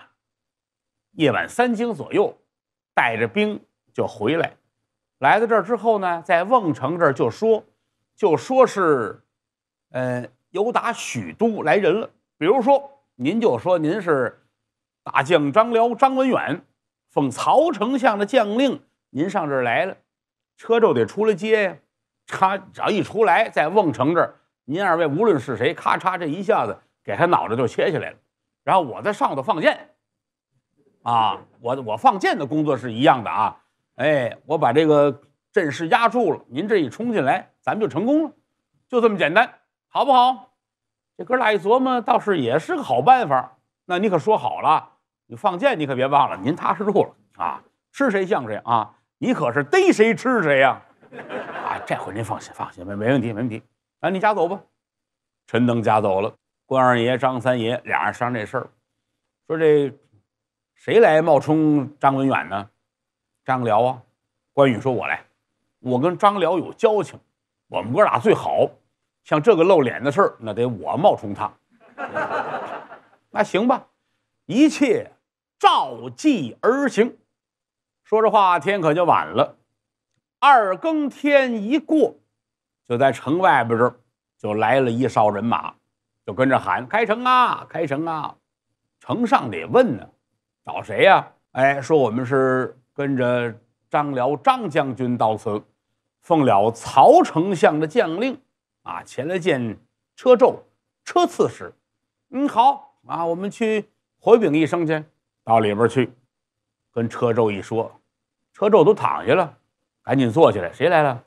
夜晚三更左右，带着兵就回来，来到这儿之后呢，在瓮城这儿就说，就说是，呃，有打许都来人了。比如说，您就说您是大将张辽、张文远，奉曹丞相的将令，您上这儿来了，车胄得出来接呀。”他只要一出来，在瓮城这儿，您二位无论是谁，咔嚓，这一下子给他脑袋就切下来了。然后我在上头放箭，啊，我我放箭的工作是一样的啊，哎，我把这个阵势压住了，您这一冲进来，咱们就成功了，就这么简单，好不好？这哥俩一琢磨，倒是也是个好办法。那你可说好了，你放箭你可别忘了，您踏实住了啊，吃谁像谁啊，你可是逮谁吃谁呀。啊，这回您放心，放心没？没问题，没问题。啊，你家走吧。陈登家走了，关二爷、张三爷俩人商量这事儿，说这谁来冒充张文远呢？张辽啊，关羽说：“我来，我跟张辽有交情，我们哥俩最好。像这个露脸的事儿，那得我冒充他。”那行吧，一切照计而行。说这话，天可就晚了。二更天一过，就在城外边这儿，就来了一哨人马，就跟着喊：“开城啊，开城啊！”城上得问呢，找谁呀？哎，说我们是跟着张辽张将军到此，奉了曹丞相的将令，啊，前来见车胄车刺史。嗯，好啊，我们去回禀一声去，到里边去，跟车胄一说，车胄都躺下了。赶紧坐起来！谁来了？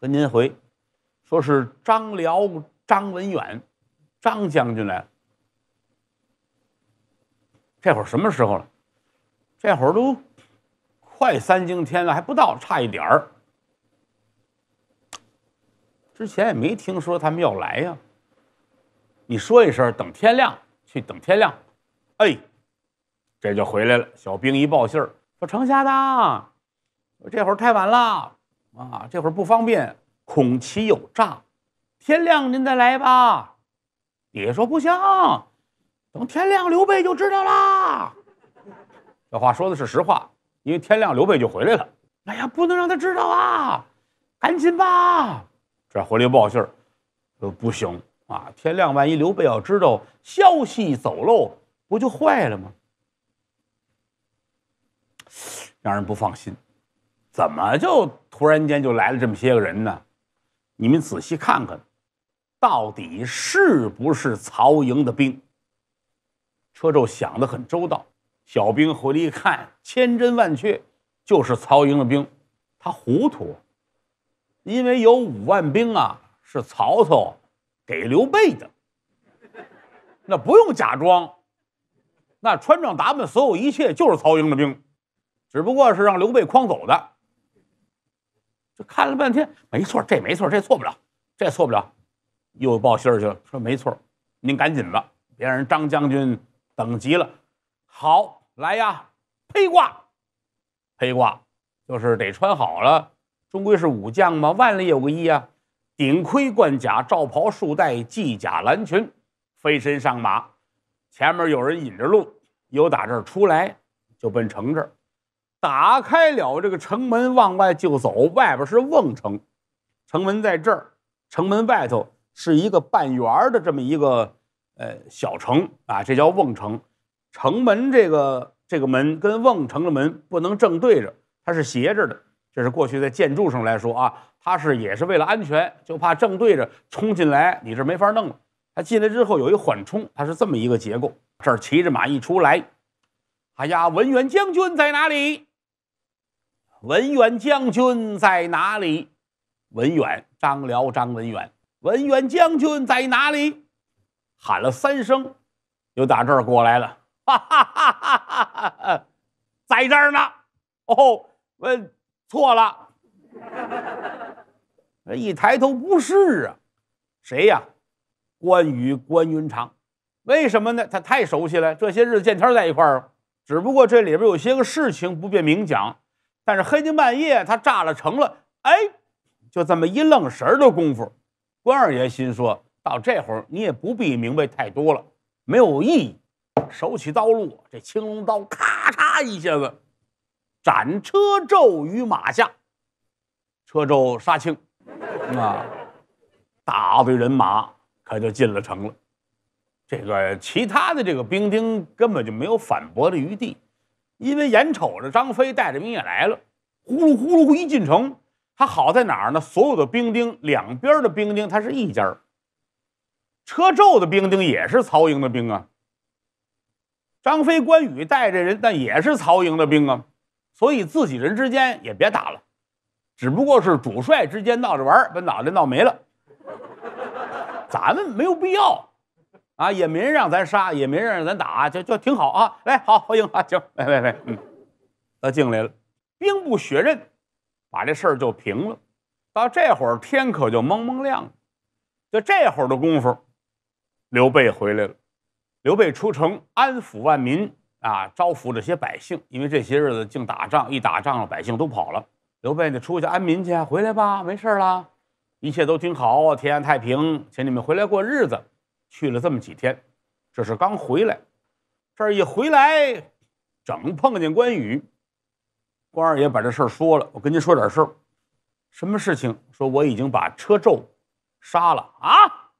跟您回，说是张辽、张文远、张将军来了。这会儿什么时候了？这会儿都快三更天了，还不到，差一点儿。之前也没听说他们要来呀。你说一声，等天亮去，等天亮。哎，这就回来了。小兵一报信儿，说丞相的。这会儿太晚了，啊，这会儿不方便，恐其有诈。天亮您再来吧。底下说不行，等天亮刘备就知道啦。这话说的是实话，因为天亮刘备就回来了。哎呀，不能让他知道啊！赶紧吧，这回来报信儿。呃，不行啊，天亮万一刘备要知道消息走漏，不就坏了吗？让人不放心。怎么就突然间就来了这么些个人呢？你们仔细看看，到底是不是曹营的兵？车胄想得很周到，小兵回来一看，千真万确，就是曹营的兵。他糊涂，因为有五万兵啊，是曹操给刘备的，那不用假装，那穿上打扮，所有一切就是曹营的兵，只不过是让刘备诓走的。就看了半天，没错，这没错，这错不了，这错不了。又报信儿去了，说没错，您赶紧吧，别让人张将军等急了。好，来呀，披挂，披挂，就是得穿好了。终归是武将嘛，万里有个一啊。顶盔冠甲，罩袍束带，系甲蓝裙，飞身上马。前面有人引着路，由打这儿出来，就奔城这儿。打开了这个城门，往外就走。外边是瓮城，城门在这儿。城门外头是一个半圆的这么一个呃小城啊，这叫瓮城。城门这个这个门跟瓮城的门不能正对着，它是斜着的。这是过去在建筑上来说啊，它是也是为了安全，就怕正对着冲进来，你这没法弄了。他进来之后有一缓冲，它是这么一个结构。这儿骑着马一出来，哎呀，文远将军在哪里？文远将军在哪里？文远，张辽，张文远，文远将军在哪里？喊了三声，又打这儿过来了。哈哈哈哈哈哈！在这儿呢。哦，问错了。一抬头，不是啊，谁呀？关羽，关云长。为什么呢？他太熟悉了。这些日子见天在一块儿。只不过这里边有些个事情不便明讲。但是黑金半夜，他炸了城了。哎，就这么一愣神儿的功夫，关二爷心说到这会儿，你也不必明白太多了，没有意义。手起刀落，这青龙刀咔嚓一下子斩车胄于马下，车胄杀青，啊，大队人马可就进了城了。这个其他的这个兵丁根本就没有反驳的余地。因为眼瞅着张飞带着兵也来了，呼噜呼噜一进城，他好在哪儿呢？所有的兵丁两边的兵丁他是一家儿，车胄的兵丁也是曹营的兵啊。张飞关羽带着人那也是曹营的兵啊，所以自己人之间也别打了，只不过是主帅之间闹着玩把脑袋闹没了，咱们没有必要。啊，也没人让咱杀，也没人让咱打，就就挺好啊。来，好，迎啊，行，来来来，嗯，他进来了，兵不血刃，把这事儿就平了。到这会儿天可就蒙蒙亮了，就这会儿的功夫，刘备回来了。刘备出城安抚万民啊，招抚这些百姓，因为这些日子净打仗，一打仗了百姓都跑了。刘备呢，出去安民去，回来吧，没事了，一切都挺好，天下太平，请你们回来过日子。去了这么几天，这是刚回来，这一回来，正碰见关羽，关二爷把这事儿说了。我跟您说点事儿，什么事情？说我已经把车胄杀了啊！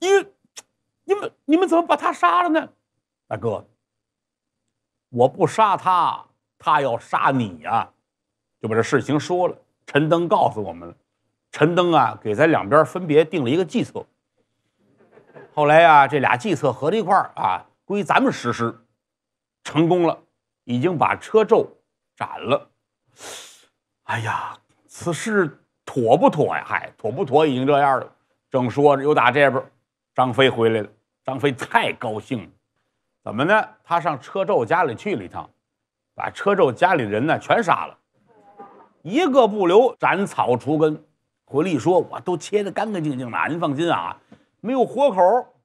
因，你们你们怎么把他杀了呢？大哥，我不杀他，他要杀你呀！就把这事情说了。陈登告诉我们了，陈登啊，给咱两边分别定了一个计策。后来呀，这俩计策合在一块儿啊，归咱们实施，成功了，已经把车胄斩了。哎呀，此事妥不妥呀？嗨，妥不妥？已经这样了。正说着，又打这边，张飞回来了。张飞太高兴了，怎么呢？他上车胄家里去了一趟，把车胄家里人呢全杀了，一个不留，斩草除根。回一说：“我都切得干干净净的，您放心啊。”没有活口，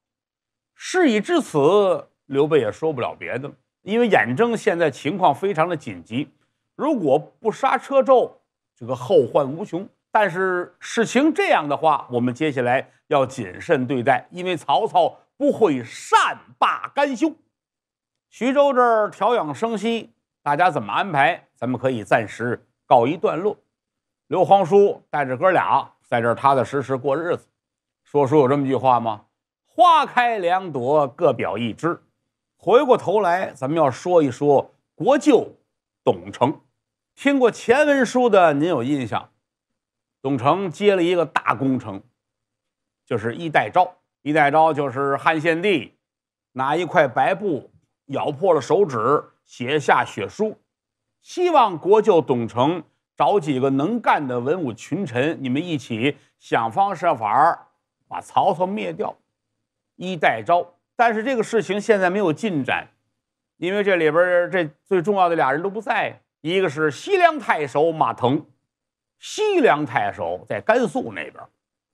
事已至此，刘备也说不了别的了。因为眼睁，现在情况非常的紧急，如果不杀车胄，这个后患无穷。但是事情这样的话，我们接下来要谨慎对待，因为曹操不会善罢甘休。徐州这儿调养生息，大家怎么安排？咱们可以暂时告一段落。刘皇叔带着哥俩在这儿踏踏实实过日子。说书有这么句话吗？花开两朵，各表一枝。回过头来，咱们要说一说国舅董承。听过前文书的，您有印象。董承接了一个大工程，就是一代诏。一代诏就是汉献帝拿一块白布，咬破了手指，写下血书，希望国舅董承找几个能干的文武群臣，你们一起想方设法把曹操灭掉，一代招。但是这个事情现在没有进展，因为这里边这最重要的俩人都不在。一个是西凉太守马腾，西凉太守在甘肃那边，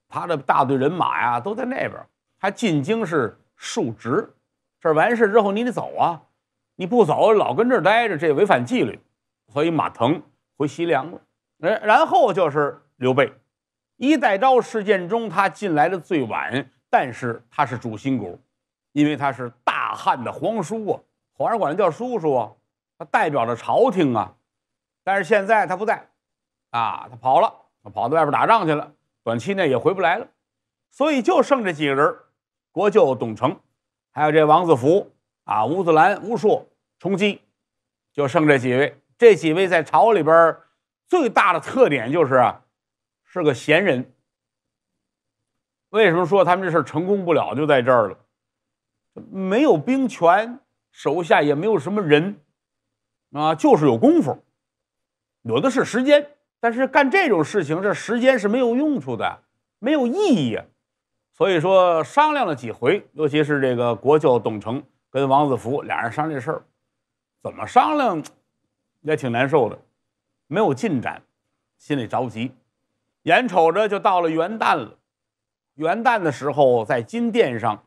他的大队人马呀都在那边。他进京是述职，这完事之后你得走啊，你不走老跟这儿待着，这违反纪律。所以马腾回西凉了。然然后就是刘备。一代昭事件中，他进来的最晚，但是他是主心骨，因为他是大汉的皇叔啊，皇上管他叫叔叔啊，他代表着朝廷啊。但是现在他不在，啊，他跑了，跑到外边打仗去了，短期内也回不来了。所以就剩这几个人：国舅董承，还有这王子服啊、吴子兰、吴硕、崇基，就剩这几位。这几位在朝里边最大的特点就是啊。是个闲人，为什么说他们这事成功不了，就在这儿了，没有兵权，手下也没有什么人，啊，就是有功夫，有的是时间，但是干这种事情，这时间是没有用处的，没有意义，所以说商量了几回，尤其是这个国舅董承跟王子福俩人商量这事儿，怎么商量也挺难受的，没有进展，心里着急。眼瞅着就到了元旦了，元旦的时候在金殿上，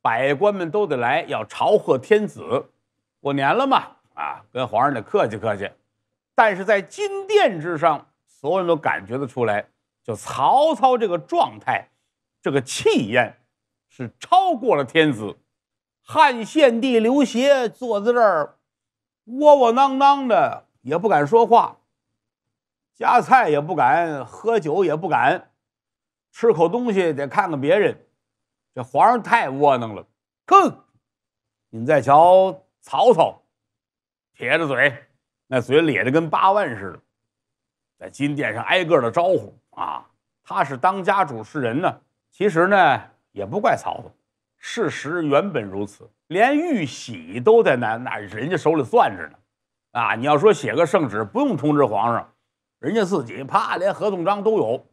百官们都得来要朝贺天子，过年了嘛，啊，跟皇上得客气客气。但是在金殿之上，所有人都感觉得出来，就曹操这个状态，这个气焰，是超过了天子。汉献帝刘协坐在这儿，窝窝囊囊的，也不敢说话。夹菜也不敢，喝酒也不敢，吃口东西得看看别人。这皇上太窝囊了。哼！你再瞧曹操，撇着嘴，那嘴咧得跟八万似的，在金殿上挨个的招呼啊。他是当家主事人呢。其实呢，也不怪曹操。事实原本如此，连玉玺都在那那人家手里攥着呢。啊，你要说写个圣旨，不用通知皇上。人家自己啪，连合同章都有，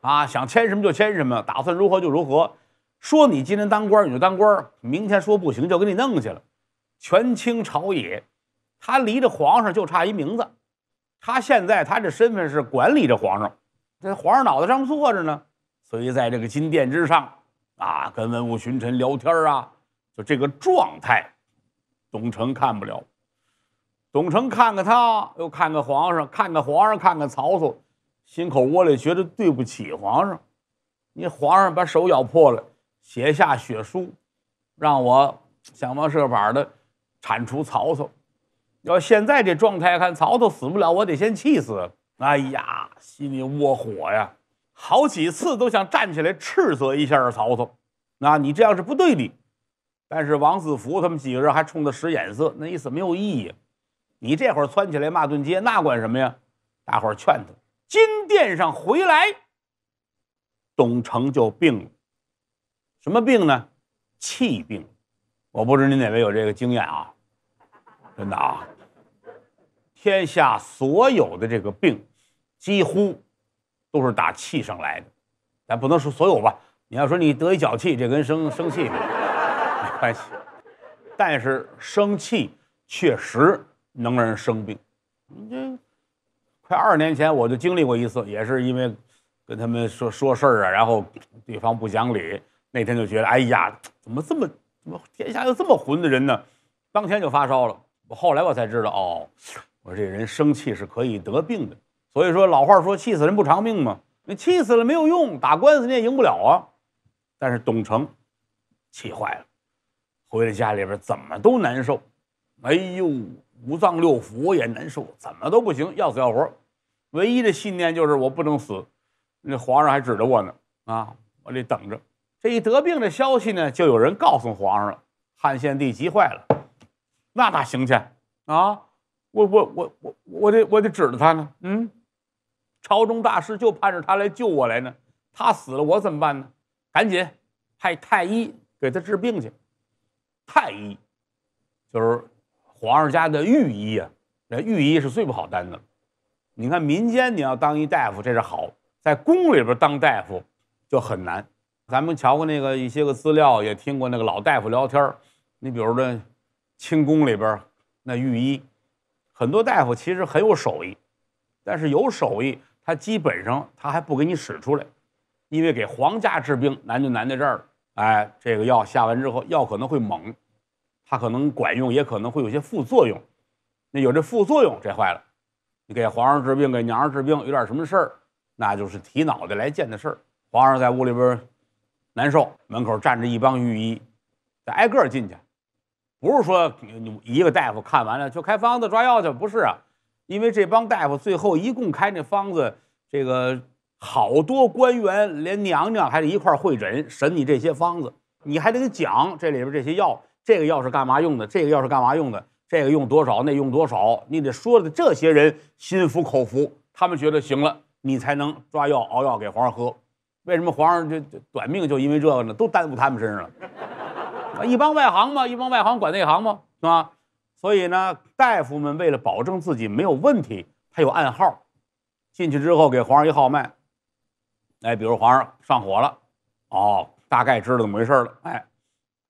啊，想签什么就签什么，打算如何就如何。说你今天当官，你就当官；明天说不行，就给你弄去了。权倾朝野，他离着皇上就差一名字。他现在他这身份是管理着皇上，这皇上脑袋上坐着呢。所以在这个金殿之上，啊，跟文武群臣聊天啊，就这个状态，董承看不了。董承看看他，又看看皇上，看看皇上，看看曹操，心口窝里觉得对不起皇上。你皇上把手咬破了，写下血书，让我想方设法的铲除曹操。要现在这状态，看曹操死不了，我得先气死。哎呀，心里窝火呀，好几次都想站起来斥责一下曹操。那你这样是不对的。但是王子服他们几个人还冲他使眼色，那意思没有意义。你这会儿窜起来骂顿街，那管什么呀？大伙儿劝他，金殿上回来，董成就病了。什么病呢？气病。我不知您哪位有这个经验啊？真的啊，天下所有的这个病，几乎都是打气上来的。咱不能说所有吧？你要说你得一脚气，这跟生生气没关系。但是生气确实。能让人生病，你这快二十年前我就经历过一次，也是因为跟他们说说事儿啊，然后对方不讲理。那天就觉得，哎呀，怎么这么怎么天下有这么混的人呢？当天就发烧了。我后来我才知道，哦，我这人生气是可以得病的。所以说老话说，气死人不偿命嘛。你气死了没有用，打官司你也赢不了啊。但是董成气坏了，回到家里边怎么都难受。哎呦！五脏六腑也难受，怎么都不行，要死要活。唯一的信念就是我不能死，那皇上还指着我呢啊！我得等着。这一得病的消息呢，就有人告诉皇上。汉献帝急坏了，那哪行去啊？我我我我我得我得指着他呢。嗯，朝中大事就盼着他来救我来呢。他死了我怎么办呢？赶紧派太医给他治病去。太医就是。皇上家的御医啊，那御医是最不好当的。你看民间你要当一大夫这是好，在宫里边当大夫就很难。咱们瞧过那个一些个资料，也听过那个老大夫聊天你比如说清宫里边那御医，很多大夫其实很有手艺，但是有手艺他基本上他还不给你使出来，因为给皇家治病难就难在这儿了。哎，这个药下完之后，药可能会猛。他可能管用，也可能会有些副作用。那有这副作用，这坏了。你给皇上治病，给娘娘治病，有点什么事儿，那就是提脑袋来见的事儿。皇上在屋里边难受，门口站着一帮御医，得挨个进去。不是说你一个大夫看完了就开方子抓药去，不是啊。因为这帮大夫最后一共开那方子，这个好多官员连娘娘还得一块会诊审你这些方子，你还得讲这里边这些药。这个药是干嘛用的？这个药是干嘛用的？这个用多少？那用多少？你得说的这些人心服口服，他们觉得行了，你才能抓药熬药给皇上喝。为什么皇上就短命？就因为这个呢？都耽误他们身上了。一帮外行嘛，一帮外行管内行嘛，是吧？所以呢，大夫们为了保证自己没有问题，他有暗号，进去之后给皇上一号脉，哎，比如皇上上火了，哦，大概知道怎么回事了，哎。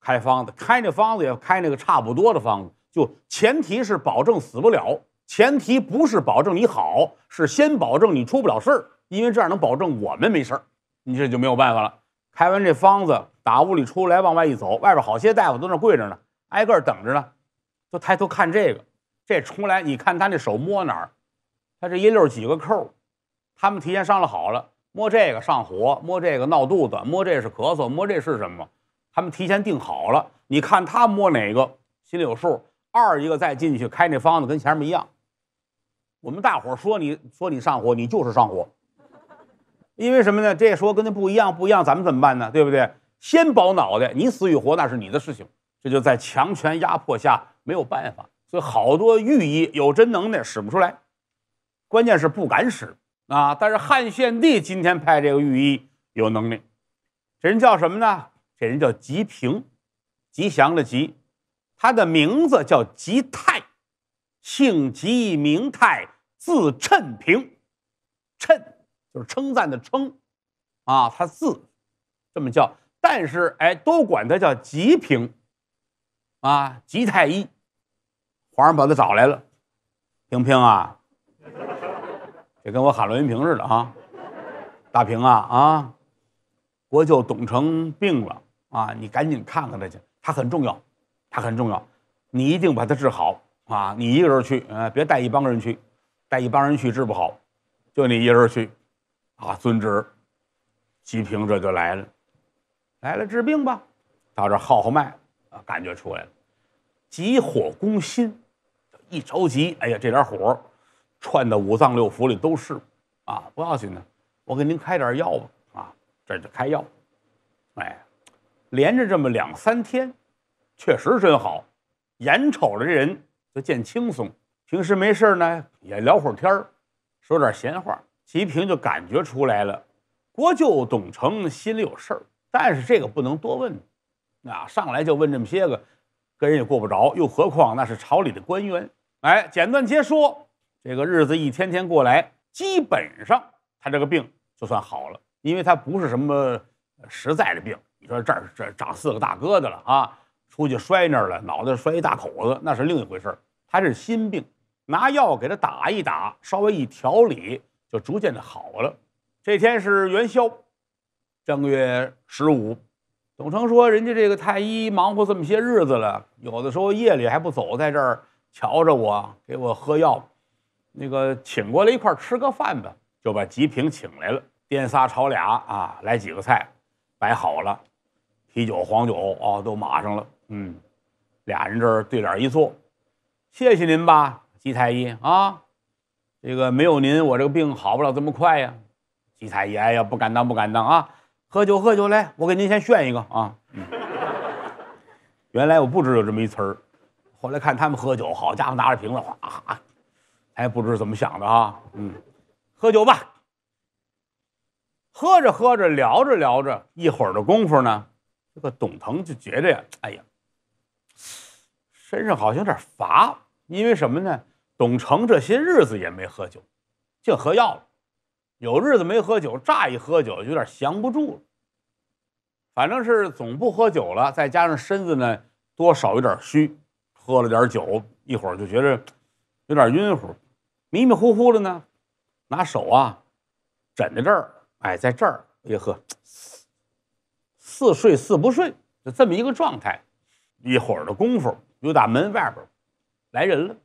开方子，开那方子也开那个差不多的方子，就前提是保证死不了，前提不是保证你好，是先保证你出不了事儿，因为这样能保证我们没事儿。你这就没有办法了。开完这方子，打屋里出来，往外一走，外边好些大夫都那跪着呢，挨个等着呢，就抬头看这个。这出来，你看他那手摸哪儿？他这一溜几个扣，他们提前商量好了，摸这个上火，摸这个闹肚子，摸这是咳嗽，摸这是什么？他们提前定好了，你看他摸哪个，心里有数。二一个再进去开那方子，跟前面一样。我们大伙说你，说你上火，你就是上火。因为什么呢？这说跟那不一样，不一样。咱们怎么办呢？对不对？先保脑袋，你死与活那是你的事情。这就在强权压迫下没有办法，所以好多御医有真能耐使不出来，关键是不敢使啊。但是汉献帝今天派这个御医有能力，这人叫什么呢？这人叫吉平，吉祥的吉，他的名字叫吉泰，姓吉名泰，字称平，称就是称赞的称，啊，他字这么叫，但是哎，都管他叫吉平，啊，吉太医，皇上把他找来了，平平啊，这跟我喊罗云平似的啊，大平啊啊，国舅董承病了。啊，你赶紧看看他去，他很重要，他很重要，你一定把他治好啊！你一个人去，呃，别带一帮人去，带一帮人去治不好，就你一人去，啊，遵旨。吉平这就来了，来了治病吧，到这号号脉啊，感觉出来了，急火攻心，一着急，哎呀，这点火串到五脏六腑里都是啊，不要紧的，我给您开点药吧，啊，这就开药，哎。连着这么两三天，确实真好。眼瞅着这人就见轻松，平时没事呢也聊会儿天说点闲话。齐平就感觉出来了，国舅董承心里有事儿，但是这个不能多问。啊，上来就问这么些个，跟人也过不着，又何况那是朝里的官员。哎，简短截说，这个日子一天天过来，基本上他这个病就算好了，因为他不是什么实在的病。说这儿这长四个大疙瘩了啊！出去摔那儿了，脑袋摔一大口子，那是另一回事儿。他是心病，拿药给他打一打，稍微一调理，就逐渐的好了。这天是元宵，正月十五。董成说：“人家这个太医忙活这么些日子了，有的时候夜里还不走，在这儿瞧着我，给我喝药。那个请过来一块吃个饭吧，就把吉平请来了。颠仨炒俩啊，来几个菜，摆好了。”啤酒、黄酒啊，都码上了。嗯，俩人这对脸一坐，谢谢您吧，吉太医啊。这个没有您，我这个病好不了这么快呀。吉太医，哎呀，不敢当，不敢当啊。喝酒，喝酒来，我给您先炫一个啊。原来我不知有这么一词儿，后来看他们喝酒，好家伙，拿着瓶子哗，还不知怎么想的啊。嗯，喝酒吧。喝着喝着，聊着聊着，一会儿的功夫呢。这个董腾就觉着呀，哎呀，身上好像有点乏，因为什么呢？董成这些日子也没喝酒，净喝药了。有日子没喝酒，乍一喝酒就有点降不住了。反正是总不喝酒了，再加上身子呢多少有点虚，喝了点酒，一会儿就觉得有点晕乎，迷迷糊糊的呢。拿手啊枕在这儿，哎，在这儿，哎呵。似睡似不睡，就这么一个状态。一会儿的功夫，又打门外边来人了，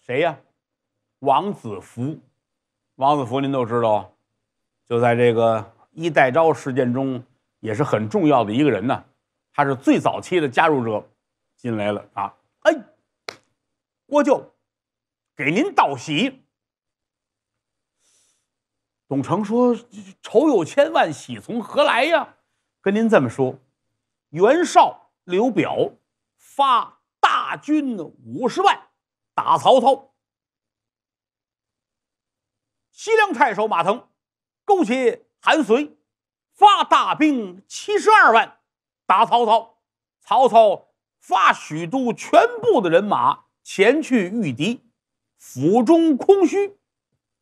谁呀？王子福，王子福，您都知道，就在这个衣代诏事件中也是很重要的一个人呢。他是最早期的加入者，进来了啊！哎，郭舅，给您道喜。董成说：“仇有千万，喜从何来呀？”跟您这么说，袁绍、刘表发大军五十万打曹操；西凉太守马腾勾结韩遂，发大兵七十二万打曹操；曹操发许都全部的人马前去御敌，府中空虚。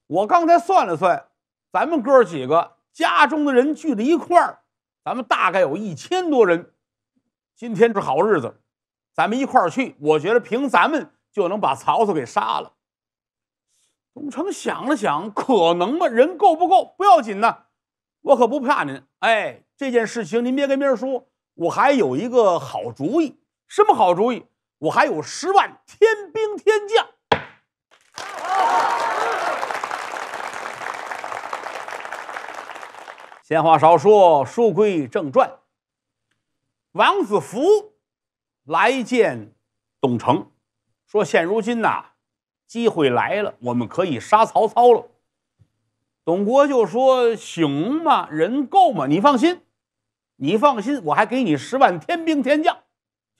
我刚才算了算，咱们哥几个家中的人聚在一块儿。咱们大概有一千多人，今天是好日子，咱们一块儿去。我觉得凭咱们就能把曹操给杀了。董承想了想，可能吗？人够不够？不要紧呢，我可不怕您。哎，这件事情您别跟别人说。我还有一个好主意，什么好主意？我还有十万天兵天将。闲话少说，书归正传。王子服来见董承，说：“现如今呐，机会来了，我们可以杀曹操了。”董国就说：“行吗？人够吗？你放心，你放心，我还给你十万天兵天将。”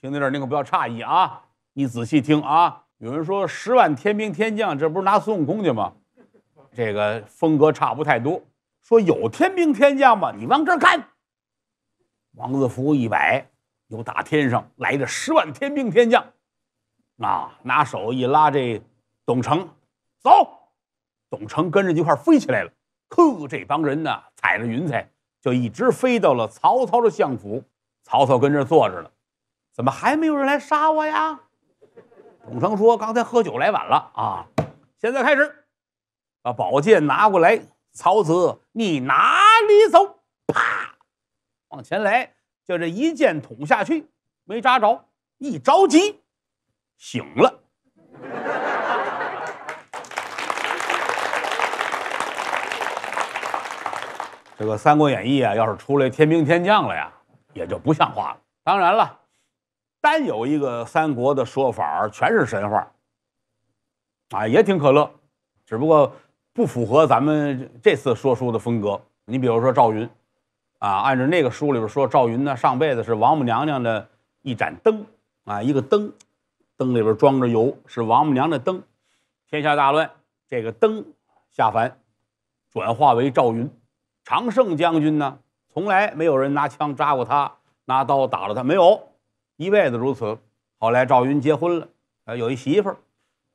听到这儿，您可不要诧异啊，你仔细听啊。有人说：“十万天兵天将，这不是拿孙悟空去吗？”这个风格差不太多。说有天兵天将吗？你往这儿看。王子福一摆，有打天上来的十万天兵天将，啊，拿手一拉这董承，走。董承跟着一块飞起来了。呵，这帮人呢，踩着云彩，就一直飞到了曹操的相府。曹操跟这坐着呢，怎么还没有人来杀我呀？董承说：“刚才喝酒来晚了啊，现在开始，把宝剑拿过来。”曹子，你哪里走？啪，往前来，就这一剑捅下去，没扎着。一着急，醒了。这个《三国演义》啊，要是出来天兵天将了呀，也就不像话了。当然了，单有一个三国的说法全是神话啊，也挺可乐。只不过。不符合咱们这次说书的风格。你比如说赵云，啊，按照那个书里边说，赵云呢上辈子是王母娘娘的一盏灯啊，一个灯，灯里边装着油，是王母娘的灯。天下大乱，这个灯下凡，转化为赵云，常胜将军呢，从来没有人拿枪扎过他，拿刀打了他没有，一辈子如此。后来赵云结婚了，啊，有一媳妇儿。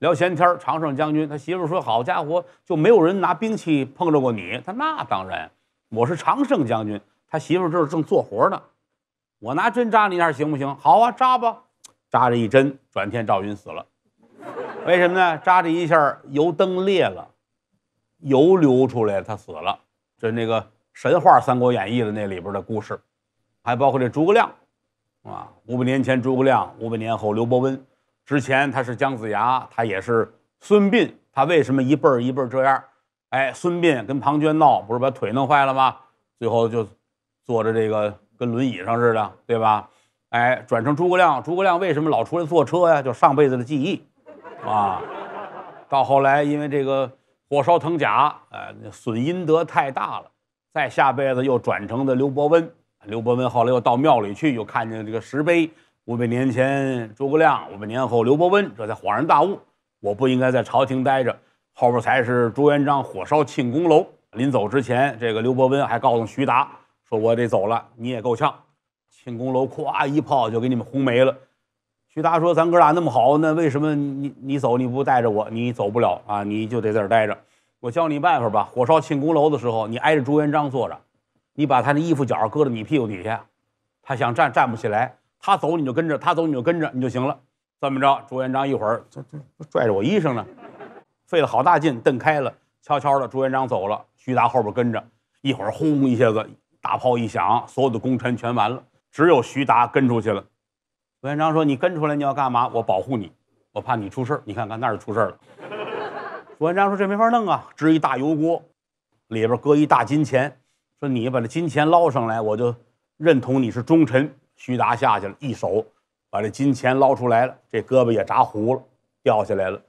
聊闲天，常胜将军他媳妇说：“好家伙，就没有人拿兵器碰着过你。”他那当然，我是常胜将军。他媳妇这儿正做活呢，我拿针扎你一下行不行？好啊，扎吧。扎着一针，转天赵云死了。为什么呢？扎着一下，油灯裂了，油流出来，他死了。这那个神话《三国演义》的那里边的故事，还包括这诸葛亮，啊，五百年前诸葛亮，五百年后刘伯温。之前他是姜子牙，他也是孙膑，他为什么一辈儿一辈儿这样？哎，孙膑跟庞涓闹，不是把腿弄坏了吗？最后就坐着这个跟轮椅上似的，对吧？哎，转成诸葛亮，诸葛亮为什么老出来坐车呀？就上辈子的记忆啊。到后来因为这个火烧藤甲，哎，损阴德太大了，再下辈子又转成的刘伯温。刘伯温后来又到庙里去，又看见这个石碑。五百年前诸葛亮，五百年后刘伯温，这才恍然大悟，我不应该在朝廷待着，后边才是朱元璋火烧庆功楼。临走之前，这个刘伯温还告诉徐达说：“我得走了，你也够呛，庆功楼咵一炮就给你们轰没了。”徐达说：“咱哥俩那么好，那为什么你你走你不带着我，你走不了啊？你就得在这待着。我教你办法吧，火烧庆功楼的时候，你挨着朱元璋坐着，你把他那衣服角搁到你屁股底下，他想站站不起来。”他走你就跟着，他走你就跟着，你就行了。这么着？朱元璋一会儿拽着我衣裳呢，费了好大劲蹬开了。悄悄的，朱元璋走了，徐达后边跟着。一会儿，轰一下子，大炮一响，所有的功臣全完了，只有徐达跟出去了。朱元璋说：“你跟出来，你要干嘛？我保护你，我怕你出事儿。你看看那儿就出事儿了。”朱元璋说：“这没法弄啊，支一大油锅，里边搁一大金钱，说你把这金钱捞上来，我就认同你是忠臣。”徐达下去了，一手把这金钱捞出来了，这胳膊也炸糊了，掉下来了。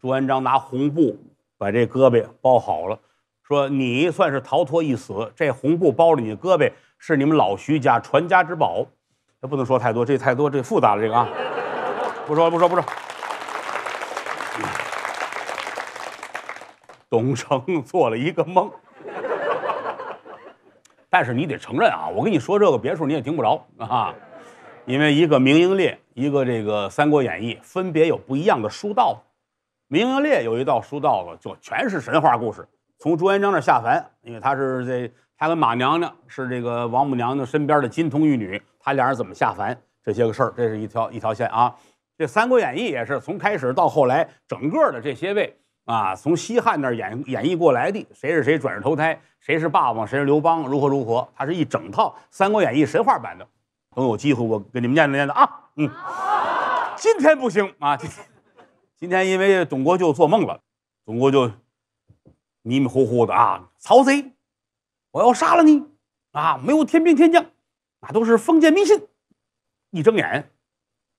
朱元璋拿红布把这胳膊包好了，说：“你算是逃脱一死。这红布包了你的胳膊，是你们老徐家传家之宝。”他不能说太多，这太多这复杂了这个啊，不说了，不说不说董承做了一个梦。但是你得承认啊，我跟你说这个别墅你也听不着啊，因为一个《明英烈》，一个这个《三国演义》，分别有不一样的书道。《明英烈》有一道书道子，就全是神话故事，从朱元璋那下凡，因为他是这他跟马娘娘是这个王母娘娘身边的金童玉女，他俩人怎么下凡这些个事儿，这是一条一条线啊。这《三国演义》也是从开始到后来，整个的这些位。啊，从西汉那儿演演绎过来的，谁是谁转世投胎，谁是霸王，谁是刘邦，如何如何，它是一整套《三国演义》神话版的。等有机会，我给你们念叨念叨啊。嗯，今天不行啊，今天因为董国舅做梦了，董国舅迷迷糊糊的啊，曹贼，我要杀了你啊！没有天兵天将，那都是封建迷信。一睁眼，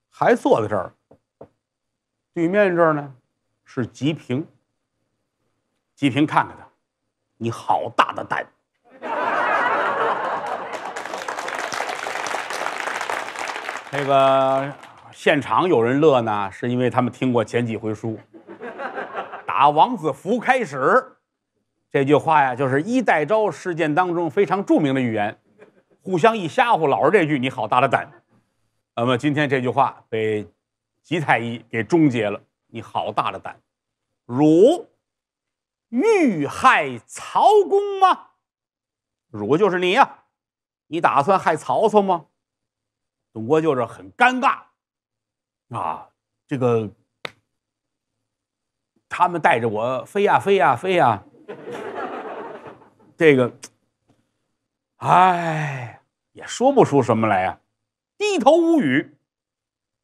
还坐在这儿，对面这儿呢是吉平。吉平，看看他，你好大的胆！那个现场有人乐呢，是因为他们听过前几回书。打王子服开始，这句话呀，就是衣带招事件当中非常著名的语言。互相一吓唬，老是这句“你好大的胆”。那么今天这句话被吉太医给终结了。“你好大的胆，汝。”欲害曹公吗？汝就是你呀！你打算害曹操吗？董国舅很尴尬啊！这个，他们带着我飞呀飞呀飞呀，这个，哎，也说不出什么来呀，低头无语。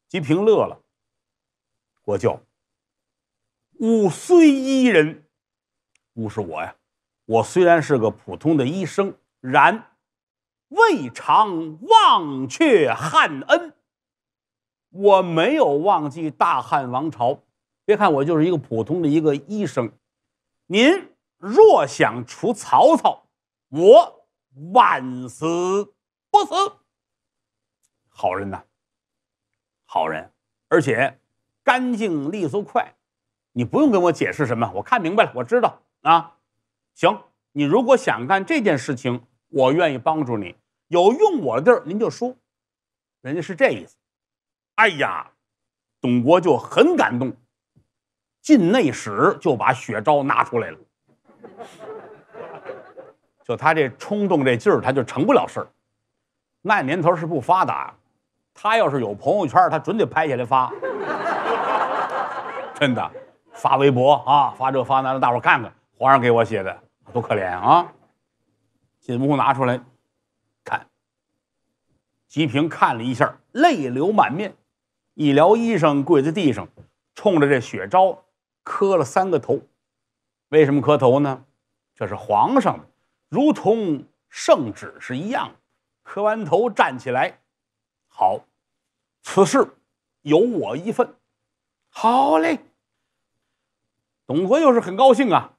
吉平乐了，国舅，吾虽一人。不是我呀，我虽然是个普通的医生，然未尝忘却汉恩。我没有忘记大汉王朝。别看我就是一个普通的一个医生，您若想除曹操，我万死不辞。好人呐，好人，而且干净利索快。你不用跟我解释什么，我看明白了，我知道。啊，行，你如果想干这件事情，我愿意帮助你。有用我的地儿，您就说。人家是这意思。哎呀，董国就很感动，进内史就把雪招拿出来了。就他这冲动这劲儿，他就成不了事儿。那年头是不发达，他要是有朋友圈，他准得拍下来发。真的，发微博啊，发这发那的，大伙看看。皇上给我写的，多可怜啊！进屋拿出来，看。吉平看了一下，泪流满面，一撩衣裳，跪在地上，冲着这雪昭磕了三个头。为什么磕头呢？这是皇上的，如同圣旨是一样的。磕完头站起来，好，此事有我一份。好嘞，董卓又是很高兴啊。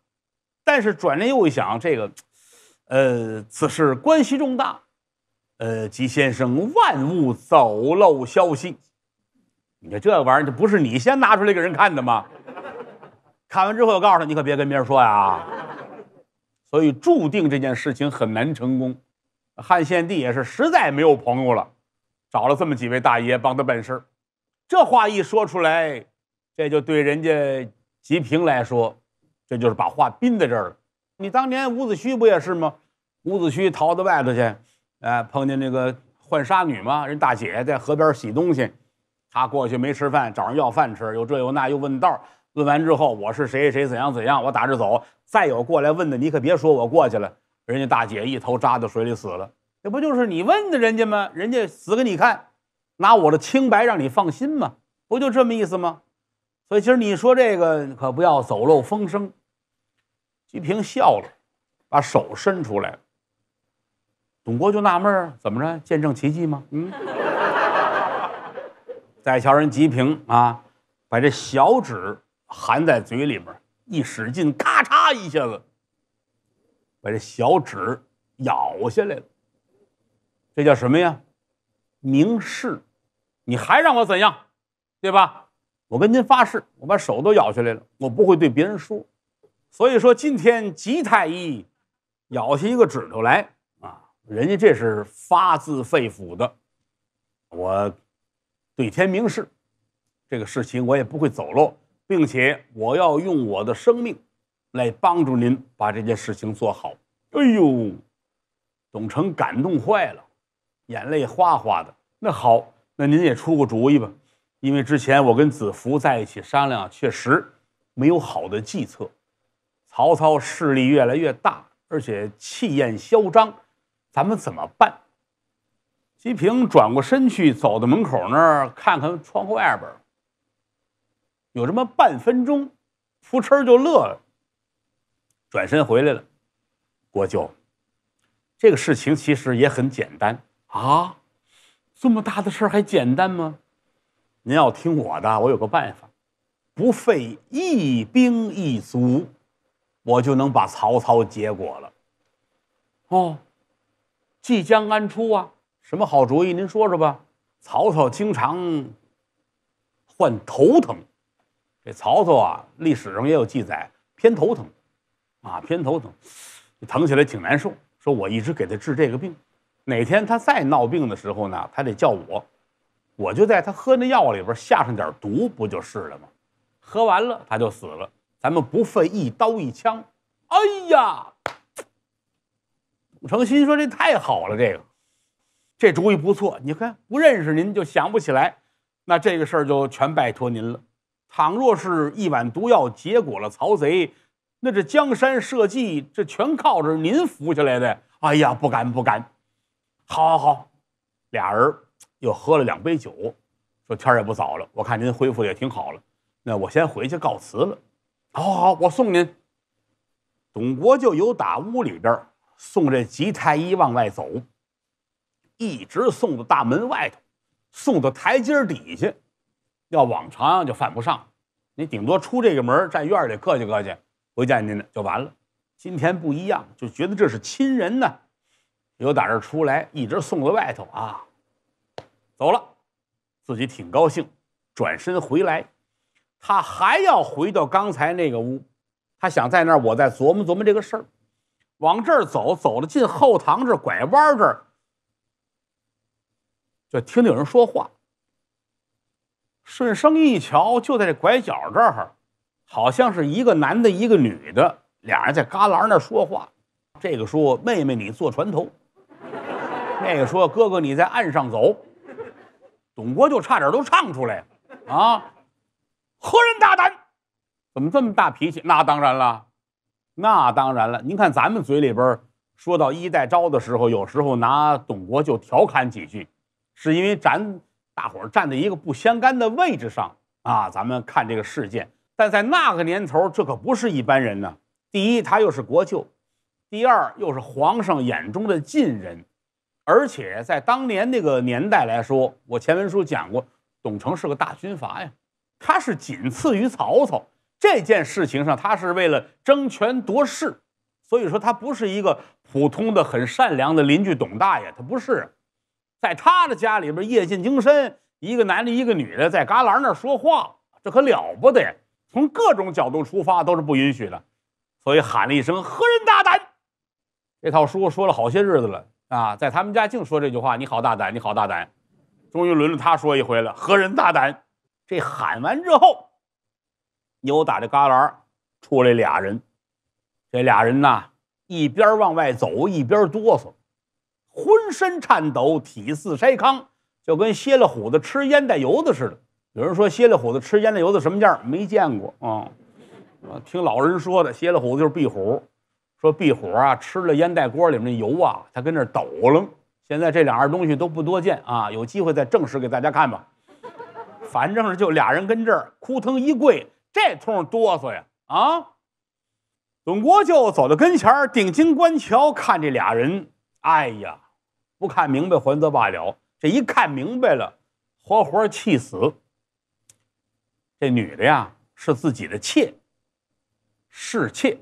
但是转念又一想，这个，呃，此事关系重大，呃，吉先生万勿走漏消息。你这玩意儿，这不是你先拿出来给人看的吗？看完之后，我告诉他，你可别跟别人说呀。所以注定这件事情很难成功。汉献帝也是实在没有朋友了，找了这么几位大爷帮他办事儿。这话一说出来，这就对人家吉平来说。这就是把话憋在这儿了。你当年伍子胥不也是吗？伍子胥逃到外头去，哎，碰见那个浣纱女嘛，人大姐在河边洗东西，他过去没吃饭，找人要饭吃，又这又那，又问道。问完之后，我是谁谁怎样怎样，我打着走。再有过来问的，你可别说我过去了，人家大姐一头扎到水里死了。这不就是你问的人家吗？人家死给你看，拿我的清白让你放心吗？不就这么意思吗？所以其实你说这个可不要走漏风声。吉平笑了，把手伸出来了。董国就纳闷儿：“怎么着，见证奇迹吗？”嗯。再 瞧人吉平啊，把这小指含在嘴里边，一使劲，咔嚓一下子，把这小指咬下来了。这叫什么呀？明示！你还让我怎样？对吧？我跟您发誓，我把手都咬下来了，我不会对别人说。所以说，今天吉太医咬下一个指头来啊，人家这是发自肺腑的。我对天明誓，这个事情我也不会走漏，并且我要用我的生命来帮助您把这件事情做好。哎呦，董成感动坏了，眼泪哗哗的。那好，那您也出个主意吧，因为之前我跟子服在一起商量，确实没有好的计策。曹操势力越来越大，而且气焰嚣张，咱们怎么办？吉平转过身去，走到门口那儿，看看窗户外边，有这么半分钟，扑哧就乐了，转身回来了。国舅，这个事情其实也很简单啊，这么大的事儿还简单吗？您要听我的，我有个办法，不费一兵一卒。我就能把曹操结果了，哦，即将安出啊？什么好主意？您说说吧。曹操经常患头疼，这曹操啊，历史上也有记载，偏头疼啊，偏头疼，疼起来挺难受。说我一直给他治这个病，哪天他再闹病的时候呢，他得叫我，我就在他喝那药里边下上点毒，不就是了吗？喝完了他就死了。咱们不费一刀一枪，哎呀！董心说：“这太好了，这个，这主意不错。你看不认识您就想不起来，那这个事儿就全拜托您了。倘若是一碗毒药结果了曹贼，那这江山社稷，这全靠着您扶起来的。哎呀，不敢不敢。好，好，好，俩人又喝了两杯酒，说天也不早了，我看您恢复的也挺好了，那我先回去告辞了。”好好好，我送您。董国舅有打屋里边送这吉太医往外走，一直送到大门外头，送到台阶底下。要往常就犯不上，你顶多出这个门站院里客气客气，回见您呢就完了。今天不一样，就觉得这是亲人呢，有胆儿出来，一直送到外头啊，走了，自己挺高兴，转身回来。他还要回到刚才那个屋，他想在那儿我再琢磨琢磨这个事儿。往这儿走，走了进后堂这拐弯这儿，就听见有人说话。顺声一瞧，就在这拐角这儿，好像是一个男的，一个女的，俩人在旮旯那儿说话。这个说妹妹你坐船头，那个说哥哥你在岸上走。董国就差点都唱出来啊！何人大胆？怎么这么大脾气？那当然了，那当然了。您看，咱们嘴里边说到衣带诏的时候，有时候拿董国就调侃几句，是因为咱大伙站在一个不相干的位置上啊。咱们看这个事件，但在那个年头，这可不是一般人呢。第一，他又是国舅；第二，又是皇上眼中的近人，而且在当年那个年代来说，我前文书讲过，董承是个大军阀呀。他是仅次于曹操这件事情上，他是为了争权夺势，所以说他不是一个普通的很善良的邻居董大爷，他不是，在他的家里边夜尽精深，一个男的，一个女的在旮旯那儿说话，这可了不得，从各种角度出发都是不允许的，所以喊了一声何人大胆？这套书说了好些日子了啊，在他们家净说这句话，你好大胆，你好大胆，终于轮着他说一回了，何人大胆？这喊完之后，扭打这旮旯儿出来俩人，这俩人呐，一边往外走，一边哆嗦，浑身颤抖，体似筛糠，就跟蝎了虎子吃烟袋油子似的。有人说蝎了虎子吃烟袋油子什么样，没见过啊。听老人说的，蝎了虎子就是壁虎，说壁虎啊吃了烟袋锅里面那油啊，它跟那抖楞。现在这两样东西都不多见啊，有机会再证实给大家看吧。反正是就俩人跟这儿扑腾一跪，这通哆嗦呀！啊，董国舅走到跟前儿，定睛观瞧，看这俩人，哎呀，不看明白还则罢了，这一看明白了，活活气死。这女的呀是自己的妾，侍妾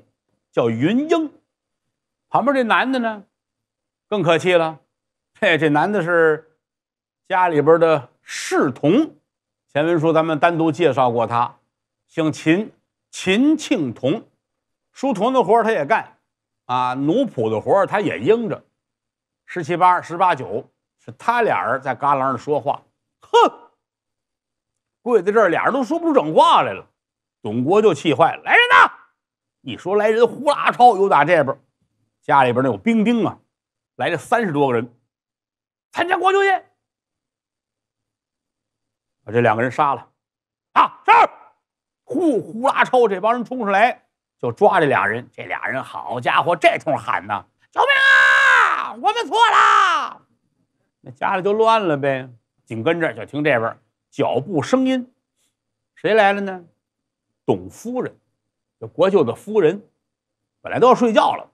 叫云英，旁边这男的呢更可气了，嘿，这男的是家里边的侍童。前文书咱们单独介绍过他，姓秦，秦庆同，书童的活他也干，啊，奴仆的活他也应着。十七八、十八九，是他俩人在旮旯说话，哼，跪在这儿俩人都说不出整话来了。董国就气坏了，来人呐！一说来人，呼啦超又打这边。家里边那有兵丁啊，来了三十多个人，参加国舅宴。把这两个人杀了！啊，是！呼呼啦抽，这帮人冲上来就抓这俩人。这俩人，好家伙，这通喊呐，救命啊！我们错了！”那家里就乱了呗。紧跟着就听这边脚步声音，谁来了呢？董夫人，这国舅的夫人，本来都要睡觉了，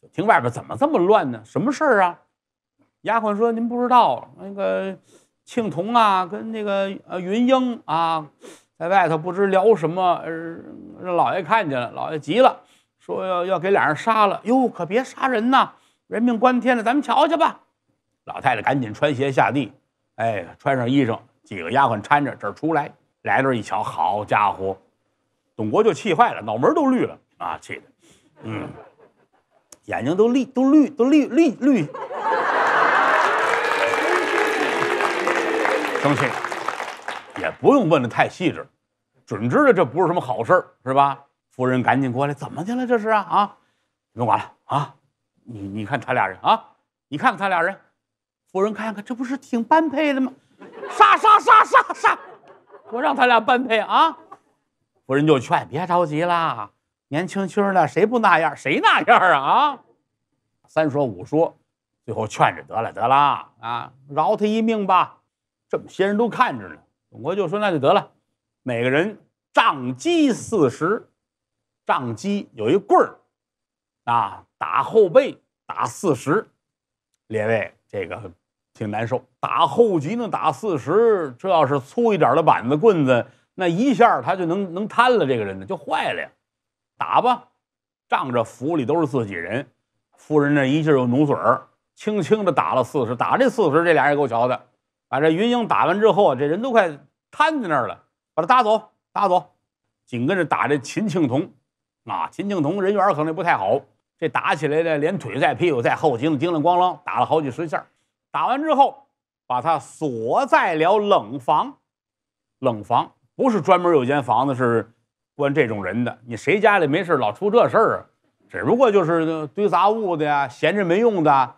就听外边怎么这么乱呢？什么事儿啊？丫鬟说：“您不知道那个。”庆童啊，跟那个呃云英啊，在外头不知聊什么，让老爷看见了，老爷急了，说要要给俩人杀了。哟，可别杀人呐，人命关天的，咱们瞧瞧吧。老太太赶紧穿鞋下地，哎，穿上衣裳，几个丫鬟搀着这儿出来，来儿一瞧，好家伙，董国就气坏了，脑门都绿了啊，气的，嗯，眼睛都绿都绿都绿绿绿。生气也不用问的太细致，准知道这不是什么好事儿，是吧？夫人赶紧过来，怎么的了？这是啊啊！不用管了啊！你你看他俩人啊，你看看他俩人，夫人看看，这不是挺般配的吗？杀杀杀杀杀！我让他俩般配啊！夫人就劝，别着急啦，年轻轻的谁不那样，谁那样啊啊？三说五说，最后劝着得了得了啊，饶他一命吧。这么，先人都看着呢。董国就说：“那就得了，每个人杖击四十，杖击有一棍儿，啊，打后背打四十。列位，这个挺难受。打后脊呢，打四十。这要是粗一点的板子棍子，那一下他就能能瘫了。这个人呢，就坏了呀。打吧，仗着府里都是自己人，夫人那一劲儿努嘴儿，轻轻的打了四十。打这四十，这俩人够瞧的。”把这云英打完之后，这人都快瘫在那儿了。把他打走，打走。紧跟着打这秦庆童，啊，秦庆童人缘可能不太好。这打起来的，连腿在屁股在后叮了叮了咣啷打了好几十下。打完之后，把他锁在了冷房。冷房不是专门有间房子是关这种人的。你谁家里没事老出这事儿啊？只不过就是堆杂物的呀，闲着没用的，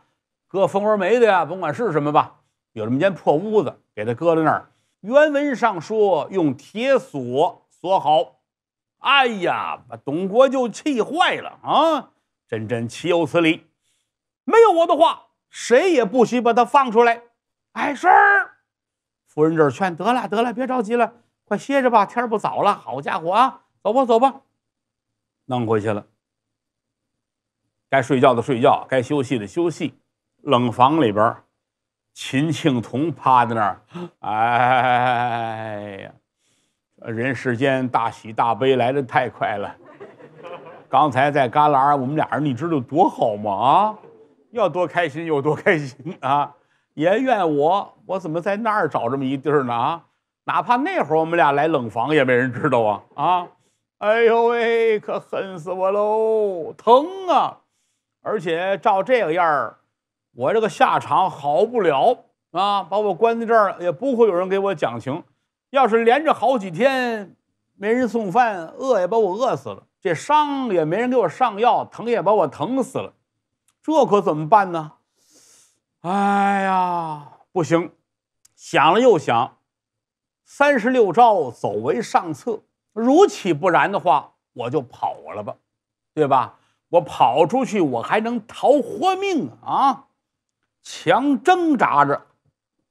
搁蜂窝煤的呀，甭管是什么吧。有这么间破屋子，给他搁在那儿。原文上说用铁锁锁好。哎呀，把董国舅气坏了啊！真真岂有此理！没有我的话，谁也不许把他放出来。哎，是。夫人这儿劝：“得了，得了，别着急了，快歇着吧，天不早了。”好家伙啊，走吧，走吧，弄回去了。该睡觉的睡觉，该休息的休息，冷房里边。秦庆彤趴在那儿，哎呀，人世间大喜大悲来的太快了。刚才在旮旯我们俩人你知道多好吗？啊，要多开心有多开心啊！也怨我，我怎么在那儿找这么一地儿呢？啊，哪怕那会儿我们俩来冷房，也没人知道啊啊！哎呦喂，可恨死我喽，疼啊！而且照这个样儿。我这个下场好不了啊！把我关在这儿，也不会有人给我讲情。要是连着好几天没人送饭，饿也把我饿死了；这伤也没人给我上药，疼也把我疼死了。这可怎么办呢？哎呀，不行！想了又想，三十六招走为上策。如其不然的话，我就跑了吧，对吧？我跑出去，我还能逃活命啊！啊！强挣扎着，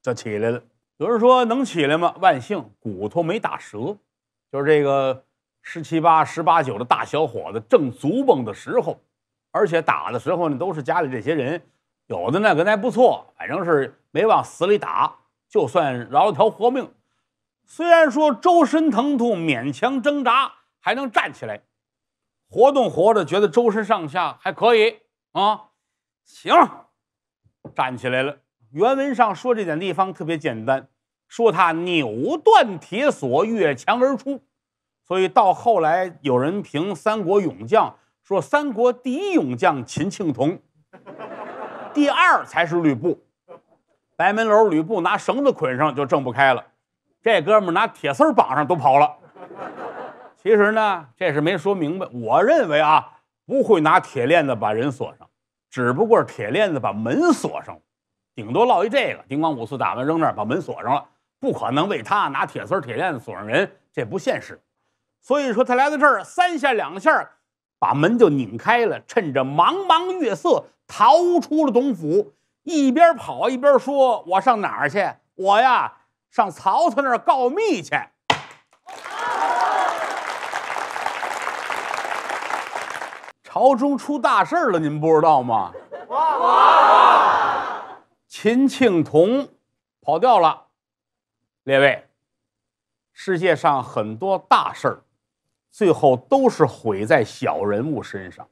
就起来了。有人说能起来吗？万幸骨头没打折。就是这个十七八、十八九的大小伙子正足蹦的时候，而且打的时候呢，都是家里这些人，有的那个还不错，反正是没往死里打，就算饶了条活命。虽然说周身疼痛，勉强挣扎还能站起来，活动活动，觉得周身上下还可以啊，行。站起来了。原文上说这点地方特别简单，说他扭断铁锁，越墙而出。所以到后来有人评三国勇将，说三国第一勇将秦庆童，第二才是吕布。白门楼吕布拿绳子捆上就挣不开了，这哥们拿铁丝绑上都跑了。其实呢，这是没说明白。我认为啊，不会拿铁链子把人锁上。只不过是铁链子把门锁上了，顶多落一这个丁光五四打门扔那儿，把门锁上了，不可能为他拿铁丝铁链子锁上人，这不现实。所以说他来到这儿，三下两下把门就拧开了，趁着茫茫月色逃出了董府，一边跑一边说：“我上哪儿去？我呀上曹操那儿告密去。”朝中出大事儿了，您不知道吗？哇！秦庆童跑掉了，列位，世界上很多大事儿，最后都是毁在小人物身上。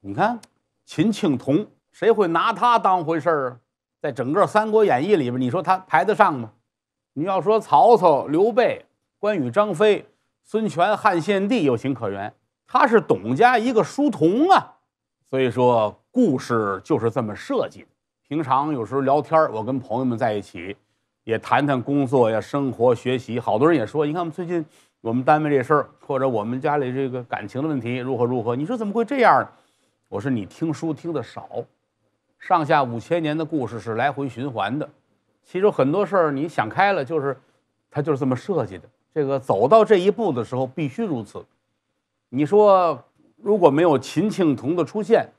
你看，秦庆童，谁会拿他当回事儿啊？在整个《三国演义》里边，你说他排得上吗？你要说曹操、刘备、关羽、张飞、孙权、汉献帝，有情可原。他是董家一个书童啊，所以说故事就是这么设计。平常有时候聊天，我跟朋友们在一起，也谈谈工作呀、生活、学习。好多人也说，你看我们最近我们单位这事儿，或者我们家里这个感情的问题如何如何。你说怎么会这样呢？我说你听书听得少，上下五千年的故事是来回循环的。其实很多事儿你想开了，就是他就是这么设计的。这个走到这一步的时候，必须如此。你说，如果没有秦庆童的出现，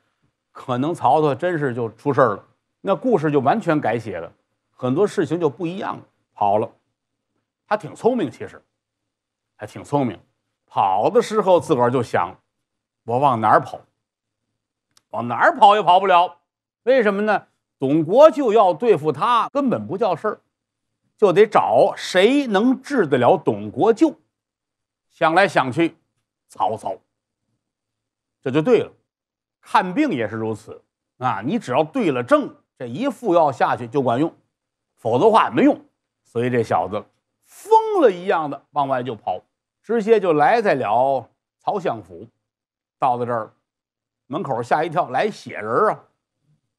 可能曹操真是就出事儿了，那故事就完全改写了，很多事情就不一样了。跑了，他挺聪明，其实，还挺聪明。跑的时候自个儿就想，我往哪儿跑？往哪儿跑也跑不了，为什么呢？董国舅要对付他，根本不叫事儿，就得找谁能治得了董国舅。想来想去。曹操，这就对了。看病也是如此啊，你只要对了症，这一副药下去就管用，否则话没用。所以这小子疯了一样的往外就跑，直接就来在了曹相府。到了这儿，门口吓一跳，来血人啊！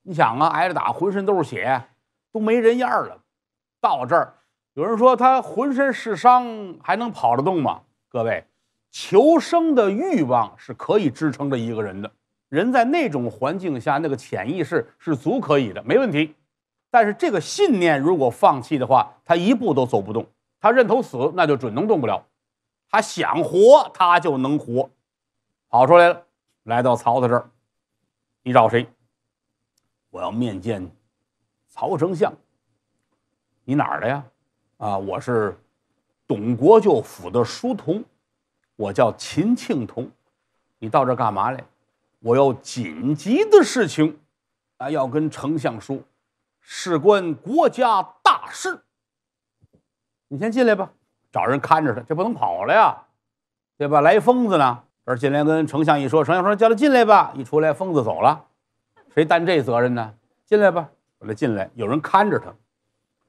你想啊，挨着打，浑身都是血，都没人样了。到这儿，有人说他浑身是伤，还能跑得动吗？各位。求生的欲望是可以支撑着一个人的，人在那种环境下，那个潜意识是足可以的，没问题。但是这个信念如果放弃的话，他一步都走不动。他认头死，那就准能动不了。他想活，他就能活。跑出来了，来到曹操这儿，你找谁？我要面见曹丞相。你哪儿的呀？啊，我是董国舅府的书童。我叫秦庆童，你到这干嘛来？我有紧急的事情，啊，要跟丞相说，事关国家大事。你先进来吧，找人看着他，这不能跑了呀，对吧？来疯子呢。而进来跟丞相一说，丞相说叫他进来吧。一出来，疯子走了，谁担这责任呢？进来吧，我这进来，有人看着他。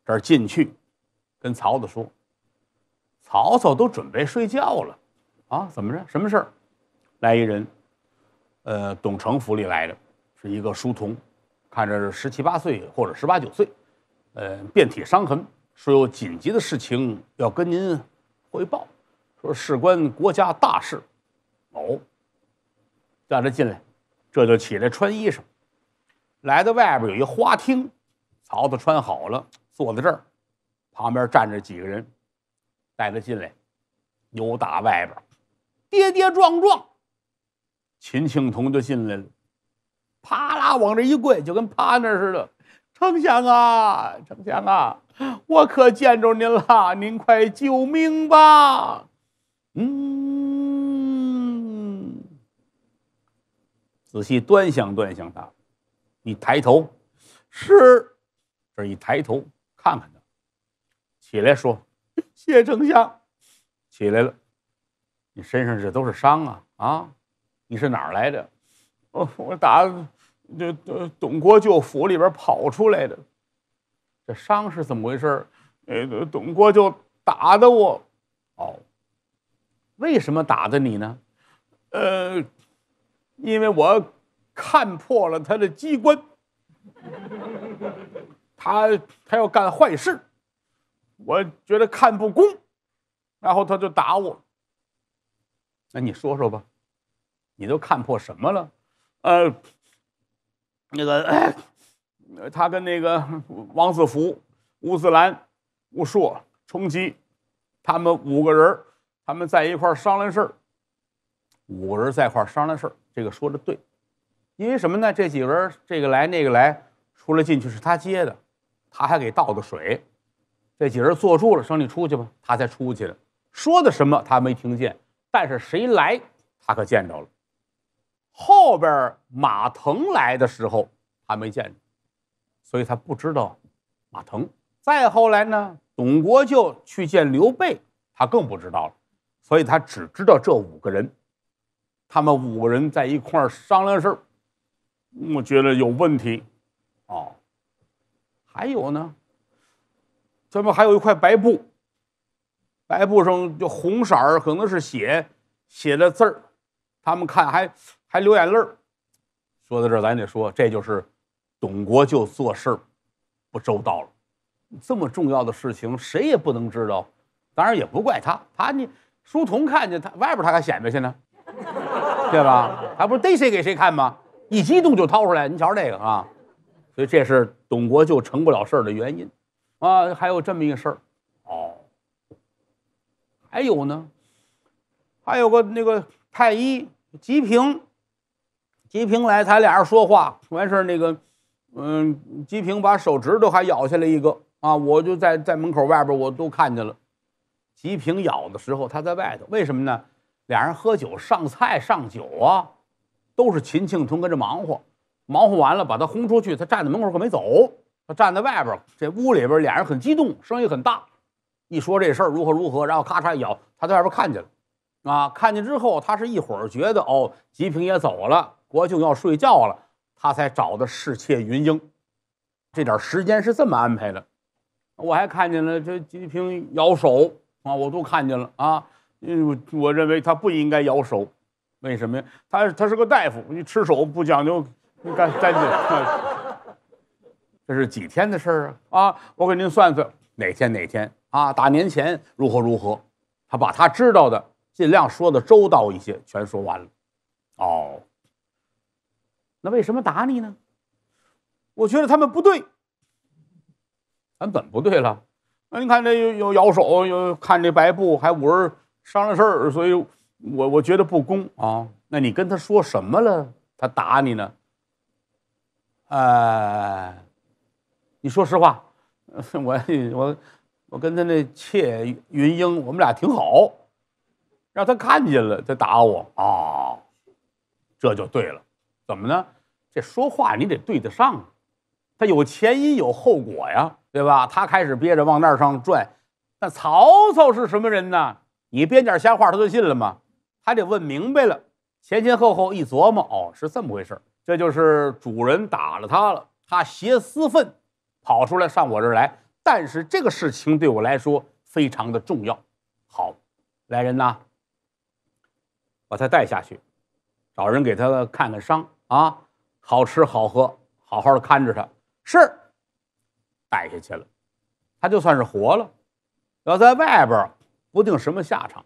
这儿进去，跟曹操说，曹操都准备睡觉了。啊，怎么着？什么事儿？来一人，呃，董承府里来的，是一个书童，看着是十七八岁或者十八九岁，呃，遍体伤痕，说有紧急的事情要跟您汇报，说事关国家大事。哦，让他进来，这就起来穿衣裳，来到外边有一花厅，曹操穿好了，坐在这儿，旁边站着几个人，带他进来，扭打外边。跌跌撞撞，秦庆童就进来了，啪啦往这一跪，就跟趴那似的。丞相啊，丞相啊，我可见着您了，您快救命吧！嗯，仔细端详端详他，一抬头是，这一抬头看看他，起来说：“谢丞相，起来了。”你身上这都是伤啊啊！你是哪儿来的？我我打这董国舅府里边跑出来的。这伤是怎么回事？那个董国舅打的我。哦，为什么打的你呢？呃，因为我看破了他的机关，他他要干坏事，我觉得看不公，然后他就打我。那你说说吧，你都看破什么了？呃，那个他跟那个王自福、乌斯兰、乌硕、冲击，他们五个人他们在一块商量事儿。五个人在一块商量事儿，这个说的对，因为什么呢？这几个人这个来那个来，出来进去是他接的，他还给倒的水。这几人坐住了，说你出去吧，他才出去的。说的什么他没听见。但是谁来，他可见着了。后边马腾来的时候，他没见着，所以他不知道马腾。再后来呢，董国舅去见刘备，他更不知道了，所以他只知道这五个人，他们五个人在一块儿商量事儿，我觉得有问题。哦，还有呢，咱们还有一块白布。白布上就红色儿，可能是写写的字儿，他们看还还流眼泪儿。说到这儿，咱得说，这就是董国舅做事儿不周到了。这么重要的事情，谁也不能知道。当然也不怪他，他你书童看见他外边他还显摆去呢，对吧？还不是逮谁给谁看吗？一激动就掏出来，您瞧这个啊。所以这是董国舅成不了事儿的原因啊。还有这么一个事儿。还有呢，还有个那个太医吉平，吉平来，他俩人说话完事儿，那个，嗯，吉平把手指头还咬下来一个啊，我就在在门口外边，我都看见了。吉平咬的时候，他在外头，为什么呢？俩人喝酒上菜上酒啊，都是秦庆通跟着忙活，忙活完了把他轰出去，他站在门口可没走，他站在外边，这屋里边俩人很激动，声音很大。一说这事儿如何如何，然后咔嚓一咬。他在外边看见了，啊，看见之后，他是一会儿觉得哦，吉平也走了，国舅要睡觉了，他才找的侍妾云英。这点时间是这么安排的，我还看见了这吉平咬手啊，我都看见了啊。嗯，我认为他不应该咬手，为什么呀？他他是个大夫，你吃手不讲究，干干净。这是几天的事儿啊？啊，我给您算算，哪天哪天？啊，打年前如何如何，他把他知道的尽量说的周到一些，全说完了。哦，那为什么打你呢？我觉得他们不对，咱怎么不对了？那你看，这又又摇手，又看这白布，还五人商量事儿，所以我我觉得不公啊。那你跟他说什么了？他打你呢？呃，你说实话，我 我。我跟他那妾云英，我们俩挺好，让他看见了，他打我啊，这就对了。怎么呢？这说话你得对得上，他有前因有后果呀，对吧？他开始憋着往那儿上拽，那曹操是什么人呢？你编点瞎话他就信了吗？还得问明白了，前前后后一琢磨，哦，是这么回事儿。这就是主人打了他了，他挟私愤，跑出来上我这儿来。但是这个事情对我来说非常的重要。好，来人呐，把他带下去，找人给他看看伤啊，好吃好喝，好好的看着他。是，带下去了，他就算是活了。要在外边，不定什么下场。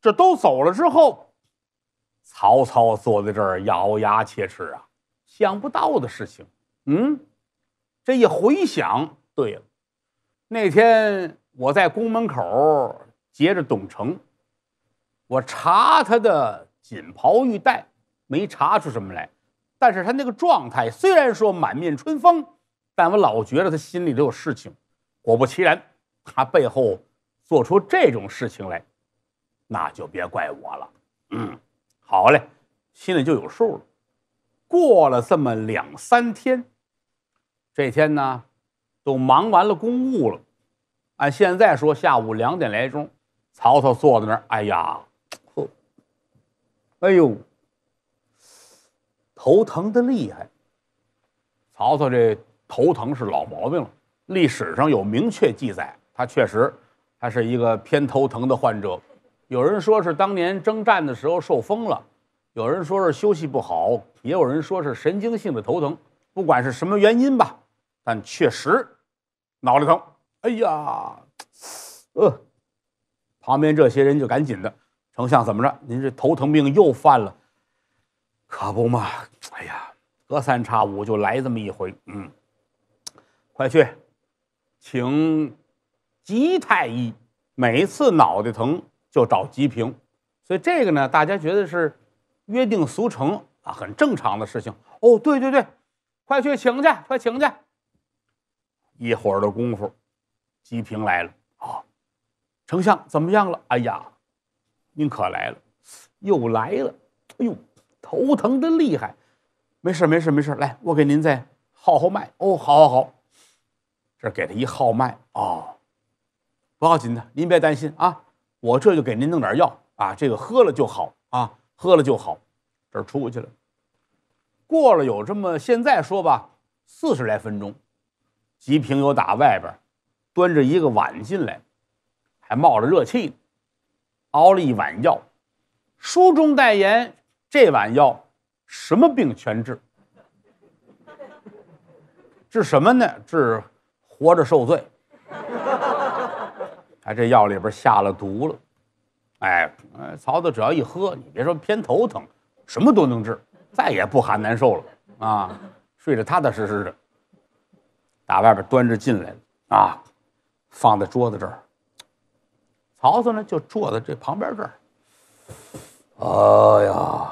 这都走了之后，曹操坐在这儿咬牙切齿啊，想不到的事情。嗯，这一回想，对了。那天我在宫门口截着董成，我查他的锦袍玉带，没查出什么来。但是他那个状态，虽然说满面春风，但我老觉得他心里都有事情。果不其然，他背后做出这种事情来，那就别怪我了。嗯，好嘞，心里就有数了。过了这么两三天，这天呢。都忙完了公务了，按现在说，下午两点来钟，曹操坐在那儿，哎呀，呵，哎呦，头疼的厉害。曹操这头疼是老毛病了，历史上有明确记载，他确实他是一个偏头疼的患者。有人说是当年征战的时候受风了，有人说是休息不好，也有人说是神经性的头疼。不管是什么原因吧，但确实。脑袋疼，哎呀，呃，旁边这些人就赶紧的，丞相怎么着？您这头疼病又犯了，可不嘛？哎呀，隔三差五就来这么一回，嗯，快去，请吉太医。每次脑袋疼就找吉平，所以这个呢，大家觉得是约定俗成啊，很正常的事情。哦，对对对，快去请去，快请去。一会儿的功夫，吉平来了。哦，丞相怎么样了？哎呀，您可来了，又来了。哎呦，头疼的厉害。没事，没事，没事。来，我给您再号号脉。哦，好，好，好。这给他一号脉。哦，不要紧的，您别担心啊。我这就给您弄点药啊，这个喝了就好啊，喝了就好。这出去了，过了有这么现在说吧，四十来分钟。吉平又打外边，端着一个碗进来，还冒着热气呢。熬了一碗药，书中代言这碗药什么病全治。治什么呢？治活着受罪。哎，这药里边下了毒了。哎，曹操只要一喝，你别说偏头疼，什么都能治，再也不喊难受了啊！睡着踏踏实实的。打外边端着进来啊，放在桌子这儿。曹操呢就坐在这旁边这儿。哎呀，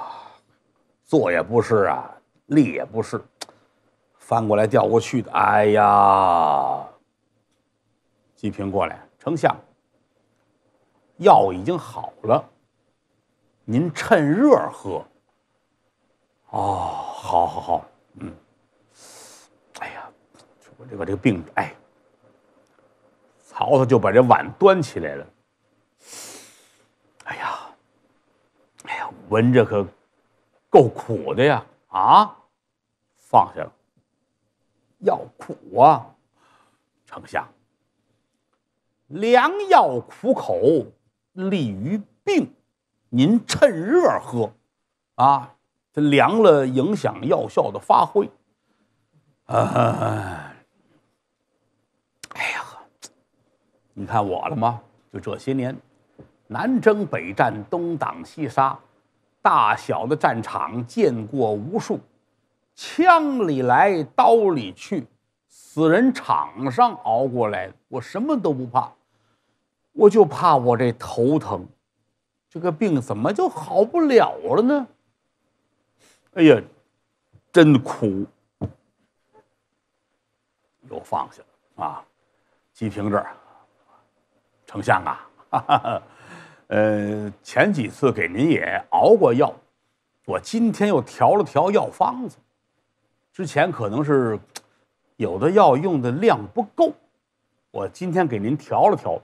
坐也不是啊，立也不是，翻过来掉过去的。哎呀，季平过来，丞相，药已经好了，您趁热喝。哦，好，好，好，嗯。我把这个病，哎，曹操就把这碗端起来了。哎呀，哎呀，闻着可够苦的呀！啊，放下了，药苦啊，丞相，良药苦口利于病，您趁热喝啊，这凉了影响药效的发挥。哎。你看我了吗？就这些年，南征北战，东挡西杀，大小的战场见过无数，枪里来，刀里去，死人场上熬过来我什么都不怕，我就怕我这头疼，这个病怎么就好不了了呢？哎呀，真苦！又放下了啊，季平这儿。丞相啊，哈 哈呃，前几次给您也熬过药，我今天又调了调药方子。之前可能是有的药用的量不够，我今天给您调了调，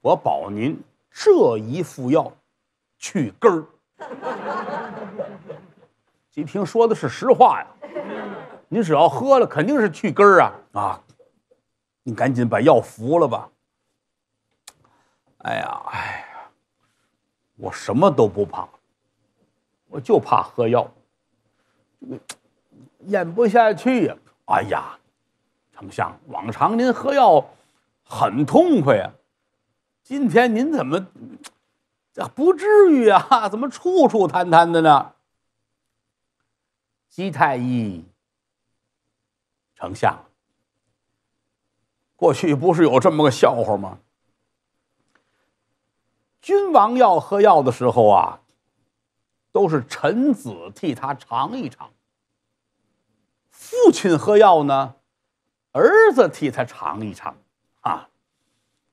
我保您这一副药去根儿。吉 平说的是实话呀，您只要喝了，肯定是去根儿啊啊！你赶紧把药服了吧。哎呀，哎呀，我什么都不怕，我就怕喝药，咽不下去呀！哎呀，丞相，往常您喝药很痛快啊，今天您怎么，这不至于啊？怎么处处贪贪的呢？姬太医，丞相，过去不是有这么个笑话吗？君王要喝药的时候啊，都是臣子替他尝一尝。父亲喝药呢，儿子替他尝一尝。啊，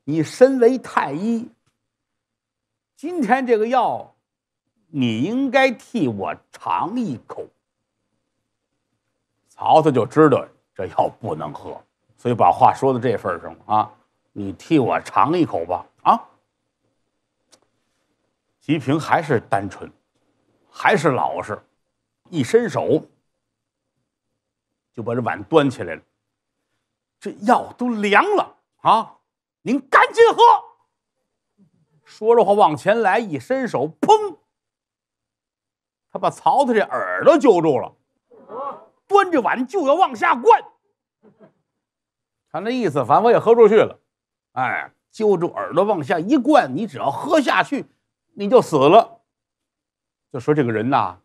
你身为太医，今天这个药，你应该替我尝一口。曹操就知道这药不能喝，所以把话说到这份上了啊，你替我尝一口吧。啊。吉平还是单纯，还是老实，一伸手就把这碗端起来了。这药都凉了啊！您赶紧喝。说着话往前来，一伸手，砰！他把曹操这耳朵揪住了，端着碗就要往下灌。他那意思，反正我也喝出去了。哎，揪住耳朵往下一灌，你只要喝下去。你就死了，就说这个人呐，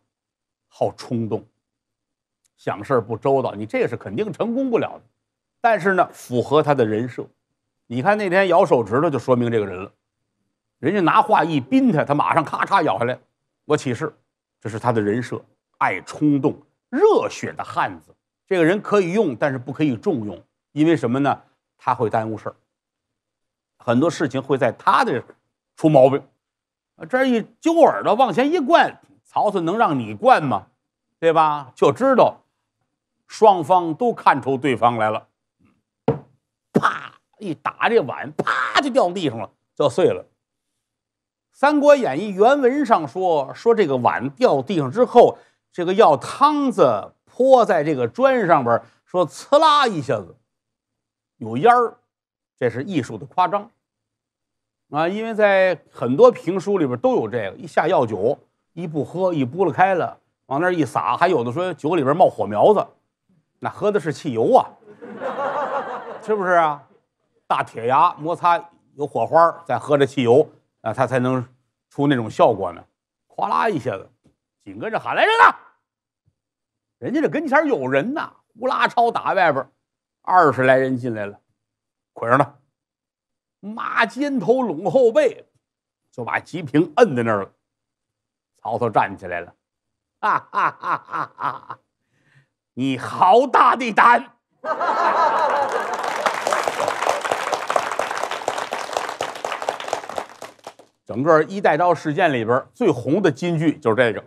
好冲动，想事儿不周到，你这是肯定成功不了的。但是呢，符合他的人设。你看那天咬手指头，就说明这个人了。人家拿话一逼他，他马上咔嚓咬下来。我起誓，这是他的人设，爱冲动、热血的汉子。这个人可以用，但是不可以重用，因为什么呢？他会耽误事儿，很多事情会在他的出毛病。这一揪耳朵往前一灌，曹操能让你灌吗？对吧？就知道双方都看出对方来了。啪！一打这碗，啪就掉地上了，就碎了。《三国演义》原文上说，说这个碗掉地上之后，这个药汤子泼在这个砖上边，说“呲啦”一下子，有烟儿，这是艺术的夸张。啊，因为在很多评书里边都有这个，一下药酒，一不喝，一拨了开了，往那一撒，还有的说酒里边冒火苗子，那喝的是汽油啊，是不是啊？大铁牙摩擦有火花，再喝着汽油，啊，他才能出那种效果呢。哗啦一下子，紧跟着喊来人了，人家这跟前有人呐，呼啦超打外边，二十来人进来了，捆上他。马肩头拢后背，就把吉平摁在那儿了。曹操站起来了，哈哈哈哈哈哈！你好大的胆！哈哈哈整个一带刀事件里边最红的金句就是这个：“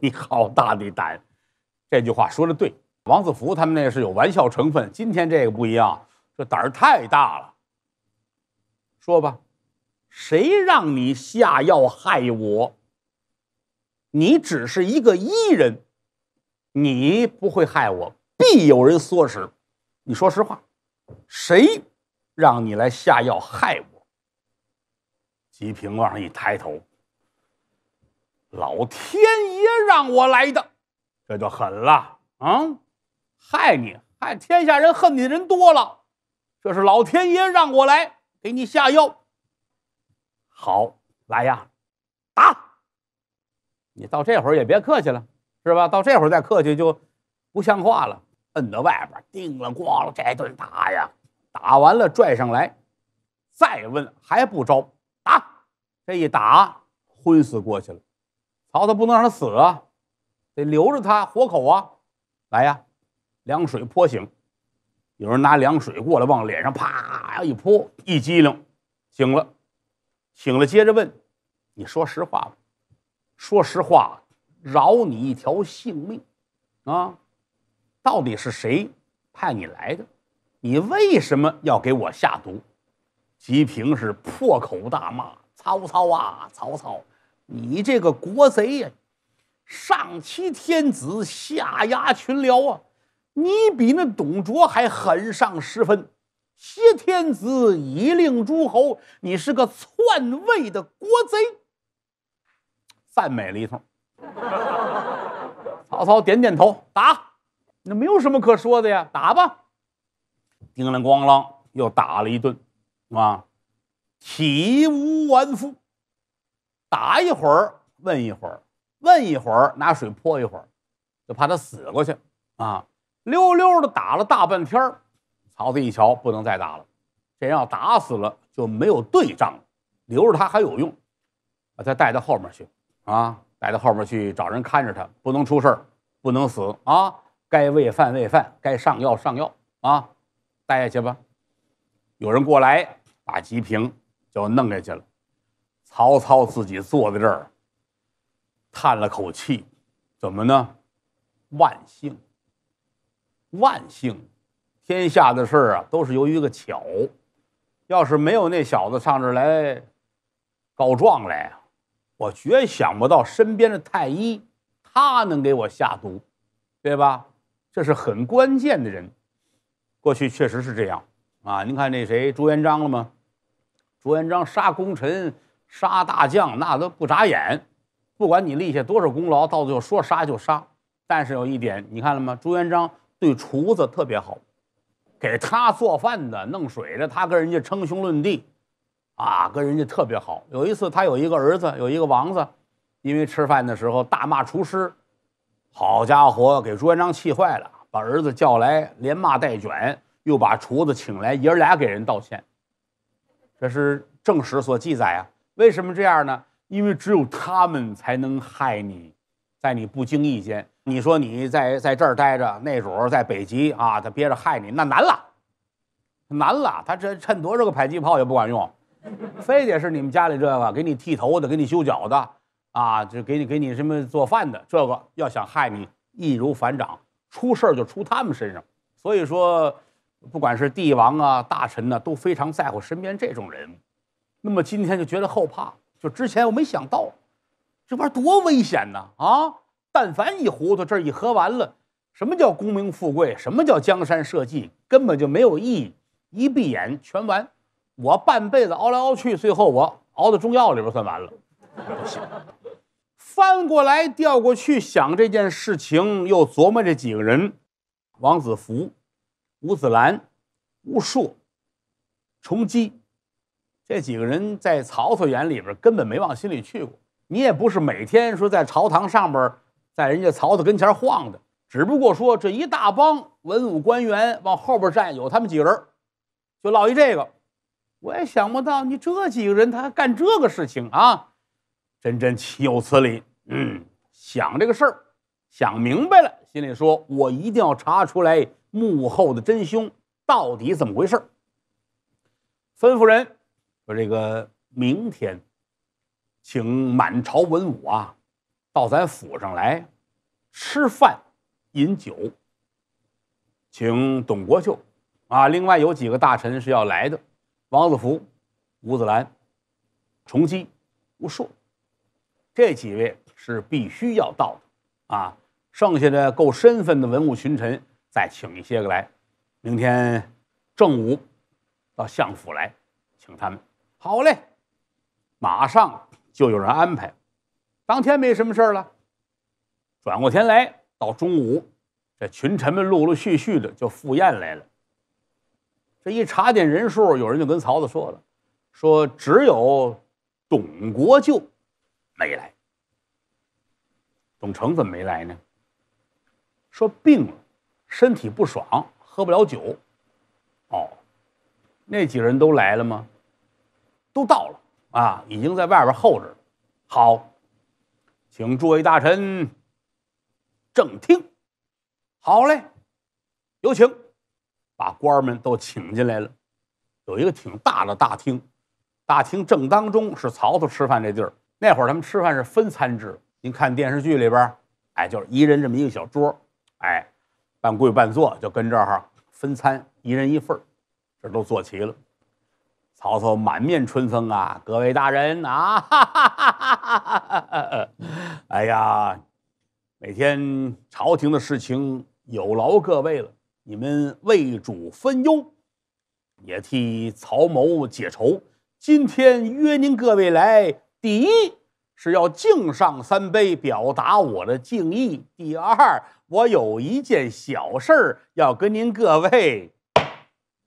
你好大的胆！”这句话说的对。王子服他们那是有玩笑成分，今天这个不一样，这胆儿太大了。说吧，谁让你下药害我？你只是一个医人，你不会害我，必有人唆使。你说实话，谁让你来下药害我？吉平往上一抬头，老天爷让我来的，这就狠了啊！害你，害天下人，恨你的人多了。这是老天爷让我来。给你下药，好来呀，打！你到这会儿也别客气了，是吧？到这会儿再客气就不像话了。摁到外边，叮了咣了，这顿打呀，打完了拽上来，再问还不招，打！这一打昏死过去了。曹操不能让他死啊，得留着他活口啊。来呀，凉水泼醒。有人拿凉水过来往脸上啪一泼，一激灵醒了，醒了接着问：“你说实话吧，说实话，饶你一条性命啊！到底是谁派你来的？你为什么要给我下毒？”吉平是破口大骂：“曹操啊，曹操，你这个国贼呀，上欺天子，下压群僚啊！”你比那董卓还狠上十分，挟天子以令诸侯，你是个篡位的国贼。赞美了一通，曹操点点头，打，那没有什么可说的呀，打吧。叮了咣啷，又打了一顿，啊，体无完肤。打一会儿，问一会儿，问一会儿，拿水泼一会儿，就怕他死过去啊。溜溜的打了大半天儿，曹操一瞧不能再打了，这要打死了就没有对仗了，留着他还有用，把他带到后面去啊，带到后面去找人看着他，不能出事儿，不能死啊，该喂饭喂饭，该上药上药啊，带下去吧。有人过来把吉平就弄下去了，曹操自己坐在这儿，叹了口气，怎么呢？万幸。万幸，天下的事儿啊，都是由于一个巧。要是没有那小子上这儿来告状来啊，我绝想不到身边的太医他能给我下毒，对吧？这是很关键的人。过去确实是这样啊。您看那谁朱元璋了吗？朱元璋杀功臣、杀大将，那都不眨眼。不管你立下多少功劳，到最后说杀就杀。但是有一点，你看了吗？朱元璋。对厨子特别好，给他做饭的、弄水的，他跟人家称兄论弟，啊，跟人家特别好。有一次，他有一个儿子，有一个王子，因为吃饭的时候大骂厨师，好家伙，给朱元璋气坏了，把儿子叫来连骂带卷，又把厨子请来，爷儿俩给人道歉。这是正史所记载啊。为什么这样呢？因为只有他们才能害你，在你不经意间。你说你在在这儿待着，那主在北极啊，他憋着害你，那难了，难了。他这趁多少个迫击炮也不管用，非得是你们家里这个给你剃头的，给你修脚的啊，就给你给你什么做饭的，这个要想害你易如反掌。出事儿就出他们身上。所以说，不管是帝王啊、大臣呢，都非常在乎身边这种人那么今天就觉得后怕，就之前我没想到，这玩意儿多危险呐啊！但凡一糊涂，这一喝完了，什么叫功名富贵？什么叫江山社稷？根本就没有意义。一闭眼全完。我半辈子熬来熬去，最后我熬到中药里边算完了。翻过来调过去想这件事情，又琢磨这几个人：王子服、吴子兰、吴硕、崇基。这几个人在曹操眼里边根本没往心里去过。你也不是每天说在朝堂上边。在人家曹操跟前晃的，只不过说这一大帮文武官员往后边站，有他们几个人，就落一这个。我也想不到你这几个人他还干这个事情啊！真真岂有此理！嗯，想这个事儿，想明白了，心里说：我一定要查出来幕后的真凶到底怎么回事儿。吩咐人，说：“这个明天，请满朝文武啊。到咱府上来吃饭、饮酒，请董国秀啊，另外有几个大臣是要来的，王子福、吴子兰、崇基、吴硕，这几位是必须要到的啊。剩下的够身份的文武群臣，再请一些个来。明天正午到相府来，请他们。好嘞，马上就有人安排。当天没什么事儿了，转过天来到中午，这群臣们陆陆续续的就赴宴来了。这一查点人数，有人就跟曹操说了：“说只有董国舅没来，董承怎么没来呢？说病了，身体不爽，喝不了酒。”哦，那几个人都来了吗？都到了啊，已经在外边候着了。好。请诸位大臣正听，好嘞，有请，把官儿们都请进来了。有一个挺大的大厅，大厅正当中是曹操吃饭这地儿。那会儿他们吃饭是分餐制，您看电视剧里边，哎，就是一人这么一个小桌，哎，半跪半坐，就跟这儿分餐，一人一份儿，这都坐齐了。曹操满面春风啊，各位大人啊，哈哈哈！哎呀，每天朝廷的事情有劳各位了，你们为主分忧，也替曹某解愁。今天约您各位来，第一是要敬上三杯，表达我的敬意；第二，我有一件小事儿要跟您各位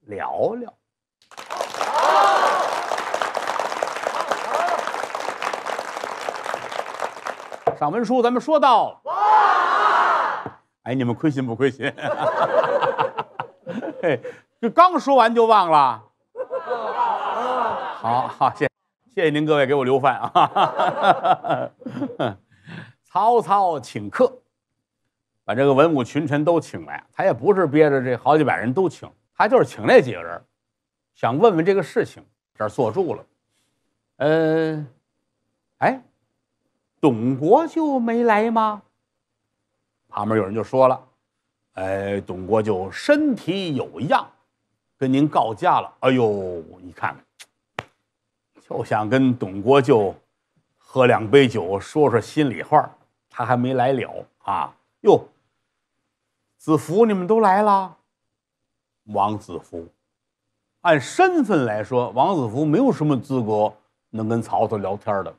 聊聊。上文书咱们说到，哇！哎，你们亏心不亏心？嘿，这刚说完就忘了。好，好，谢，谢谢您各位给我留饭啊！曹操请客，把这个文武群臣都请来，他也不是憋着这好几百人都请，他就是请那几个人，想问问这个事情。这儿坐住了，呃，哎。董国舅没来吗？旁边有人就说了：“哎，董国舅身体有恙，跟您告假了。”哎呦，你看看，就想跟董国舅喝两杯酒，说说心里话。他还没来了啊！哟，子服，你们都来了。王子服，按身份来说，王子服没有什么资格能跟曹操聊天的。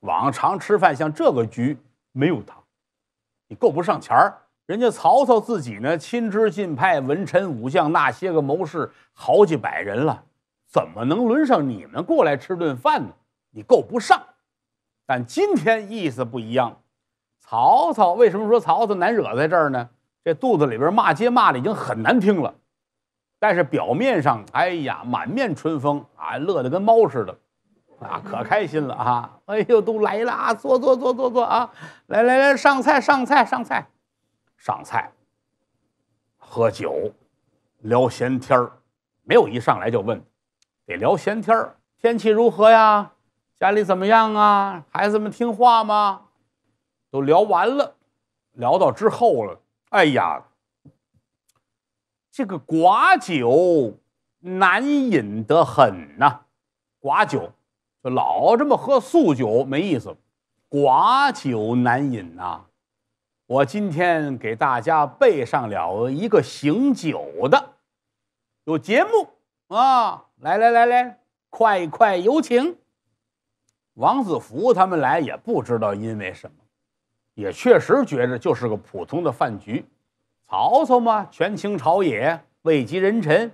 往常吃饭像这个局没有他，你够不上钱儿。人家曹操自己呢，亲知近派文臣武将那些个谋士好几百人了，怎么能轮上你们过来吃顿饭呢？你够不上。但今天意思不一样。曹操为什么说曹操难惹在这儿呢？这肚子里边骂街骂的已经很难听了，但是表面上，哎呀，满面春风啊，乐的跟猫似的。啊，可开心了啊！哎呦，都来了啊，坐坐坐坐坐啊，来来来，上菜上菜上菜上菜，喝酒，聊闲天儿，没有一上来就问，得聊闲天儿，天气如何呀？家里怎么样啊？孩子们听话吗？都聊完了，聊到之后了，哎呀，这个寡酒难饮得很呐，寡酒。就老这么喝素酒没意思，寡酒难饮呐。我今天给大家备上了一个醒酒的，有节目啊！来来来来，快快有请。王子服他们来也不知道因为什么，也确实觉得就是个普通的饭局。曹操嘛，权倾朝野，位极人臣，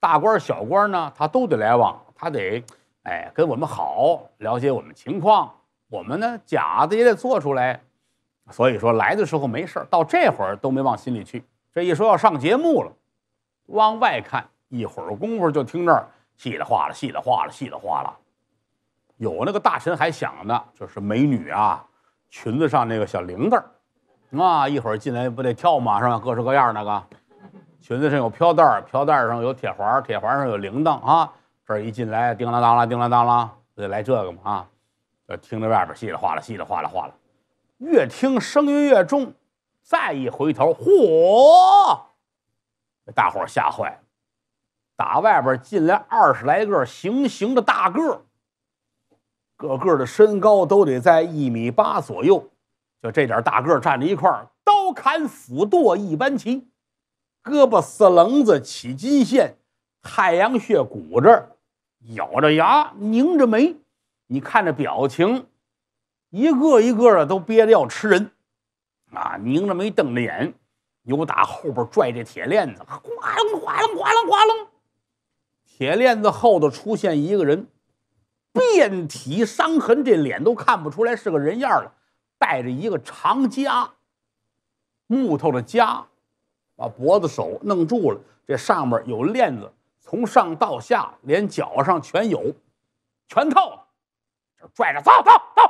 大官小官呢，他都得来往，他得。哎，跟我们好了解我们情况，我们呢假的也得做出来，所以说来的时候没事儿，到这会儿都没往心里去。这一说要上节目了，往外看一会儿功夫就听这儿稀里哗啦、稀里哗啦、稀里哗啦。有那个大臣还想呢，就是美女啊，裙子上那个小铃铛，啊，一会儿进来不得跳马上各式各样那个，裙子上有飘带儿，飘带儿上有铁环，铁环上有铃铛啊。这儿一进来，叮当当啷，叮当当啷，不得来这个吗？啊，就听着外边稀里哗啦，稀里哗啦，哗啦，越听声音越重。再一回头，嚯，大伙儿吓坏了。打外边进来二十来个行刑的大个，个个的身高都得在一米八左右，就这点大个站着一块儿，刀砍斧剁一般齐，胳膊四棱子起金线。太阳穴鼓着，咬着牙，拧着眉。你看这表情，一个一个的都憋得要吃人，啊！拧着眉，瞪着眼，由打后边拽这铁链子，哗隆哗隆哗隆哗隆。铁链子后头出现一个人，遍体伤痕，这脸都看不出来是个人样了。带着一个长夹，木头的夹，把脖子手弄住了。这上面有链子。从上到下，连脚上全有，全透，就拽着走走走，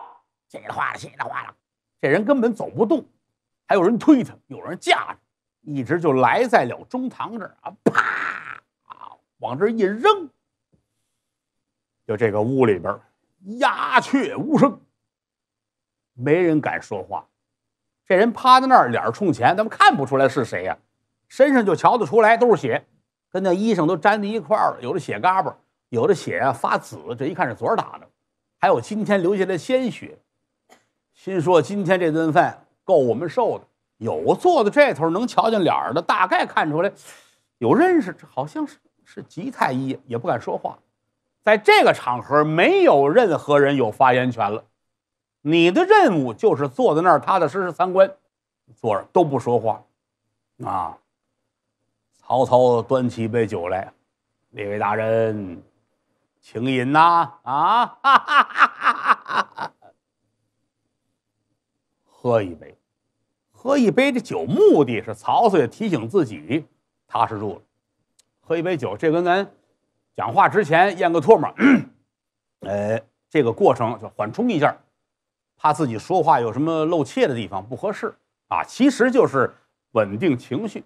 稀里哗啦，稀里哗啦，这人根本走不动，还有人推他，有人架着，一直就来在了中堂这儿啊，啪啊，往这一扔，就这个屋里边鸦雀无声，没人敢说话。这人趴在那儿，脸冲前，咱们看不出来是谁呀，身上就瞧得出来，都是血。跟那衣裳都粘在一块儿了，有的血嘎巴，有的血啊发紫，这一看是昨儿打的，还有今天留下的鲜血。心说今天这顿饭够我们受的。有坐在这头能瞧见脸的，大概看出来有认识，好像是是吉太医，也不敢说话。在这个场合没有任何人有发言权了。你的任务就是坐在那儿踏踏实实参观，坐着都不说话，啊。曹操端起杯酒来，李位大人，请饮呐！啊，哈哈哈哈哈喝一杯，喝一杯这酒，目的是曹操也提醒自己踏实住了。喝一杯酒，这跟咱讲话之前咽个唾沫，哎，这个过程就缓冲一下，怕自己说话有什么露怯的地方不合适啊。其实就是稳定情绪。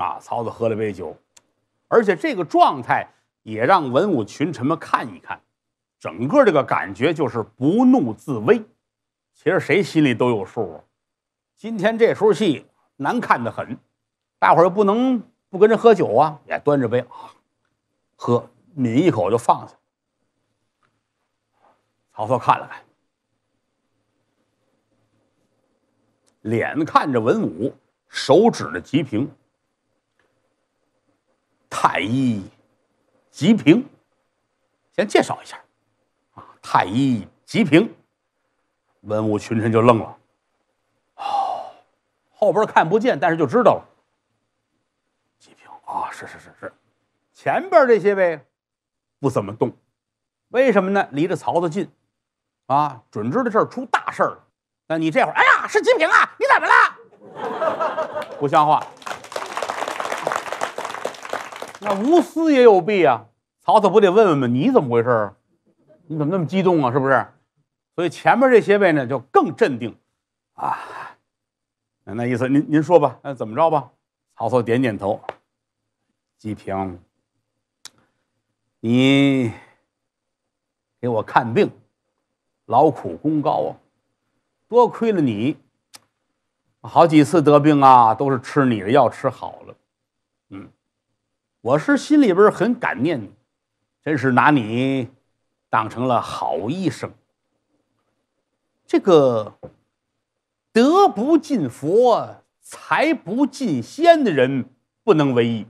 啊！曹操喝了杯酒，而且这个状态也让文武群臣们看一看，整个这个感觉就是不怒自威。其实谁心里都有数，今天这出戏难看的很，大伙儿又不能不跟着喝酒啊，也端着杯啊喝，抿一口就放下。曹操看了看，脸看着文武，手指着吉平。太医吉平，先介绍一下，啊，太医吉平，文武群臣就愣了，哦，后边看不见，但是就知道了。吉平啊，是是是是，前边这些位不怎么动，为什么呢？离着曹操近，啊，准知道这儿出大事儿了。那你这会儿，哎呀，是吉平啊，你怎么了？不像话。那无私也有弊啊！曹操不得问问吗？你怎么回事啊？你怎么那么激动啊？是不是？所以前面这些位呢就更镇定啊。那意思您您说吧，那怎么着吧？曹操点点头。季平，你给我看病，劳苦功高啊！多亏了你，好几次得病啊，都是吃你的药吃好了。嗯。我是心里边很感念你，真是拿你当成了好医生。这个德不近佛、才不近仙的人不能为医。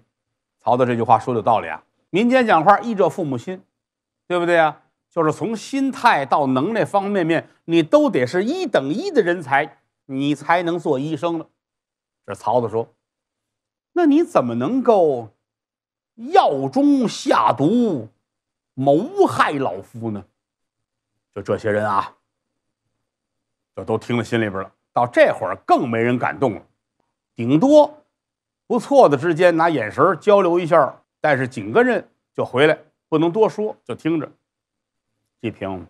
曹操这句话说的道理啊，民间讲话医者父母心，对不对啊？就是从心态到能耐方方面面，你都得是一等一的人才，你才能做医生了。这曹操说：“那你怎么能够？”药中下毒，谋害老夫呢？就这些人啊，这都听了心里边了。到这会儿更没人敢动了，顶多不错的之间拿眼神交流一下，但是紧跟着就回来，不能多说，就听着。季平，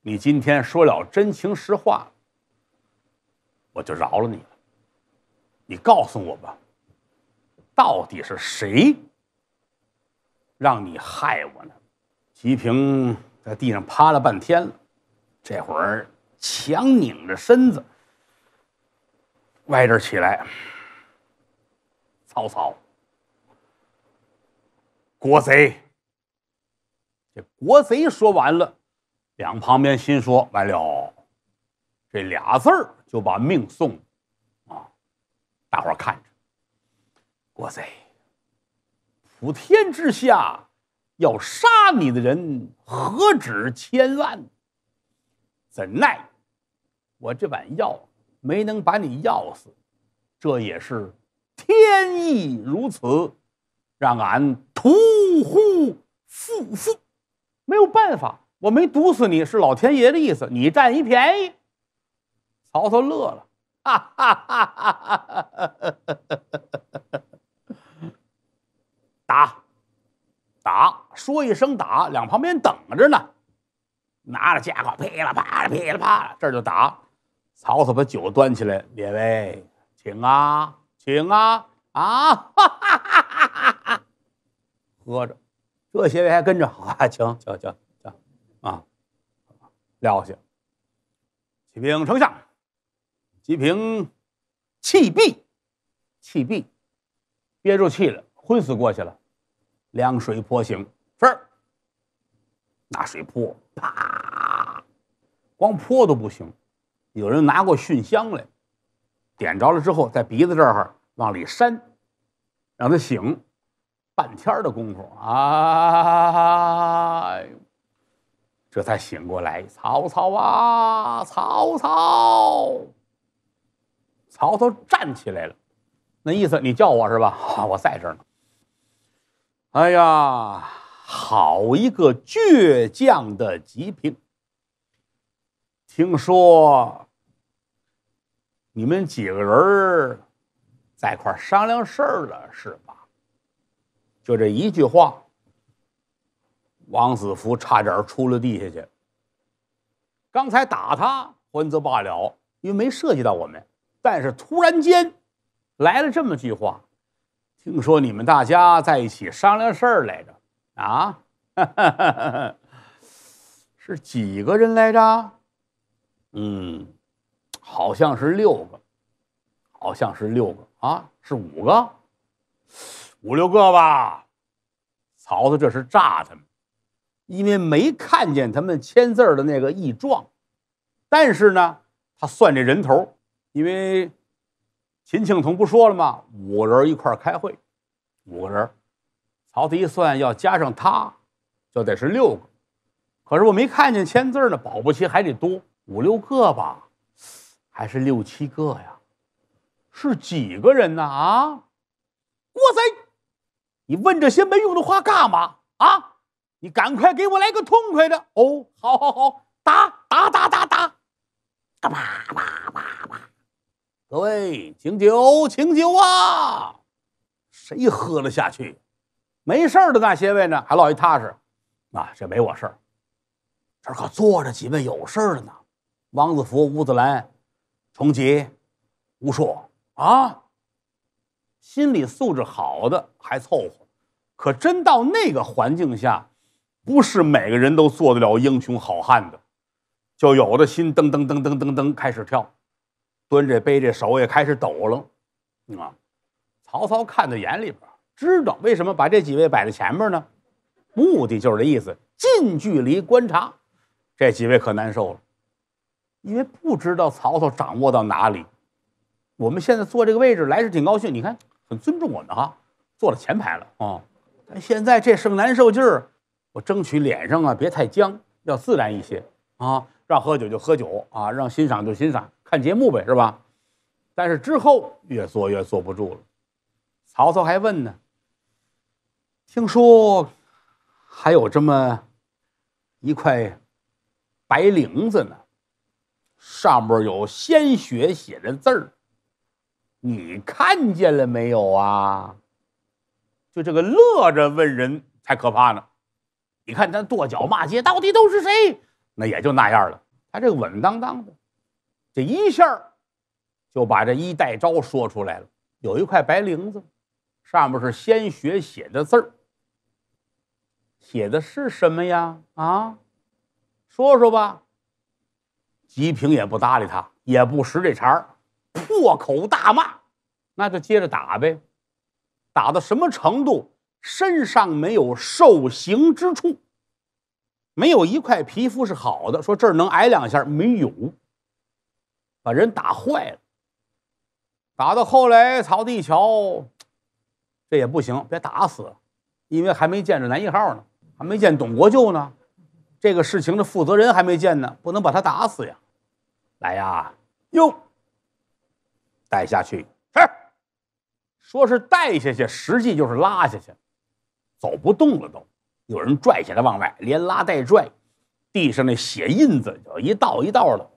你今天说了真情实话，我就饶了你了。你告诉我吧。到底是谁让你害我呢？吉平在地上趴了半天了，这会儿强拧着身子歪着起来。曹操，国贼！这国贼说完了，两旁边心说完了，这俩字儿就把命送了啊！大伙看。我噻，普天之下，要杀你的人何止千万？怎奈我这碗药没能把你药死，这也是天意如此，让俺屠户富富没有办法。我没毒死你是老天爷的意思，你占一便宜。曹操乐了，哈哈哈哈哈哈！说一声打，两旁边等着呢，拿着家伙噼啦啪啦噼啦啪啦，这就打。曹操把酒端起来，列位请啊，请啊啊！哈哈哈哈喝着，这些位还跟着啊，请，请请请啊！撂下。启禀丞相，启禀气闭，气闭，憋住气了，昏死过去了，凉水泼醒。分儿，拿水泼，啪！光泼都不行。有人拿过熏香来，点着了之后，在鼻子这儿往里扇，让他醒。半天的功夫啊，这才醒过来。曹操啊，曹操！曹操站起来了，那意思你叫我是吧？我在这儿呢。哎呀！好一个倔强的极品！听说你们几个人在一块商量事儿了，是吧？就这一句话，王子福差点出了地下去。刚才打他，关则罢了，因为没涉及到我们。但是突然间来了这么句话：“听说你们大家在一起商量事儿来着。”啊，是几个人来着？嗯，好像是六个，好像是六个啊，是五个，五六个吧。曹操这是诈他们，因为没看见他们签字的那个议状，但是呢，他算这人头，因为秦庆童不说了吗？五个人一块开会，五个人。曹子一算，要加上他，就得是六个。可是我没看见签字呢，保不齐还得多五六个吧，还是六七个呀？是几个人呢？啊！郭贼，你问这些没用的话干嘛？啊！你赶快给我来个痛快的！哦，好，好，好，打打打打打，叭叭叭叭！各位，请酒，请酒啊！谁喝了下去？没事的那些位呢，还落一踏实，啊，这没我事儿。这可坐着几位有事儿的呢，王子福、乌子兰、崇吉、吴硕啊。心理素质好的还凑合，可真到那个环境下，不是每个人都做得了英雄好汉的，就有的心噔噔噔噔噔噔开始跳，端着杯这手也开始抖了，啊。曹操看在眼里边。知道为什么把这几位摆在前面呢？目的就是这意思，近距离观察。这几位可难受了，因为不知道曹操掌握到哪里。我们现在坐这个位置来是挺高兴，你看很尊重我们哈，坐到前排了啊。现在这个难受劲儿，我争取脸上啊别太僵，要自然一些啊。让喝酒就喝酒啊，让欣赏就欣赏，看节目呗，是吧？但是之后越坐越坐不住了。曹操还问呢。听说还有这么一块白绫子呢，上边有鲜血写的字儿，你看见了没有啊？就这个乐着问人，才可怕呢。你看他跺脚骂街，到底都是谁？那也就那样了。他这个稳当当的，这一下就把这一代招说出来了。有一块白绫子，上面是鲜血写的字儿。写的是什么呀？啊，说说吧。吉平也不搭理他，也不识这茬儿，破口大骂。那就接着打呗，打到什么程度？身上没有受刑之处，没有一块皮肤是好的。说这儿能挨两下，没有，把人打坏了。打到后来，曹地一瞧，这也不行，别打死了，因为还没见着男一号呢。还没见董国舅呢，这个事情的负责人还没见呢，不能把他打死呀！来呀，哟，带下去！是，说是带下去，实际就是拉下去，走不动了都，有人拽下来往外，连拉带拽，地上那血印子就一道一道的，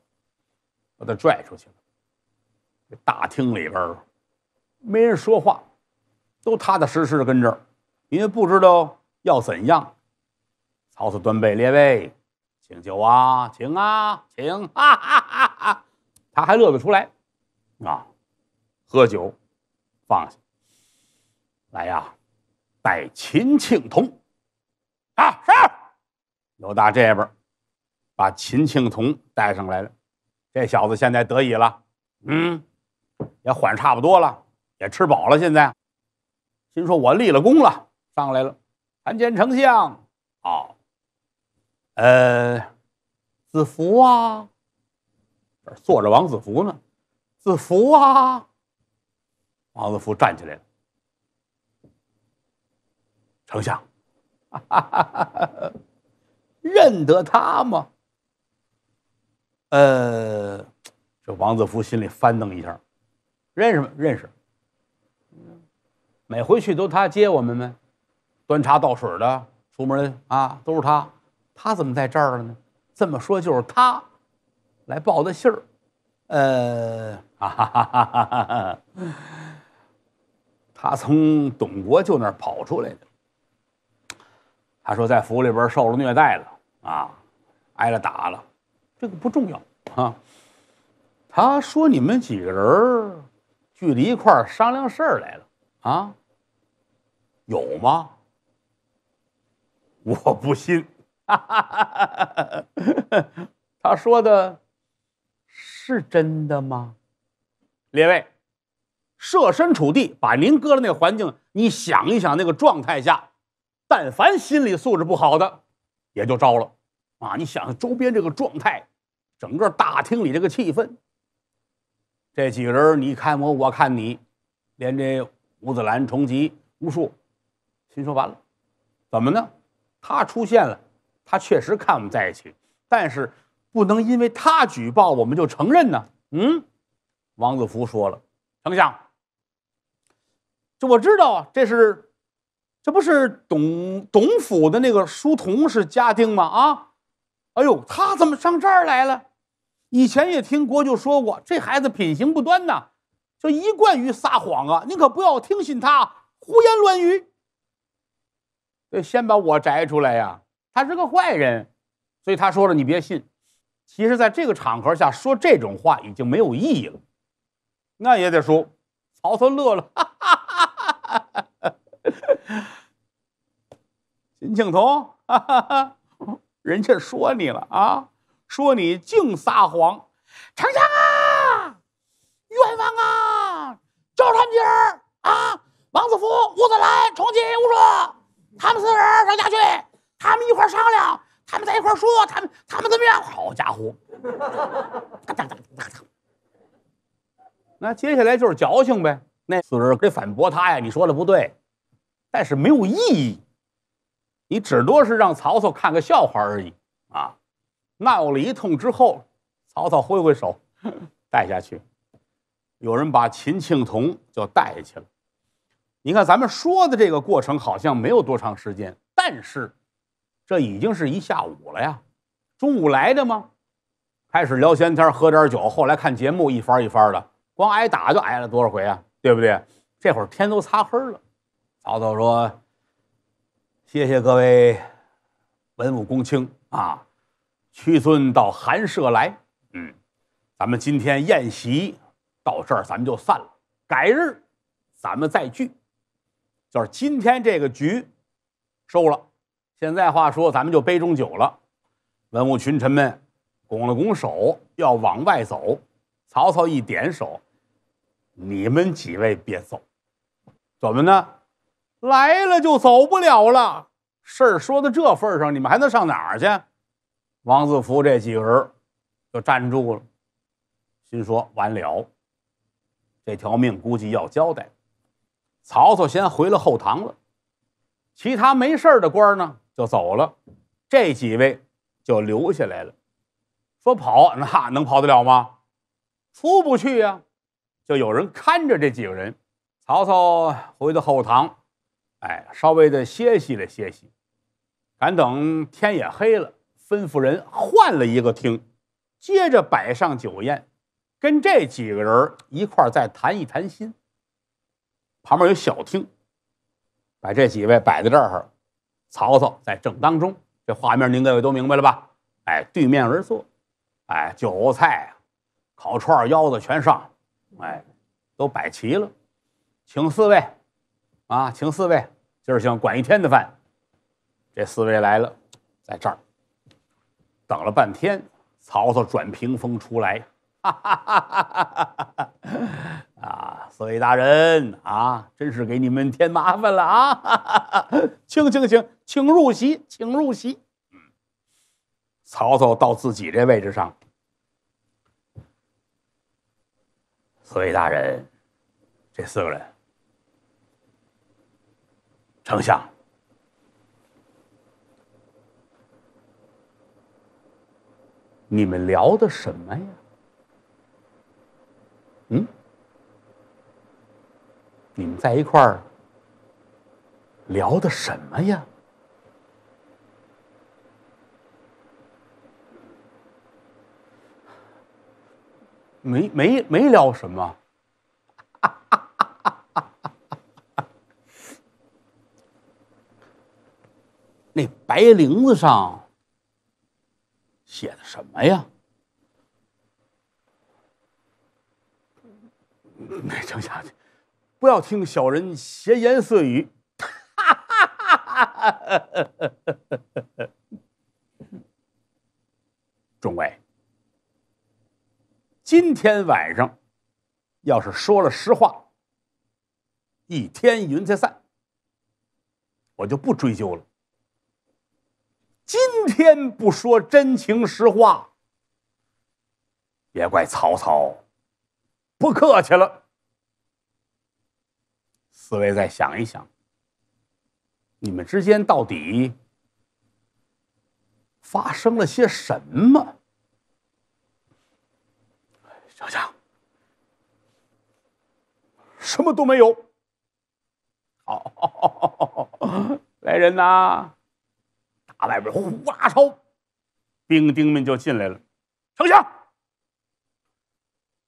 把他拽出去了。大厅里边没人说话，都踏踏实实的跟这儿，因为不知道要怎样。曹操端杯列位，请酒啊，请啊，请！哈哈哈哈，他还乐得出来啊！喝酒，放下。来呀，拜秦庆童。啊！是刘大这边把秦庆童带上来了。这小子现在得意了，嗯，也缓差不多了，也吃饱了。现在心说：“我立了功了，上来了。”参见丞相啊！呃，子福啊，这坐着王子福呢。子福啊，王子福站起来了。丞相，认得他吗？呃，这王子福心里翻腾一下，认识，吗？认识。每回去都他接我们呗，端茶倒水的，出门啊都是他。他怎么在这儿了呢？这么说就是他，来报的信儿。呃，他从董国舅那儿跑出来的。他说在府里边受了虐待了啊，挨了打了。这个不重要啊。他说你们几个人儿聚在一块儿商量事儿来了啊？有吗？我不信。哈哈哈哈哈！他说的是真的吗？列位，设身处地，把您搁在那个环境，你想一想那个状态下，但凡心理素质不好的，也就招了啊！你想，周边这个状态，整个大厅里这个气氛，这几个人，你看我，我看你，连这吴子兰、重吉、吴树，心说完了，怎么呢？他出现了。他确实看我们在一起，但是不能因为他举报我们就承认呢。嗯，王子福说了：“丞相，这我知道啊，这是这不是董董府的那个书童是家丁吗？啊，哎呦，他怎么上这儿来了？以前也听国舅说过，这孩子品行不端呐，就一贯于撒谎啊。您可不要听信他胡言乱语，得先把我摘出来呀。”他是个坏人，所以他说了你别信。其实，在这个场合下说这种话已经没有意义了，那也得说。曹操乐了，哈哈哈哈哈！庆童，哈哈，人家说你了啊，说你净撒谎。丞相啊，冤枉啊！赵传杰啊，王子服、吴子兰、重庆吴硕，他们四人上家去。他们一块商量，他们在一块说，他们他们怎么样？好家伙！那接下来就是矫情呗，那就是给反驳他呀。你说的不对，但是没有意义，你只多是让曹操看个笑话而已啊。闹了一通之后，曹操挥挥手，带下去，有人把秦庆童就带去了。你看，咱们说的这个过程好像没有多长时间，但是。这已经是一下午了呀，中午来的吗？开始聊闲天，喝点酒，后来看节目，一番一番的，光挨打就挨了多少回啊，对不对？这会儿天都擦黑了，曹操说：“谢谢各位文武公卿啊，屈尊到寒舍来。嗯，咱们今天宴席到这儿，咱们就散了，改日咱们再聚。就是今天这个局收了。”现在话说，咱们就杯中酒了。文武群臣们拱了拱手，要往外走。曹操一点手：“你们几位别走，怎么呢？来了就走不了了。事儿说到这份上，你们还能上哪儿去？”王子福这几个人就站住了，心说完了，这条命估计要交代。曹操先回了后堂了，其他没事儿的官呢？就走了，这几位就留下来了。说跑，那能跑得了吗？出不去呀。就有人看着这几个人。曹操回到后堂，哎，稍微的歇息了歇息。赶等天也黑了，吩咐人换了一个厅，接着摆上酒宴，跟这几个人一块儿再谈一谈心。旁边有小厅，把这几位摆在这儿。曹操在正当中，这画面您各位都明白了吧？哎，对面而坐，哎，酒菜啊，烤串、腰子全上，哎，都摆齐了，请四位，啊，请四位，今儿想管一天的饭，这四位来了，在这儿等了半天，曹操转屏风出来。哈哈哈哈哈哈。啊，四位大人啊，真是给你们添麻烦了啊！哈哈哈，请，请，请，请入席，请入席。嗯，曹操到自己这位置上，四位大人，这四个人，丞相，你们聊的什么呀？你们在一块儿聊的什么呀？没没没聊什么。那白绫子上写的什么呀？没 张下去。不要听小人闲言碎语。众位，今天晚上要是说了实话，一天云才散，我就不追究了。今天不说真情实话，别怪曹操不客气了。四位再想一想，你们之间到底发生了些什么？丞相，什么都没有。好，来人呐，打外边呼啦抽，兵丁们就进来了。丞相，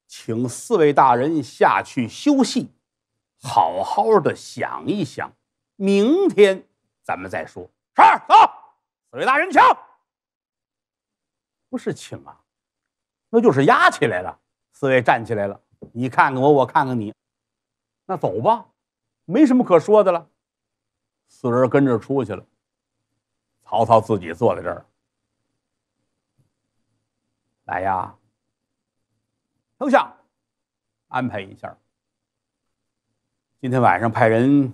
请四位大人下去休息。好好的想一想，明天咱们再说。是走，四位大人，请。不是请啊，那就是压起来了。四位站起来了，你看看我，我看看你，那走吧，没什么可说的了。四人跟着出去了。曹操自己坐在这儿。来呀，丞相，安排一下。今天晚上派人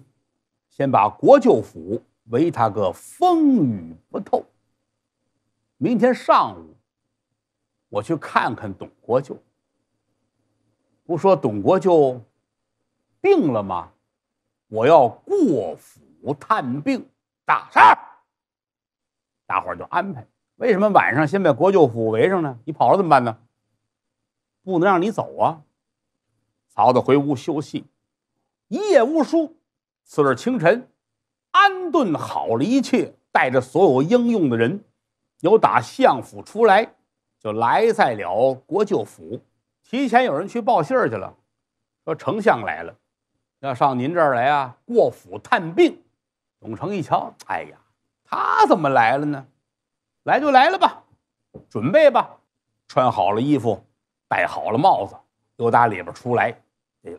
先把国舅府围他个风雨不透。明天上午我去看看董国舅，不说董国舅病了吗？我要过府探病。大儿。大伙儿就安排。为什么晚上先把国舅府围上呢？你跑了怎么办呢？不能让你走啊！曹操回屋休息。一夜无书。次日清晨，安顿好了一切，带着所有应用的人，由打相府出来，就来在了国舅府。提前有人去报信儿去了，说丞相来了，要上您这儿来啊，过府探病。董承一瞧，哎呀，他怎么来了呢？来就来了吧，准备吧，穿好了衣服，戴好了帽子，又打里边出来，哎，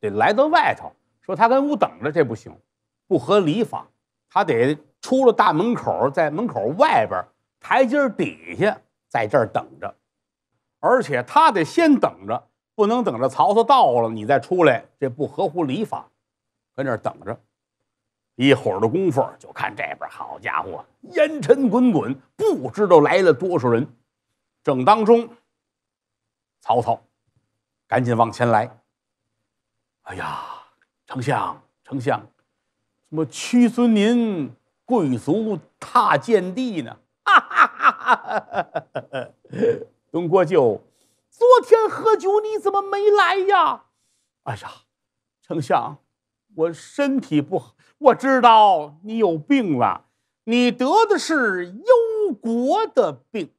得来到外头。说他跟屋等着这不行，不合礼法。他得出了大门口，在门口外边台阶底下，在这儿等着。而且他得先等着，不能等着曹操到了你再出来，这不合乎礼法。跟这儿等着，一会儿的功夫就看这边，好家伙，烟尘滚滚，不知道来了多少人。正当中，曹操赶紧往前来。哎呀！丞相，丞相，怎么屈尊您贵族踏贱地呢？哈哈哈哈哈！哈，东郭舅，昨天喝酒你怎么没来呀？哎呀，丞相，我身体不好，我知道你有病了，你得的是忧国的病。